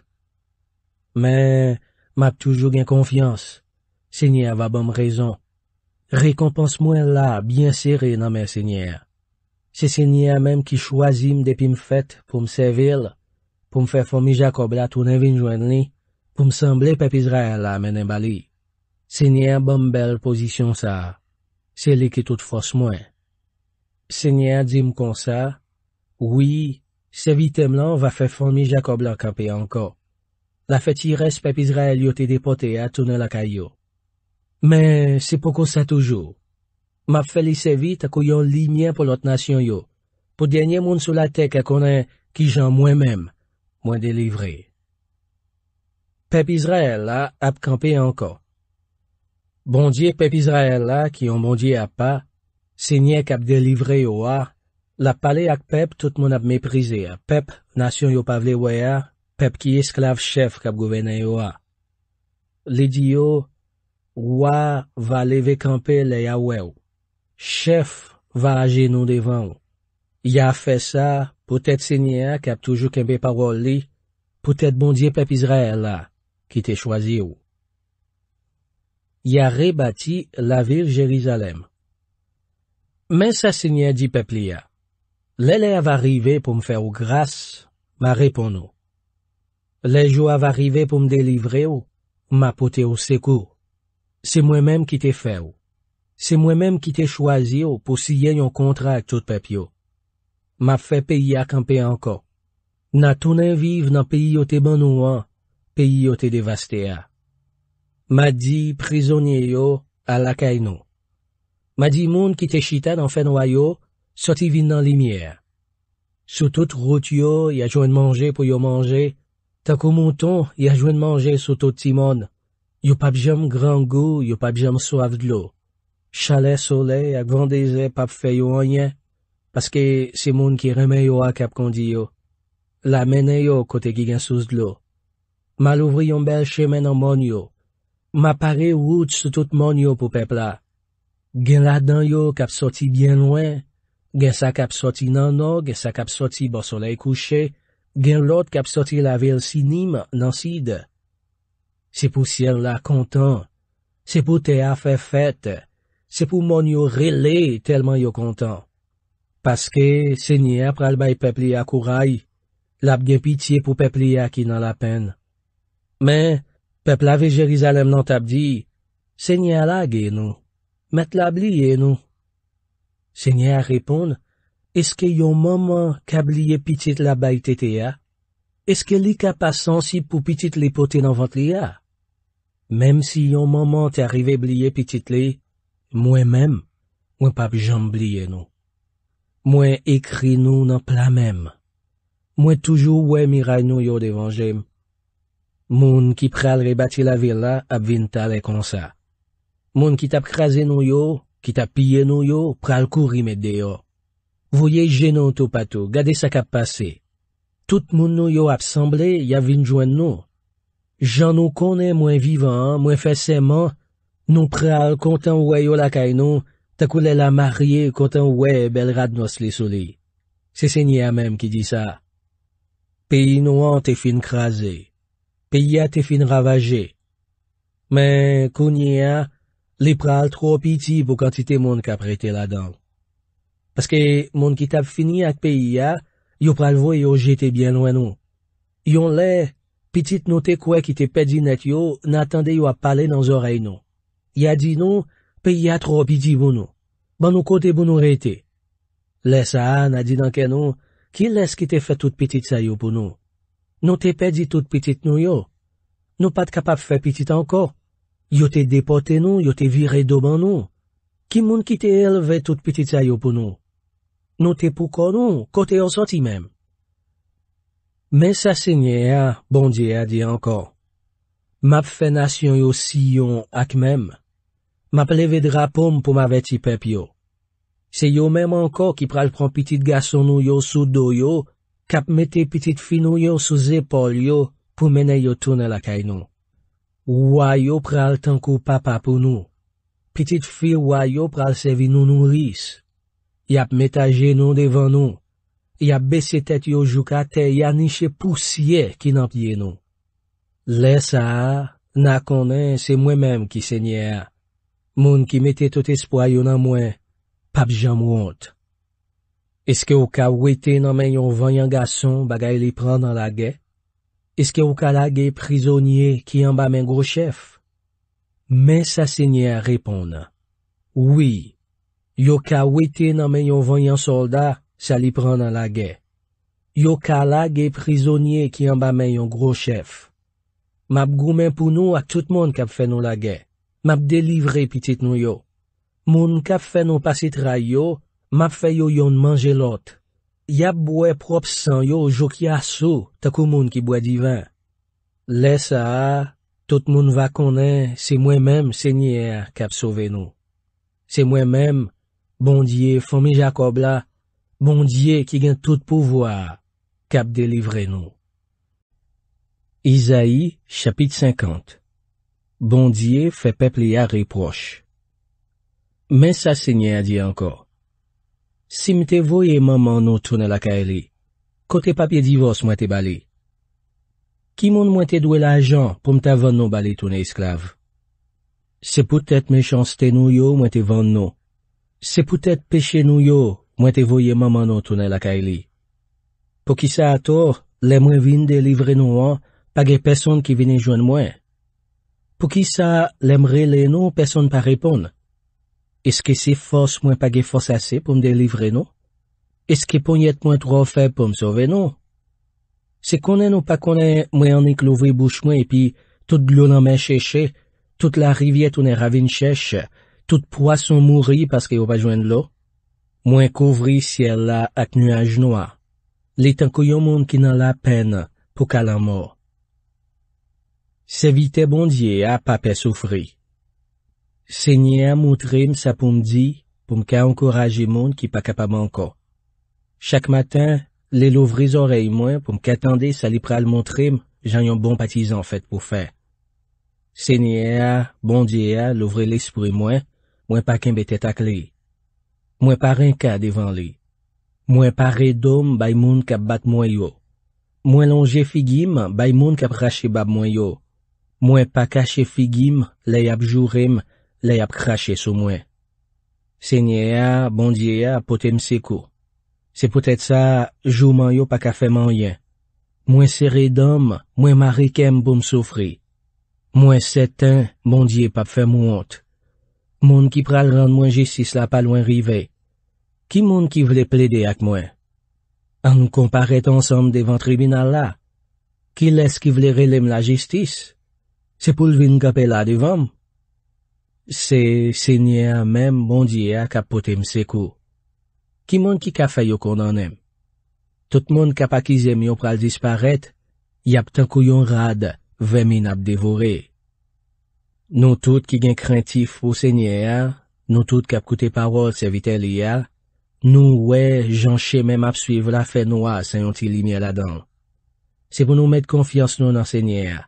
Men, M'ap toujou gen konfians. Senyer va bom rezon. Rekompans mwen la, biensire nan men senyer. Se senyer menm ki chwazim depim fet pou msevil, pou mfe fomi Jakob la tou nevin jwen li, pou msemble pepizre la men embali. Senyer bom bel pozisyon sa. Se li ki tout fos mwen. Senyer di m kon sa, wii, se vitem lan va fomi Jakob la kapi anko. la feti res pep Izrael yo te depote a toune la kayo. Men, se poko sa toujou. Map felise vit akou yon li mien pou lot nasyon yo, pou denye moun sou la tek akounen ki jan mwen mèm, mwen delivre. Pep Izrael la ap kampe anko. Bondye pep Izrael la ki yon bondye ap pa, se nye kap delivre yo a, la pale ak pep tout moun ap meprize a pep nasyon yo pavle weya, Pep ki esklav chef kap gouvene yo a. Li di yo, wwa va leve kampe le ya wew. Chef va aje nou devan. Ya fe sa, pote tsenye a kap toujou kempe paroli, pote tbondye pep Izrael la, ki te chwazi yo. Ya re bati la vir Jerizalem. Men sa senye di pep li ya. Le le a va rive pou mfe ou gras, ma repon nou. Lej yo avarive pou mdelivre yo, ma pote bon yo sekou. Se mwen menm ki te fe yo. Se mwen menm ki te chwazi yo pou si yen yon kontra ak tout pep yo. Ma fe pe yak anpe anko. Na tounen vive nan pe yote banou an, pe yote devaste a. Ma di prizonye yo alakay nou. Ma di moun ki te chita nan fenwayo, soti vin nan limyer. Sou tout rout yo, ya joun manje pou yo manje yo. Takou mouton, ya jwen manje sou tout timon. Yo pap jom gran gou, yo pap jom so avdlo. Chale sole, ak vandeze pap feyo anye. Paske se moun ki reme yo ak ap kondi yo. La mene yo kote ki gen sos dlo. Ma louvri yon bel chemen an mon yo. Ma pare wout sou tout mon yo pou pepla. Gen la dan yo kap soti bien lwen. Gen sa kap soti nan nan, gen sa kap soti bo sole kouche. gen lot kap soti la vil si nim nan sid. Se pou sier la kontan, se pou te afe fet, se pou mon yo rele telman yo kontan. Paske, se nye ap pral bay pepli akouray, lap gen piti pou pepli aki nan la pen. Men, pepli ave Jerizalem nan tabdi, se nye ala gen nou, met lab li yen nou. Se nye a repoun, Eske yon maman ka blye pitit la bay tete ya? Eske li ka pa sensib pou pitit li pote nan vant li ya? Mem si yon maman te arrive blye pitit li, mwen men, mwen pap jom blye nou. Mwen ekri nou nan pla men. Mwen toujou mwen miray nou yo devan jem. Moun ki pral rebatye la villa ap vinta le konsa. Moun ki tap krasen nou yo, ki tap pye nou yo, pral kouri mede yo. Voye jenon tou patou, gade sa kap pase. Tout moun nou yo ap semble, ya vin jwen nou. Jan nou konen mwen vivan, mwen feseyman, nou pral kontan wè yo lakay nou, takou lè la marye kontan wè bel rad nos li soli. Se se nye a mem ki di sa. Peyi nou an te fin krasi. Peyi a te fin ravaje. Men konye a, li pral tro piti pou kantite moun kap rete la donk. Paske moun ki tap fini ak peyi ya, yo pral vwe yo jete bien lwen nou. Yon le, pitit nou te kwe ki te pedi net yo, nan atende yo ap pale nan zorey nou. Ya di nou, peyi ya tro pidi bon nou. Ban nou kote bon nou reyte. Le sa an, a di nan ken nou, ki les ki te fe tout pitit sa yo pou nou? Nou te pedi tout pitit nou yo? Nou pat kapap fe pitit anko? Yo te depote nou, yo te vire do ban nou? Ki moun ki te elve tout pitit sa yo pou nou? Nou te pou konon, kote yon santi men. Men sa se nye a, bondye a di anko. Map fe nasyon yo si yon ak men. Map leve drapom pou ma veti pep yo. Se yo men anko ki pral pran pitit gason nou yo sou do yo, kap mete pitit fin nou yo sou zepol yo pou mene yo tonel akay nou. Woy yo pral tankou papa pou nou. Pitit fin woy yo pral sevi nou nou ris. Yap metaje nou devan nou. Yap besetet yo juka te. Yaniche pousye ki nanpye nou. Le sa, na konen se mwen menm ki se nye a. Moun ki mette tot espwayo nan mwen. Pap jan mwont. Eske ou ka wete nanmen yon vanyan gason bagay li pran nan lage? Eske ou ka lage prizonye ki yon bame grouchef? Men sa se nye a repon nan. Ouye. Yo ka weti nan men yon vanyan solda, sa li pran nan lage. Yo ka lage prizonye ki anba men yon gro chef. Map goumen pou nou a tout moun kap fè nou lage. Map delivre pitit nou yo. Moun kap fè nou pasit ray yo, map fè yo yon manje lot. Yap bwe prop san yo, jo ki asou, takou moun ki bwe divan. Lesa a, tout moun va konen, se mwen menm senyer kap sove nou. Se mwen menm, Bondye fome Jakob la, bondye ki gen tout pouvoa, kap delivre nou. Isaïe, chapit 50 Bondye fe peple ya reproche. Mensa se nye a di anko. Si mte voye maman nou tonel a kaele, kote papye divos mwete bale. Ki moun mwete dwe la jan pou mte avon nou bale ton esklave? Se poutet me chanste nou yo mwete van nou. Se pou tèt peche nou yo, mwen te voye maman nou tounel akay li. Po ki sa ator, lemwen vin delivre nou an, page peson ki vini joun mwen. Po ki sa lemre le nou, peson pa repon. Eske se fos mwen page fos ase pou mdelivre nou? Eske pon yet mwen tro feb pou msove nou? Se konen ou pa konen, mwen anik louve bouch mwen epi, tout glou nan men chèche, tout la rivye tounen ravine chèche, Tout poason mouri paske yo pa jwen lo, mwen kouvri siel la ak nuaj noa. Li tan kou yon moun ki nan la pen pou ka la mor. Se vite bondye a, pape soufri. Senye a moun trim sa pou mdi pou mke ankoraje moun ki pa kapabanko. Chak matan, li louvri zorey mwen pou mke atande sa li pral moun trim, jan yon bon pati zan fet pou fe. Senye a, bondye a, louvri l'esprit mwen, Mwen pa kem bete tak li. Mwen pa ren ka devan li. Mwen pa re dom, bay moun kap bat mwen yo. Mwen lonje figim, bay moun kap rache bab mwen yo. Mwen pa kache figim, lay ap jurem, lay ap krashe sou mwen. Se nye a, bondye a, pote mse ko. Se pote tsa, jou mwen yo pa ka fe mwen yen. Mwen se re dom, mwen ma re kem pou m soufri. Mwen se ten, bondye pa fe mwen yo. Moun ki pral rande mwen jistis la pa lwen rive. Ki moun ki vle ple de ak mwen? An nou komparet ansanm devan tribinal la? Ki les ki vle relem la jistis? Se pou lvin kapela devan? Se, se nye a mem bondye a kapote mse ko. Ki moun ki ka fe yo konan em? Tot moun kapakize mwen pral disparet, yap tenkou yon rad, vemin ap devore. Nou tout ki gen krentif pou sènyè a, nou tout kap koute parol se vitè li a, nou wè jan chè mèm ap suiv la fè nou a sè yon ti li mè la dan. Se pou nou mèd konfians nou nan sènyè a.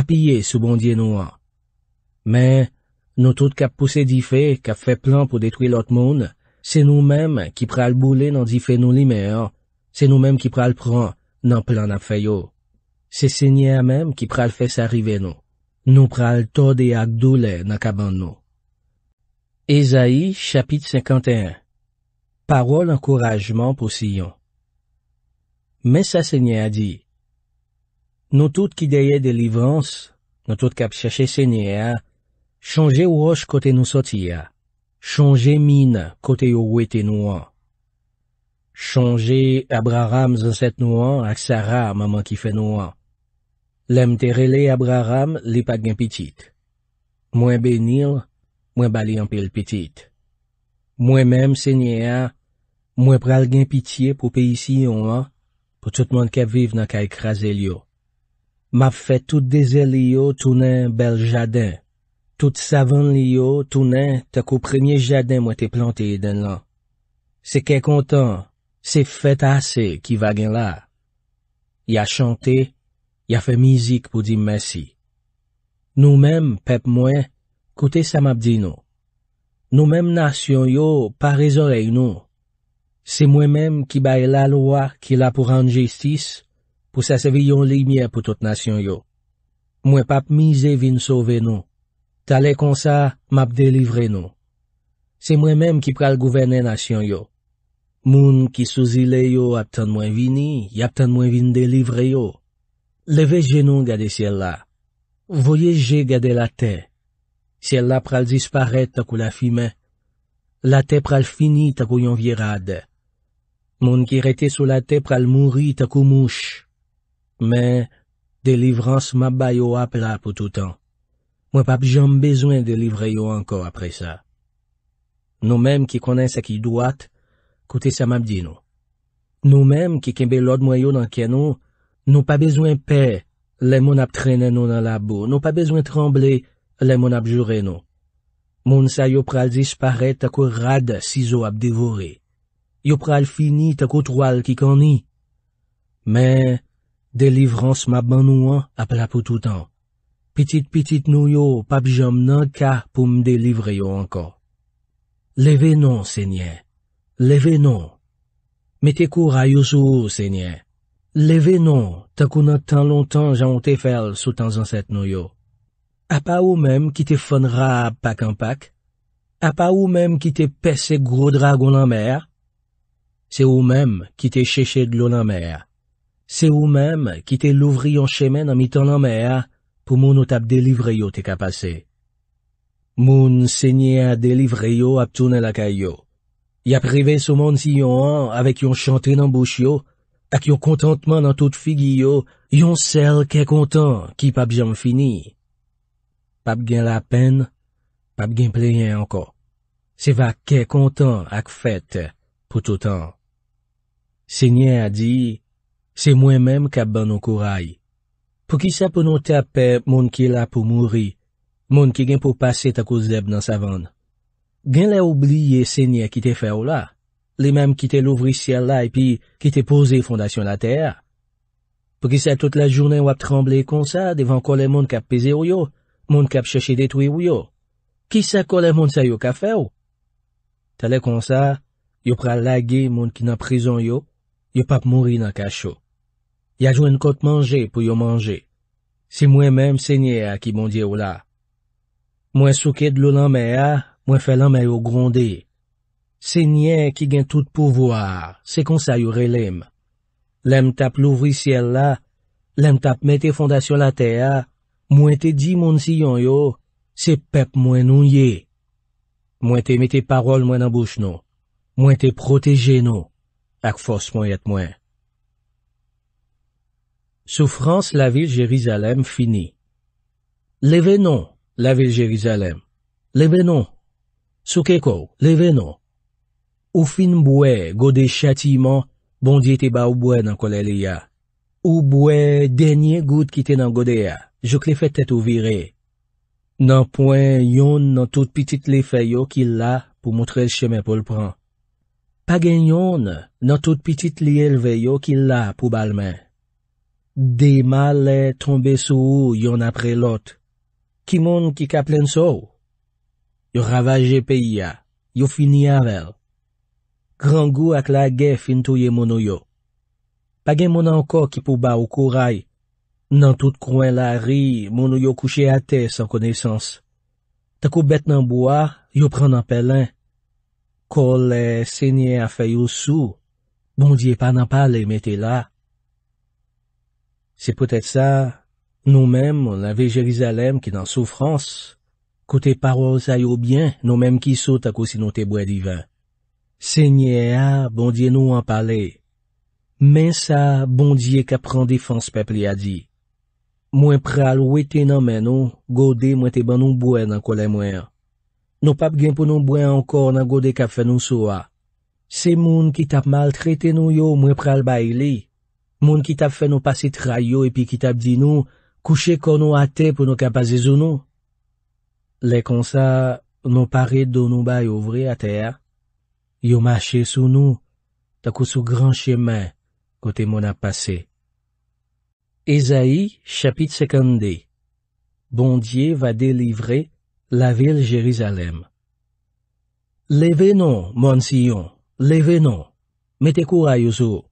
A piye sou bondye nou a. Mè, nou tout kap pousse di fè, kap fè plan pou detwil ot moun, se nou mèm ki pral boulè nan di fè nou li mè a, se nou mèm ki pral pran nan plan ap fè yo. Se sènyè a mèm ki pral fè sè arrive nou. Nou pral tod e ak dole na kaban nou. Ezaï, chapit 51 Parol an kourajman pou Siyon Mè sa sènyè a di. Nou tout ki deye de livrans, nou tout kap chèche sènyè a, chonje ou oj kote nou soti a, chonje mine kote yo ou ete nou an. Chonje Abraham zanset nou an ak Sarah maman ki fè nou an. Lem te rele Abraham li pa gen pitit. Mwen benil, mwen bali an pil pitit. Mwen menm se nye a, mwen pral gen piti pou pe isi yon an, pou tout moun ke vive nan ka ekraze li yo. Mwen fe tout deze li yo tounen bel jaden. Tout savon li yo tounen te kou premye jaden mwen te planti den lan. Se ke kontan, se fet ase ki vagen la. Ya chante, Ya fe mizik pou di mersi. Nou mem, pep mwen, koute sa map di nou. Nou mem nasyon yo, pa rezon rey nou. Se mwen mem ki baye la lwa ki la pou rande jistis, pou sa sevi yon limye pou tout nasyon yo. Mwen pap mize vin sove nou. Tale konsa, map delivre nou. Se mwen mem ki pral gouvene nasyon yo. Moun ki souzi le yo ap tan mwen vini, ya ap tan mwen vin delivre yo. Leve jenon gade siel la. Voyeje gade la te. Siel la pral disparet takou la fime. La te pral fini takou yon virade. Moun ki rete sou la te pral mouri takou mouch. Men, delivrans mabay yo ap la pou toutan. Mwen pap jom bezwen delivre yo anko apre sa. Nou menm ki konen seki yi duat, koute sa mabdino. Nou menm ki kembe lod mwayo nan keno, Nou pa bezwen pe, lè moun ap trenè nou nan labou. Nou pa bezwen tremble, lè moun ap jure nou. Moun sa yo pral dispare tako rad si zo ap devore. Yo pral fini tako trwal ki kani. Men, delivrans mab manou an ap la pou toutan. Petit-petit nou yo, pap jom nan ka pou mdelivre yo ankon. Leve non, sènyen. Leve non. Metekour a yo sou, sènyen. Leve non, ta kou nan tan lontan jan ou te fel sou tan zanset nou yo. A pa ou menm ki te fon ra ap pak an pak? A pa ou menm ki te pes se gro drago nan mer? Se ou menm ki te cheshe dlo nan mer? Se ou menm ki te louvri yon chemen an mitan nan mer pou moun ou tap delivre yo te kapase? Moun se nye a delivre yo ap toune la kay yo. Ya prive sou moun si yon an avek yon chante nan bouch yo, Ak yon kontantman nan tout figi yo, yon sel ke kontan ki pap jom fini. Pap gen la pen, pap gen pleyen anko. Se va ke kontan ak fete pou toutan. Senye a di, se mwen menm kap ban nou kouray. Po ki sa pou nou tape moun ki la pou mouri, moun ki gen pou pase tako zeb nan savon. Gen le oubliye senye ki te fe ou la. Li mèm ki te louvri siel la epi ki te pose fondasyon la ter. Pou ki sa tout la jounen wap tremble kon sa devan kolè moun kap peze ou yo, moun kap chèche detwe ou yo. Ki sa kolè moun sa yo ka fe ou? Talè kon sa, yo pral lage moun ki nan prizon yo, yo pap mouri nan kachou. Ya jwen kote manje pou yo manje. Si mwen mèm sènyè a ki moun di ou la. Mwen soukèd loulan mè a, mwen fè lan mè yo grondè. Se nye ki gen tout pouvoar, se konsay yore lem. Lem tap louvri siel la, lem tap mette fondasyon la teya, mwen te di moun si yon yo, se pep mwen nou ye. Mwen te mette parol mwen an bouch nou, mwen te proteje nou, ak fos mwen yet mwen. Soufrans la vil Jerizalem fini. Leve nou la vil Jerizalem, leve nou souke kou, leve nou. Ou fin bwe gode chati man, bondye te ba ou bwe nan kole li ya. Ou bwe denye gout ki te nan gode ya, jok le fet tete ou vire. Nan poen yon nan tout pitit li feyo ki la pou moutre l chemen pou l pran. Pagen yon nan tout pitit li elve yo ki la pou balmen. De ma le trombe sou yon apre lot. Ki moun ki kaplen sou? Yo ravaje pe ya, yo fini avel. Rangou ak la ge fin touye mounou yo. Pagen mounan ko ki pou ba ou kouray. Nan tout kwen la ri, mounou yo kouche ate san konesans. Takou bet nan boya, yo pran nan pelan. Kol le senye a feyo sou, bondye panan pa le metela. Se potet sa, nou menm la ve Jerizalem ki nan soufrans, kote parwa ou zay yo byen nou menm ki sou takou si nou te boya divan. Bon bon Se nye a, bondye nou an pale. Men sa, bondye ka pran defans pepli a di. Mwen pral wete nan men nou, gode mwen te ban nou bwen nan kole mwen. Nou pap gen pou nou bwen ankor nan gode ka fen nou so a. Se moun ki tap mal treten nou yo, mwen pral ba ili. Moun ki tap fen nou pasit ray yo epi ki tap di nou, kouche kon nou ate pou nou kapazizou nou. Le kon sa, nou paret do nou bay ouvre ate a. Yo mache sou nou, takou sou gran chemen, kote moun ap pase. Ezaï, chapit sekande, bondye va delivre la vil Jerizalem. Leve nou, moun si yon, leve nou, mette kou ayou zou,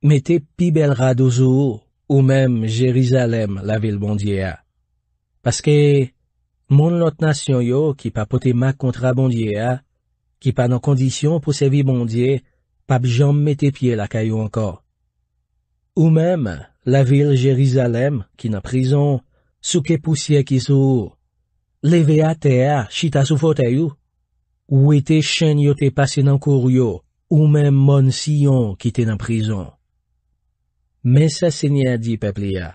mette pi bel radou zou ou menm Jerizalem la vil bondye a. Paske, moun lot nasyon yo ki pa pote ma kontra bondye a, ki pa nan kondisyon pou sevi bondye, pap jom mette pye la kayo anka. Ou mem, la vil Jerizalem, ki nan prizon, souke pousye ki sou, levea te a, chita soufote yo, ou ete chen yo te pase nan koryo, ou mem moun siyon ki te nan prizon. Men se se nye di peple ya.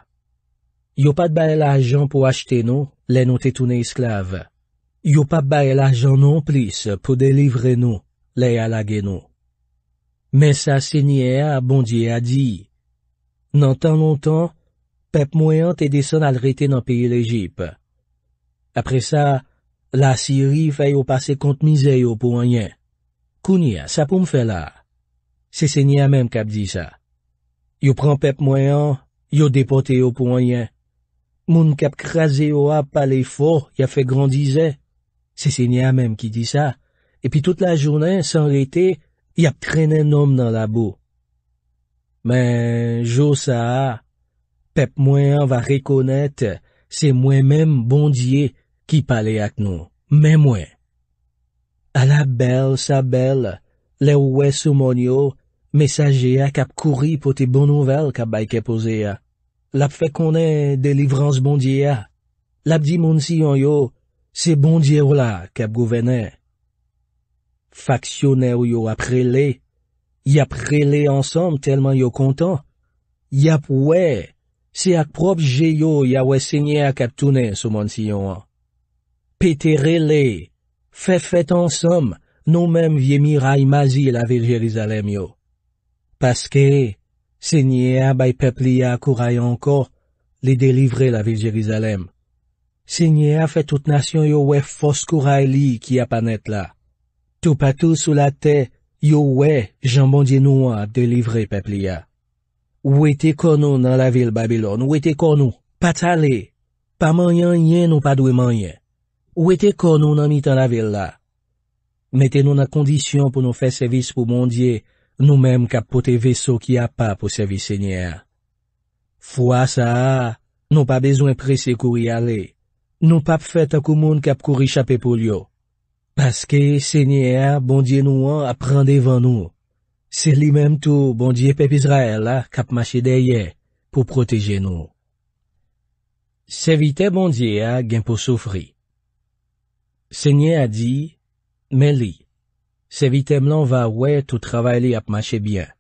Yo pat bae la ajan pou achete nou, le nou te toune esklave. Yo pa baye la janon plis pou delivre nou, lei alage nou. Men sa senye a bondye a di. Nan tan lontan, pep mwayan te desan al rete nan piye lejip. Apre sa, la siri fay yo pase kontmize yo pou anyen. Kounia, sa pou mfe la. Se senye a menm kap di sa. Yo pran pep mwayan, yo depote yo pou anyen. Moun kap kraze yo ap pale fo, ya fe grandize. Se senya menm ki di sa, epi tout la jounen, san l'ete, yap trenen nom nan labou. Men, jousa, pep mwen va rekonet, se mwen menm bondye ki pale ak nou, men mwen. A la bel sa bel, le ouwe soumon yo, mesaje ya kap kouri pou te bon nouvel kap bayke pose ya. Lap fe konen de livrans bondye ya. Lap di moun siyon yo, Se bondye ou la, kap gouvene. Faksyone ou yo ap rele, yap rele ansom telman yo kontan. Yap we, se ak propje yo, ya we sènyè ak ap toune souman si yo an. Petere le, fe fet ansom, nou menm viemi ray mazi la vil Jerizalem yo. Paske, sènyè abay pepli ya akouray anko, li delivre la vil Jerizalem. Senye a fè tout nasyon yo wè foskoura e li ki a panet la. Tou patou sou la te, yo wè jambondye nou a delivre pepli a. Ou ete konou nan la vil Babylon, ou ete konou, pata le. Pa manyan yen ou pa dwe manyan. Ou ete konou nan mitan la vil la. Meten nou nan kondisyon pou nou fè servis pou mondye, nou menm kapote veso ki a pa pou servis senye a. Fwa sa a, nou pa bezwen presekou i ale. Nou pap fet akou moun kap kou richa pe poulyo. Paske, se nye a bondye nou an ap rande van nou. Se li mem tou bondye pep Izrael la kap mache deye pou proteje nou. Se vite bondye a gen pou soufri. Se nye a di, me li. Se vite mlan va we tou travay li ap mache bien.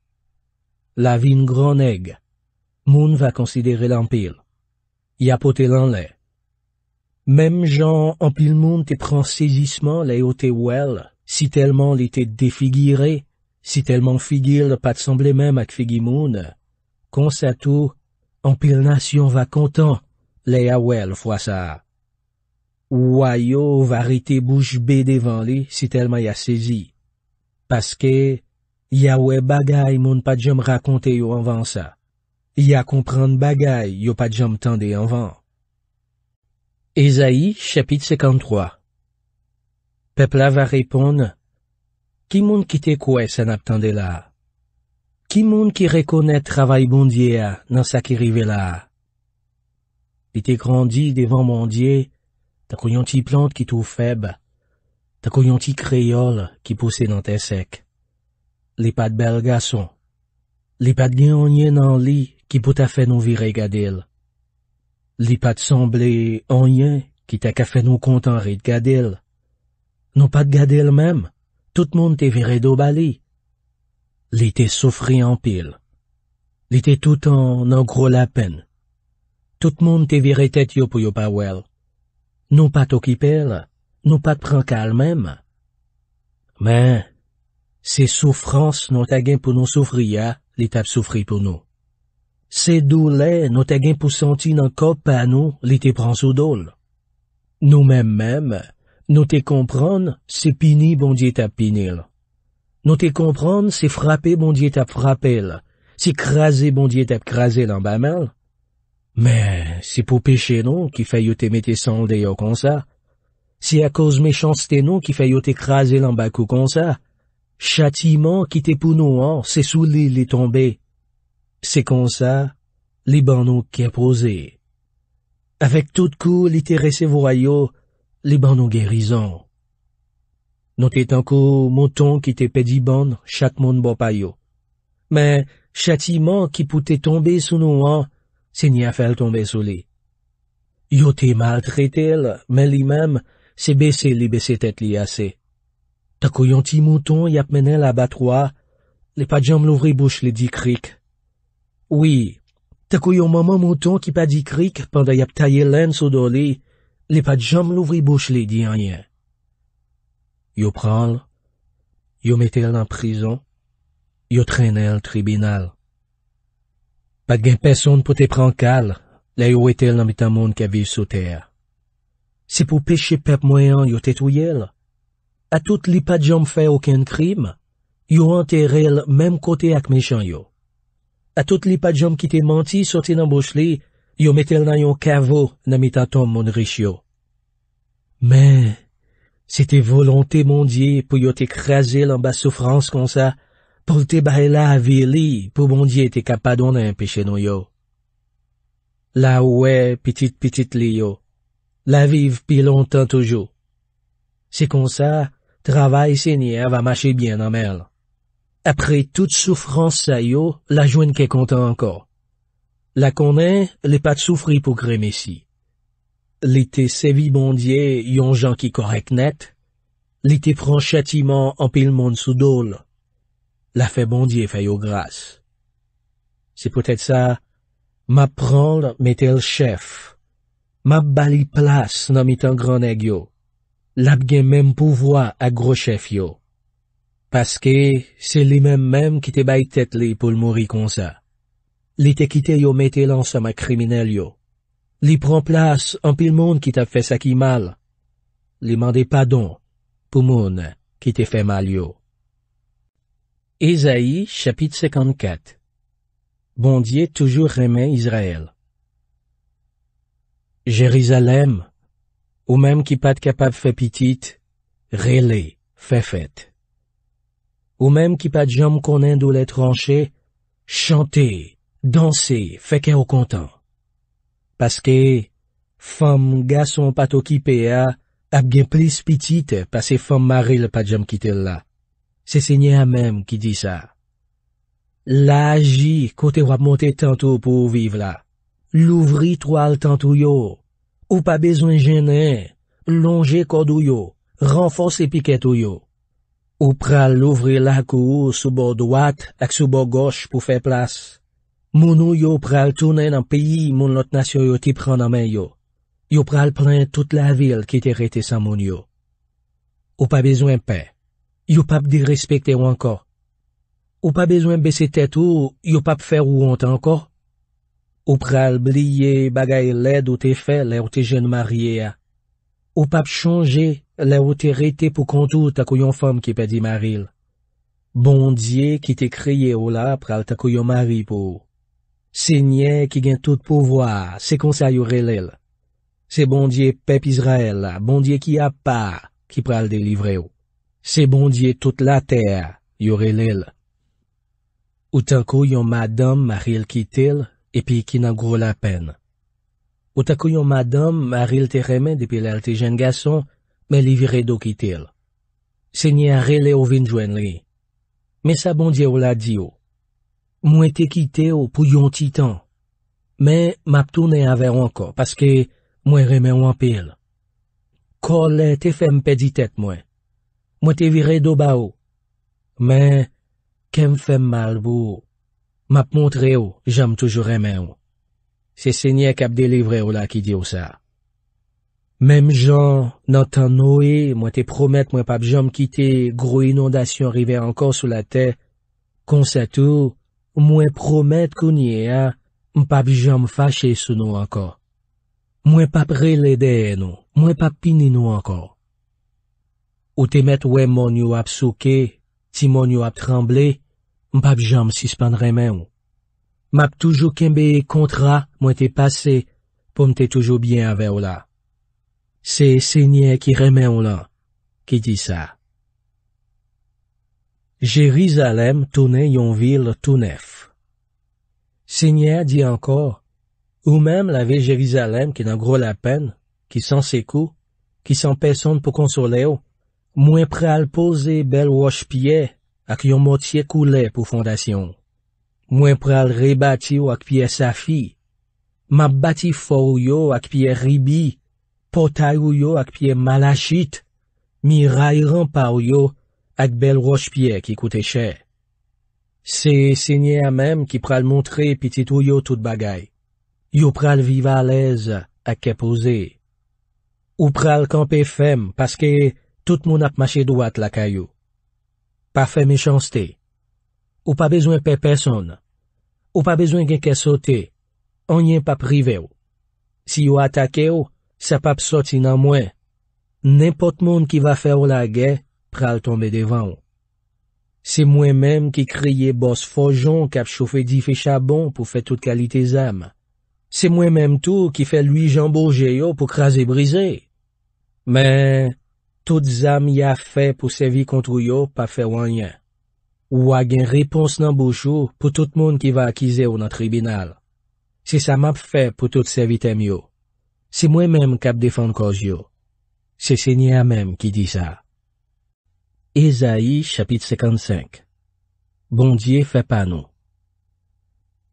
La vin groneg. Moun va konsidere lampil. Yapote lan le. Mem jan an pil moun te pran sejisman le yo te wèl, si telman li te defigire, si telman figil pa t'semble mem ak figi moun, konsa tou, an pil nas yon va kontan, le ya wèl fwa sa. Ouwa yo vare te boujbe devan li si telman ya sezi. Paske, ya wè bagay moun pa jom rakonte yo anvan sa. Ya kompran bagay yo pa jom tende anvan. Ezaï, chapit 53 Pepla va repon, ki moun ki te kouè sa nap tende la? Ki moun ki rekone travay bondye nan sa ki rive la? Li te krandi devan mondye, ta kouyon ti plant ki tou feb, ta kouyon ti kreyol ki pousse nan te sek. Li pat belga son, li pat gen o nye nan li ki pou ta fè nou virè gade lè. Li pat sanble anyen ki ta kafe nou kontan ri de gade el. Non pat gade el mem, tout moun te vire do bali. Li te soufri an pil. Li te toutan nan gro la pen. Tout moun te vire tet yo pou yo pa wel. Non pat okipel, non pat pran kal mem. Men, se soufrans nou tagen pou nou soufri ya, li tap soufri pou nou. Se dou le nou te gen pou santi nan kop pa nou li te pran sou dole. Nou men men, nou te kompran se pini bon di etap pinil. Nou te kompran se frape bon di etap frape l, se krasi bon di etap krasi lan ba mal. Men, se pou peche nou ki fay yo te metesan de yo kon sa, se a koz mechans te nou ki fay yo te krasi lan ba kou kon sa, chati man ki te pou nou an se sou li li tombe. Se kon sa, li ban nou keprose. Awek tout kou li te resevouray yo, li ban nou gerizan. Non te tankou mouton ki te pedi ban chakman bopay yo. Men chati man ki poute tombe sou nou an, se ni a fel tombe sou li. Yo te maltrete l, men li mem, se bese li bese tet li ase. Takou yon ti mouton yap menen la batwa, li padjam louvri bouch li di krik. Oui, takou yon maman mouton ki pa di krik panday ap tayye len sou do li, li pa jom louvri bouch li di anyen. Yo pranl, yo metel nan prizon, yo trenel tribinal. Pat gen peson pou te pran kal, la yo etel nan bitan moun ka vi sou ter. Se pou peche pep mwen yo tetouyel, a tout li pa jom fe oken krim, yo anter el menm kote ak me chan yo. a tout li pa jom ki te manti sote nan bouch li, yo metel nan yon kavou nan mitan ton moun rish yo. Men, se te volante moun diye pou yo te kreze lan ba soufrans kon sa, pou te bae la vi li pou moun diye te kapadonan peche nou yo. La ouwe, pitit-pitit li yo, la viv pi lontan toujou. Se kon sa, travay se nye ava mache bien nan menl. apre tout soufrans sa yo, la jwen ke kontan anko. La konen, le pat soufri pou kremesi. Li te sevi bondye yon jan ki korek net, li te pran chatiman anpil moun sou dole, la fe bondye fay yo gras. Se potet sa, ma pran metel chef, ma bali plas nan mitan gran eg yo, la bgen menm pou vwa agro chef yo. parce que c'est lui-même même qui te baille tête les pour mourir comme ça. Les te quitté yo mette l'ensemble criminel yo. Li prend place en pile monde qui t'a fait ça qui mal. Les mandé pardon pour monde qui t'a fait mal yo. Isaïe, chapitre 54. Bon toujours aimé Israël. Jérusalem, ou même qui pas capable de faire petite, rélé, fait fête. Ou mem ki pa jom konen do le tranche, chante, danse, feke o kontan. Paske, fam ga son pato kipe a, ap gen plis pitite pase fam mare le pa jom kite la. Se se nye a mem ki di sa. La aji kote wap monte tanto pou vive la. Louvri toal tanto yo, ou pa bezwen jene, longe kodo yo, ranfos epike to yo. Ou pral louvri lak ou soubo doat ak soubo goch pou fe plas. Mounou yo pral tounen an peyi moun lot nasyon yo ti pran nan men yo. Yo pral plen tout la vil ki te rete san moun yo. Ou pa bezwen pe. Yo pap di respekte wanko. Ou pa bezwen besi tet ou, yo pap fer wante anko. Ou pral bliye bagay led ou te fe le ou te jen marye a. Ou pap chonje. la ou te rete pou kontou takou yon fom ki pe di maril. Bondye ki te kriye ou la pral takou yon mari pou. Senye ki gen tout pouvoi, se konsa yorelel. Se bondye pep Israel, bondye ki ap pa, ki pral delivre ou. Se bondye tout la ter, yorelel. Ou takou yon madam maril ki tel, epi ki nan gro la pen. Ou takou yon madam maril te reme depi lal te jen gason, Men li vire do ki til. Senye a rele ou vin jwen li. Men sa bondye ou la di ou. Mwen te kite ou pou yon titan. Men map toune a ver anko, paske mwen remen ou anpil. Ko le te fem pedi tet mwen. Mwen te vire do ba ou. Men, kem fem mal bou? Map montre ou, jame toujou remen ou. Se senye kap de livre ou la ki di ou sa. Mem jan, nan tan noue, mwen te promet mwen pap jom kite gro inondasyon rive ankon sou la te, konsa tou, mwen promet konye a, mwen pap jom fache sou nou ankon. Mwen pap rele deye nou, mwen pap pini nou ankon. Ou te met wè moun yo ap soke, ti moun yo ap tremble, mwen pap jom sispandre men ou. Mwen ap toujou kembe kontra mwen te pase pou mwen te toujou byen ave ou la. Se se nyè ki remè ou lan, ki di sa. Jérusalem toune yon vil tou nef. Se nyè di ankor, ou mèm la ve Jérusalem ki nan gro la pen, ki san se kou, ki san peson pou konsole ou, mwen pral pose bel wosh piye ak yon motye kou le pou fondasyon. Mwen pral rebati ou ak piye safi, mwen bati fò ou yo ak piye ribi, Potay ou yo ak pye malachit, mi rayran pa ou yo ak bel roche pye ki koute chè. Se se nye a mem ki pral montre pitit ou yo tout bagay. Yo pral viva alèze ak ke pose. Ou pral kampe fem paske tout moun ap mache duat lakay yo. Pa fe mechanste. Ou pa bezwen pe person. Ou pa bezwen genke sote. Anyen pa prive yo. Si yo atake yo, Sa pap soti nan mwen. Nenpot moun ki va fè ou la ge, pral tombe devan ou. Se mwen menm ki kriye bos fojon kap choufe di fè chabon pou fè tout kalite zem. Se mwen menm tou ki fè luy jambouje yo pou krasè brise. Men, tout zem ya fè pou sevi kontrou yo pa fè ou anyen. Ou agen ripons nan bouchou pou tout moun ki va akize ou nan tribunal. Se sa map fè pou tout sevi tem yo. Se mwen menm kap defan koz yo. Se se nye a menm ki di sa. Ezaï chapit 55 Bondye fe panou.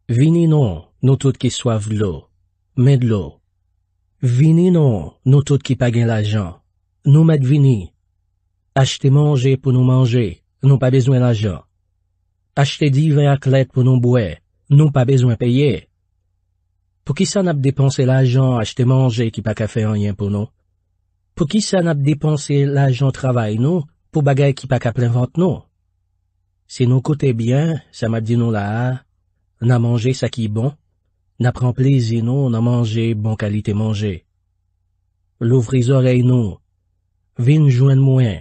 Vini non nou tout ki soav lò. Med lò. Vini non nou tout ki pagen la jan. Nou med vini. Achte manje pou nou manje. Nou pa bezwen la jan. Achte divè aklet pou nou bouè. Nou pa bezwen peye. Pou ki sa nap depanse la jan achte manje ki pa ka fe anyen pou nou? Pou ki sa nap depanse la jan travay nou pou bagay ki pa ka plen vant nou? Se nou kote bien, sa map di nou la ha, na manje sa ki bon, na pran plezi nou na manje bon kalite manje. Louvri zorey nou, vin jwen mwen,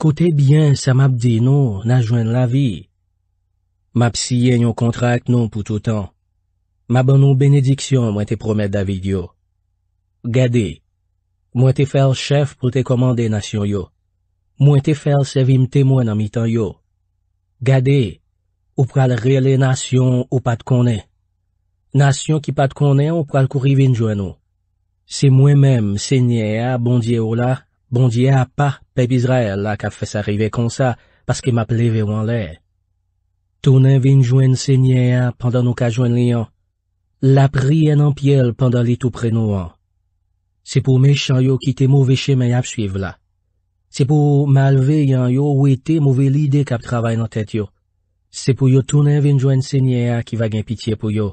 kote bien sa map di nou na jwen la vi. Map si yen yon kontrak nou pou toutan. Mabon nou benediksyon mwen te promet david yo. Gade, mwen te fel chef pou te komande nasyon yo. Mwen te fel sevim temwen an mitan yo. Gade, ou pral rile nasyon ou pat konen. Nasyon ki pat konen ou pral kouri vinjwen nou. Se mwen menm senye a bondye ou la, bondye a pa pebizra el la ka fes arrive kon sa, paske map leve wan le. Tounen vinjwen senye a pandan nou ka jwen li an. La pri en anpiel pandan li tou pre nou an. Se pou mechan yo ki te mou ve cheme ap suive la. Se pou malve yan yo ou ete mou ve li de kap travay nan tet yo. Se pou yo toune vin joen senye a ki va gen pitiye pou yo.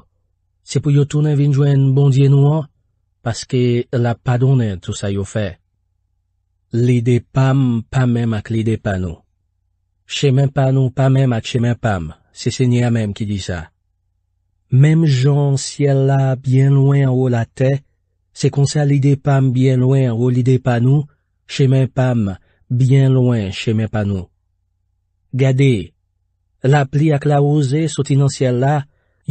Se pou yo toune vin joen bondye nou an, paske la pa donen tout sa yo fe. Li de pam, pam men ak li de panou. Cheme panou, pam men ak cheme pam. Se senye a men ki di sa. Mem jan siel la byen louen ou la te, se konsa li de pam byen louen ou li de panou, che men pam, byen louen, che men panou. Gade, la pli ak la ouze soti nan siel la,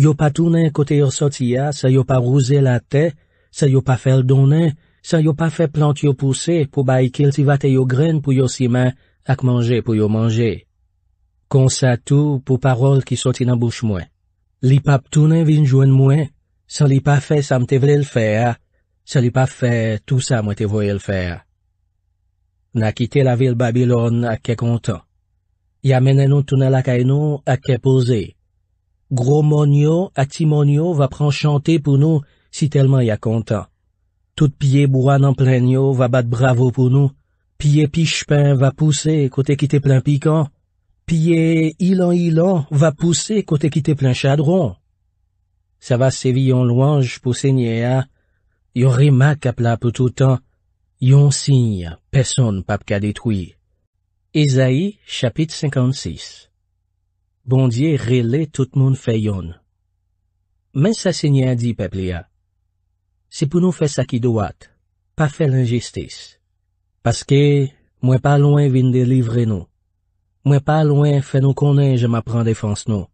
yo pa tounen kote yo soti ya, sa yo pa ouze la te, sa yo pa fel donen, sa yo pa fe plant yo pouse pou bay kilti vate yo gren pou yo siman ak manje pou yo manje. Konsa tou pou parol ki soti nan bouche mwen. Li pa ptounen vin jwen mwen, sa li pa fè sa mte vle l fè a, sa li pa fè tou sa mwen te vwe l fè a. Na kite la vil Babylon ak ke kontan. Ya menen nou tounen la kay nou ak ke pose. Gro monyo ak ti monyo va pran chante pou nou si telman ya kontan. Tout piye bouan an plen yo va bat bravo pou nou. Piye pishpen va pousse kote kite plen pikant. piye ilan ilan va pousse kote kite plen chadron. Sa va sevi yon louange pou sennye a, yon remak kapla pou toutan, yon sinya, peson pap ka detwye. Ezae, chapit 56 Bondye rele tout moun fayon. Men sa sennye a di peple a, se pou nou fè sa ki doat, pa fè l'injistis, paske mwen pa loin vin de livre nou. mwen pa lwen fè nou konen jè mè pran defans nou.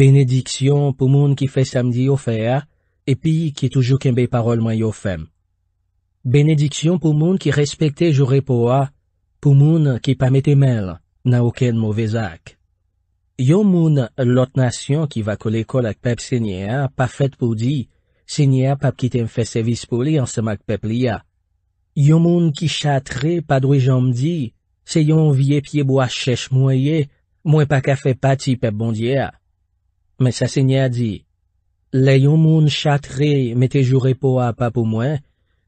Benediksyon pou moun ki fè samdi yo fè a, epi ki toujou ken be parol mwen yo fèm. Benediksyon pou moun ki respekte jore pou a, pou moun ki pa metemel, nan ouken mou vezak. Yo moun lot nasyon ki va kol ekol ak pep sènyè a, pa fèt pou di, sènyè a pap ki tem fè sevis pou li ansèm ak pep li a. Yo moun ki chatre padwe janm di, Se yon vie piebo a chèche mwenye, mwen pa kafe pati pep bondye a. Men sa se nye a di, le yon moun chatre me te jure po a pap ou mwen,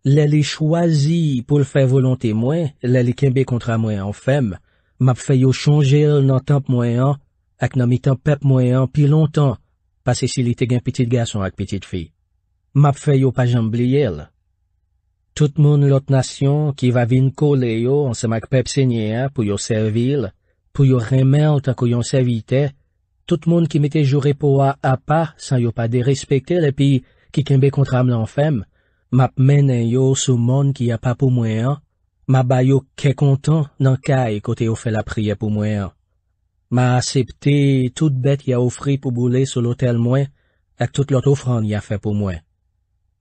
le li chwazi pou l fè volante mwen, le li kembe kontra mwen an fem, map fè yo chonje l nan temp mwen an, ak nan mi temp pep mwen an pi lontan, pa se si li te gen pitit gason ak pitit fi. Map fè yo pa jamb liye l. Tout moun lout nasyon ki va vin kou le yo an semak pep senye an pou yo servil, pou yo remen an takou yon servite, tout moun ki mite jure pou a apa san yo pa de respekte le pi ki kembe kontra m lan fem, map menen yo sou moun ki ya pa pou mwen an, map bayo kekontan nan kaye kote yo fe la priye pou mwen an. Ma asepte tout bet ya ofri pou boule sou lotel mwen, ak tout lot ofran ya fe pou mwen.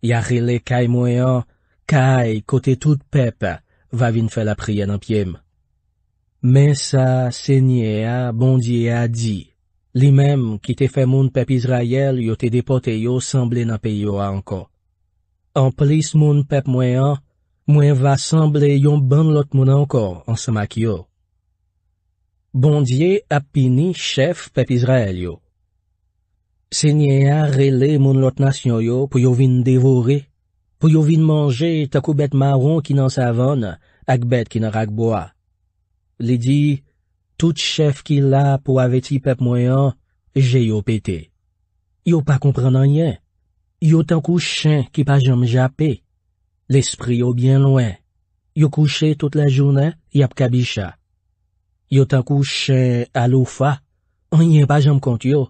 Ya rile kaye mwen an, Kay, kote tout pepe, va vin fe la prien anpiyem. Men sa, senye a, bondye a di, li mem ki te fe moun pep Izrael yo te depote yo sanble nanpe yo anko. An plis moun pep mwen an, mwen va sanble yon ban lot moun anko ansamak yo. Bondye apini chef pep Izrael yo. Senye a rele moun lot nasyon yo pou yo vin devorey, Pou yo vin manje, ta kou bet maron ki nan savon ak bet ki nan rakboa. Li di, tout chef ki la pou aveti pep mwayan, je yo pete. Yo pa kompran nan yen. Yo tan kou chen ki pa jom jape. L'esprit yo bien lwen. Yo kouche tout la jounen yap kabisha. Yo tan kou chen alou fa, an yen pa jom kont yo.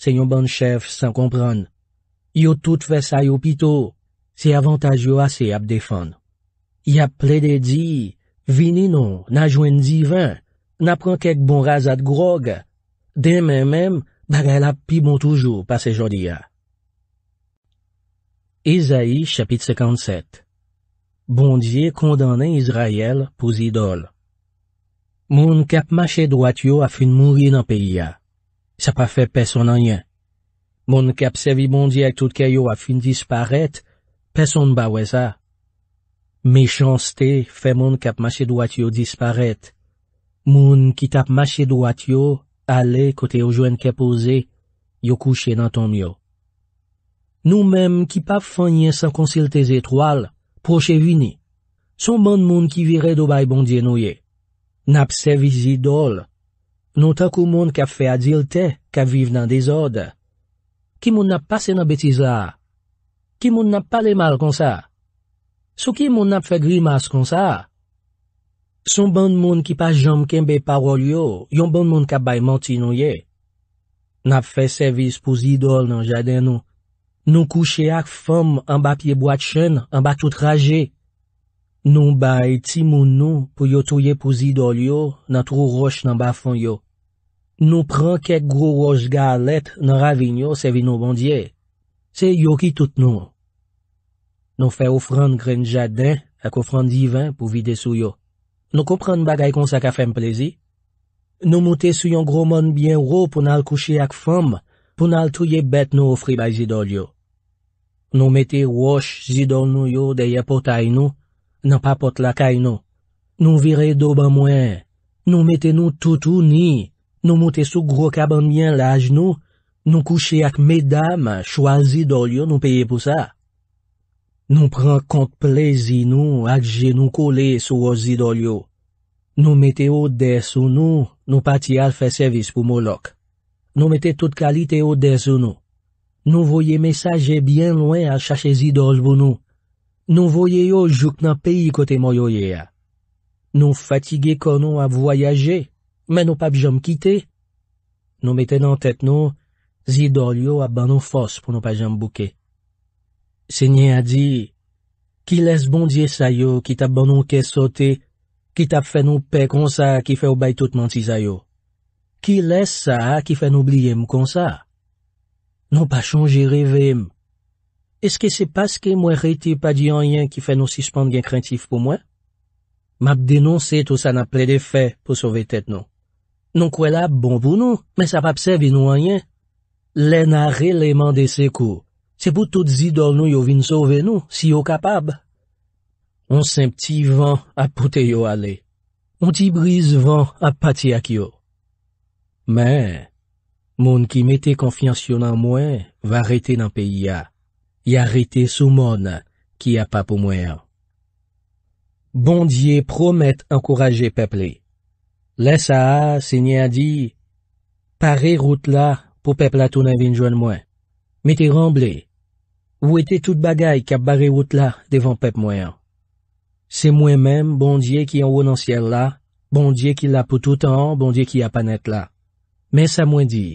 Se yon ban chef san kompran. Yo tout fe sa yo pito. se avantaj yo ase ap defan. Yap ple de di, vini nou, na jwen divan, na pran kek bon razat grog, demen mem, bagal ap pi bon toujou pa se jodia. Ezaï chapit 57 Bondye kondanen Izraël pou zidol. Moun kap mache doat yo afin mouri nan peyi ya. Sa pa fe pe sonanyen. Moun kap sevi bondye ak tout ke yo afin disparet Pèson n'bawè sa. Mèchanstè fè moun kè ap mache do atyo disparèt. Moun ki tap mache do atyo, ale kote yo jwen kè pose, yo kouche nan ton myo. Nou mèm ki pap fanyen san konsil te zétroal, proche vini. Son moun moun ki vire do bay bondye nouye. Nap se vizi dol. Non takou moun kè ap fè adilte, kè vive nan dezod. Ki moun nap pase nan betiz la a, Ki moun nap pale mal kon sa? Sou ki moun nap fe gri mas kon sa? Son ban moun ki pa jom kembe parol yo, yon ban moun ka bay manti nou ye. Nap fe servis pou zidol nan jaden nou. Nou kouche ak fom an bak ye boat chen an bak tout raje. Nou bay ti moun nou pou yo touye pou zidol yo nan trou roch nan ba fon yo. Nou pran kek gro roch ga alet nan ravin yo servin nou bandye. Se yo ki tout nou. Nou fe ofran gren jadin ak ofran divan pou vide sou yo. Nou kompran bagay kon sa ka fem plezi. Nou moutes sou yon gro mon bien ro pou nal kouche ak fam, pou nal touye bet nou ofri bay zidol yo. Nou mette wosh zidol nou yo deye potay nou, nan pa pot lakay nou. Nou vire do ban mwen. Nou mette nou toutou ni. Nou moutes sou gro kaban bien laj nou, Nou kouche ak medam a chwa zidol yo nou peye pou sa. Nou pren kont plezi nou ak jenou kole sou o zidol yo. Nou mete ou desu nou nou pati al fe servis pou molok. Nou mete tout kalite ou desu nou. Nou voye mesaje bien loin al chache zidol bou nou. Nou voye yo juk nan peyi kote moyo ye a. Nou fatige kon nou ap voyaje, men nou pap jom kite. Nou mete nan tet nou, Zidol yo ap banon fos pou nou pajan mbouke. Se nye a di, ki les bondye sa yo, ki tap banon ke sote, ki tap fè nou pe kon sa, ki fè ou bay tout manti sa yo. Ki les sa, ki fè nou bliye m kon sa. Nou pa chonje revèm. Eske se paske mwen rete pa di anyen ki fè nou sispande gen krentif pou mwen? Mab denonse tou sa na ple de fè pou sove tèt nou. Nou kwe la bon pou nou, men sa papsevi nou anyen. Len a releman de sekou. Se pou tout zidol nou yo vin sove nou, si yo kapab. On sem ti van apote yo ale. On ti brise van apati ak yo. Men, moun ki mette konfiansyon nan mwen, va rete nan peyi ya. Ya rete sou moun ki apapou mwen. Bondye promet ankoraje peple. Lesa a, se nye a di, pare route la. pou pep la tounen vin jwen mwen. Mwen te ramble. Mwen te tout bagay kap bare wot la devan pep mwen. Se mwen men, bondye ki an wou nan siel la, bondye ki la pou tout an, bondye ki a pa net la. Men sa mwen di,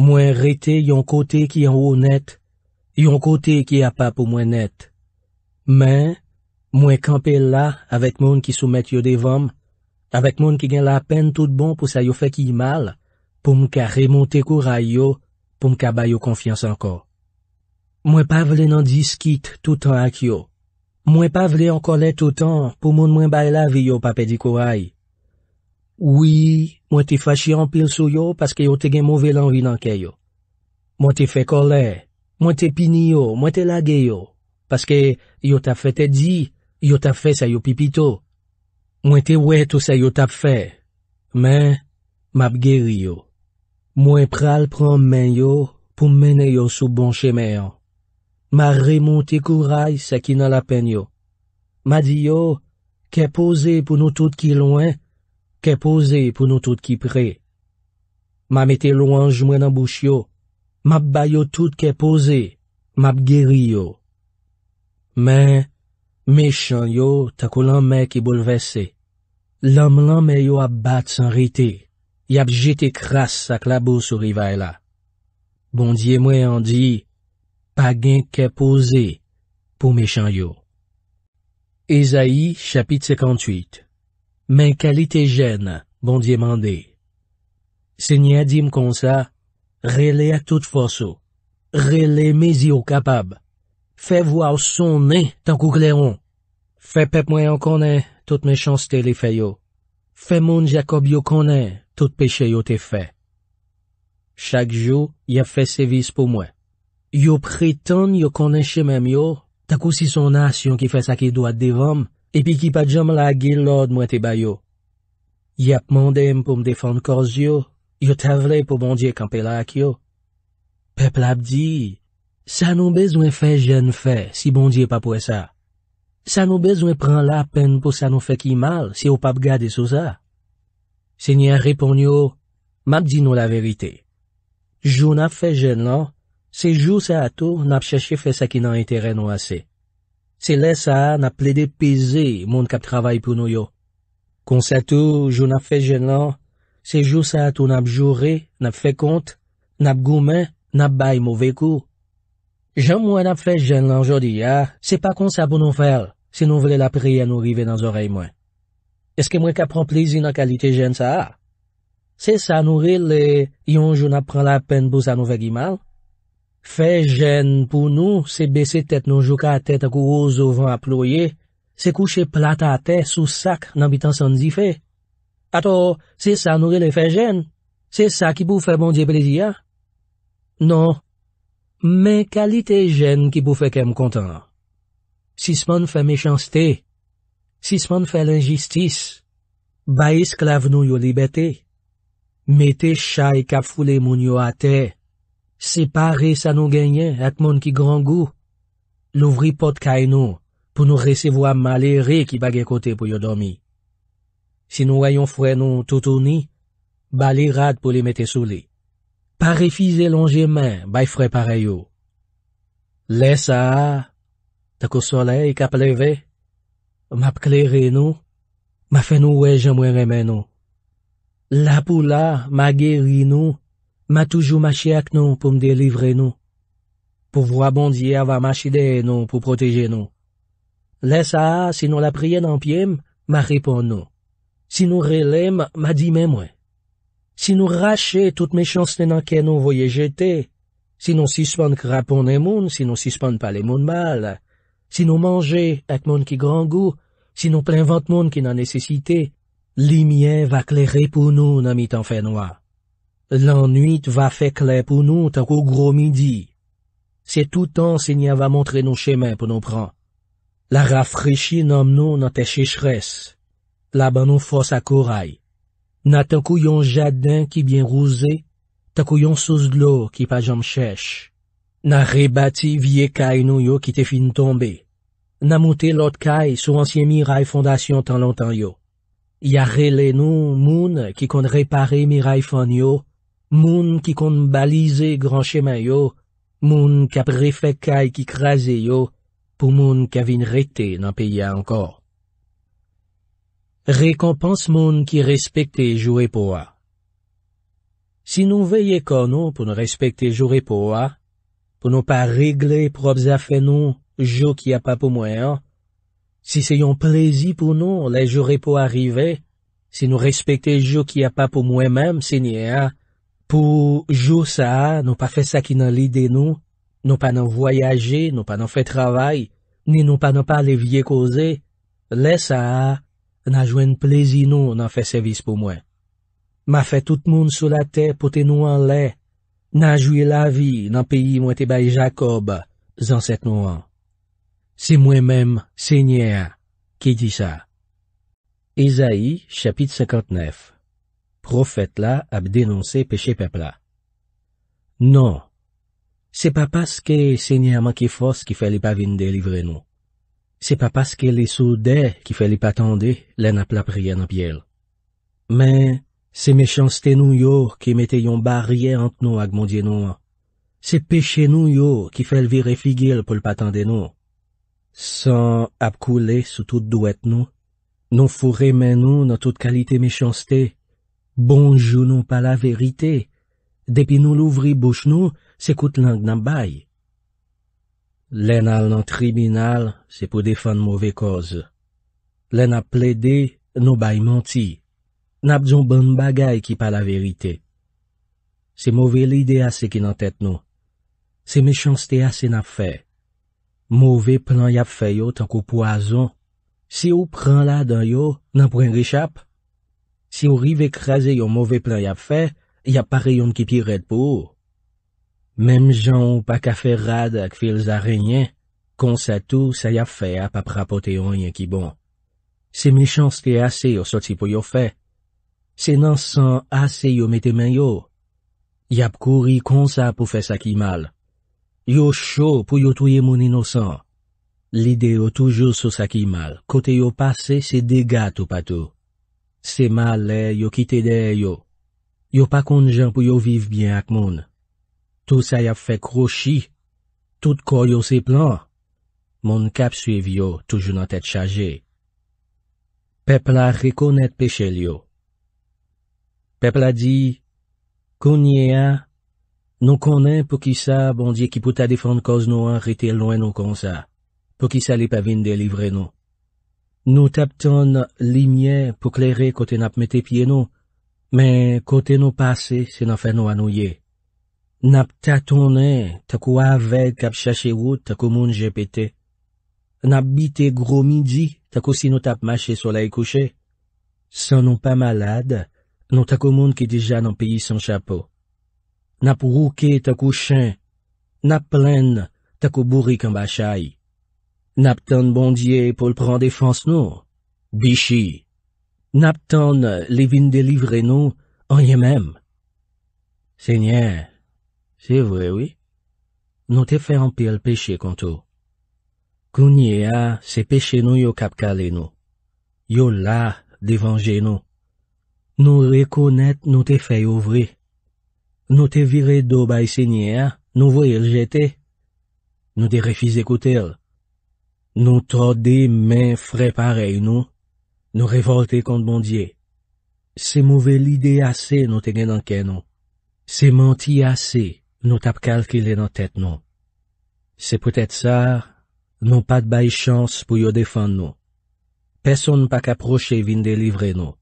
mwen rete yon kote ki an wou net, yon kote ki a pa pou mwen net. Men, mwen kampe la avèk moun ki soumet yo devan, avèk moun ki gen la pen tout bon pou sa yo fe ki mal, pou m ka remonte kou ray yo, pou m ka bay yo konfians anko. Mwen pa vle nan di skit toutan ak yo. Mwen pa vle an kolè toutan pou moun mwen bay la vi yo pa pedi kou ray. Ouwi, mwen te fwa chi an pil sou yo, paske yo te gen mouvelan vi nan ke yo. Mwen te fe kolè, mwen te pini yo, mwen te lage yo, paske yo ta fwe te di, yo ta fwe sa yo pipito. Mwen te wè tou sa yo ta fwe, men, mab geri yo. Mwen pral pran men yo pou mene yo sou bon cheme an. Ma remonte kou ray se ki nan la pen yo. Ma di yo, ke pose pou nou tout ki loin, ke pose pou nou tout ki pre. Ma mette lounj mwen nan bouch yo. Ma bay yo tout ke pose, ma bgeri yo. Men, me chan yo takou lan men ki boulevesse. Lanm lanmen yo ap bat san rete. yap jete kras sa klabou sou riva la. Bondye mwen an di, pa gen ke pose pou me chan yo. Ezaï, chapit 58 Men kalite jen, bondye mande. Se nye adim konsa, rele ak tout foso. Rele me zio kapab. Fe vwa ou son ne tankou kleron. Fe pep mwen an konen, tout me chan ste le feyo. Fe moun jakob yo konen, Tout peche yo te fe. Chak jou, yo fe sevis pou mwen. Yo preten yo koneche mwen yo, takou si son as yon ki fe sa ki do ad devom, epi ki pa jom la agil lode mwen te bayo. Yo ap mwande m pou m defon korzyo, yo travle pou bondye kampe la ak yo. Pepl ap di, sa nou bezwen fe jen fe, si bondye pa pou e sa. Sa nou bezwen pran la pen pou sa nou fe ki mal, si yo pap gade sou sa. Se nye repon yo, map di nou la verite. Jou nap fe jen lan, se jou sa atou nap cheshe fe sa ki nan itere nou ase. Se le sa nap ple de peze moun kap travay pou nou yo. Kon sa tou, jou nap fe jen lan, se jou sa atou nap jore, nap fe kont, nap goumen, nap bay mou vekou. Jou mwen ap fe jen lan jodi ya, se pa kon sa pou nou fel, se nou vle la pri a nou rive nan zorey mwen. Eske mwen ka pran plezi nan kalite jen sa a? Se sa nou re le yon joun ap pran la pen pou sa nou vegi mal? Fe jen pou nou se besi tet nou joka tet akou ou zovan a ploye, se kouche plata a te sou sak nan bitan san di fe. Ato, se sa nou re le fe jen? Se sa ki pou fe bon diye plezi a? Non, men kalite jen ki pou fe kem kontan. Si seman fe mechans te, Sisman fè l'injistis, ba esklave nou yo libetè. Mete chay kap foule moun yo ate. Separe sa nou genyen ak moun ki gran gou. Louvri pot kay nou pou nou resevo a male re ki bagye kote pou yo domi. Si nou ayon fwe nou toutouni, ba li rad pou li mete souli. Parefize longeman bay fwe pare yo. Le sa, tako solei kap levey. M ap kleri nou, ma fen nou we jan mwen reme nou. La pou la, ma geri nou, ma toujou ma chiak nou pou m delivre nou. Pou vwa bondye ava ma chide nou pou proteje nou. Le sa, si nou la prien anpiem, ma ripon nou. Si nou relem, ma di men mwen. Si nou rache, tout me chans nenan ken nou voye jeté. Si nou sispon krapon ne moun, si nou sispon pa le moun mal. Si nou manje ek moun ki gran gou, si nou plin vant moun ki nan nesesite, li miye va kle re pou nou nan mi tan fey noa. Lan nwit va fey kle pou nou tan kou gro midi. Se toutan se nye va montre nou chemen pou nou pran. La rafreshi nan mnou nan te chichres. La ban nou fos akouray. Na tan kou yon jadin ki bin rouze, tan kou yon sos glou ki pa jom chesh. Na rebati vie kay nou yo ki te fin tombe. Na moute lot kay sou ansye miray fondasyon tan lantan yo. Ya rele nou moun ki kon repare miray fon yo, moun ki kon balize gran cheman yo, moun kap refek kay ki kreze yo, pou moun ka vin rete nan peya ankor. Rekompans moun ki respekte jou e po a. Si nou veye kon nou pou nou respekte jou e po a, pou nou pa regle prop zafen nou jo ki a pa pou mwen an. Si se yon plezi pou nou, le jore pou arive, si nou respekte jo ki a pa pou mwen mèm, se nye an, pou jo sa a, nou pa fe sakina li de nou, nou pa nan voyaje, nou pa nan fe travay, ni nou pa nan pa le vie koze, le sa a, nan jwen plezi nou nan fe sevis pou mwen. Ma fe tout moun sou la te pou te nou an le, Nanjouye la vi nan peyi mwete bay Jakob, zanset nou an. Se mwen menm, se nye a, ki di sa. Ezaï, chapit 59 Profet la ap denonse peche pepla. Non, se pa paske se nye a manke fos ki feli pa vin delivre nou. Se pa paske le sou de ki feli pa tende, la nap la prien ap yel. Men, Se mechanstè nou yo ki metè yon barye ant nou ak mondye nou. Se peche nou yo ki fel vir e figil pou l'patan de nou. San ap koule sou tout douet nou. Non fure men nou nan tout kalite mechanstè. Bonjou nou pa la verite. Depi nou louvri bouch nou, se kout lang nan bay. Len al nan tribinal se pou defan mouve koz. Len ap ple de nou bay manti. Nap zon bon bagay ki pa la verite. Se mouve lide ase ki nan tet nou. Se mechans te ase nap fe. Mouve plan yap fe yo tankou poazon. Si ou pran la dan yo, nan poen rechap. Si ou rive kreze yo mouve plan yap fe, yap pare yon ki pi red pou ou. Mem jan ou pa kafe rad ak fil zarenyen, konsa tou sa yap fe ap ap rapote yon yon ki bon. Se mechans te ase yo soti pou yo fe, Se nan san ase yo mette men yo. Yap kouri kon sa pou fe sakimal. Yo sho pou yo tuye moun inosan. Lide yo toujou sou sakimal. Kote yo pase se dega tou patou. Se mal le yo kite de yo. Yo pa kon jan pou yo viv bien ak moun. Tou sa yap fe krochi. Tout koy yo se plan. Moun kap suye yo toujou nan tet chaje. Pep la rekonet peche liyo. Pepl a di, konye a, nou konen pou ki sa bondye ki pou ta defon koz nou an rete lwen nou kon sa, pou ki sa li pa vin delivre nou. Nou tap ton linye pou kleri kote nap mete pie nou, men kote nou pase se nan fe nou anouye. Nap tat tonen takou aved kap chache wout takou moun jepete. Nap bite gro midi takou si nou tap mache solei kouche. San nou pa malade, Non tako moun ki deja nan peyi san chapo. Nap rouke tako chen. Nap plen tako bouri kan bachay. Nap ton bondye pou l'pren defanse nou. Bishi. Nap ton livin delivre nou. Anye mem. Senye. Se vwe wwe. Non te fe anpil peche konto. Kounye a se peche nou yo kap kale nou. Yo la devanje nou. Nou rekonet nou te fèy ouvri. Nou te vire do bay sènyè, nou voye l'jetè. Nou te refize koutèl. Nou trode men fèy parey nou. Nou revolte kont mondye. Se mouve l'ide asè nou te genan kè nou. Se manti asè nou tap kalkile nan tèt nou. Se pwetèt sa, nou pat bay chans pou yo defan nou. Pèson pa kaproche vin delivre nou.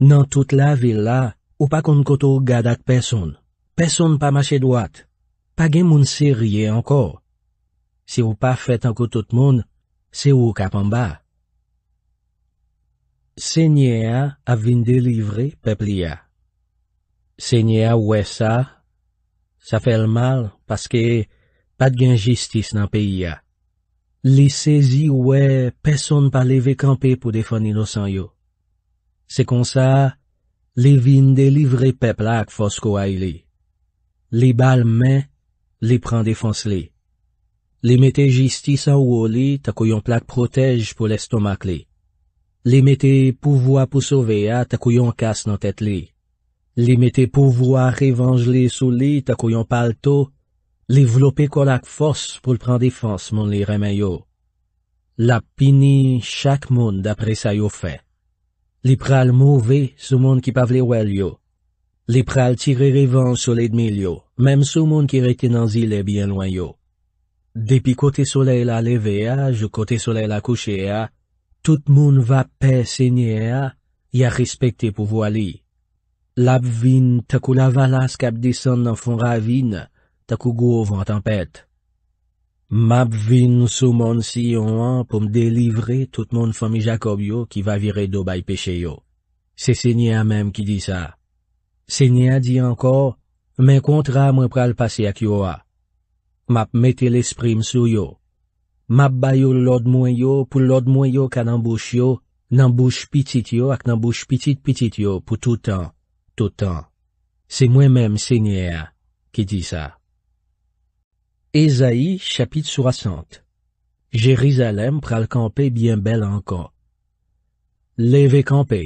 Nan tout la vil la, ou pa kon koto gadak peson. Peson pa mache dwat. Pa gen moun se rye ankor. Se ou pa fet anko tout moun, se ou kap anba. Senyea avin delivre pepli ya. Senyea ouwe sa. Sa fel mal, paske pa gen jistis nan peyi ya. Li sezi ouwe peson pa leve kampe pou defon inosan yo. Se kon sa, li vin delivre peplak fos kou a ili. Li bal men, li pran defans li. Li mette jistisa ou li, ta kouyon plak protej pou l'estomak li. Li mette pouvoa pou sovea, ta kouyon kas nan tet li. Li mette pouvoa revanj li sou li, ta kouyon pal to, li vlopi kolak fos pou l'pran defans moun li remen yo. La pini chak moun dapre sa yo fè. Li pral mouve sou moun ki pavle wèl yo. Li pral tire revan sou ledmèl yo, mèm sou moun ki rete nan zile byen lwen yo. Depi kote solel a leve a, jote kote solel a kouche a, tout moun va pe se nye a, ya respekte pou wali. Lab vin takou la valas kap disan nan fon ra vin, takou gwo vantan pet. M ap vin sou mon si yon an pou m delivre tout mon fomi Jacob yo ki va vire do bay peche yo. Se se nye a menm ki di sa. Se nye a di anko, men kontra mwen pral pase ak yo a. M ap mette l esprim sou yo. M ap bayo lod mwen yo pou lod mwen yo ka nanbouche yo, nanbouche pitit yo ak nanbouche pitit pitit yo pou tout an, tout an. Se mwen menm se nye a ki di sa. Ezaï, chapit sou asante. Jerizalem pral kampe bien bel anka. Leve kampe.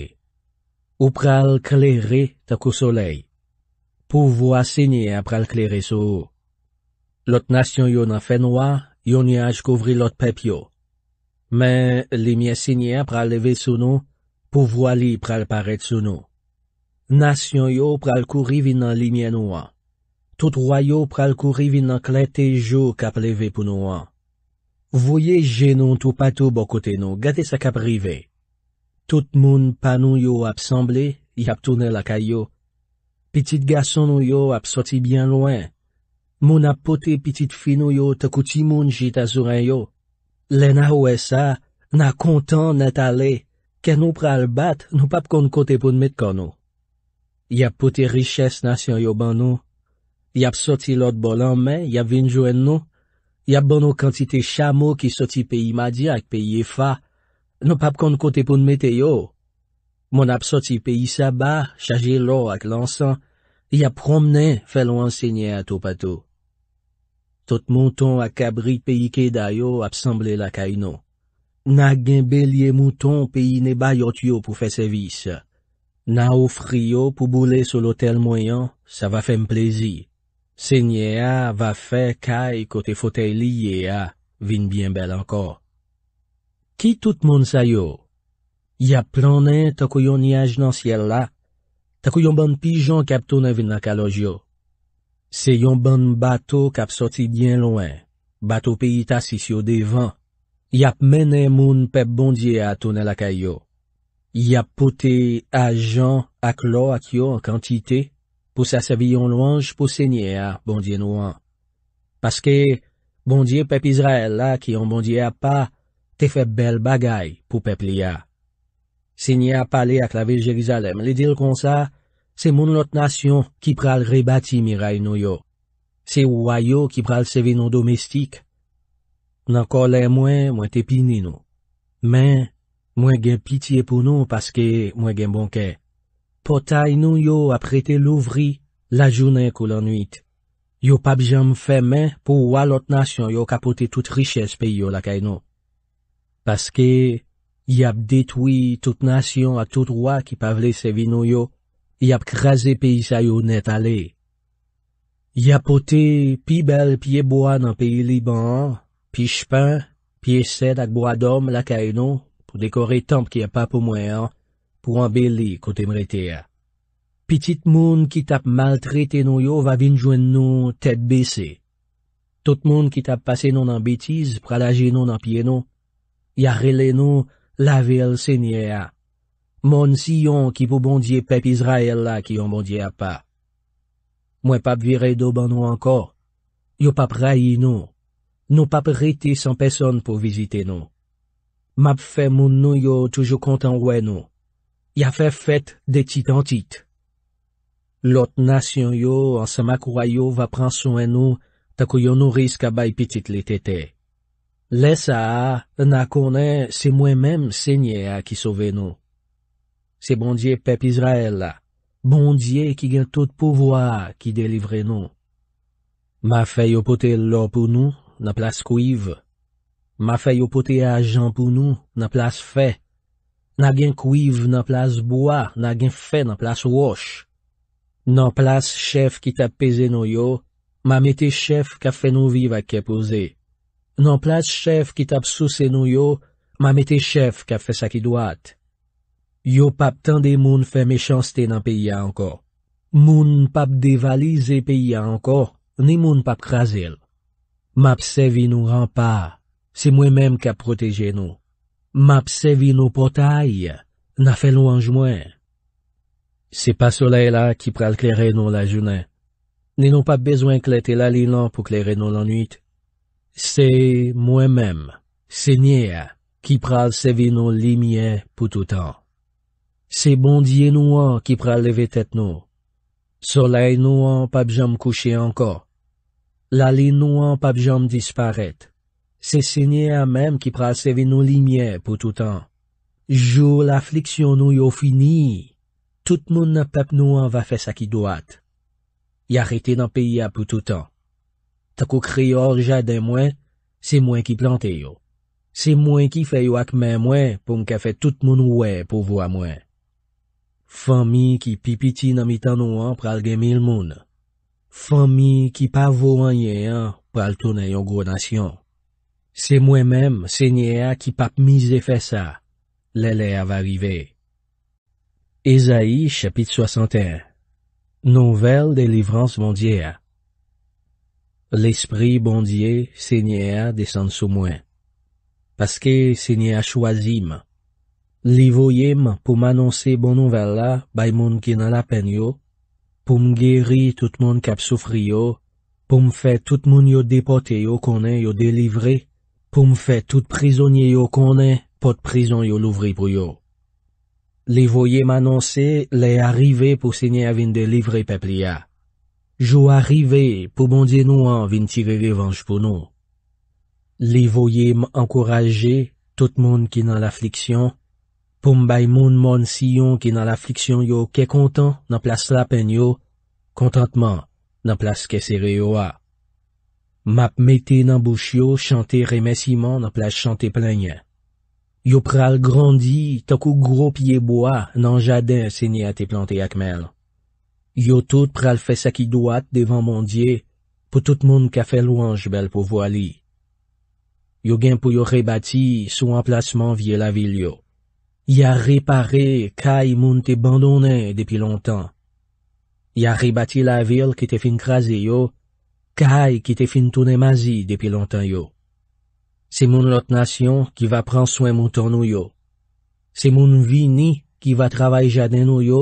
Ou pral kleri takou soley. Pouvoa sinye pral kleri sou. Lot nasyon yo nan fe noua, yo ni aje kouvri lot pep yo. Men, li miye sinye pral leve sou nou, pouvoa li pral paret sou nou. Nasyon yo pral kouri vi nan li miye noua. Tout roy yo pral kou rivi nan klete jo kap leve pou nou an. Voye je nou tou patou bokote nou, gade sa kap rive. Tout moun panou yo ap sambli, yap tounel akay yo. Petit gason nou yo ap soti bien loin. Moun ap pote pitit finou yo takouti moun jita zouran yo. Le na ou e sa, na kontan net ale, ke nou pral bat nou pap kon kote pou nmet kon nou. Yap pote riches nasyon yo ban nou, Y ap soti lot bolanmen, y ap vinjwen nou, y ap bono kantite chamo ki soti peyi madi ak peyi efa, nou pap kon kote pou mwete yo. Mon ap soti peyi saba, chaje lo ak lansan, y ap promnen felon ensegnye ato pato. Tot mouton ak kabri peyi ke dayo ap sanble lakay nou. Na gen belye mouton peyi ne ba yot yo pou fe sevis. Na ou friyo pou boule sol otel mwayan, sa va fem plezi. Se nye a va fe kaj kote fote li ye a, vin bien bel ankor. Ki tout moun sayo? Yap planen tako yon nye aj nan siel la. Tako yon ban pijon kap tonen vin la kalojo. Se yon ban bato kap soti bien loin. Bato pe ita sisi yo devan. Yap menen moun pep bondye a tonen la kayo. Yap pote ajan ak lo ak yo an kantite. Se nye a va fe kaj kote fote li ye a, vin bien bel ankor. pou sa sevi yon louange pou se nye a bondye nou an. Paske, bondye pep Izrael la ki yon bondye a pa, te fe bel bagay pou pep li a. Se nye a pale ak lave Jerizalem, li dil kon sa, se moun lot nasyon ki pral rebati miray nou yo. Se wwayo ki pral sevi nou domestik. Nanko le mwen, mwen te pini nou. Men, mwen gen piti e pou nou paske mwen gen bonke. Potay nou yo ap rete louvri la jounen koul anuit. Yo pap jam fe men pou wale ot nasyon yo kapote tout riches pe yo lakay nou. Paske, y ap detwi tout nasyon ak tout wak ki pavle sevin nou yo, y ap kreze pe isa yo net ale. Y apote pi bel piye boan an pe liban an, pi chpan, pi esed ak boadom lakay nou, pou dekore temp ki e ap apomwe an, pou an beli kote mrete ya. Pitit moun ki tap mal trete nou yo va vin jwen nou tep besi. Tot moun ki tap pase nou nan betiz pralaje nou nan pye nou. Ya rele nou lavel senye ya. Moun si yon ki pou bondye pep Israel la ki yon bondye ap pa. Mwen pap vire do ban nou anko. Yo pap rayi nou. Nou pap rete san peson pou vizite nou. Map fe moun nou yo toujou kontan wè nou. ya fè fèt de tit an tit. Lot nasyon yo an sa makoura yo va pran souen nou, ta kou yo nou rizk abay pitit li tete. Lesa a, nan konen, se mwen menm sènyè a ki souve nou. Se bondye pep Izrael la, bondye ki gen tout pouvoi a ki delivre nou. Ma fè yo pote lò pou nou, na plas kuiv. Ma fè yo pote a ajan pou nou, na plas fè. Na gen kouiv nan plas bwa, na gen fe nan plas wosh. Nan plas chef ki tap pezen nou yo, ma mette chef ka fe nou viv ak kepoze. Nan plas chef ki tap souse nou yo, ma mette chef ka fe sakidwat. Yo pap tan de moun fe mechanste nan peya anko. Moun pap devalize peya anko, ni moun pap krasil. Map se vi nou rampa, se mwen menm ka proteje nou. M ap sevi nou potay, na fe lou anj mwen. Se pa soley la ki pral kleren nou la jounen. Ne nou pa bezwen klete la li lan pou kleren nou lan nwit. Se mwen menm, se nye a, ki pral sevi nou li mwen pou toutan. Se bondye nou an ki pral leve tet nou. Soley nou an pa bjom kouche anko. La li nou an pa bjom disparet. Se sènyè a mèm ki pral seve nou limye pou toutan. Jou l'afliksyon nou yo fini. Tout moun apap nou an va fè sa ki doat. Y arrete nan peyi apou toutan. Takou kri or jade mwen, se mwen ki plante yo. Se mwen ki fè yo ak mè mwen pou mke fè tout moun wè pou vwa mwen. Fè mi ki pipiti nan mitan nou an pral gemil moun. Fè mi ki pavou an ye an pral tonè yo gwo nasyon. Se mwen menm, se nye a ki pap mize fe sa. Lele a va rive. Ezaï, chapit 61 Nouvel delivrans bondye a L'esprit bondye, se nye a, desan sou mwen. Paske, se nye a chwazim. Li voyem pou manonse bon nouvel la bay moun ki nan apen yo, pou m gery tout moun kap soufri yo, pou m fe tout moun yo depote yo konen yo delivre yo, pou m fè tout prizonye yo konen, pot prizon yo louvri pou yo. Li voye manonse, li arrive pou se nye avin de livre pepli ya. Jou arrive pou bondye nou an vin tire revanche pou nou. Li voye m ankoraje, tout moun ki nan lafliksyon, pou m bay moun moun si yon ki nan lafliksyon yo ke kontan nan plas la pen yo, kontantman nan plas ke seri yo a. Map mette nan bouch yo chante remes iman nan plaj chante plenye. Yo pral grandi takou gro pye boa nan jaden sene a te plante akmel. Yo tout pral fe sakidouat devan mondye pou tout moun ka fe louan jbel pou voali. Yo gen pou yo rebati sou emplasman vie la vil yo. Ya repare kai moun te bandone depi lontan. Ya rebati la vil ki te fin krasi yo. Kay ki te fintounen mazi depi lontan yo. Se moun lotnasyon ki va pran swen mouton nou yo. Se moun vini ki va travay jaden nou yo,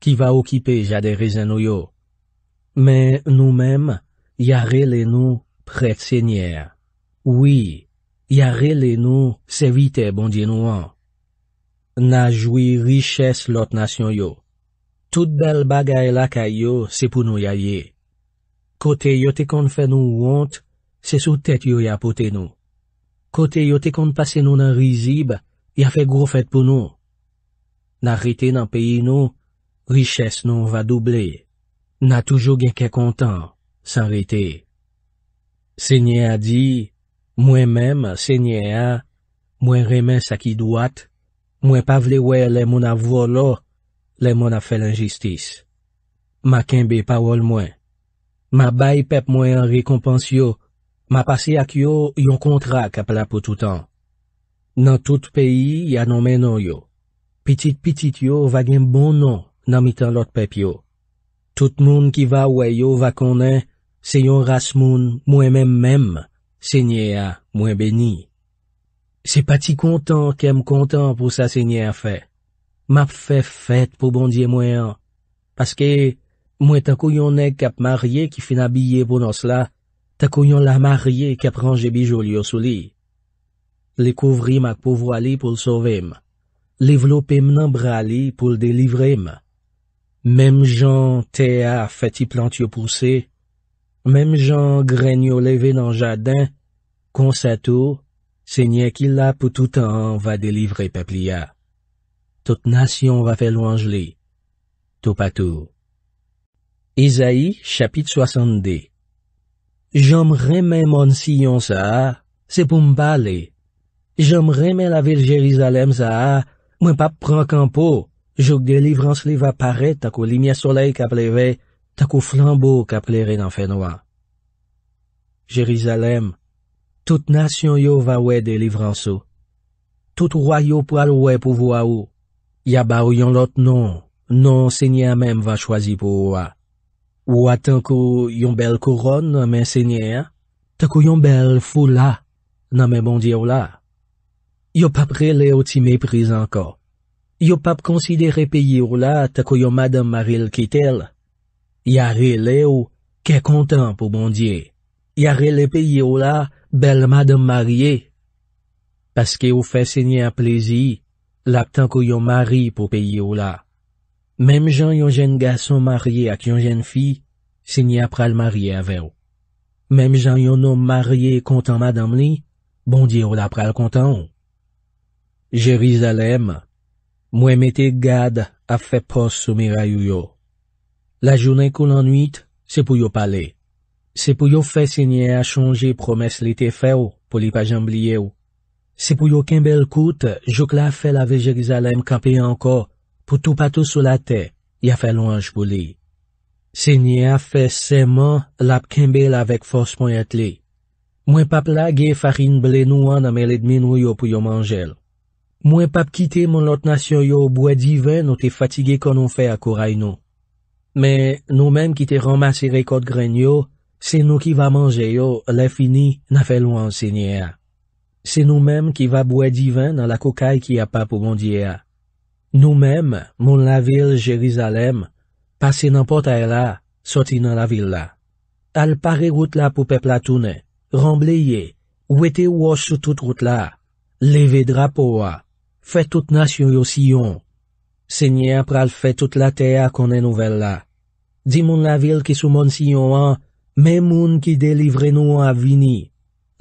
ki va okipe jaderezen nou yo. Men nou men, yarele nou, prek senyer. Oui, yarele nou, se vite bondyen nou an. Najwi riches lotnasyon yo. Tout bel bagay la kay yo se pou nou yaye. Kote yote kon fè nou wont, se sou tèt yoy apote nou. Kote yote kon pase nou nan rizib, ya fè gro fèt pou nou. Na rete nan peyi nou, richès nou va doble. Na toujou gen ke kontan, san rete. Senye a di, mwen menm, senye a, mwen remè sa ki dwat, mwen pavle wè lè moun avvo lò, lè moun afè l'injistis. Makinbe pawol mwen. Ma bay pep mwen rekompans yo, ma pase ak yo yon kontrak ap la pou toutan. Nan tout peyi, ya non menon yo. Petit-petit yo va gen bon non nan mitan lot pep yo. Tout moun ki va wè yo va konen, se yon ras moun mwen men menm, se nye a mwen beni. Se pati kontan kem kontan pou sa se nye a fe. Map fe fet pou bondye mwen an, paske... Mwen ta kouyon nek kap marye ki fin abye pou nos la, ta kouyon la marye kap ranje bijou li yo sou li. Li kouvrim ak pouvo ali pou l sovim. Li vlopim nan brali pou l delivrim. Mem jan te a feti plant yo pouse. Mem jan grenyo leve nan jadin. Kon sa tou, se nye ki la pou toutan va delivre pepli ya. Tout nasyon va fe louanj li. Tou pa tou. Ezaï, chapit soasan de. Jom reme moun siyon sa, se pou mba le. Jom reme la vil Jerizalem sa, mwen pa pran kampo, jok delivrans li va pare tako linye soley ka pleve, tako flambo ka pleve nan fenwa. Jerizalem, tout nasyon yo va we delivrans ou. Tout woy yo pal we pou woy ou. Ya ba ou yon lot non, non se nye a mem va chwazi pou woy. Ou atan kou yon bel koron nan men sènyè, te kou yon bel fou la nan men bondye ou la. Yo pap re le ou ti me priz anko. Yo pap konsidere peyi ou la te kou yon madame maril ki tel. Ya re le ou, ke kontan pou bondye. Ya re le peyi ou la, bel madame marye. Paske ou fè sènyè aplezi, lak tan kou yon mari pou peyi ou la. Mem jan yon jen gason marye ak yon jen fi, se ni ap pral marye ave ou. Mem jan yon nom marye kontan madam li, bondi ou la pral kontan ou. Jerizalem, mwen mette gade a fe pos sou mirayou yo. La jounen kon anuit, se pou yo pale. Se pou yo fe se ni a chonje promes li te fe ou, pou li pa jambliye ou. Se pou yo ken bel kout, jok la fe la ve Jerizalem kape anko, Poutou patou sou la te, ya fe louan jpou li. Se ni a fe seman, lap kembel avek fos pon yat li. Mwen pap la ge farin blenou an ame ledmenou yo pou yo manjel. Mwen pap kite mon lot nasyon yo bwe divan ou te fatige konon fe akouray nou. Me nou menm ki te ramase re kod gren yo, se nou ki va manje yo, le fini, na fe louan se ni a. Se nou menm ki va bwe divan nan la kokay ki a pa pou gondi e a. Nou menm, moun la vil Jerizalem, pase nan pota e la, soti nan la vil la. Al pare rout la pou pe platoune, rambleye, wete wos sou tout rout la. Leve drapo a, fe tout nasyon yo siyon. Se nye apral fe tout la te a konen nouvel la. Di moun la vil ki sou moun siyon an, men moun ki delivre nou an avini.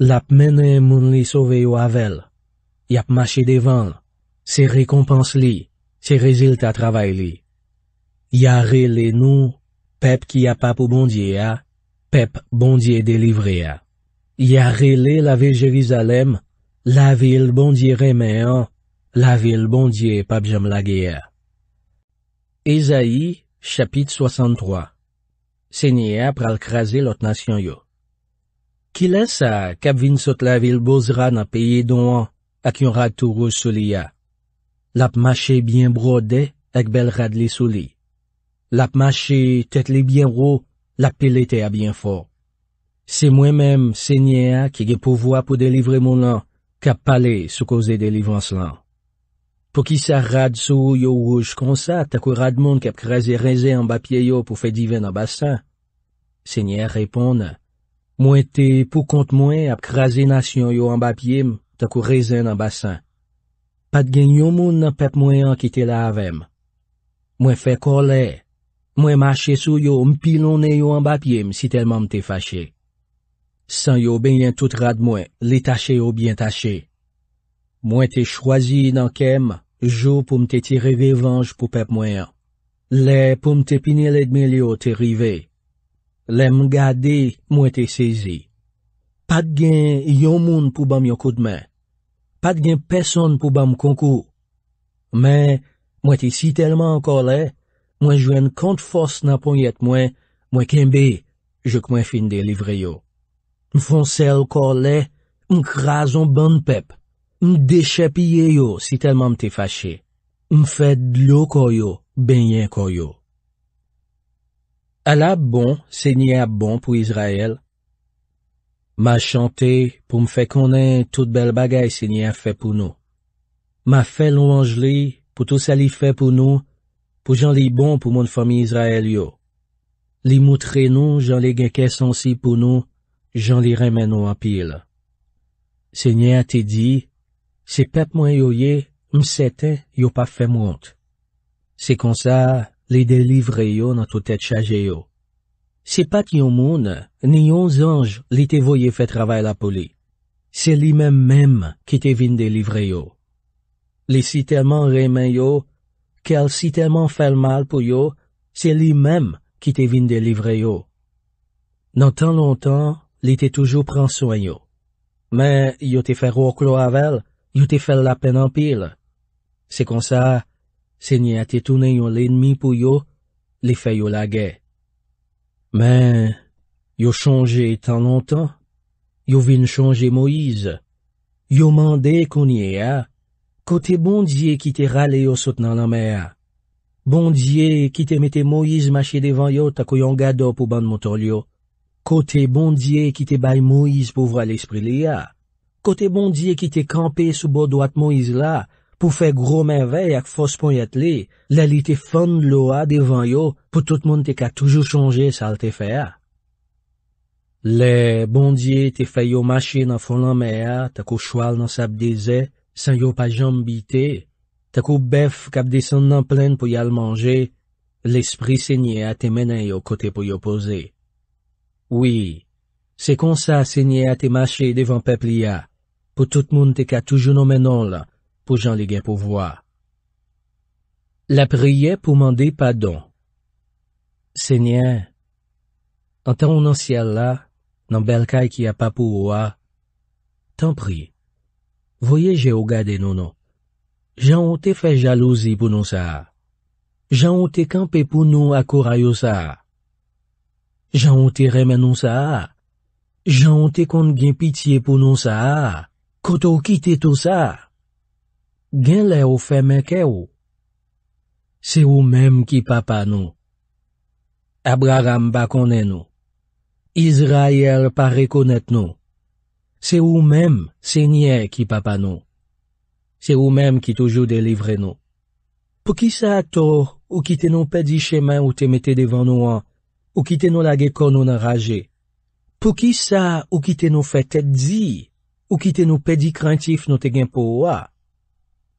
Lap mene moun li sove yo avel. Yap mache devan, se rekompans li. Se rezil ta travay li. Yare le nou, pep ki apap ou bondye a, pep bondye delivre a. Yare le lave Jerizalem, lave el bondye reme a, lave el bondye e pap jam lage a. Ezaï, chapit 63 Senye a pral kreze lot nasyon yo. Ki lensa kap vin sot lave el bozran apye don a, ak yon ratou rous soli a. Lap mache byen brode, ek bel rad li sou li. Lap mache tet li byen ro, lap pele te a byen fo. Se mwen menm, se nye a, ki ge pou vwa pou delivre moun an, kap pale sou koze delivran slan. Po ki sa rad sou yo wouj konsa, tako rad moun kap kreze reze an bapye yo pou fe diven an basan. Se nye a repon, mwen te pou kont mwen ap kreze nasyon yo an bapye m, tako reze an an basan. Pat gen yon moun nan pep mwen an ki te la avèm. Mwen fe kolè. Mwen mache sou yo mpilonè yo an bapye msi telman mte fache. San yo ben yon tout rad mwen, li tache yo bien tache. Mwen te chwazi nan kem, jo pou mte tire vevanj pou pep mwen an. Le pou mte pine le dme le yo te rive. Le mga de, mwen te sezi. Pat gen yon moun pou bam yo kou dmen. Fad gen peson pou ban mkonkou. Men, mwen ti si telman an kor le, mwen jwen kont fos nan pon yet mwen, mwen kenbe, jok mwen fin de livre yo. Mwen fon sel kor le, mwen krason ban pep. Mwen deche pye yo si telman mte fache. Mwen fed lo kor yo, ben yen kor yo. Ala bon, se nye a bon pou Izrael. M'a chante pou m'fe konen tout bel bagay se nye a fe pou nou. M'a fe louanj li pou tout sa li fe pou nou, pou jan li bon pou moun fomi Israel yo. Li moutre nou jan li gen kesansi pou nou, jan li remen nou apil. Se nye a te di, se pep mwen yo ye, mse te yo pa fe mwant. Se konsa, li delivre yo nan tout et chaje yo. Se pat yon moun, ni yon zanj li te voye fe travay la poli. Se li men menm ki te vin de livre yo. Li si telman remen yo, kel si telman fel mal pou yo, se li menm ki te vin de livre yo. Nan tan longtan, li te toujou pran soyo. Men, yo te fer waklo avel, yo te fel la pen anpil. Se kon sa, se ni ati tounen yon lenmi pou yo, li fe yo lagey. Men, yo chonje tan lontan, yo vin chonje Moïse, yo mande konye ya, kote bondye ki te rale yo sot nan la mer, bondye ki te mete Moïse mache devan yo tako yon gado pou ban motol yo, kote bondye ki te bay Moïse pou vwa l'espril ya, kote bondye ki te kampe sou bo doat Moïse la, pou fè gro mèvèy ak fòs pou yat li, lè li te fèm lòa devan yo, pou tout moun te ka toujou chonje sal te fè a. Lè, bondye te fè yo mâche nan fon lan mè a, tak ou chwal nan sabdeze, san yo pa jambite, tak ou bef kap desan nan plèn pou yal manje, l'esprit sè nye a te menè yo kote pou yo pose. Oui, se kon sa sè nye a te mâche devan pepli a, pou tout moun te ka toujou nan menon la, pou jan li gen pou vwa. La priye pou mande padon. Senyen, an tan ou nan siel la, nan bel kay ki apapou ou a, tan pri. Voyeje ou gade nou nou. Jan ou te fe jalouzi pou nou sa. Jan ou te kampe pou nou akourayou sa. Jan ou te remen nou sa. Jan ou te kont gen piti pou nou sa. Koto ou kite tou sa. gen lè ou fè men kè ou. Se ou mèm ki papa nou. Abraram ba konè nou. Izraèl pa rekonèt nou. Se ou mèm se nye ki papa nou. Se ou mèm ki toujou delivre nou. Po ki sa ator, ou ki te nou pedi chèmen ou te metè devan nou an, ou ki te nou lage kon nou nan raje. Po ki sa ou ki te nou fè tèd zi, ou ki te nou pedi krentif nou te gen po ou an,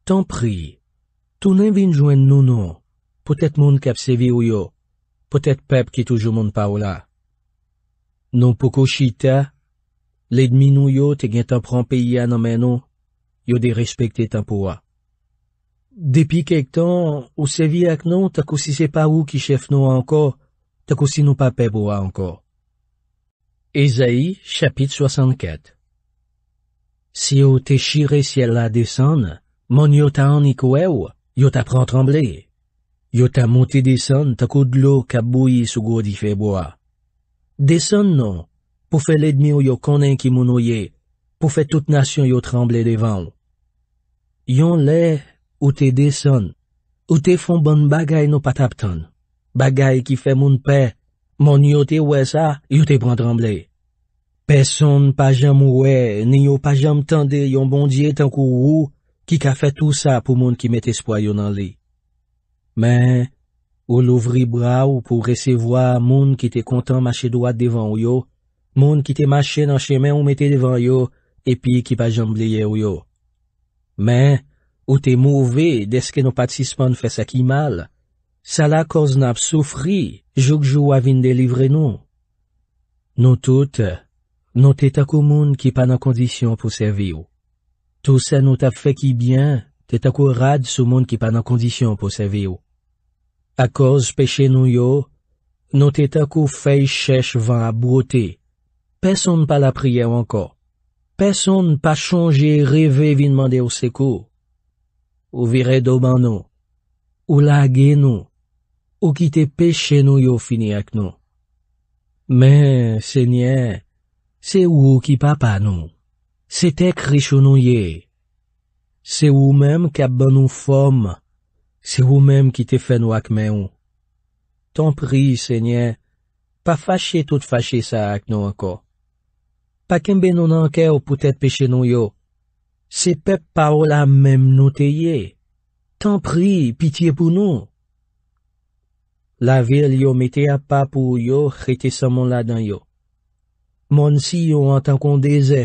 Tan pri, tou nan vin jwen nou nou, potet moun kap sevi ou yo, potet pep ki toujou moun pa ou la. Non poko chita, le dmin nou yo te gen tan pran pe ya nan men nou, yo de respekte tan pou a. Depi kek tan, ou sevi ak nou, tako si se pa ou ki chef nou anko, tako si nou pa pep ou a anko. Ezaï, chapit 64 Si yo te shire siel la desan, Mon yo ta an i kowe ou, yo ta pran tremble. Yo ta moun te desen takou dlo kabou yi sou gwo di feboa. Desen nou, pou fe ledmi ou yo konen ki moun ou ye, pou fe tout nasyon yo tremble devan. Yon le, ou te desen, ou te fon bon bagay nou patap ton. Bagay ki fe moun pe, mon yo te we sa, yo te pran tremble. Peson pa jam we, ni yo pa jam tende yon bondye tankou ou ou, Ki ka fè tou sa pou moun ki met espoyo nan li. Men, ou louvri bra ou pou resevoa moun ki te kontan mache doat devan ou yo, moun ki te mache nan chemen ou mete devan yo, epi ki pa jambliye ou yo. Men, ou te mouvè deske nou patisman fè sa ki mal, sa la koz nap soufri jokjou avin delivre nou. Nou tout, nou te takou moun ki pa nan kondisyon pou sevi ou. Tout ça nous t'a fait qui bien, t'es à coup rade monde qui pas en condition pour servir. À cause péché nous yo, nous t'es à coup feuille vent à broter. Personne pas la prière encore. Personne pas changé rêver vin demander au secours. Ou virer d'oban nous. Ou laguer nous. Ou quitter péché nous yo fini avec nous. Mais, Seigneur, c'est où qui papa nous? Se te krechoun nou ye. Se ou menm kap ban nou fòm. Se ou menm ki te fè nou akmen ou. Tan pri, sènyè. Pa fache tout fache sa ak nou akò. Pa kembe nou nanke ou poutèd peche nou yo. Se pep pa ou la menm nou te ye. Tan pri, pitiè pou nou. La vil yo metè apap ou yo chète sa mon la dan yo. Mon si yo an tan kon de zè.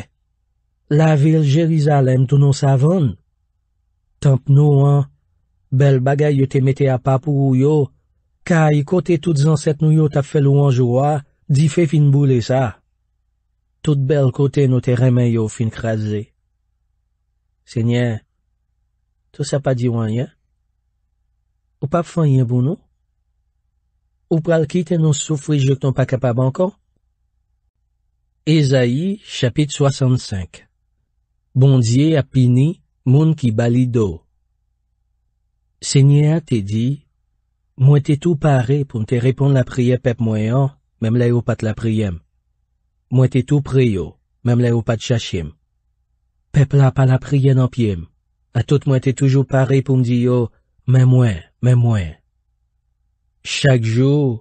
La vil Jerizalem tou nou savon. Tanp nou an, bel bagay yo te mette a pap ou yo, ka yi kote tout zanset nou yo tap fel ou anjouwa, di fe fin boule sa. Tout bel kote nou te remen yo fin krasi. Senyen, tou sa pa di wanyan? Ou pap fanyan bou nou? Ou pral ki te nou soufri jok ton pa kapab ankon? Ezaïe, chapit 65 Bondye ap pini, moun ki bali do. Senye a te di, mwen te tou pare pou mte repon la priye pep mwen an, menm le ou pat la priye m. Mwen te tou priyo, menm le ou pat chachim. Pep la pa la priye nan piye m. A tout mwen te toujou pare pou mdi yo, menm mwen, menm mwen. Chak jou,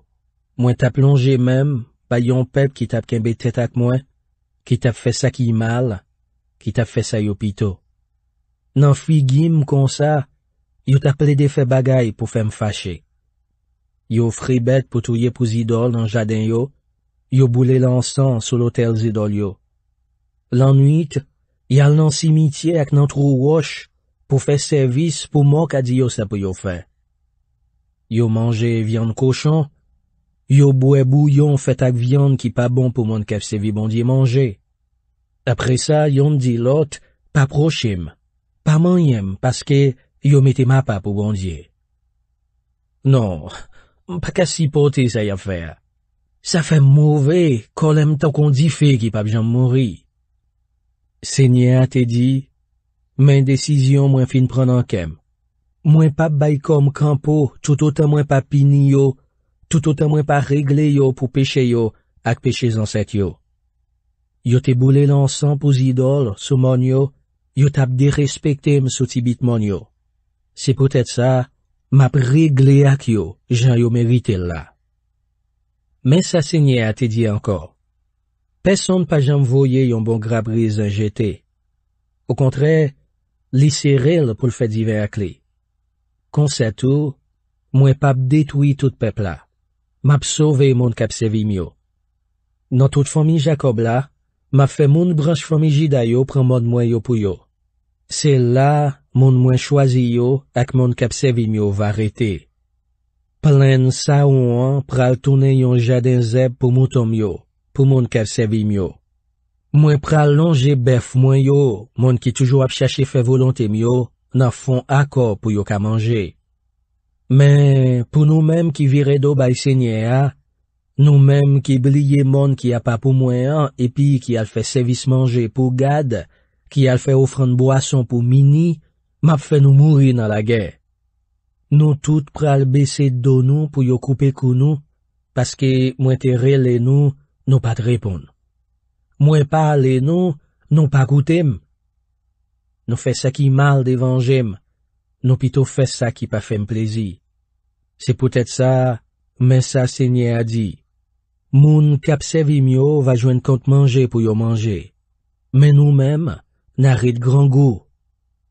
mwen ta plonje menm, bayon pep ki tap kenbe tet ak mwen, ki tap fe sakye mal, ki ta fè sa yo pito. Nan fi gim kon sa, yo ta ple de fè bagay pou fèm fache. Yo fribet pou touye pou zidol nan jaden yo, yo boule lan san sou lotel zidol yo. Lanwit, yal nan simitye ak nan trou wosh pou fè servis pou mok adiyo sa pou yo fè. Yo manje viyon kochan, yo boue bouyon fè tak viyon ki pa bon pou moun kef se vi bondye manje. Dapre sa, yon di lot pa prochim, pa manyem, paske yon meti ma pa pou bondye. Non, pa kasi pote sa yon fer. Sa fe mouve, kolem tan kon di fe ki pa bjan mouri. Senye a te di, men desizyon mwen fin pranan kem. Mwen pa bay kom kampo tout ote mwen pa pini yo, tout ote mwen pa regle yo pou peche yo ak peche zanset yo. Yo te boule lansan pou zidol sou moun yo, yo tap de respekte m sou tibit moun yo. Se pou tèt sa, m ap regle ak yo jan yo merite l la. Men sa se nye a te di anko. Peson pa jan m voye yon bon grap rizan jeté. Ou kontre, li seril pou l fèd di ver ak li. Kon se tou, m wè pap detoui tout pepla. M ap sove moun kapsevi myo. Nan tout fòmi Jacob la, Ma fè moun branj fòmijida yo pran moun mwen yo pou yo. Se la, moun mwen chwazi yo ak moun kapsevi myo va rete. Plèn sa ou an pral tounen yon jaden zeb pou mouton myo, pou moun kapsevi myo. Mwen pral longe bef mwen yo, moun ki toujou ap chache fè volante myo, nan fon akò pou yo ka manje. Men, pou nou menm ki vire do bayse nye a, Nou mèm ki bliye moun ki a pa pou mwen an, epi ki al fe sevis manje pou gad, ki al fe ofran boason pou mini, map fe nou mouri nan la gè. Nou tout pral bese don nou pou yo koupe kou nou, paske mwen tere lè nou, nou pat repoun. Mwen pa lè nou, nou pa koute m. Nou fe seki mal devan jem, nou pito fe seki pa fem plezi. Se poutet sa, men sa se nye adi. Moun kapsevi myo va jwen kont manje pou yo manje. Men nou men, narit gran gou.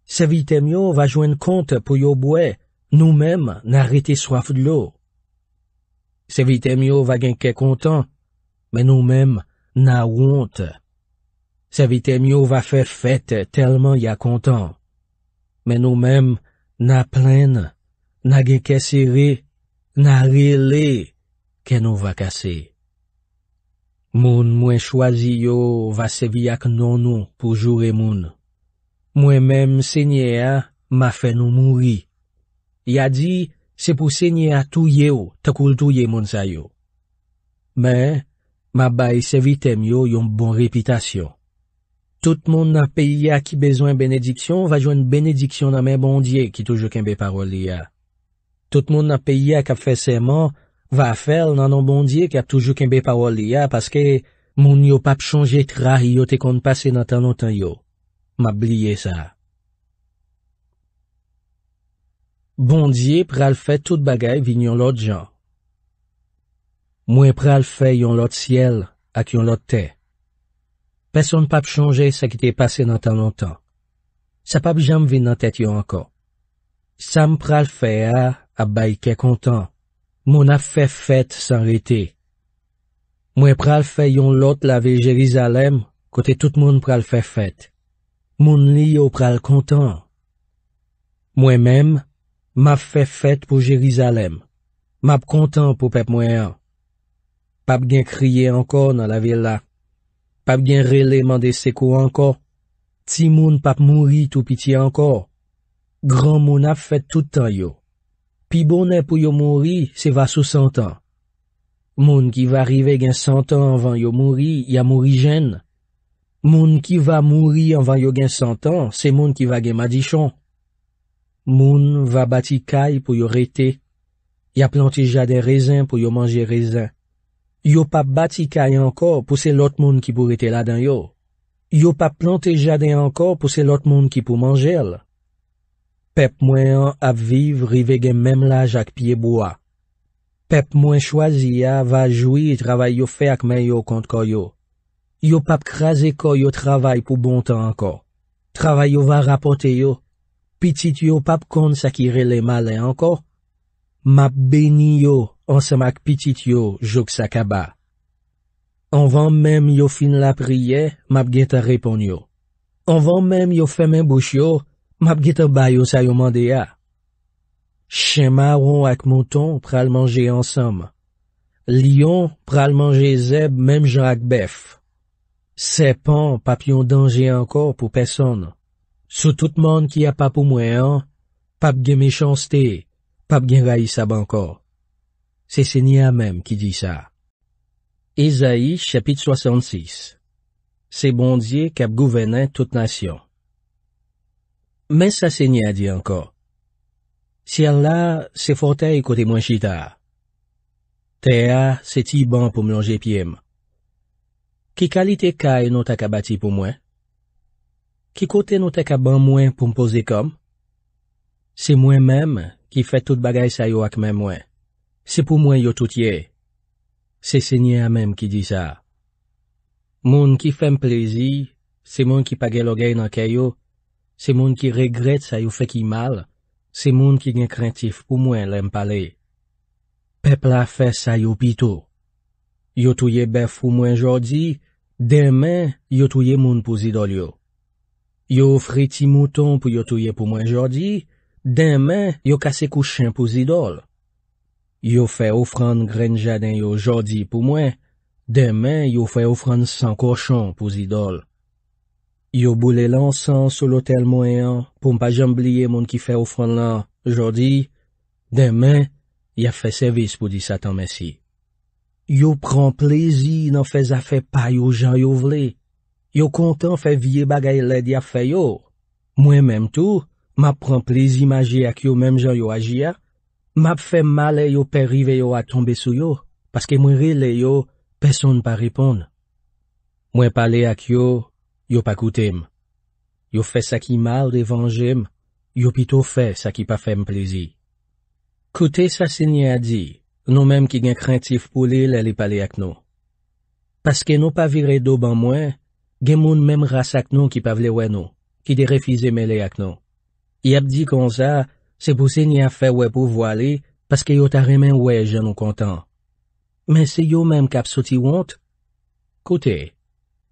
Se vite myo va jwen kont pou yo bwe. Nou men, nariti swaf dlou. Se vite myo va genke kontan. Men nou men, na wonte. Se vite myo va fer fete telman ya kontan. Men nou men, na plen, na genke siri, na rile, ke nou va kasey. Moun mwen chwazi yo va sevi ak nanon pou jure moun. Mwen menm senye a, ma fe nou mouri. Ya di, se pou senye a touye yo, takoul touye moun sayo. Men, ma bay sevi tem yo yon bon repitasyon. Tout moun na peyi a ki bezwen benediksyon, va jwen benediksyon nan men bondye ki toujou kenbe paroli a. Tout moun na peyi a kap fe seman, Va fèl nan an bondye ki ap toujou kenbe pa wol li ya paske moun yo pap chonje tra yote konn passe nan tan lontan yo. Mab liye sa. Bondye pral fè tout bagay vin yon lot jan. Mwen pral fè yon lot siel ak yon lot te. Peson pap chonje sa ki te pase nan tan lontan. Sa pap janm vin nan tet yo ankon. Sam pral fè ya ap bay ke kontan. Moun ap fe fet san rete. Mwen pral fe yon lot la ve Jerizalem, kote tout moun pral fe fet. Moun li yo pral kontan. Mwen men, m ap fe fet pou Jerizalem. M ap kontan pou pep mwen an. Pap gen kriye anko nan la ve la. Pap gen rele mande seko anko. Ti moun pap mouri tou piti anko. Gran moun ap fet toutan yo. Pi bonè pou yo mouri, se va sou 100 an. Moun ki va rive gen 100 an anvan yo mouri, ya mouri jen. Moun ki va mouri anvan yo gen 100 an, se moun ki va gen madichon. Moun va bati kay pou yo rete. Ya planteja de rezen pou yo manje rezen. Yo pa bati kay ankor pou se lot moun ki pou rete la den yo. Yo pa planteja de ankor pou se lot moun ki pou manje el. Pep mwen an ap viv rive gen menm laj ak pieboa. Pep mwen chwazi a va jwi e travay yo fe ak men yo kont ko yo. Yo pap kraze ko yo travay pou bon tan anko. Travay yo va rapote yo. Pitit yo pap kont sakire le male anko. Map beni yo ansam ak pitit yo jok sakaba. An van menm yo fin la priye map gen ta repon yo. An van menm yo fe menm bouch yo. Map geta bayo sa yon mande ya. Chen maron ak mouton pral manje ansam. Lion pral manje zeb menm jan ak bef. Sepan pap yon danje ankor pou peson. Sou tout moun ki ap ap ou mwen an, pap gen mechans te, pap gen ray sab ankor. Se se ni a menm ki di sa. Ezaï chapit 66 Se bondye kap gouvenen tout nasyon. Men sa se nye a di anko. Si an la, se fotey kotey mwen chita a. Te a, se ti ban pou mwen jepi em. Ki kalite kaj nou tak a bati pou mwen? Ki kotey nou tak a ban mwen pou mwen posey kom? Se mwen menm ki fet tout bagay sa yo ak men mwen. Se pou mwen yo tout ye. Se se nye a menm ki di sa. Moun ki fem prezi, se moun ki page lo gen nan kaya yo, Se moun ki regret sa yo fe ki mal, se moun ki gen krentif pou mwen lem pale. Pepla fe sa yo pito. Yo touye bef pou mwen jodi, demen yo touye moun pou zidol yo. Yo ofre ti mouton pou yo touye pou mwen jodi, demen yo kase kouchen pou zidol. Yo fe ofran gren jaden yo jodi pou mwen, demen yo fe ofran san kouchen pou zidol. Yo boule lansan sou lotel mwen an pou mpa jambliye moun ki fe ofran lan jodi. Demen, ya fe sevis pou di satan mesi. Yo pran plezi nan fe zafe pa yo jan yo vle. Yo kontan fe vie bagay led ya fe yo. Mwen menm tou, map pran plezi maji ak yo menm jan yo aji ya. Map fe male yo pe rive yo a tombe sou yo. Paske mwen rile yo, peson pa ripon. Mwen pale ak yo... Yo pa koutem. Yo fe sakimal revanjim, yo pito fe sakipa fem plezi. Koute sa sinye a di, nou menm ki gen krentif pou li lalipa le ak nou. Paske nou pa vire do ban mwen, gen moun menm ras ak nou ki pavle wè nou, ki de refize me le ak nou. Y ap di kon sa, se pou sinye a fe wè pou wale, paske yo taremen wè jenon kontan. Men se yo menm kap soti wont, koute,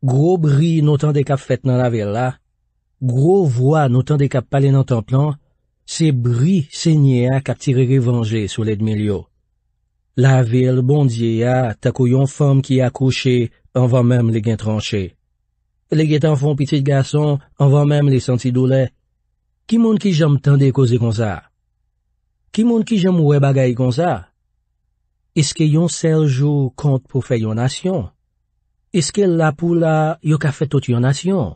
Gro bri nou tende kap fet nan la vil non? la, gro vwa nou tende kap pale nan tan plan, se bri se nye a kap tire revanje sou led me li yo. La vil bondye a, tako yon fom ki akouche, an van mem le gen tranche. Le gen tan fon piti gason, an van mem le senti dole. Ki moun ki jom tende koze kon sa? Ki moun ki jom we bagay kon sa? Eske yon seljou kont pou fe yon asyon? Eske la pou la yo ka fè tout yon nasyon?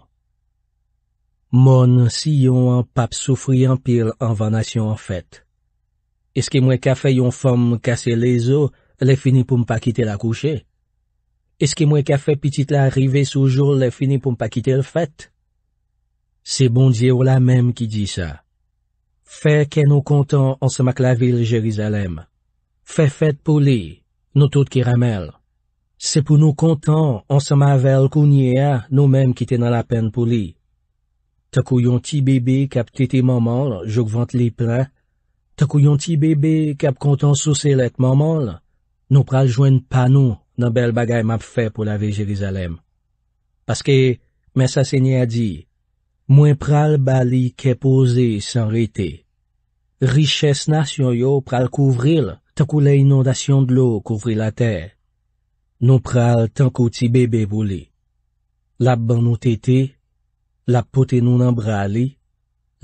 Mon si yon pap soufri yon pil an van nasyon an fèt. Eske mwen ka fè yon fòm kase le zo, le fini pou m pa kite la kouche? Eske mwen ka fè piti la rive soujou, le fini pou m pa kite le fèt? Se bon diyo la mem ki di sa. Fè kè nou kontan an sema k la vil Jerizalem. Fè fèt pou li, nou tout ki ramel. Se pou nou kontan, an sa mavel kounye a, nou menm ki te nan la pen pou li. Takou yon ti bebe kap tete maman, jok vant li pre. Takou yon ti bebe kap kontan sou se let maman, nou pral jwen panou nan bel bagay map fe pou lave Jerizalem. Paske, men sa se nye a di, mwen pral bali ke pose san rete. Riches nasyon yo pral kouvril, takou le inondasyon de lo kouvril la tey. Nou pral tanko ti bebe bou li. Lap ban nou tete, lap pote nou nan brali,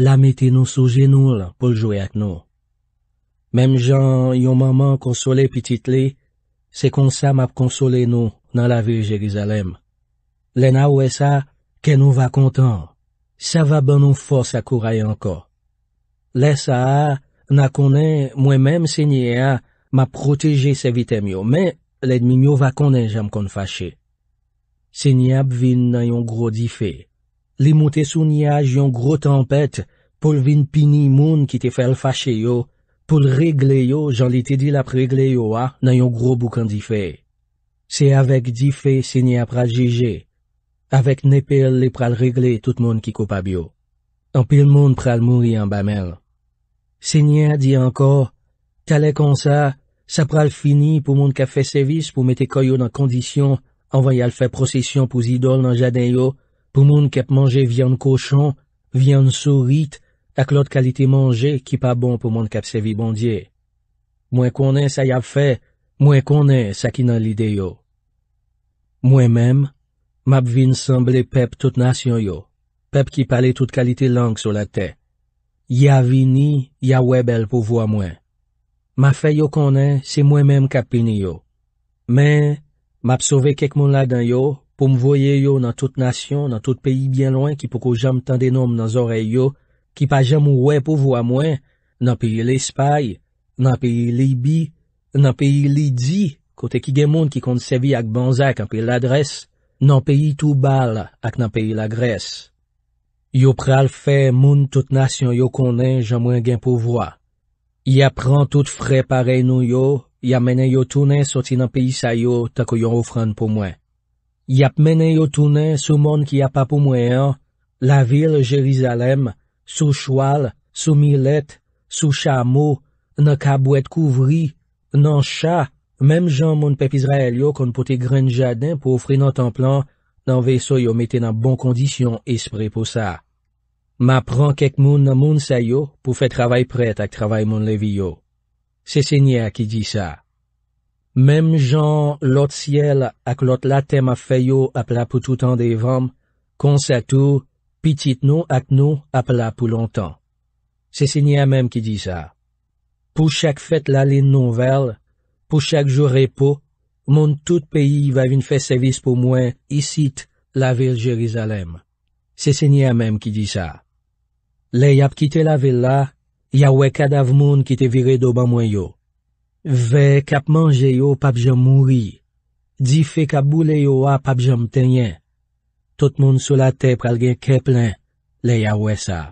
lap meti nou soujen nou lan pou l'jouy ak nou. Mem jan yon maman konsole pitit li, se konsa map konsole nou nan la viye Jerizalem. Le na ou esa, ken nou va kontan. Sa va ban nou fos akouray anko. Le sa a, na konen mwen menm sinye a, ma proteje se vitem yo. Men, ledmim yo va konen janm kon fache. Se ni ap vin nan yon gro di fe. Li moutesou ni a jyon gro tempet, pou l vin pini moun ki te fel fache yo, pou l regle yo, jan li te di la pregle yo a, nan yon gro boukan di fe. Se avek di fe, se ni ap pral jeje. Avek ne pel li pral regle, tout moun ki kopab yo. An pil moun pral mouri an bamel. Se ni a di anko, kale konsa, Sa pral fini pou moun kap fe sevis pou mete koyo nan kondisyon anvanyal fe prosesyon pou zidol nan jaden yo pou moun kap manje vyan koshon, vyan sourit, tak lot kalite manje ki pa bon pou moun kap sevi bondye. Mwen konen sa yap fe, mwen konen sa ki nan lide yo. Mwen men, map vin sanble pep tout nasyon yo, pep ki pale tout kalite lang sou la te. Ya vini, ya webel pou vwa mwen. Ma fè yo konen, se mwen menm kapini yo. Men, ma psove kek moun la dan yo, pou m voye yo nan tout nasyon, nan tout peyi bien loin ki pou ko jam tan denom nan zore yo, ki pa jam mwen pou wè pou wè mwen, nan peyi l'Espay, nan peyi Libi, nan peyi Lidi, kote ki gen moun ki kont sevi ak bonzak an peyi l'Adres, nan peyi Toubal ak nan peyi la Gres. Yo pral fè moun tout nasyon yo konen jam mwen gen pou wè. Yap ran tout fre pare nou yo, yap mene yo toune soti nan peyi sa yo tako yon ofran pou mwen. Yap mene yo toune sou moun ki ap ap pou mwen an, la vil Jerizalem, sou chwal, sou milet, sou chamo, nan kab wet kouvri, nan chan, menm jan moun pepe Israel yo kon pote gren jadin pou ofre nan templan nan ve so yo meten nan bon kondisyon espri pou sa. Ma pran kek moun nan moun sayo pou fet travay pret ak travay moun leviyo. Se se nye a ki di sa. Mem jan lot siel ak lot latem afeyo ap la pou toutan devam, konsa tou, pitit nou ak nou ap la pou lontan. Se se nye a mem ki di sa. Pou chak fet la lin nouvel, pou chak jou repou, moun tout peyi vav in fe sevis pou mwen isit la vil Jerizalem. Se se nye a mem ki di sa. Le yap ki te lave la, ya we kadav moun ki te vire do ban mwen yo. Ve kap manje yo pap jom mouri, di fe kap bou le yo a pap jom tenyen. Tot moun sou la te pral gen keplen, le ya we sa.